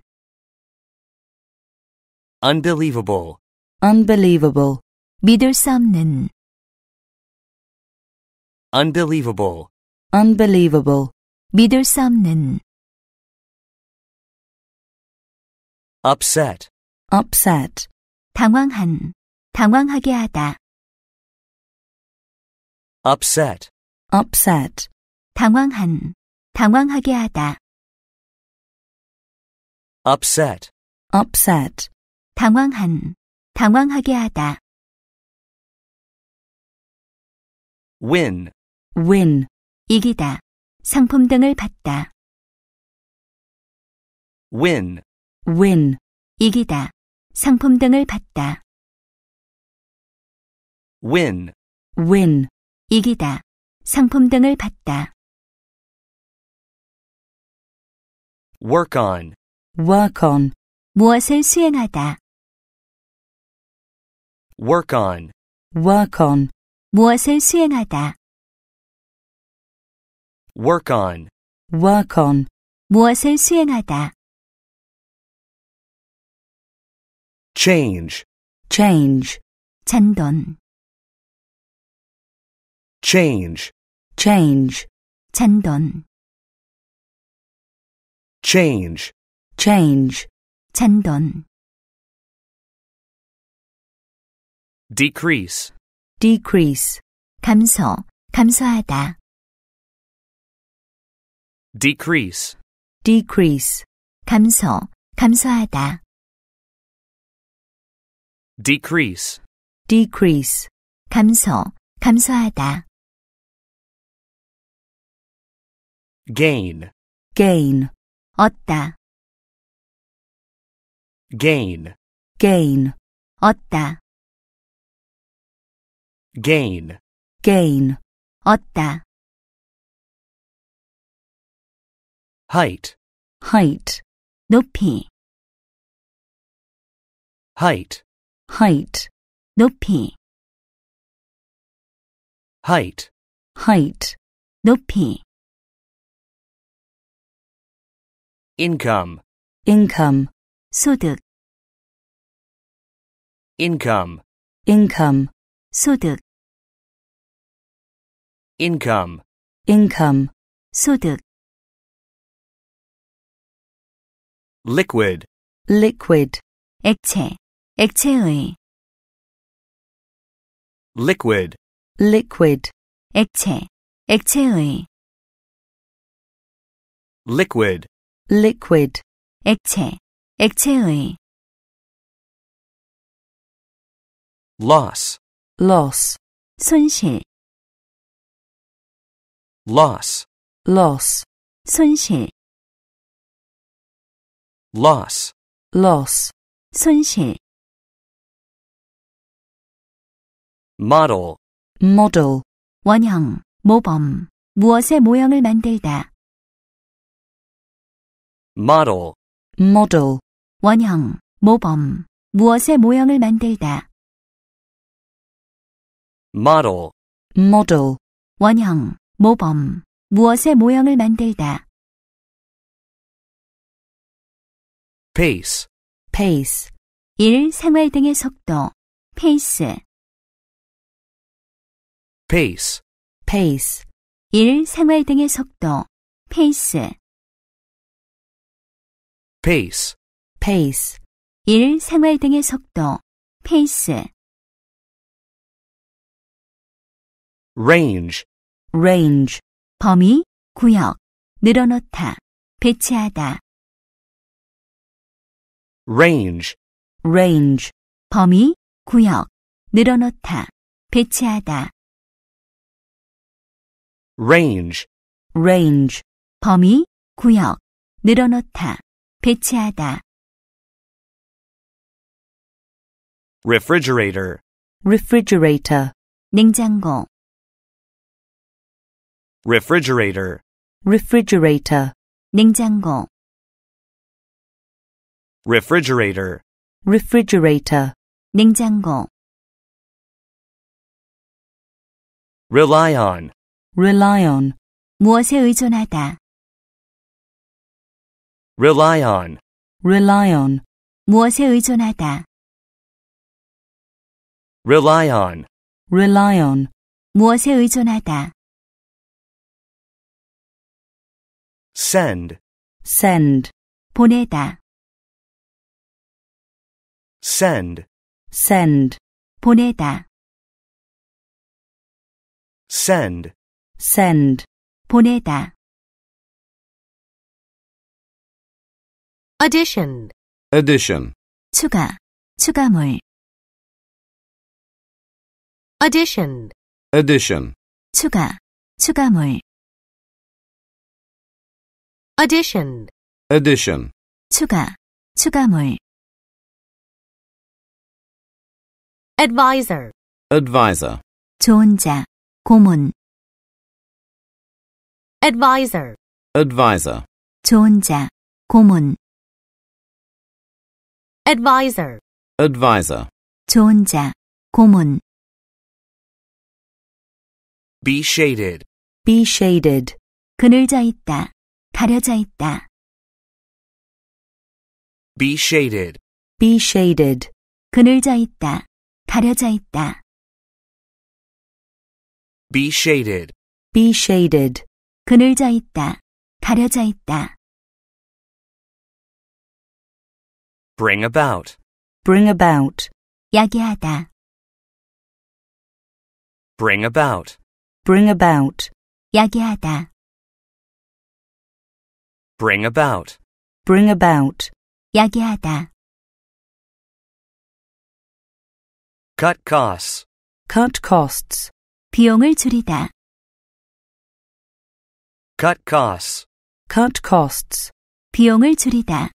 unbelievable, unbelievable, 믿을 수 없는, unbelievable, unbelievable, 믿을 수 없는, upset, upset, 당황한, 당황하게 하다, upset, upset, 당황한, 당황하게 하다, upset, upset, 당황한, 당황하게 하다. win, win, 이기다, 상품 등을 받다. win, win, 이기다, 상품 등을 받다. win, win, 이기다, 상품 등을 받다. work on, work on, 무엇을 수행하다. work on. work on 무엇을 수행하다 work on work on 무엇을 수행하다 change change 잔돈 change change 잔돈 change change 잔돈 decrease, decrease, 감소, 감소하다. decrease, decrease, 감소, 감소하다. decrease, decrease, 감소, 감소하다. gain, gain, 얻다. gain, gain, 얻다 gain, gain, 얻다. height, height, 높이. height, height, 높이. height, height, 높이. income, income, 소득. income, income, 소득 income, income, 소득. liquid, liquid, 액체, 액체의. liquid, liquid, 액체, 액체의. liquid, liquid, 액체, 액체의. loss, loss, 손실 loss, loss, 손실, loss, loss, 손실. model, model, 원형, 모범, 무엇의 모형을 만들다. model, model, 원형, 모범, 무엇의 모형을 만들다. model, model, 원형, 모범, 무엇의 모형을 만들다. pace, 페이스, 일, 생활 등의 속도, 페이스, pace, 페이스, 일, 생활 등의 속도, 페이스, pace, 페이스, 일, 생활 등의 속도, 페이스, range, range, 범위, 구역, 늘어놓다, 배치하다. range, range, 범위, 구역, 늘어놓다, 배치하다. range, range, 범위, 구역, 늘어놓다, 배치하다. refrigerator, refrigerator, 냉장고 refrigerator, refrigerator, 냉장고, refrigerator, refrigerator, 냉장고, rely on, rely on, 무엇에 의존하다, rely on, rely on, 무엇에 의존하다, rely on, rely on, 무엇에 의존하다. send, send, 보내다, send, send, 보내다, send, send, 보내다. addition, addition, 추가, 추가물, addition, addition, 추가, 추가물 addition addition 추가 추가물 advisor advisor 조언자 고문 advisor advisor 조언자 고문 advisor advisor 조언자 고문 be shaded be shaded 그늘져 있다 가려져 있다. be shaded, be shaded, 그늘져 있다. 가려져 있다. be shaded, be shaded, 그늘져 있다. 가려져 있다. bring about, bring about, 야기하다. bring about, bring about, 야기하다 bring about, bring about, 야기하다. cut costs, cut costs, 비용을 줄이다. cut costs, cut costs, 비용을 줄이다.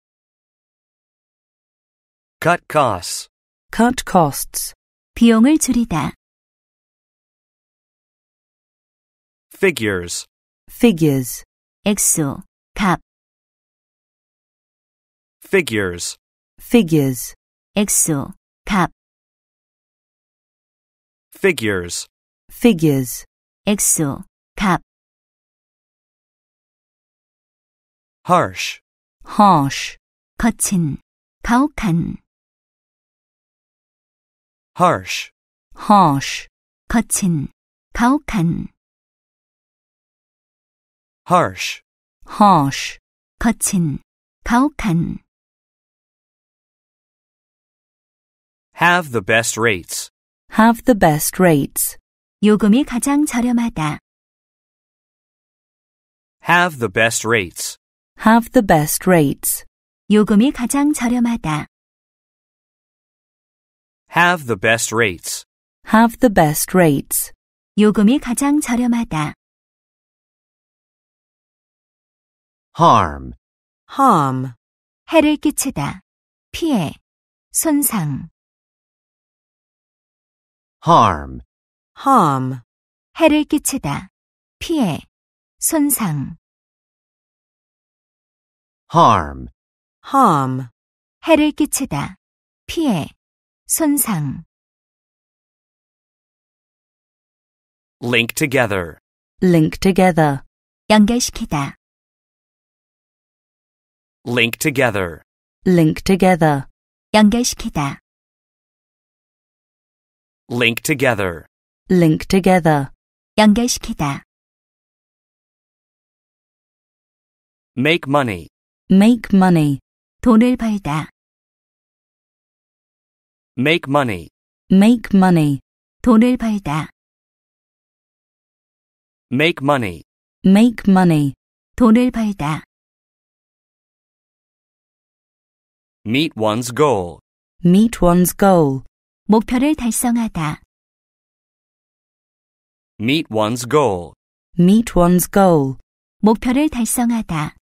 cut costs, cut costs, 비용을 줄이다. figures, figures, 액수, 값 figures. figures 액수, 값 figures. figures 액수, 값 harsh. harsh 거친, 가혹한 harsh. harsh 거친, 가혹한 harsh. harsh 거친, 가혹한 Have the best rates. Have the best rates. 요금이 가장 저렴하다. Have the best rates. Have the best rates. 요금이 가장 저렴하다. Have the best rates. Have the best rates. 요금이 가장 저렴하다. harm, harm. 해를 끼치다. 피해. 손상. harm, harm. 해를 끼치다, 피해, 손상. harm, harm. 해를 끼치다, 피해, 손상. link together, link together. 연결시키다. link together, link together. 연결시키다. Link together. Link together. 연결시키다. Make money. Make money. 돈을 벌다. Make money. Make money. 돈을 벌다. Make money. Make money. 돈을 벌다. Meet one's goal. Meet one's goal. 목표를 달성하다. Meet one's goal. Meet one's goal. 목표를 달성하다.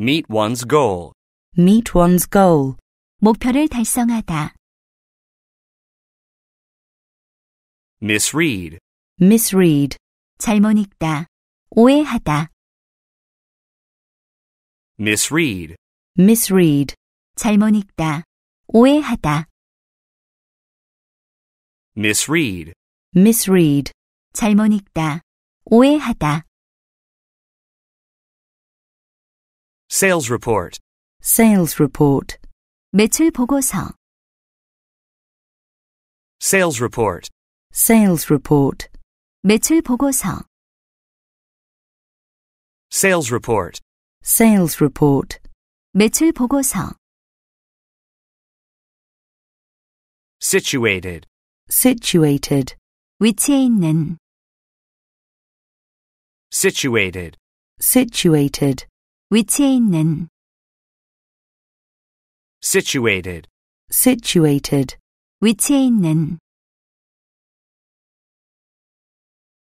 Meet one's goal. Meet one's goal. 목표를 달성하다. Misread. Misread. 잘못 읽다. 오해하다. Misread. Misread. 잘못 읽다. 오해하다. misread, misread. 잘못 읽다. 오해하다. sales report, sales report. 매출 보고서. sales report, sales report. 매출 보고서. sales report, sales report. 매출 보고서. situated, situated, 위치에 있는, situated, situated, 위치에 있는, situated, situated, 위치에 있는,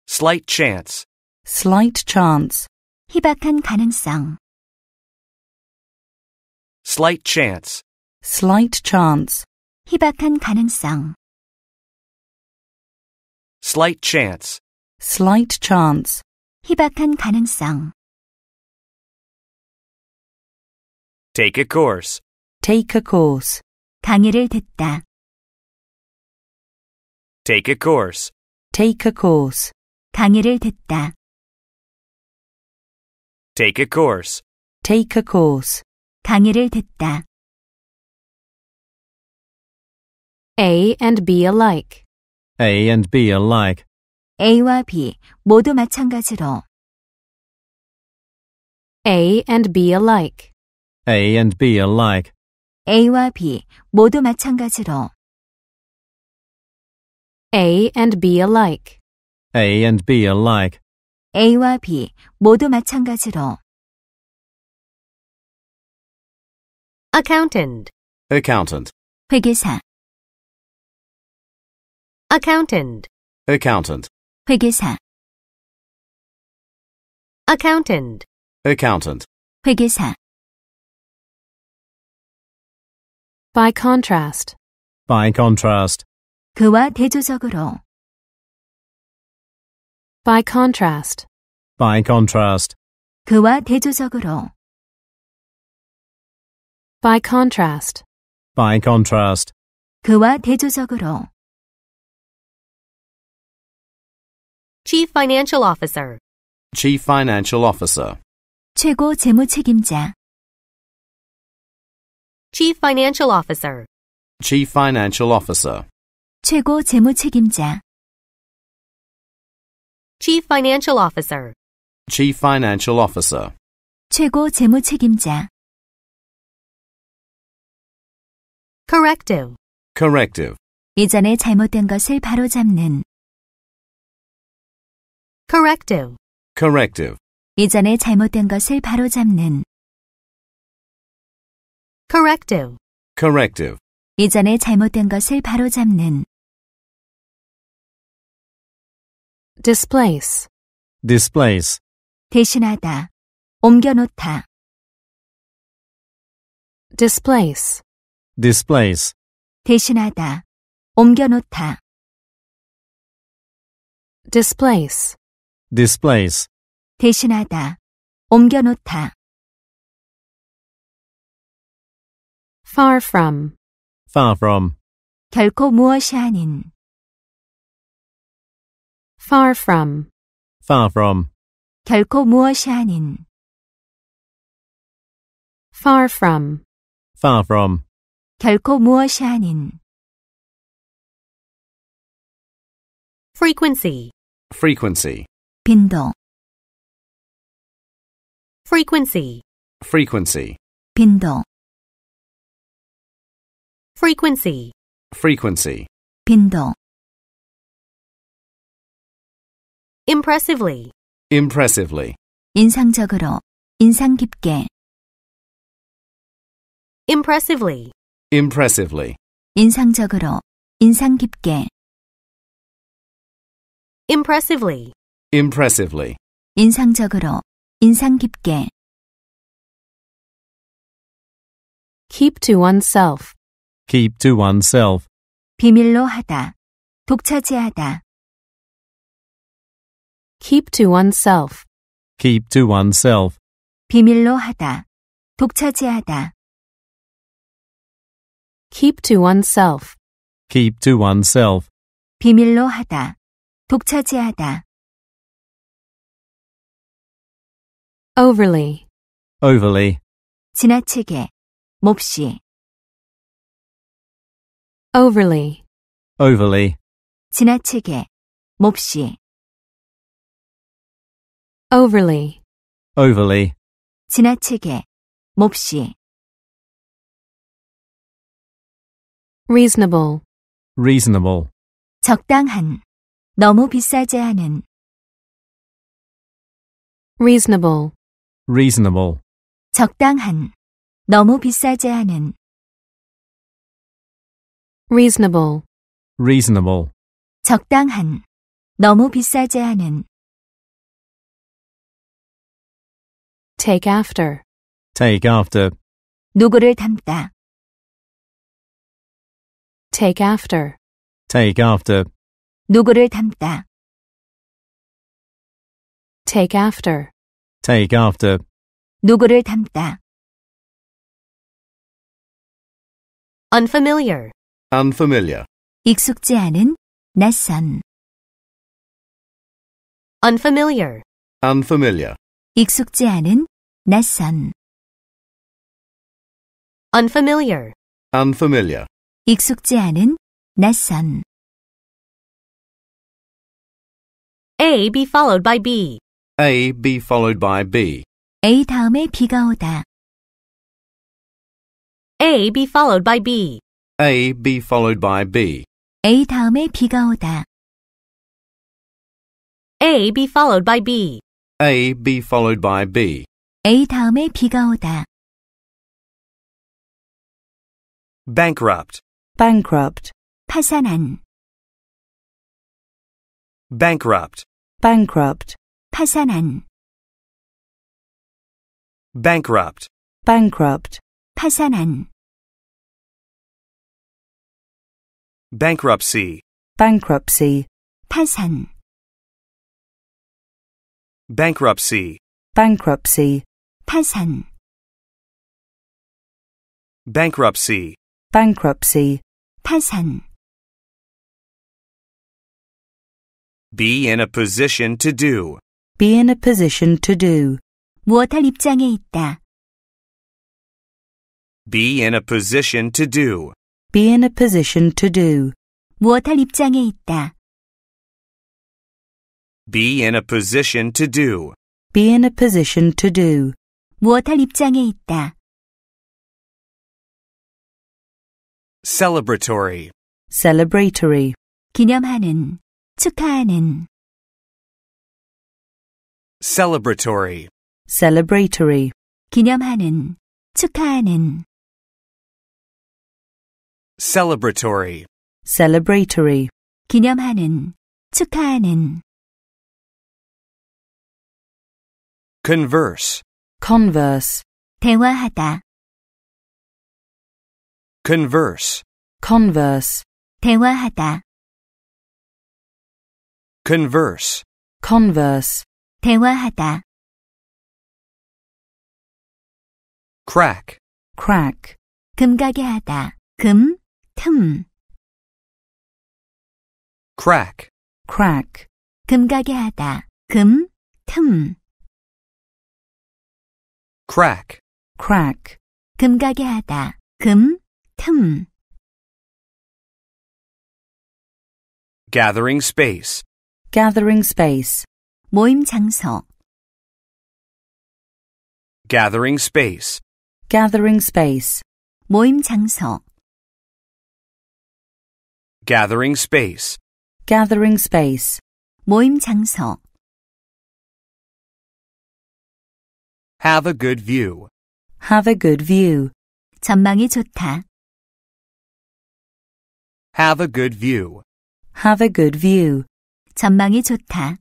slight chance, slight chance, 희박한 가능성, slight chance, slight chance, 희박한 가능성 slight chance slight chance 희박한 가능성 take a course take a course 강의를 듣다 take a course take a course 강의를 듣다 take a course take a course 강의를 듣다 A and B alike. A and B alike. A와 B 모두 마찬가지로. A and B alike. A and B alike. A와 B 모두 마찬가지로. A and B alike. A and B alike. A와 B 모두 마찬가지로. accountant accountant 회계사 accountant, accountant, 회계사, accountant, accountant, 회계사. By contrast, by contrast, 그와 대조적으로. By contrast, by contrast, 그와 대조적으로. By contrast, by contrast, 그와 대조적으로. Chief Financial Officer. Chief Financial Officer. 최고 재무 책임자. Chief Financial Officer. Chief Financial Officer. 최고 재무 책임자. Chief Financial Officer. Chief Financial Officer. 최고 재무 책임자. Corrective. Corrective. 이전에 잘못된 것을 바로잡는 corrective. corrective. 이전에 잘못된 것을 바로잡는 corrective. corrective. 이전에 잘못된 것을 바로잡는 displace. displace. 대신하다. 옮겨놓다. displace. displace. 대신하다. 옮겨놓다. displace displace 대신하다 옮겨놓다. far from far from 결코 무엇이 아닌 far from far from 결코 무엇이 아닌 far from far from 결코 무엇이 아닌 frequency frequency 빈도 frequency frequency 빈도 frequency frequency 빈도 impressively impressively 인상적으로 인상 impressively impressively 인상적으로 인상 impressively impressively 인상적으로, 인상 깊게. keep to oneself, keep to oneself, 비밀로 하다, 독차지하다, keep to oneself, keep to oneself, 비밀로 하다, 독차지하다, keep to oneself, keep to oneself, 비밀로 하다, 독차지하다. overly, overly, 지나치게, 몹시, overly, overly, 지나치게, 몹시, overly, overly, 지나치게, 몹시, reasonable, reasonable, 적당한, 너무 비싸지 않은, reasonable, reasonable 적당한 너무 비싸지 않은 reasonable reasonable 적당한 너무 비싸지 않은 take after take after 누구를 닮다 take after take after 누구를 닮다 take after Take after. 누구를 닮다. Unfamiliar. Unfamiliar. 익숙지 않은, 낯선. Unfamiliar. Unfamiliar. 익숙지 않은, 낯선. Unfamiliar. Unfamiliar. 익숙지 않은, 낯선. A be followed by B. A, B followed by B. A 다음에 B가 오다. A be followed by ba be followed by B. A 다음에 B가 오다. A be followed by B. A 다음에 비가 오다. A be followed by B. A 다음에 B가 오다. bankrupt, bankrupt, 파산한, bankrupt, bankrupt, 파산한 bankrupt bankrupt 파산한 bankruptcy bankruptcy 파산 bankruptcy bankruptcy 파산 bankruptcy bankruptcy 파산 be in a position to do be in a position to do. 무엇할 입장에 있다. Be in a position to do. Be in a position to do. 무엇할 입장에 있다. Be in a position to do. Be in a position to do. 무엇할 입장에 있다. Celebratory. Celebratory. 기념하는, 축하하는 celebratory celebratory 기념하는 축하하는 celebratory celebratory 기념하는 축하하는 converse converse 대화하다 converse converse 대화하다 converse converse 대화하다 crack crack 금가게 하다 금, 틈 crack crack 금가게 하다 금, 틈 crack crack 금가게 하다 금, 틈 gathering space gathering space 모임 장소 gathering space gathering space 모임 장소 gathering space gathering space 모임 장소 have a good view have a good view 전망이 좋다 have a good view have a good view 전망이 좋다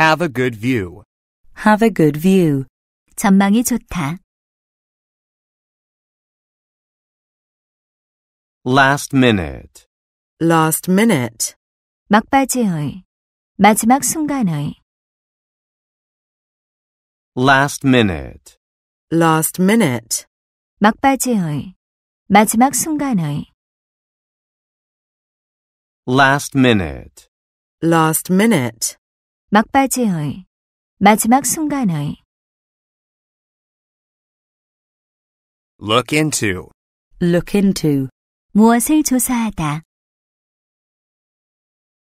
have a good view. Have a good view. 전망이 좋다. Last minute. Last minute. 막바지의 마지막 순간의 Last minute. Last minute. 막바지의 마지막 순간의 Last minute. Last minute. 막바지의 마지막 순간의 look into look into 무엇을 조사하다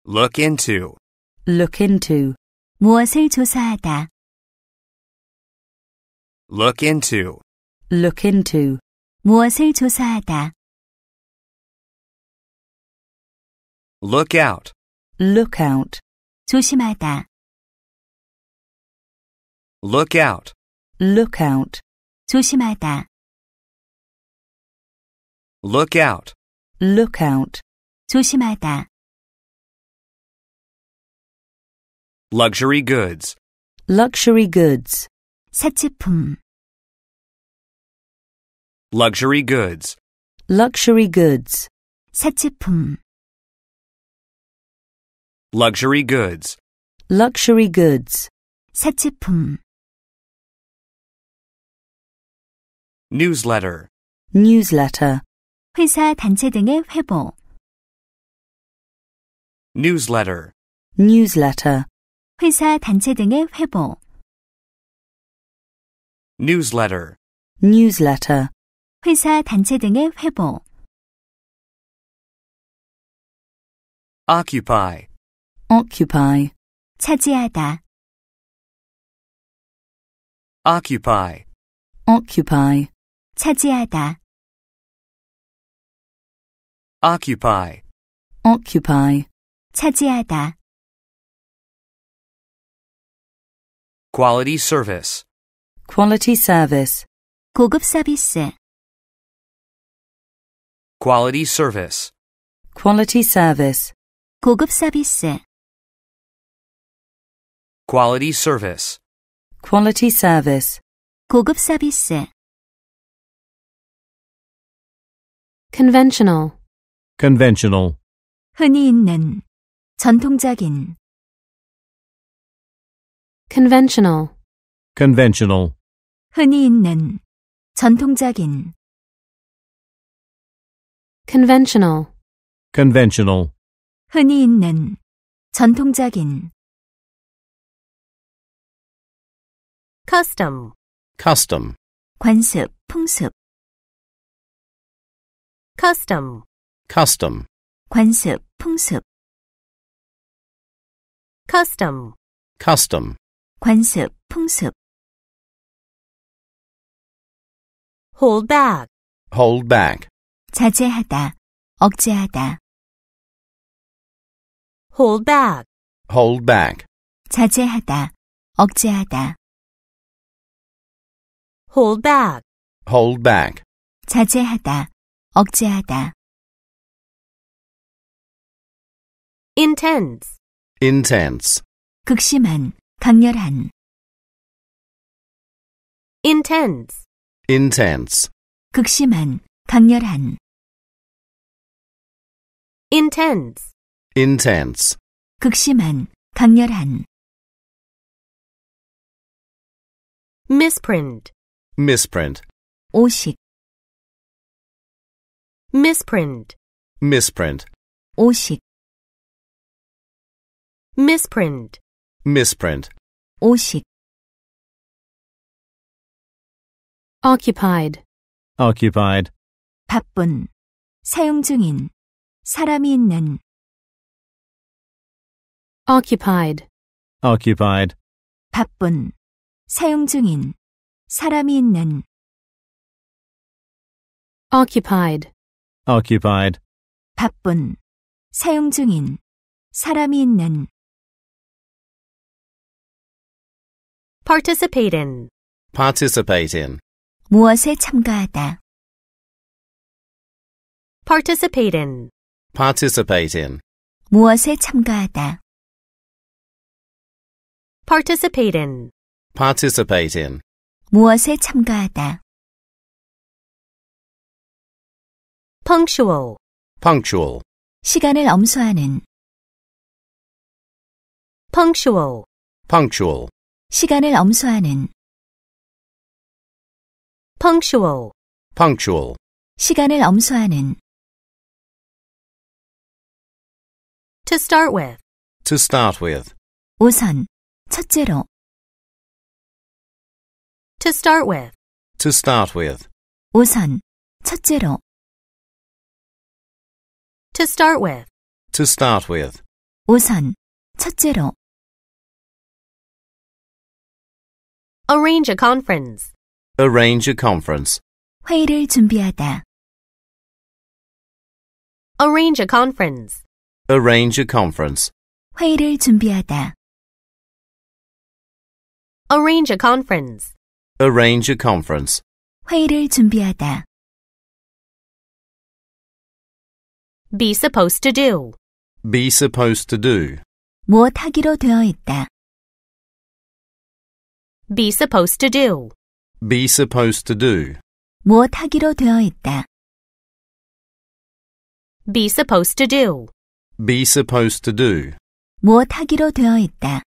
look into look into 무엇을 조사하다 look into look into 무엇을 조사하다 look out look out 조심하다. Look out. Look out. 조심하다. Look out. Look out. 조심하다. Luxury goods. Luxury goods. 사치품. Luxury goods. Luxury goods. 사치품 luxury goods, luxury goods, 새 제품. newsletter, newsletter, 회사 단체 등의 회보 newsletter, newsletter, 회사 단체 등의 회보 newsletter, newsletter, 회사 단체 등의 회보 occupy, Occupy. 차지하다. Occupy. Occupy. 차지하다. Occupy. Occupy. 차지하다. Quality service. Quality service. 고급 서비스. Quality service. Quality service. 고급 서비스. Quality service. Quality service. 고급 서비스. Conventional. Conventional. 흔히 있는, 전통적인. Conventional. Conventional. 흔히 있는, 전통적인. Conventional. Conventional. 흔히 있는, 전통적인. custom, custom, 관습, 풍습, custom, custom, 관습, 풍습, custom, custom, 관습, 풍습. hold back, hold back, 자제하다, 억제하다. hold back, hold back, 자제하다, 억제하다 hold back, hold back. 자제하다, 억제하다. intense, intense. 극심한, 강렬한. intense, intense. 극심한, 강렬한. intense, intense. 극심한, 강렬한. misprint, misprint, 오식 misprint, misprint, 오식 misprint, misprint, 오식 occupied, occupied, 바쁜 사용 중인 사람이 있는 occupied, occupied, 바쁜 사용 중인 사람이 있는 occupied occupied 바쁜 사용 중인 사람이 있는 participate in participate in 무엇에 참가하다 participate in participate in 무엇에 참가하다 participate in participate in 무엇에 참가하다. punctual, punctual, 시간을 엄수하는. punctual, punctual, 시간을 엄수하는. punctual, punctual, 시간을 엄수하는. to start with, to start with, 우선, 첫째로. To start with. To start with. 우선, 첫째로. To start with. To start with. 우선, 첫째로. Arrange a conference. Arrange a conference. 회의를 준비하다. Arrange a conference. Arrange a conference. 회의를 준비하다. Arrange a conference. Arrange a conference. 회의를 준비하다. Be supposed to do. Be supposed to do. 무엇 하기로 되어 있다. Be supposed to do. Be supposed to do. 무엇 하기로 되어 있다. Be supposed to do. Be supposed to do. 무엇 하기로 되어 있다.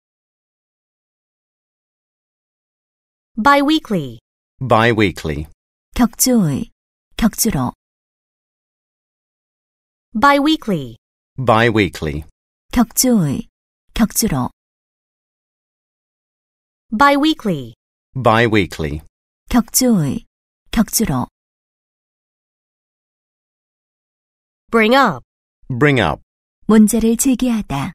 biweekly, biweekly, 격주의, 격주로, biweekly, biweekly, 격주의, 격주로, biweekly, biweekly, 격주의, 격주로. bring up, bring up, 문제를 제기하다.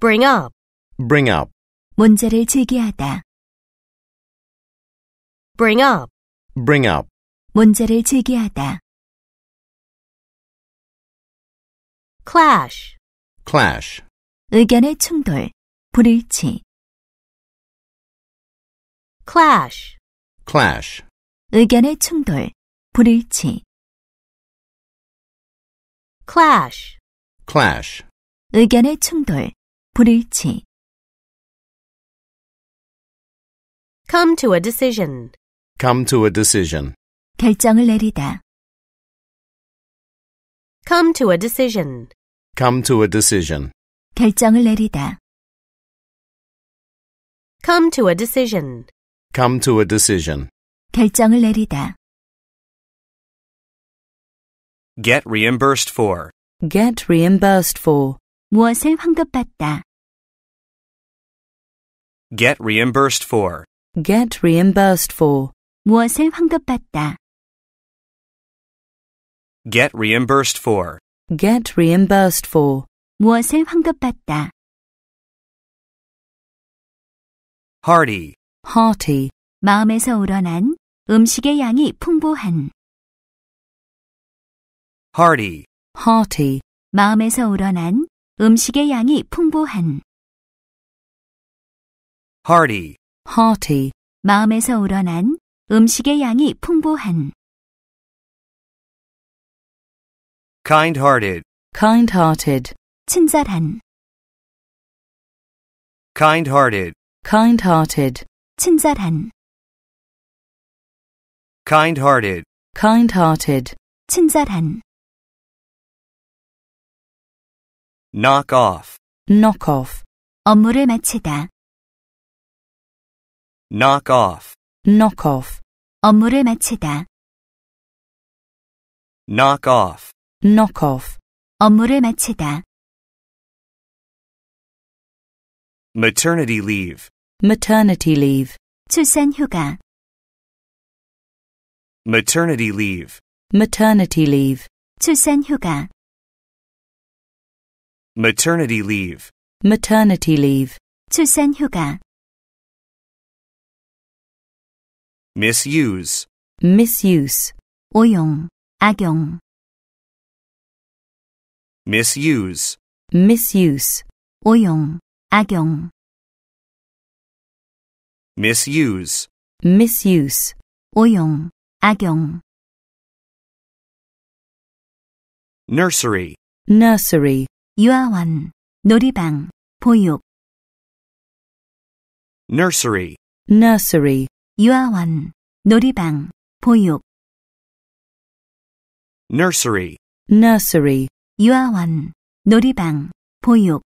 bring up, bring up, 문제를 제기하다. bring up, bring up, 문제를 제기하다. clash, clash, 의견의 충돌, 불일치. clash, clash, 의견의 충돌, 불일치. clash, clash, 의견의 충돌, 불일치. Come to a decision. Come to a decision. 결정을 내리다. Come to a decision. Come to a decision. 결정을 내리다. Come to a decision. Come to a decision. 결정을 내리다. Get reimbursed for. Get reimbursed for. 무엇을 환급받다. Get reimbursed for. get reimbursed for 무엇을 환급받다 get reimbursed for get reimbursed for 무엇을 환급받다 hearty hearty 마음에서 우러난 음식의 양이 풍부한 hearty hearty 마음에서 우러난 음식의 양이 풍부한 hearty hearty 마음에서 우러난 음식의 양이 풍부한 kind-hearted kind-hearted 친절한 kind-hearted kind-hearted 친절한 kind-hearted kind-hearted 친절한 knock off knock off 업무를 마치다 knock off, knock off. 업무를 마치다. knock off, knock off. 업무를 마치다. maternity leave, maternity leave. 출산휴가. maternity leave, maternity leave. 출산휴가. maternity leave, maternity leave. 출산휴가. misuse, misuse, 오용, 악용. misuse, misuse, 오용, 악용. misuse, misuse, 오용, 악용. nursery, nursery, 유아원, 놀이방, 보육. nursery, nursery, 유아원, 놀이방, 보육 nursery nursery 유아원, 놀이방, 보육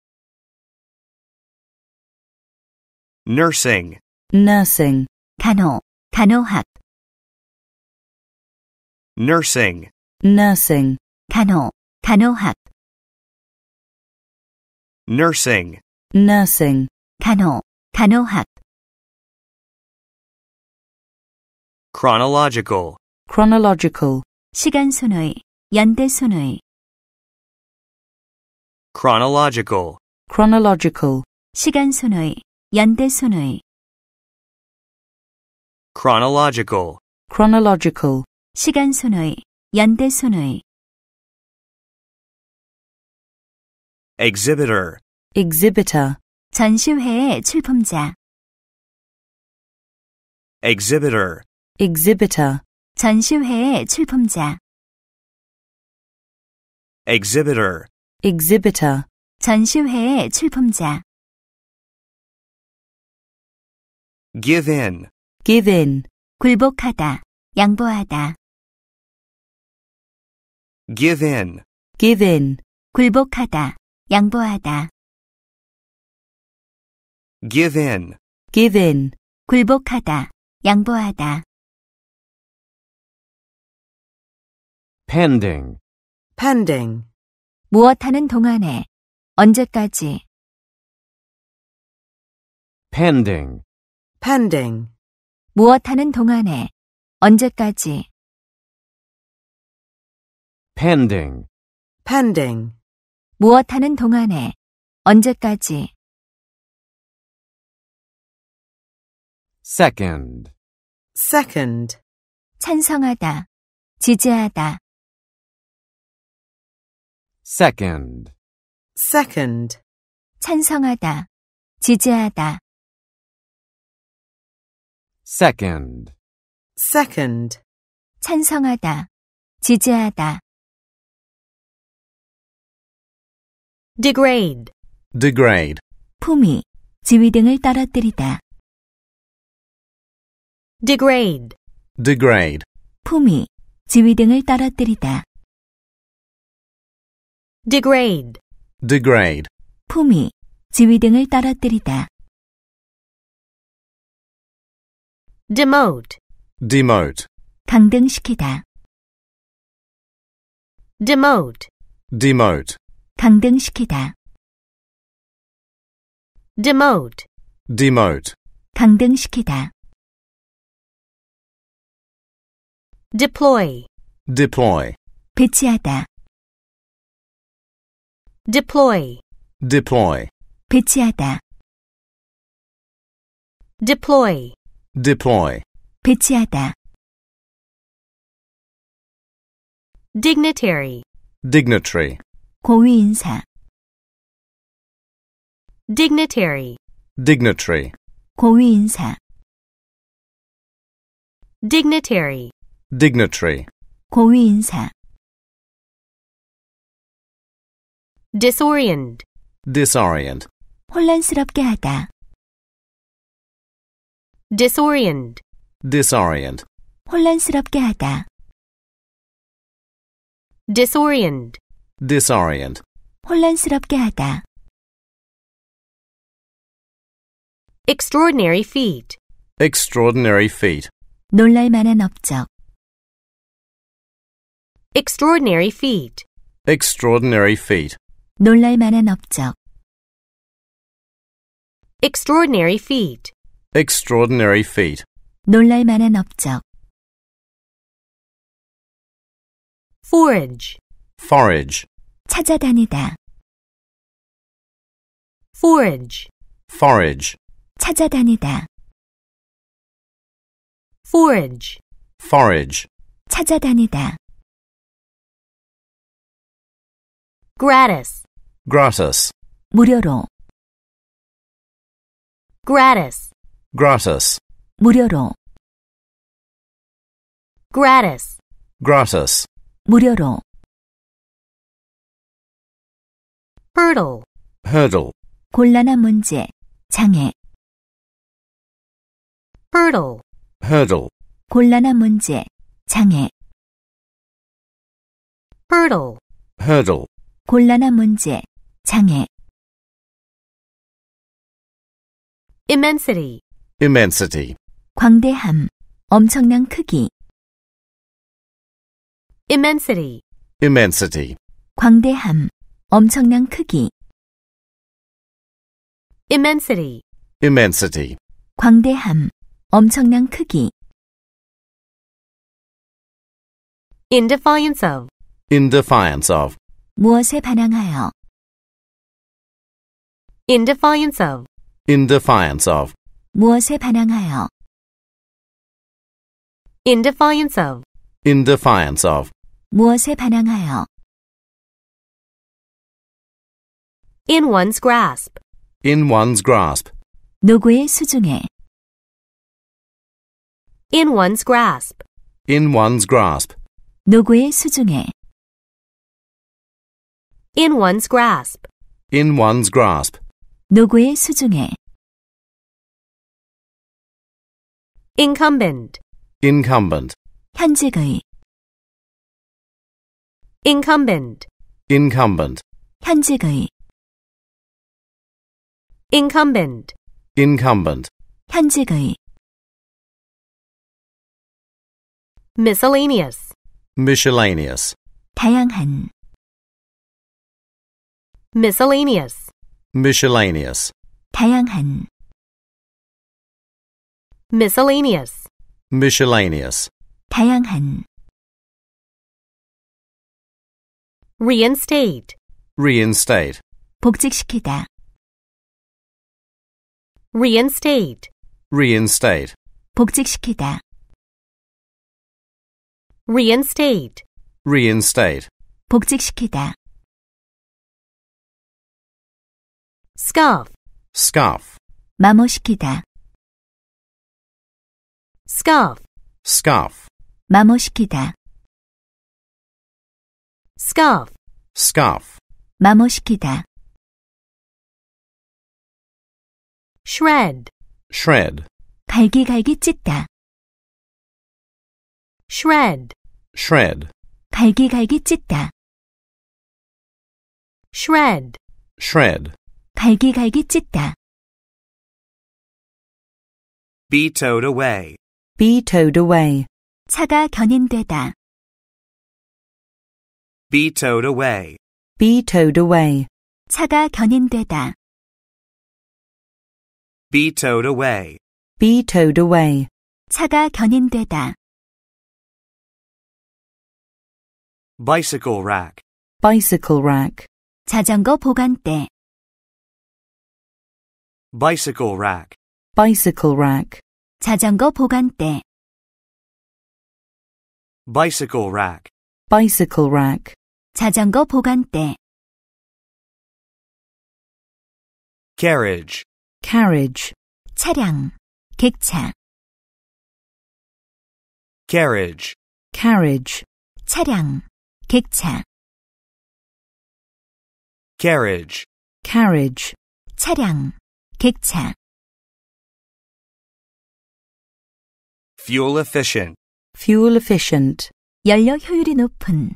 nursing nursing 간호, 간호학 nursing nursing 간호, 간호학 nursing nursing 간호, 간호학 chronological chronological 시간 순위, 연대 순위 chronological chronological 시간 순위, 연대 순위 chronological chronological 시간 순위, 연대 순위 exhibitor exhibitor 전시회의 출품자 exhibitor exhibitor 전시회의 출품자 exhibitor exhibitor 전시회의 출품자 give in give in 굴복하다 양보하다 give in give in 굴복하다 양보하다 give in give in 굴복하다 양보하다 pending, pending. 무엇하는 동안에 언제까지 pending, pending. 무엇하는 동안에 언제까지 pending, pending. 무엇하는 동안에 언제까지 second, second. 찬성하다, 지지하다. second, second, 찬성하다, 지지하다. second, second, 찬성하다, 지지하다. degrade, degrade, 품위, 지위 등을 떨어뜨리다. degrade, degrade, 품위, 지위 등을 떨어뜨리다. degrade, degrade, 품위, 지위 등을 떨어뜨리다. demote, demote, 강등시키다. demote, demote, 강등시키다. demote, demote, 강등시키다. deploy, deploy, 배치하다. deploy deploy 배치하다 deploy deploy 배치하다 dignitary dignitary 고위 인사 dignitary dignitary 고위 인사 dignitary dignitary 고위 인사 disorient, disorient, 혼란스럽게 하다. disorient, disorient, 혼란스럽게 하다. disorient, disorient, 혼란스럽게 하다. extraordinary feat, extraordinary feat, 놀랄 만한 업적. extraordinary feat, extraordinary feat, 놀랄만한 업적 extraordinary feat extraordinary feat 놀랄만한 업적 forage forage 찾아다니다 forage forage 찾아다니다 forage forage 찾아다니다 gratis gratis 무료로 gratis gratis 무료로 gratis gratis 무료로 hurdle hurdle 곤란한 문제 장애 hurdle hurdle 곤란한 문제 장애 hurdle hurdle 곤란한 문제 장애 immensity immensity, 광대함 엄청난 크기 immensity immensity, 광대함 엄청난 크기 immensity immensity, 광대함 엄청난 크기 in defiance of in defiance of, 무엇에 반항하여 In defiance of. In defiance of. 무엇에 반항하여. In defiance of. In defiance of. 무엇에 반항하여. In one's grasp. In one's grasp. 누구의 수중에. In one's grasp. In one's grasp. 누구의 수중에. In one's grasp. In one's grasp. 노고에 수중해. incumbent incumbent 현직의 incumbent incumbent 현직의 incumbent incumbent 현직의 miscellaneous miscellaneous 다양한 miscellaneous miscellaneous 다양한 miscellaneous miscellaneous 다양한 reinstate reinstate 복직시키다 reinstate reinstate 복직시키다 reinstate reinstate 복직시키다 scarf, scarf, 마모시키다, scarf, scarf, 마모시키다, scarf, scarf, 마모시키다, shred, shred, 갈기갈기 찢다, shred, shred, 갈기갈기 찢다, shred, shred 갈기갈기 찢다. be towed away, be towed away, 차가 견인되다. be towed away, be towed away, 차가 견인되다. be towed away, be towed away, 차가 견인되다. bicycle rack, bicycle rack, 자전거 보관대. bicycle rack, bicycle rack, 자전거 보관대, bicycle rack, bicycle rack, 자전거 보관대, carriage, carriage, 차량, 객차, carriage, carriage, 차량, 객차, carriage, carriage, 차량 객차 fuel efficient fuel efficient 연료 효율이 높은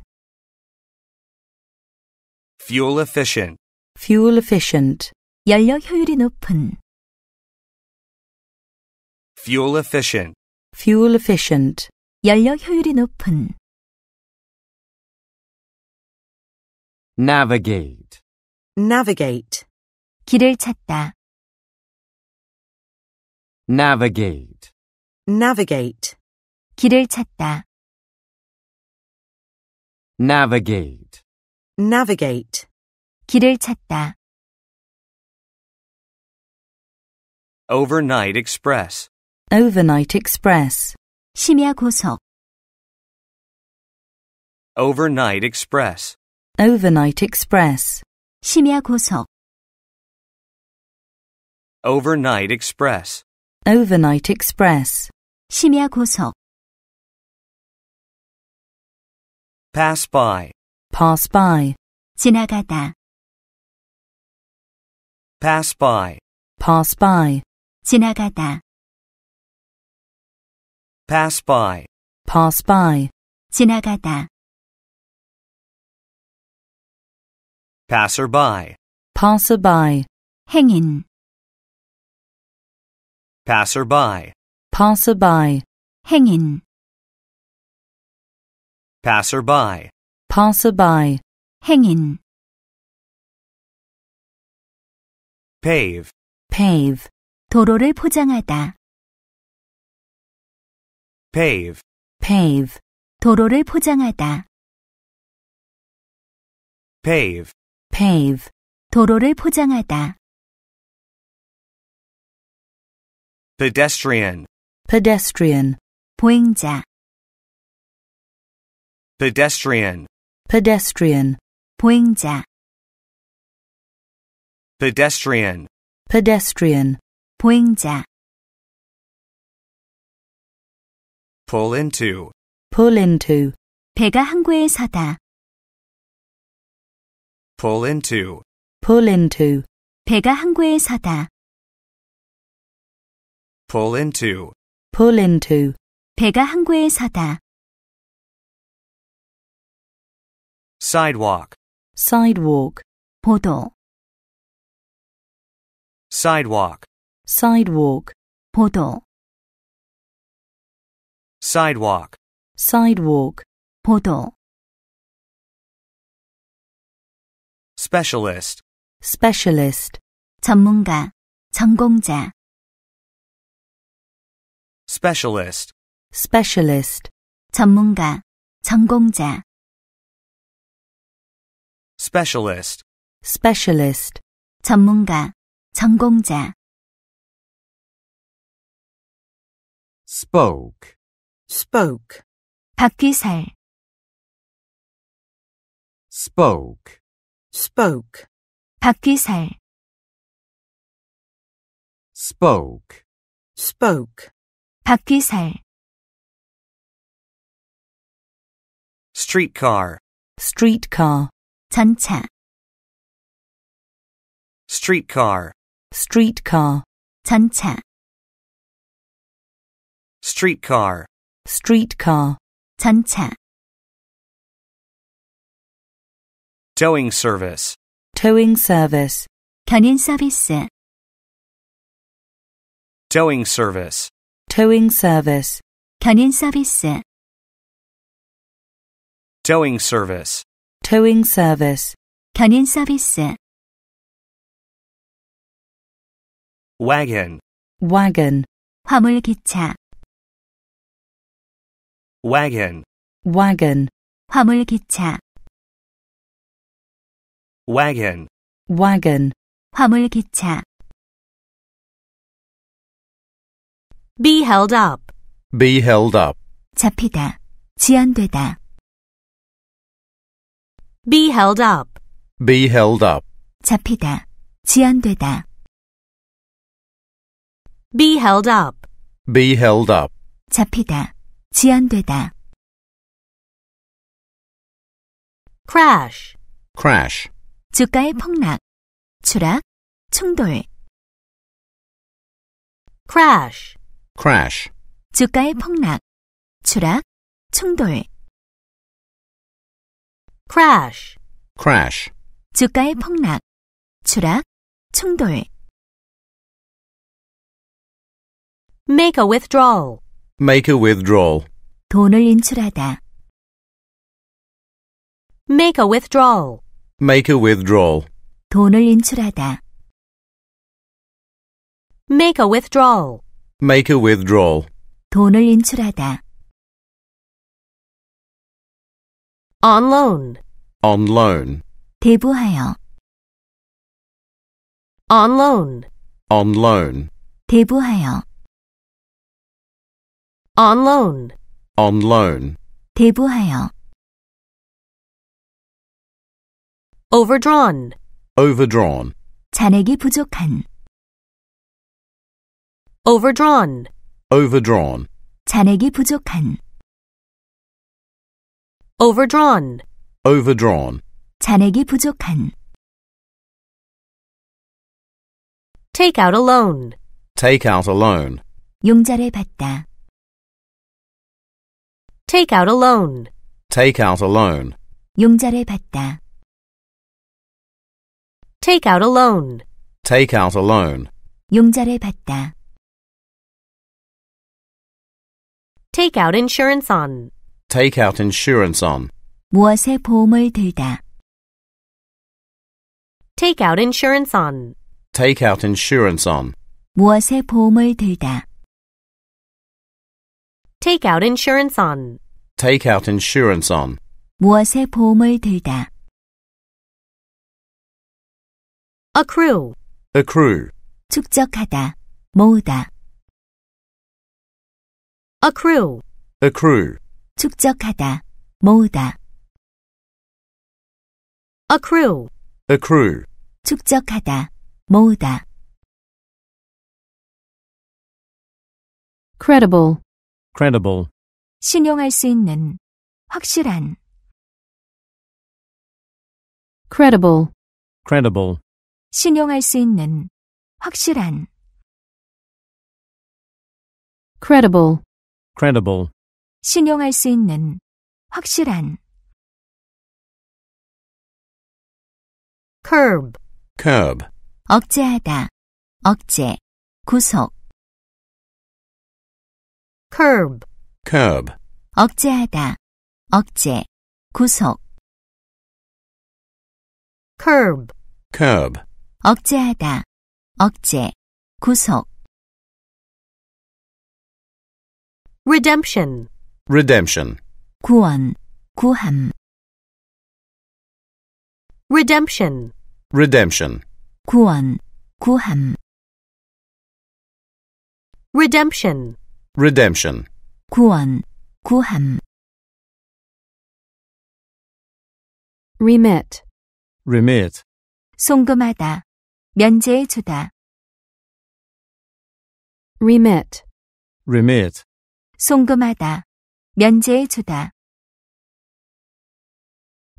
fuel efficient fuel efficient 연료 효율이 높은 fuel efficient fuel efficient 연료 효율이 높은 navigate navigate 길을 찾다 navigate, navigate, 길을 찾다, navigate, navigate, 길을 찾다. overnight express, overnight express, 심야 고속, overnight express, overnight express, 심야 고속, overnight express. Overnight Express. 심야 고속. Pass by. Pass by. 지나가다. Pass by. Pass by. 지나가다. Pass by. Pass by. 지나가다. Passerby. Passerby. 행인 passerby passerby 행인 passerby passerby 행인 pave pave 도로를 포장하다 pave pave 도로를 포장하다 pave pave 도로를 포장하다 pedestrian pedestrian 보행자 pedestrian pedestrian 보행자 pedestrian pedestrian 보행자 pull into pull into 배가 항구에 서다 pull into pull into 배가 항구에 서다 pull into, pull into. 배가 항구에 서다. sidewalk, sidewalk. 보도, sidewalk, sidewalk. 보도, sidewalk, sidewalk. 보도, specialist, specialist. 전문가, 전공자 specialist, specialist, 전문가, 전공자. specialist, specialist, 전문가, 전공자. spoke, spoke, 박귀살. spoke, spoke, 박귀살. spoke, spoke. 바퀴살 streetcar streetcar 전차 streetcar streetcar 전차 streetcar streetcar 전차 towing service towing service 견인 서비스 towing service towing service 견인 서비스 towing service towing service 견인 서비스 wagon wagon 화물 기차 wagon wagon 화물 기차 wagon wagon 화물 기차 be held up. be held up. 잡히다, 지연되다. be held up. be held up. 잡히다, 지연되다. be held up. be held up. 잡히다, 지연되다. crash. crash. 주가의 폭락, 추락, 충돌. crash crash. 주가의 폭락, 추락, 충돌. crash, crash. 주가의 폭락, 추락, 충돌. make a withdrawal, make a withdrawal. 돈을 인출하다. make a withdrawal, make a withdrawal. 돈을 인출하다. make a withdrawal. Make a withdrawal. 돈을 인출하다. On loan. On loan. 대부하여. On loan. On loan. 대부하여. On loan. On loan. 대부하여. Overdrawn. Overdrawn. 잔액이 부족한 overdrawn, overdrawn, 잔액이 부족한, overdrawn, overdrawn, 잔액이 부족한. Take out a loan, take out a loan, 용자를 받다. Take out a loan, take out a loan, 용자를 받다. Take out a loan. Take out a loan. 용자를 받다. Take out insurance on. Take out insurance on. 무엇에 보험을 들다. Take out insurance on. Take out insurance on. 무엇에 보험을 들다. Take out insurance on. Take out insurance on. 무엇에 보험을 들다. Accrue. Accrue. 축적하다, 모으다. accrue, accrue, 축적하다, 모으다. accrue, accrue, 축적하다, 모으다. credible, credible, 신용할 수 있는, 확실한. credible, credible, 신용할 수 있는, 확실한. credible credible. 신용할 수 있는, 확실한. curb, curb. 억제하다, 억제, 구속. curb, curb. 억제하다, 억제, 구속. curb, curb. 억제하다, 억제, 구속. redemption, redemption, 구원, 구함, redemption, redemption, 구원, 구함, redemption, redemption, 구원, 구함, remit, remit, 송금하다, 면제해 주다. remit, remit, 송금하다, 면제해 주다.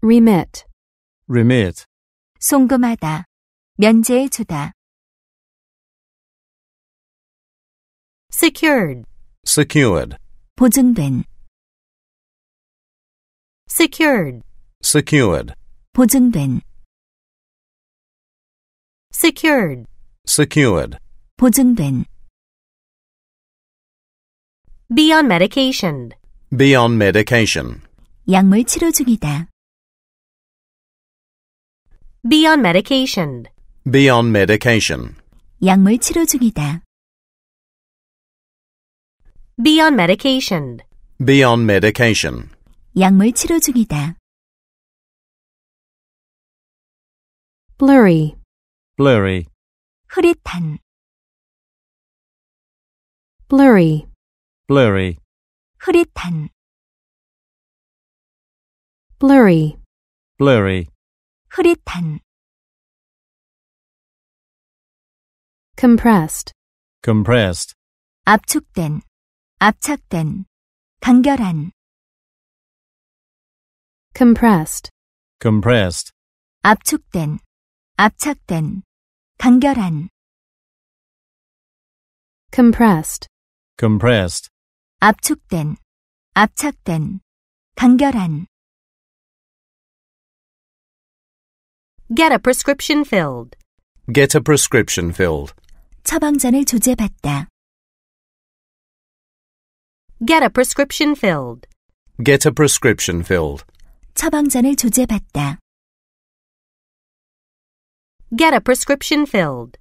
remit, remit, 송금하다, 면제해 주다. secured, secured, 보증된, secured, secured, 보증된, secured, secured, 보증된. Be on medication. Be on medication. 약물 치료 중이다. Be on medication. Be on medication. 약물 치료 중이다. Be on medication. Be on medication. 약물 치료 중이다. blurry, blurry, 흐릿한, blurry blurry 흐릿한 blurry blurry 흐릿한 compressed compressed 압축된 압착된 간결한 compressed compressed 압축된 압착된 간결한 compressed compressed 압축된, 압착된, 간결한. Get a prescription filled. Get a prescription filled. 처방전을 조제받다. Get a prescription filled. Get a prescription filled. 처방전을 조제받다. Get a prescription filled.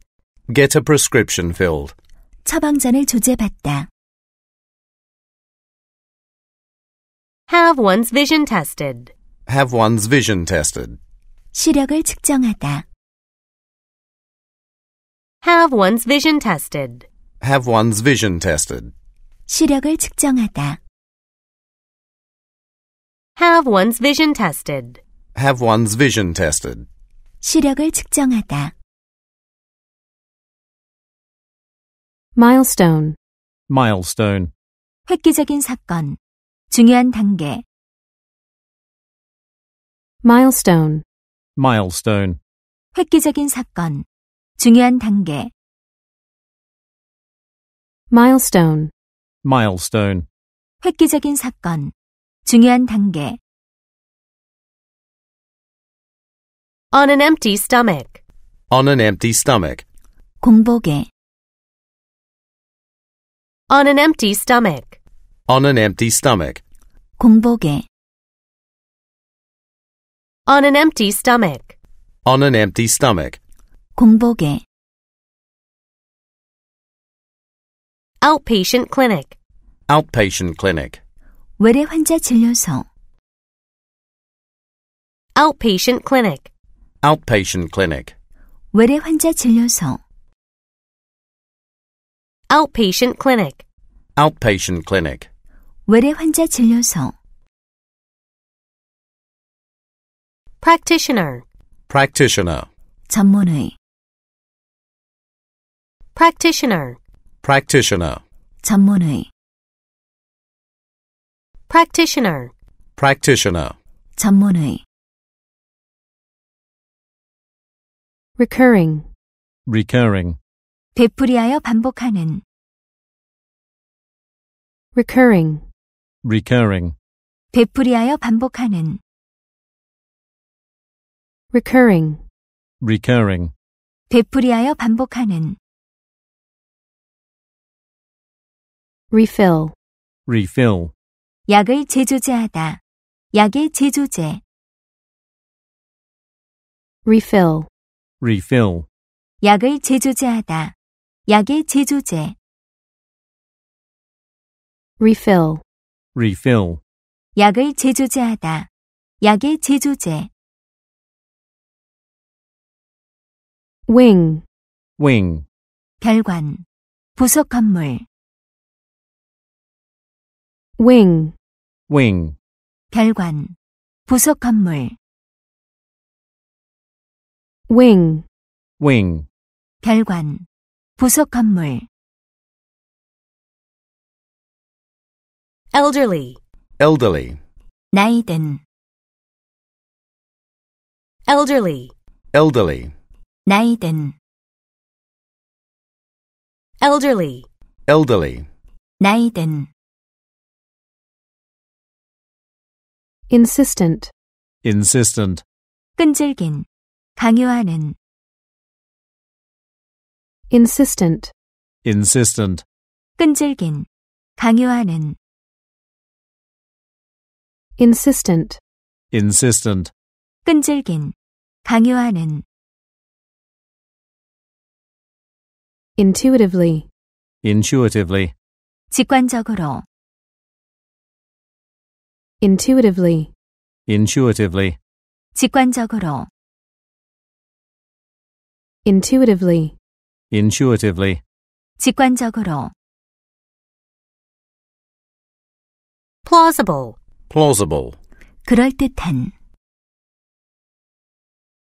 Get a prescription filled. 처방전을 조제받다. Have one's vision tested. Have one's vision tested. 시력을 측정하다. Have one's vision tested. Have one's vision tested. 시력을 측정하다. Have one's vision tested. Have one's vision tested. 시력을 측정하다. Milestone. Milestone. 획기적인 사건. 중요한 단계 milestone milestone 획기적인 사건 중요한 단계 milestone milestone 획기적인 사건 중요한 단계 on an empty stomach on an empty stomach 공복에 on an empty stomach on an empty stomach. 공복에 on an empty stomach. On an empty stomach. 공복에 outpatient clinic. Outpatient clinic. 외래 환자 진료소 outpatient clinic. Outpatient clinic. 외래 환자 진료소 outpatient clinic. Outpatient clinic. 외래 환자 진료소 practitioner practitioner 전문의 practitioner practitioner 전문의 practitioner practitioner 전문의 recurring recurring 되풀이하여 반복하는 recurring recurring 되풀이하여 반복하는 recurring recurring 되풀이하여 반복하는 refill refill 약을 재조제하다 약의 재조제 refill refill 약을 재조제하다 약의 재조제 refill refill 약을 재조제하다 약의 재조제 wing wing 별관 부속 건물 wing wing 별관 부속 건물 wing wing 별관 부속 건물 elderly elderly 나이든 elderly elderly 나이든 elderly elderly 나이든 insistent insistent 끈질긴 강요하는 insistent insistent 끈질긴 강요하는 insistent, insistent, 끈질긴, 강요하는. intuitively, intuitively, 직관적으로. intuitively, intuitively, 직관적으로. intuitively, intuitively, 직관적으로. plausible, plausible, 그럴듯한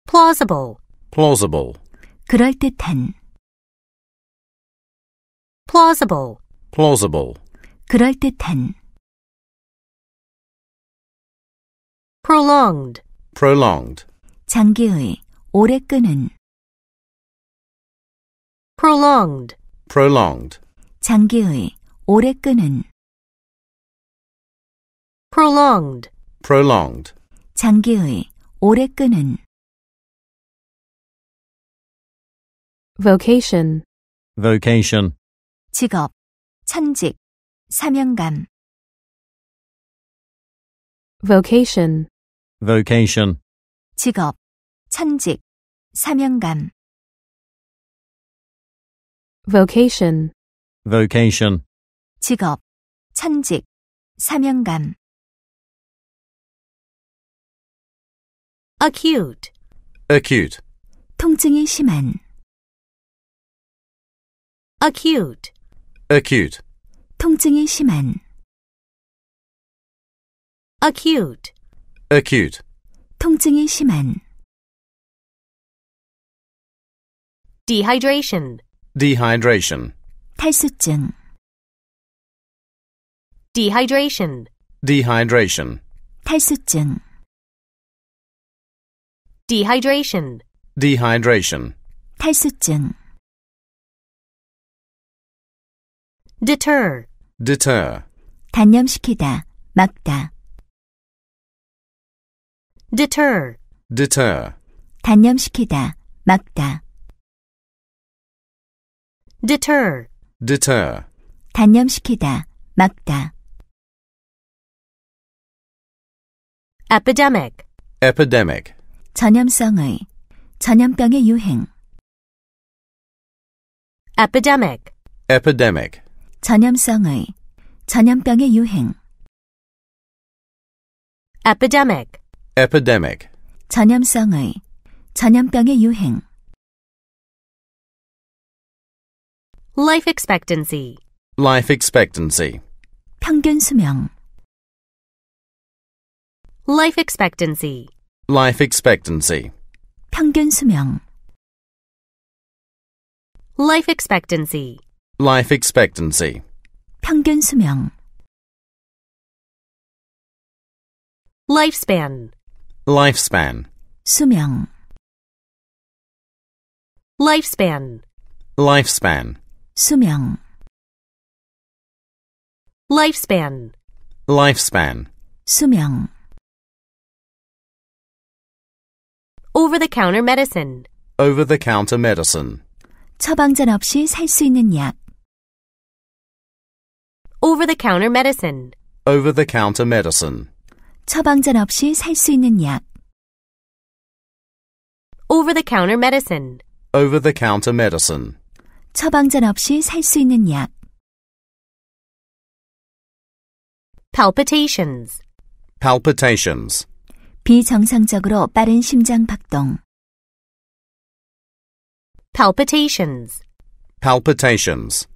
plausible, plausible, 그럴듯한 plausible, plausible, 그럴듯한 prolonged, prolonged, 장기의 오래 끄는 prolonged, prolonged, 장기의 오래 끄는 prolonged, prolonged, 장기의, 오래 끄는 vocation, vocation, 직업, 천직, 사명감 vocation, vocation, 직업, 천직, 사명감 vocation, vocation, 직업, 천직, 사명감 acute, acute. 통증이 심한 acute, acute. 통증이 심한 acute, acute. 통증이 심한 dehydration, Dehydration, 탈수증 dehydration, dehydration. 탈수증 Dehydration. Dehydration. 탈수증. deter. deter. 단념시키다, 막다. deter. deter. 단념시키다, 막다. deter. deter. 단념시키다, 막다. epidemic. epidemic. 전염성의, 전염병의 유행. epidemic, epidemic, 전염성의, 전염병의 유행. epidemic, epidemic, 전염성의, 전염병의 유행. life expectancy, life expectancy, 평균 수명. life expectancy. Life expectancy. 평균 수명. Life expectancy. Life expectancy. 평균 수명. Lifespan. Lifespan. 수명. Lifespan. Lifespan. 수명. Lifespan. Lifespan. 수명. over-the-counter medicine. over-the-counter medicine. 처방전 없이 살 수 있는 약. over-the-counter medicine. over-the-counter medicine. 처방전 없이 살 수 있는 약. over-the-counter medicine. over-the-counter medicine. 처방전 없이 살 수 있는 약. palpitations. palpitations. 비정상적으로 빠른 심장 박동. palpitations palpitations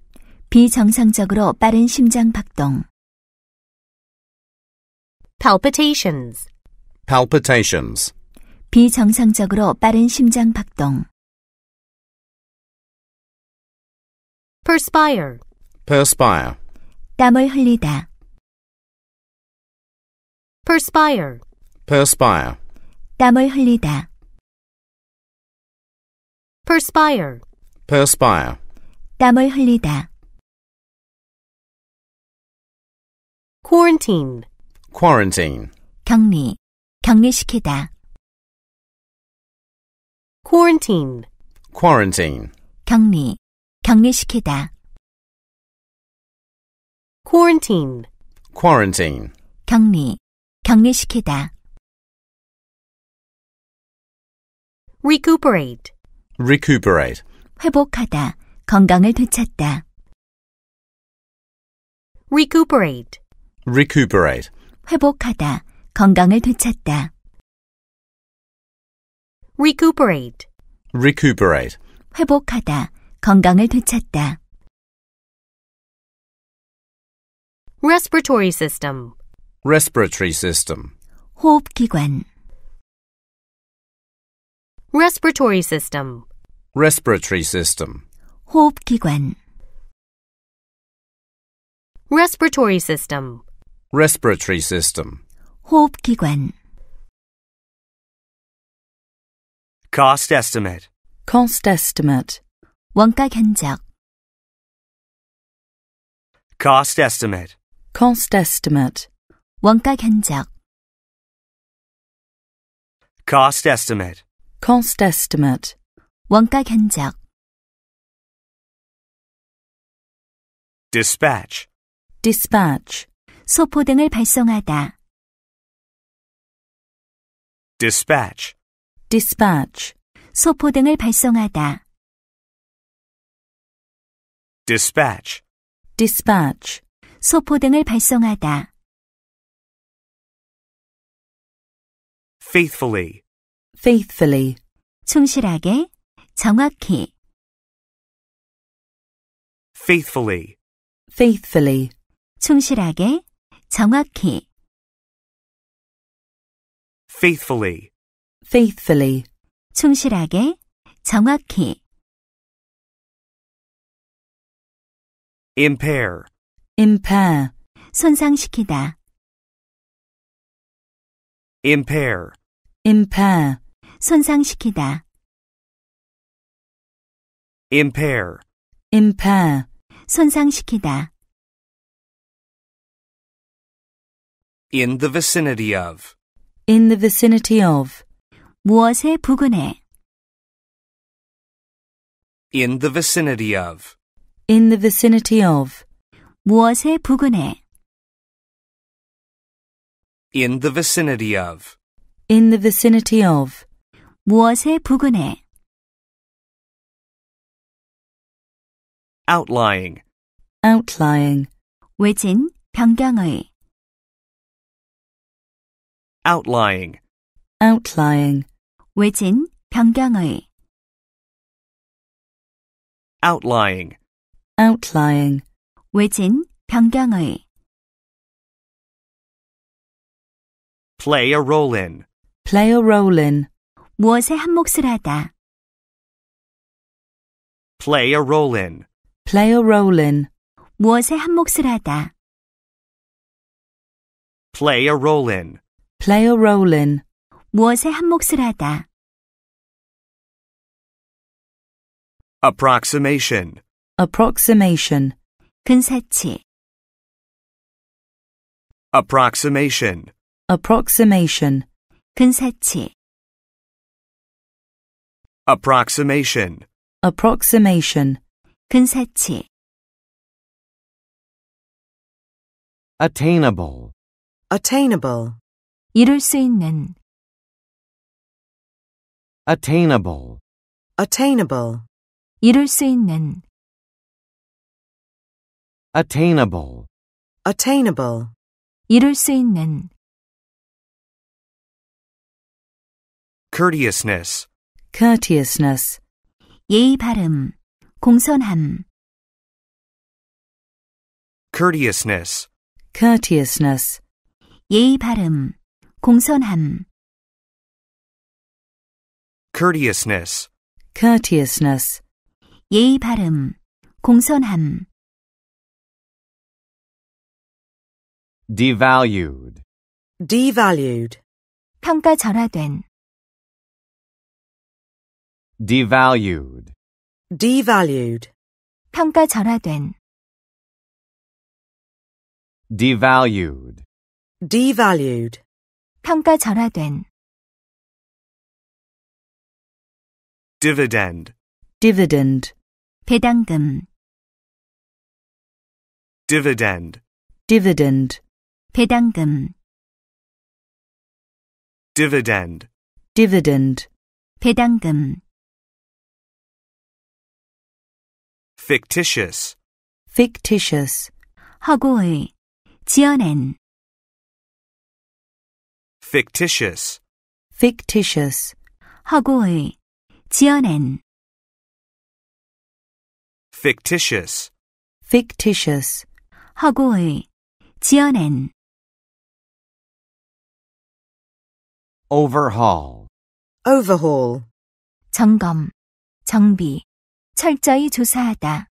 비정상적으로 빠른 심장 박동. palpitations palpitations 비정상적으로 빠른 심장 박동. perspire perspire 땀을 흘리다. perspire perspire 땀을 흘리다 perspire perspire 땀을 흘리다 quarantine quarantine 격리 격리시키다 quarantine quarantine 격리 격리시키다 quarantine quarantine 격리 격리시키다 recuperate. recuperate. 회복하다, 건강을 되찾다. recuperate. recuperate. 회복하다, 건강을 되찾다. recuperate. recuperate. 회복하다, 건강을 되찾다. respiratory system. respiratory system. 호흡기관 respiratory system, respiratory system, 호흡기관, respiratory system, respiratory system, 호흡기관. Cost estimate, cost estimate, 원가 견적, cost estimate, cost estimate, 원가 견적. Cost estimate. Cost estimate. 원가 견적. Dispatch. Dispatch. 소포 등을 발송하다. Dispatch. Dispatch. 소포 등을 발송하다. Dispatch. Dispatch. 소포 등을 발송하다. Faithfully. faithfully. 충실하게, 정확히. faithfully. faithfully. 충실하게, 정확히. faithfully. faithfully. 충실하게, 정확히. impair. impair. 손상시키다. impair. impair. 손상시키다. impair, impair, 손상시키다. in the vicinity of, in the vicinity of, 무엇의 부근에, in the vicinity of, in the vicinity of, 무엇의 부근에, in the vicinity of, in the vicinity of 무엇의 부근에 outlying outlying 외진 변경의 outlying outlying 외진 변경의 outlying outlying 외진 변경의 play a role in play a role in 무엇에 한몫을 하다. play a role in, play a role in, 무엇에 한몫을 하다. play a role in, play a role in, 무엇에 한몫을 하다. approximation, approximation, 근사치. approximation, approximation, 근사치. approximation, approximation, 근사치, attainable, attainable, 이룰 수 있는, attainable, attainable, 이룰 수 있는, attainable, attainable, 이룰 수 있는, courteousness, courteousness, 예의 발음, 공손함. courteousness, courteousness, 예의 발음, 공손함. courteousness, courteousness, 예의 발음, 공손함. devalued, devalued, 평가 전화된 devalued devalued 평가절하된 devalued devalued 평가절하된 dividend dividend 배당금 dividend dividend 배당금 dividend dividend 배당금 fictitious, fictitious, 허구의, 지어낸. fictitious, fictitious, 허구의, 지어낸. fictitious, fictitious, 허구의, 지어낸. overhaul, overhaul, 점검, 정비. 철저히 조사하다.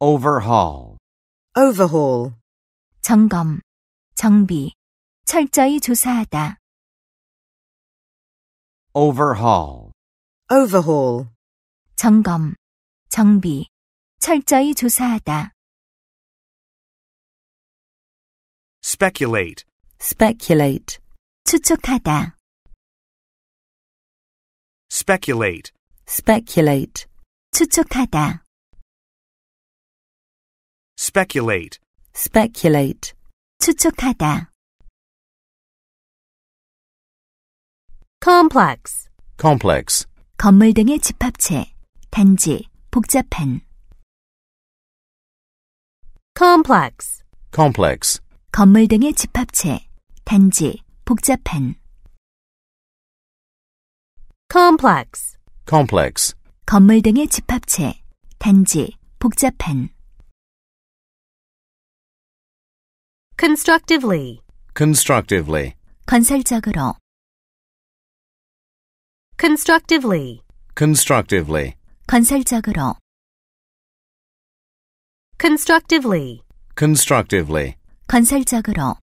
overhaul, overhaul, 점검, 정비, 철저히 조사하다. overhaul, overhaul, 점검, 정비, 철저히 조사하다. speculate, speculate, 추측하다. speculate, speculate 추측하다 speculate speculate 추측하다 complex complex 건물 등의 집합체 단지 복잡한 complex complex 건물 등의 집합체 단지 복잡한 complex complex 건물 등의 집합체, 단지, 복잡한 constructively constructively 건설적으로 constructively constructively 건설적으로 constructively constructively 건설적으로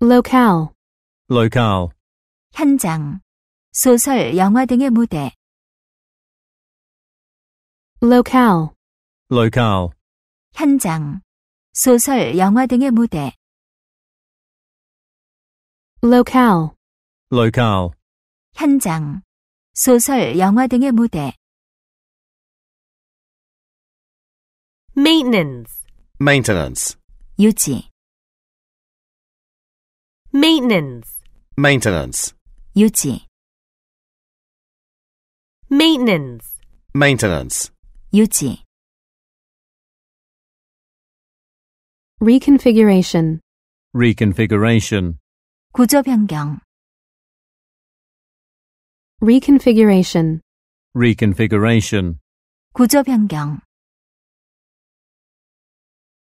locale locale 현장, 소설, 영화 등의 무대. locale, locale, 현장, 소설, 영화 등의 무대. locale, locale, 현장, 소설, 영화 등의 무대. maintenance, maintenance, 유지, maintenance, maintenance. 유지 maintenance maintenance 유지 reconfiguration reconfiguration 구조 변경 reconfiguration reconfiguration 구조 변경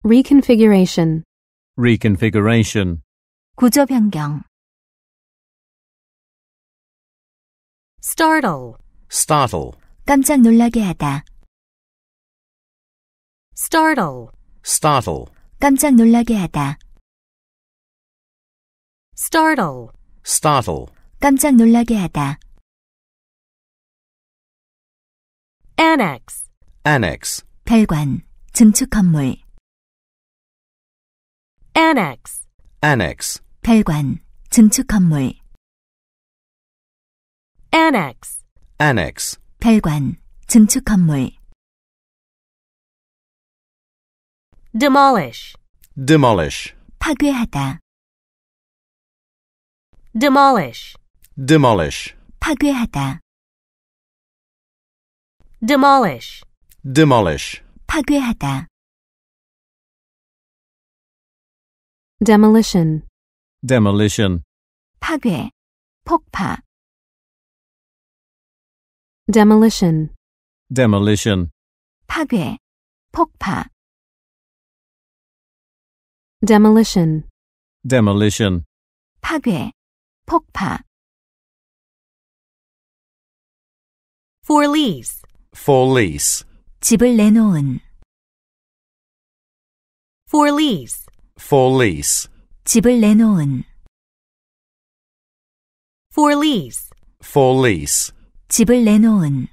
reconfiguration reconfiguration 구조 변경 startle, startle, 깜짝 놀라게 하다. startle, startle, 깜짝 놀라게 하다. startle, startle, 깜짝 놀라게 하다. annex, annex, 별관, 증축 건물. annex, annex, 별관, 증축 건물. annex. annex. 별관, 증축 건물. demolish. demolish. 파괴하다. demolish. demolish. 파괴하다. demolish. demolish. 파괴하다. demolition. demolition. 파괴, 폭파 demolition, demolition, 파괴, 폭파. demolition, demolition, 파괴, 폭파. for lease, for lease, 집을 내놓은. for lease, for lease, 집을 내놓은. for lease, for lease. 집을 내놓은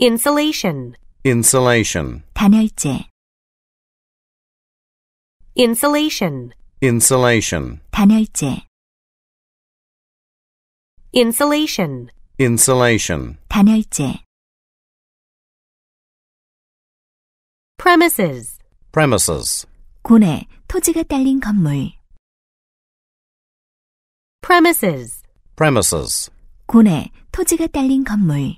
insulation insulation 단열재 insulation insulation 단열재 insulation insulation 단열재 premises premises 군에 토지가 딸린 건물 premises premises. 고내, 토지가 딸린 건물.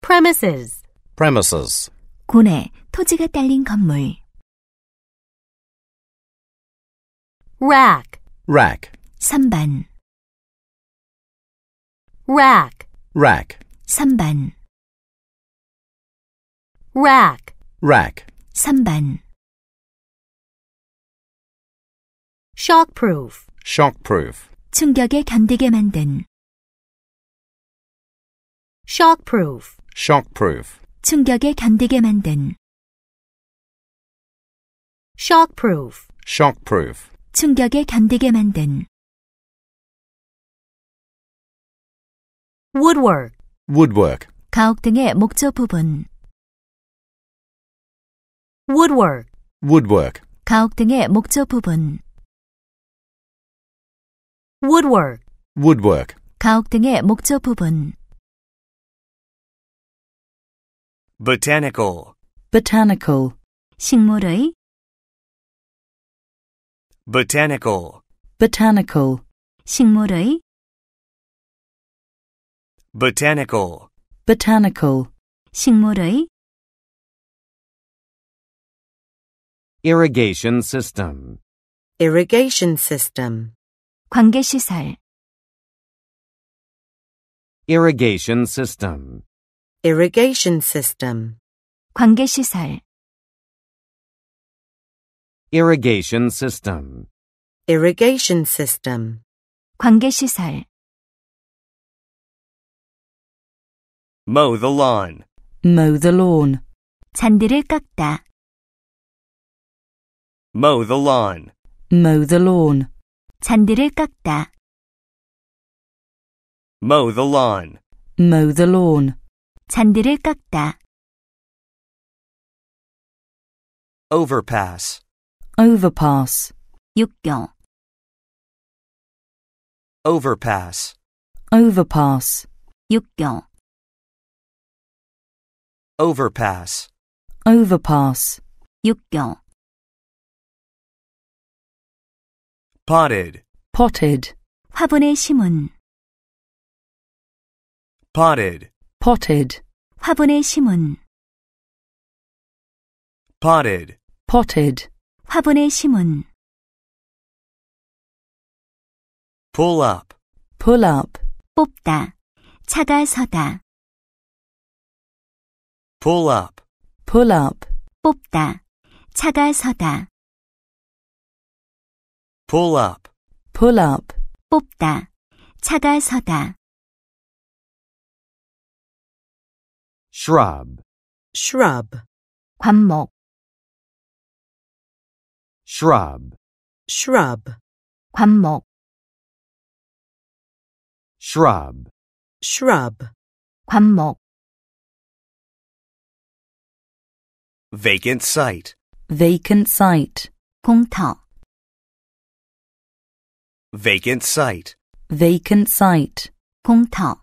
premises. premises. 고내, 토지가 딸린 건물. rack. rack. 선반. rack. rack. 선반. rack. rack. 선반. shockproof shockproof 충격에 견디게 만든 shockproof shockproof 충격에 견디게 만든 shockproof shockproof 충격에 견디게 만든 woodwork woodwork 가옥 등의 목조 부분 woodwork woodwork 가옥 등의 목조 부분 woodwork, woodwork, 가옥 등의 목조 부분. botanical, botanical, 식물의 botanical, botanical, 식물의 botanical, botanical, 식물의 irrigation system, irrigation system. 관계시설 irrigation system irrigation system 관계시설 irrigation system irrigation system 관계시설 mow the lawn mow the lawn 잔디를 깎다 mow the lawn mow the lawn 잔디를 깎다. mow the lawn, mow the lawn, 잔디를 깎다. overpass, overpass, 육경, overpass, overpass, 육경, overpass, overpass, 육경. potted potted 화분에 심은 potted potted 화분에 심은 potted potted 화분에 심은 pull up pull up 뽑다 차가 서다 pull up pull up 뽑다 차가 서다 pull up, pull up, 뽑다, 차가 서다. shrub, shrub, 관목, shrub, shrub, 관목, shrub, shrub, 관목. vacant site, vacant site, 공터. Vacant site. Vacant site. 공터.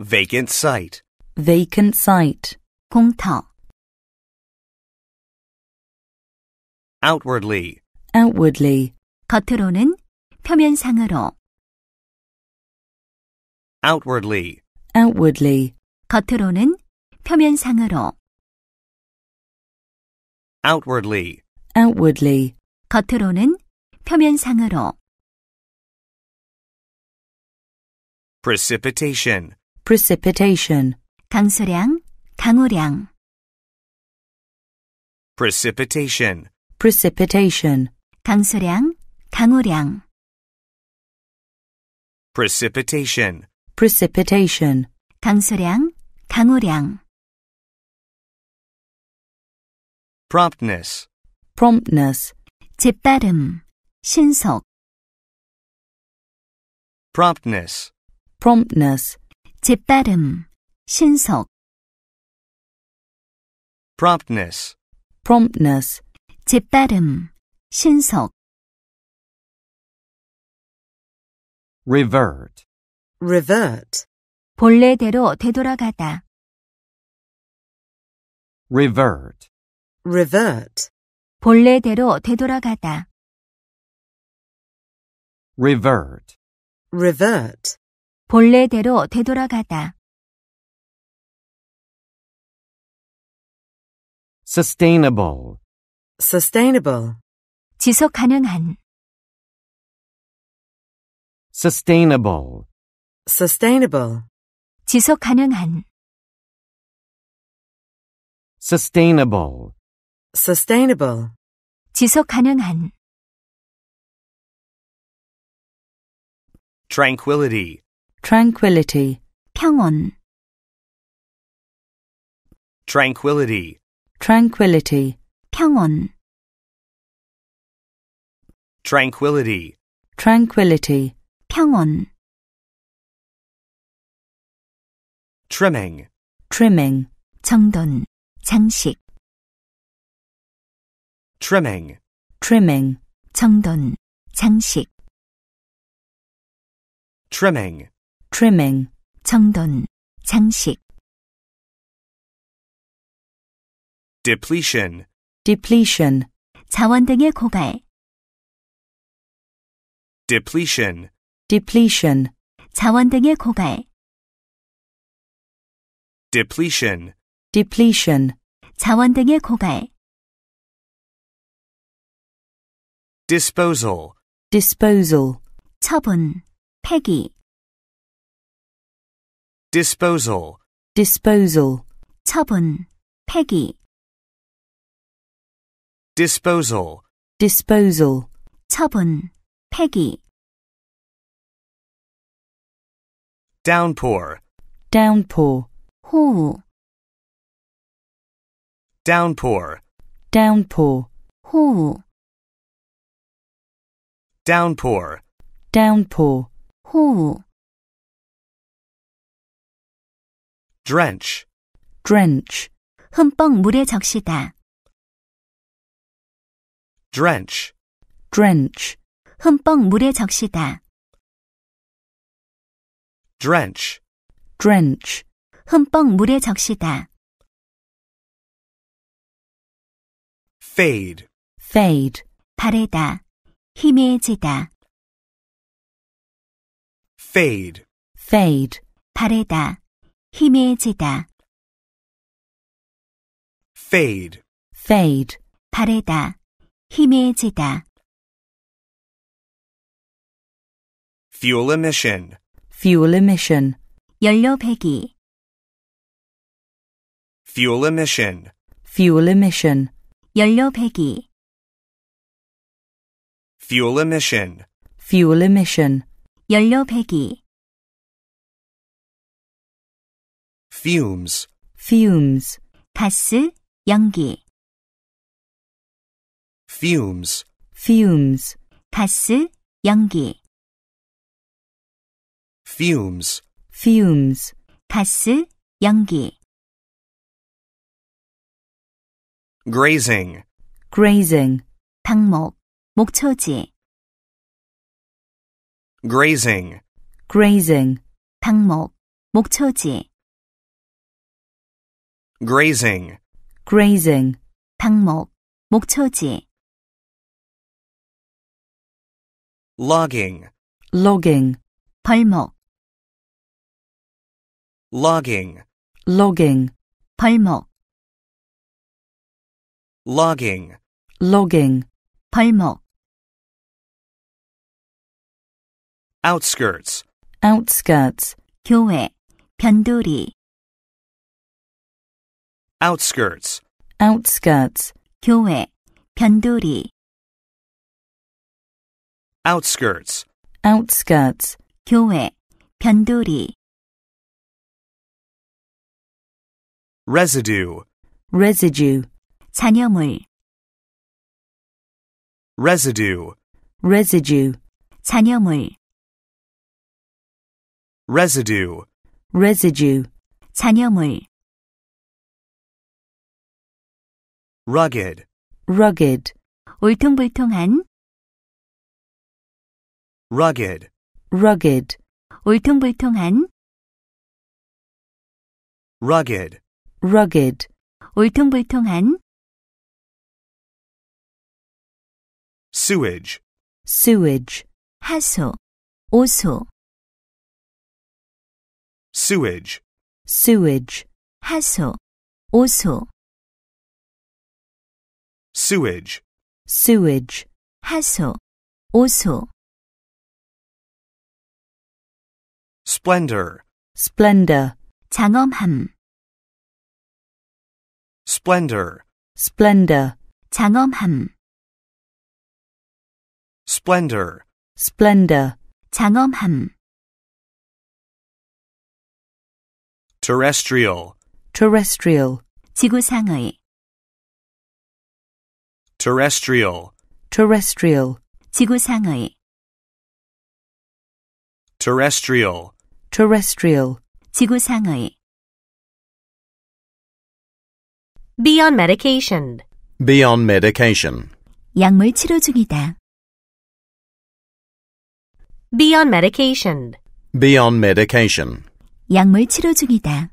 Vacant site. Vacant site. 공터. Outwardly. Outwardly. 겉으로는 표면상으로. Outwardly. Outwardly. 겉으로는 표면상으로. Outwardly. Outwardly. 겉으로는 표면상으로 precipitation precipitation 강수량 강우량 precipitation precipitation 강수량 강우량 precipitation precipitation 강수량 강우량 promptness promptness 재빠름 신속 promptness promptness 재빠름 신속 promptness promptness 재빠름 신속 revert revert 본래대로 되돌아가다 revert revert 본래대로 되돌아가다 revert, revert. 본래대로 되돌아가다. sustainable, sustainable. 지속 가능한. sustainable, sustainable. 지속 가능한. sustainable, sustainable. 지속 가능한. Tranquility. Tranquility. 평온. Tranquility. Tranquility. 평온. Tranquility. Tranquility. 평온. Trimming. Trimming. 정돈. 장식. Trimming. Trimming. 정돈. 장식 trimming, trimming, 청돈, 장식. depletion, depletion, 자원 등의 고갈. depletion, depletion, 자원 등의 고갈. depletion, depletion, 자원 등의 고갈. disposal, disposal, 처분. Peggy. disposal disposal 처분 Peggy. disposal disposal 처분 Peggy. downpour downpour 호우 downpour downpour 호우 downpour downpour 호우 drench drench 흠뻑 물에 적시다 drench drench 흠뻑 물에 적시다 drench drench 흠뻑 물에 적시다 fade fade 바래다 희미해지다 fade. fade. 바래다, 희미해지다. fade. fade. 바래다, 희미해지다. fuel emission. fuel emission. 연료 배기. fuel emission. fuel emission. 연료 배기. fuel emission. fuel emission. 연료 배기 fumes fumes 가스 연기 fumes fumes 가스 연기 fumes fumes 가스 연기 grazing grazing 방목 목초지 grazing. grazing. 방목, 목초지. grazing. grazing. 방목, 목초지. logging. logging. 벌목. logging. logging. 벌목. logging. logging. 벌목. outskirts, outskirts, 교외, 변두리. outskirts, outskirts, 교외, 변두리. outskirts, outskirts, 교외, 변두리. residue, residue, 잔여물. residue, residue, 잔여물 residue, residue, 잔여물, rugged, rugged, 울퉁불퉁한, rugged, rugged, 울퉁불퉁한, rugged, rugged, 울퉁불퉁한, sewage, sewage, 하수, 오수, sewage, sewage, 하수, 오수. sewage, sewage, 하수, 오수. splendor, splendor, 장엄함. splendor, splendor, 장엄함. splendor, splendor, 장엄함. terrestrial, terrestrial, 지구상의, terrestrial, terrestrial, 지구상의, terrestrial, terrestrial, 지구상의. Be on medication. Be on medication. 약물 치료 중이다. Be on medication. Be on medication. 약물 치료 중이다.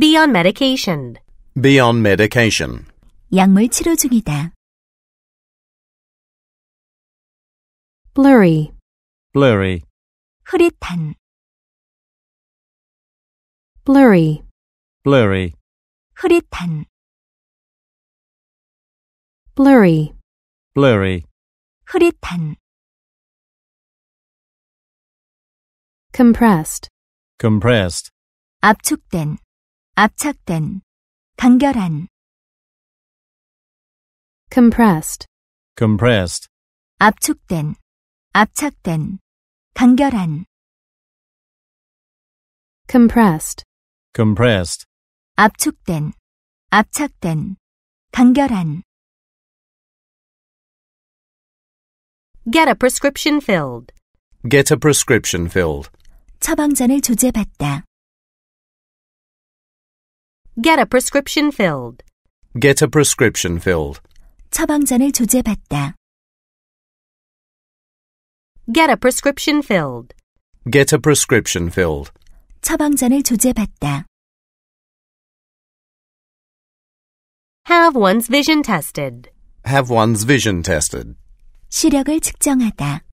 Be on medication. Be on medication. 약물 치료 중이다. blurry, blurry, 흐릿한, blurry, blurry, 흐릿한, blurry, blurry, 흐릿한. compressed, compressed, 압축된, 압착된, 간결한, compressed, compressed, 압축된, 압착된, 간결한, compressed, compressed, 압축된, 압착된, 간결한. Get a prescription filled. Get a prescription filled. 처방전을 조제받다. Get a prescription filled. Get a prescription filled. 처방전을 조제받다. Get a prescription filled. Get a prescription filled. 처방전을 조제받다. Have one's vision tested. Have one's vision tested. 시력을 측정하다.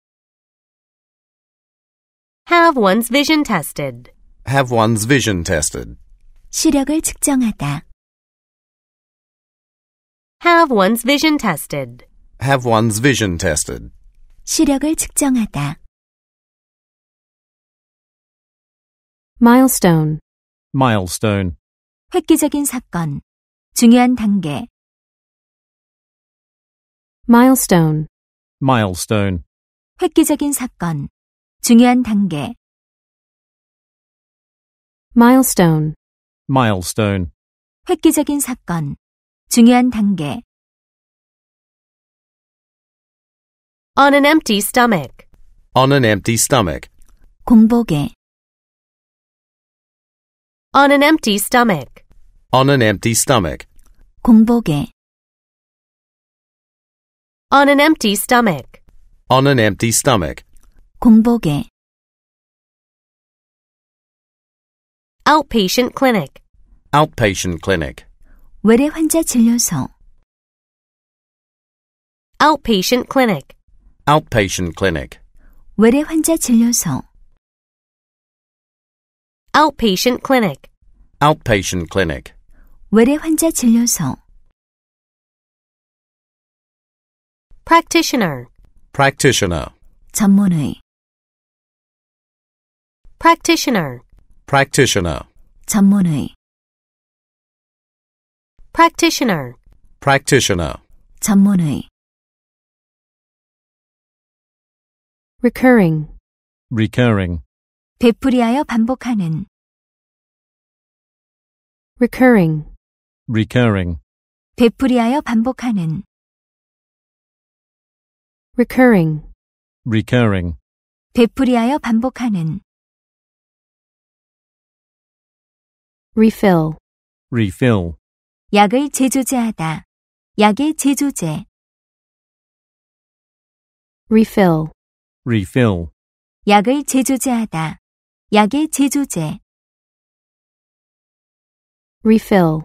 Have one's vision tested. Have one's vision tested. 시력을 측정하다. Have one's vision tested. Have one's vision tested. 시력을 측정하다. Milestone. Milestone. 획기적인 사건. 중요한 단계. Milestone. Milestone. 획기적인 사건. 중요한 단계 milestone milestone 획기적인 사건 중요한 단계 on an empty stomach on an empty stomach 공복에 on an empty stomach on an empty stomach 공복에 on an empty stomach on an empty stomach 공복에 outpatient clinic outpatient clinic 외래 환자 진료소 outpatient clinic outpatient clinic 외래 환자 진료소 outpatient clinic outpatient clinic 외래 환자 진료소 practitioner practitioner 전문의 practitioner, practitioner, 전문의, practitioner, practitioner, 전문의. recurring, recurring, 되풀이하여 반복하는, recurring, recurring, 되풀이하여 반복하는, recurring, recurring, 되풀이하여 반복하는. refill, refill. 약을 재조제하다. 약의 재조제. refill, refill. 약을 재조제하다. 약의 재조제. refill,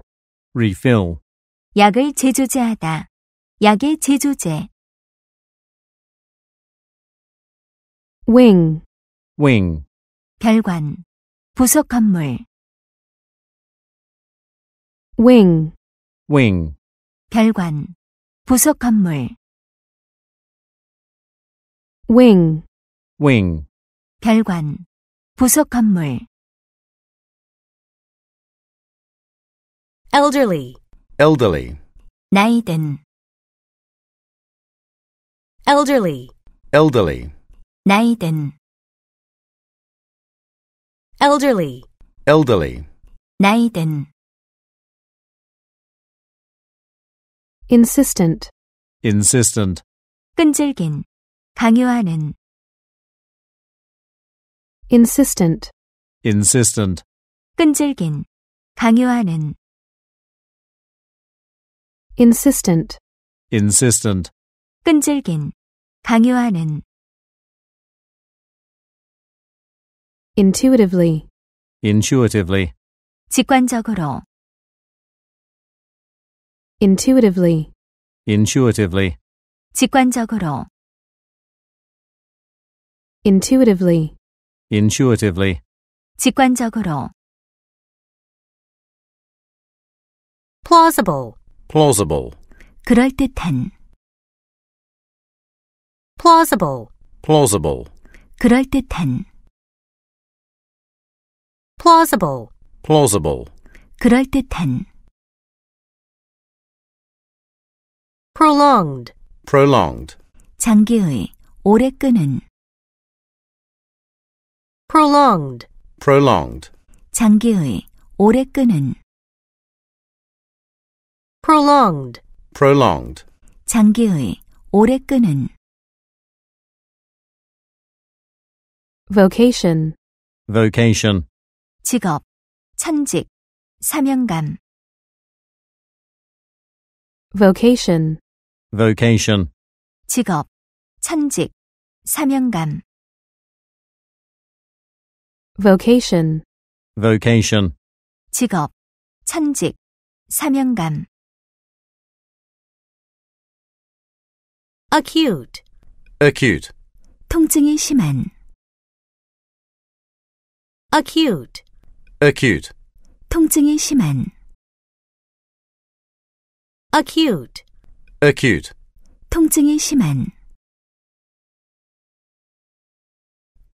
refill. 약을 재조제하다. 약의 재조제. wing, wing. 별관, 부속 건물. wing, wing, 별관, 부속 건물, wing, wing, 별관, 부속 건물. elderly, elderly, 나이든, elderly, elderly, 나이든, elderly, elderly, 나이든. insistent, insistent, 끈질긴, 강요하는, insistent, insistent, 끈질긴, 강요하는, insistent, insistent, 끈질긴, 강요하는, intuitively, intuitively, 직관적으로, intuitively, intuitively, 직관적으로, intuitively, intuitively, 직관적으로. plausible, plausible, 그럴듯한, plausible, plausible, 그럴듯한, plausible, plausible, 그럴듯한. prolonged, prolonged, 장기의, 오래 끄는, prolonged, prolonged, 장기의, 오래 끄는, prolonged, prolonged, 장기의, 오래 끄는. vocation, vocation, 직업, 천직, 사명감. vocation vocation, 직업, 천직, 사명감, vocation, vocation, 직업, 천직, 사명감. acute, acute, 통증이 심한, acute, acute, 통증이 심한. acute acute 통증이 심한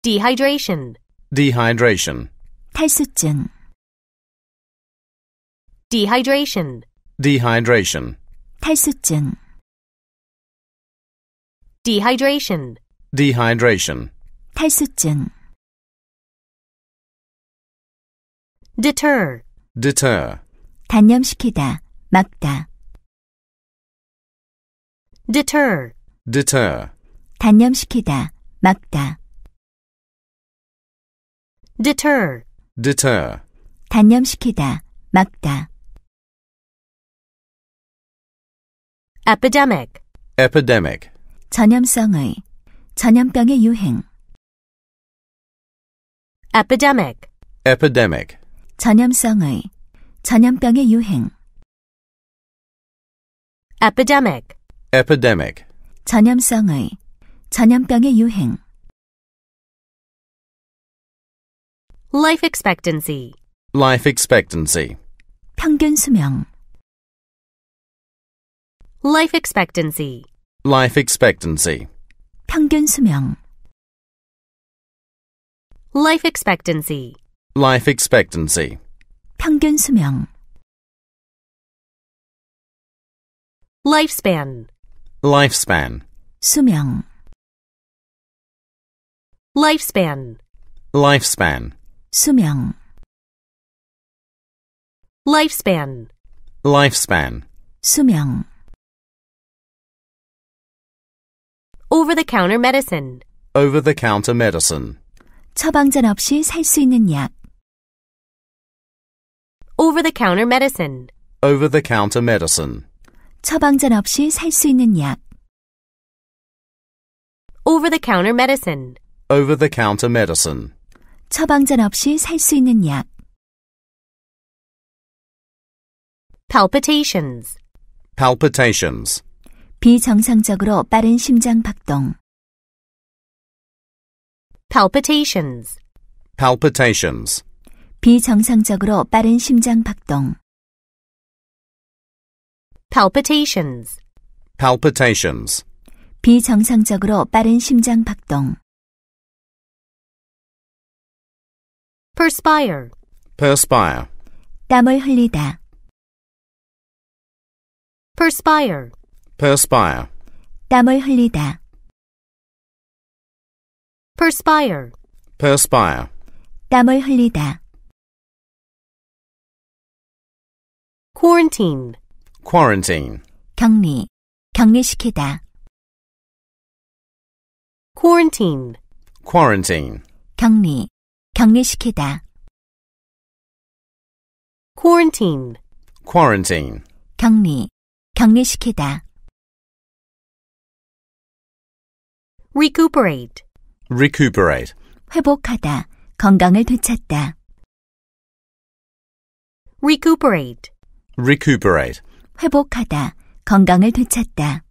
dehydration dehydration 탈수증 dehydration dehydration 탈수증 dehydration dehydration 탈수증 deter deter 단념시키다 막다 deter, deter, 단념시키다, 막다. deter, deter, 단념시키다, 막다. epidemic, epidemic, 전염성의, 전염병의 유행. epidemic, epidemic, 전염성의, 전염병의 유행. epidemic, epidemic 전염성의 전염병의 유행 life expectancy life expectancy 평균 수명 life expectancy life expectancy 평균 수명 life expectancy life expectancy 평균 수명 lifespan lifespan 수명 lifespan lifespan 수명 lifespan lifespan 수명 over the counter medicine over the counter medicine 처방전 없이 살 수 있는 약 over the counter medicine over the counter medicine 처방전 없이 살 수 있는 약. Over the counter medicine. Over the counter medicine. 처방전 없이 살 수 있는 약. Palpitations. Palpitations. 비정상적으로 빠른 심장 박동. Palpitations. Palpitations. 비정상적으로 빠른 심장 박동. palpitations. palpitations. 비정상적으로 빠른 심장 박동. perspire. perspire. 땀을 흘리다. perspire. perspire. 땀을 흘리다. perspire. perspire. 땀을 흘리다. quarantine quarantine. 격리, 격리시키다. quarantine, quarantine, 격리, 격리시키다. quarantine, quarantine, 격리, 격리시키다. recuperate, recuperate, 회복하다, 건강을 되찾다. recuperate, recuperate, 회복하다, 건강을 되찾다.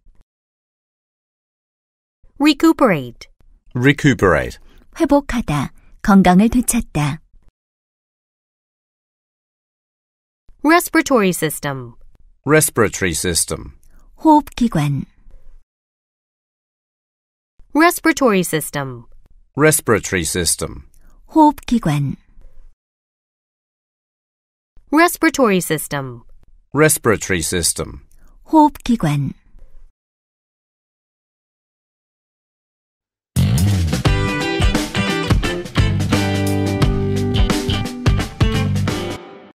recuperate recuperate 회복하다, 건강을 되찾다. respiratory system respiratory system 호흡기관 respiratory system respiratory system 호흡기관 respiratory system respiratory system 호흡기관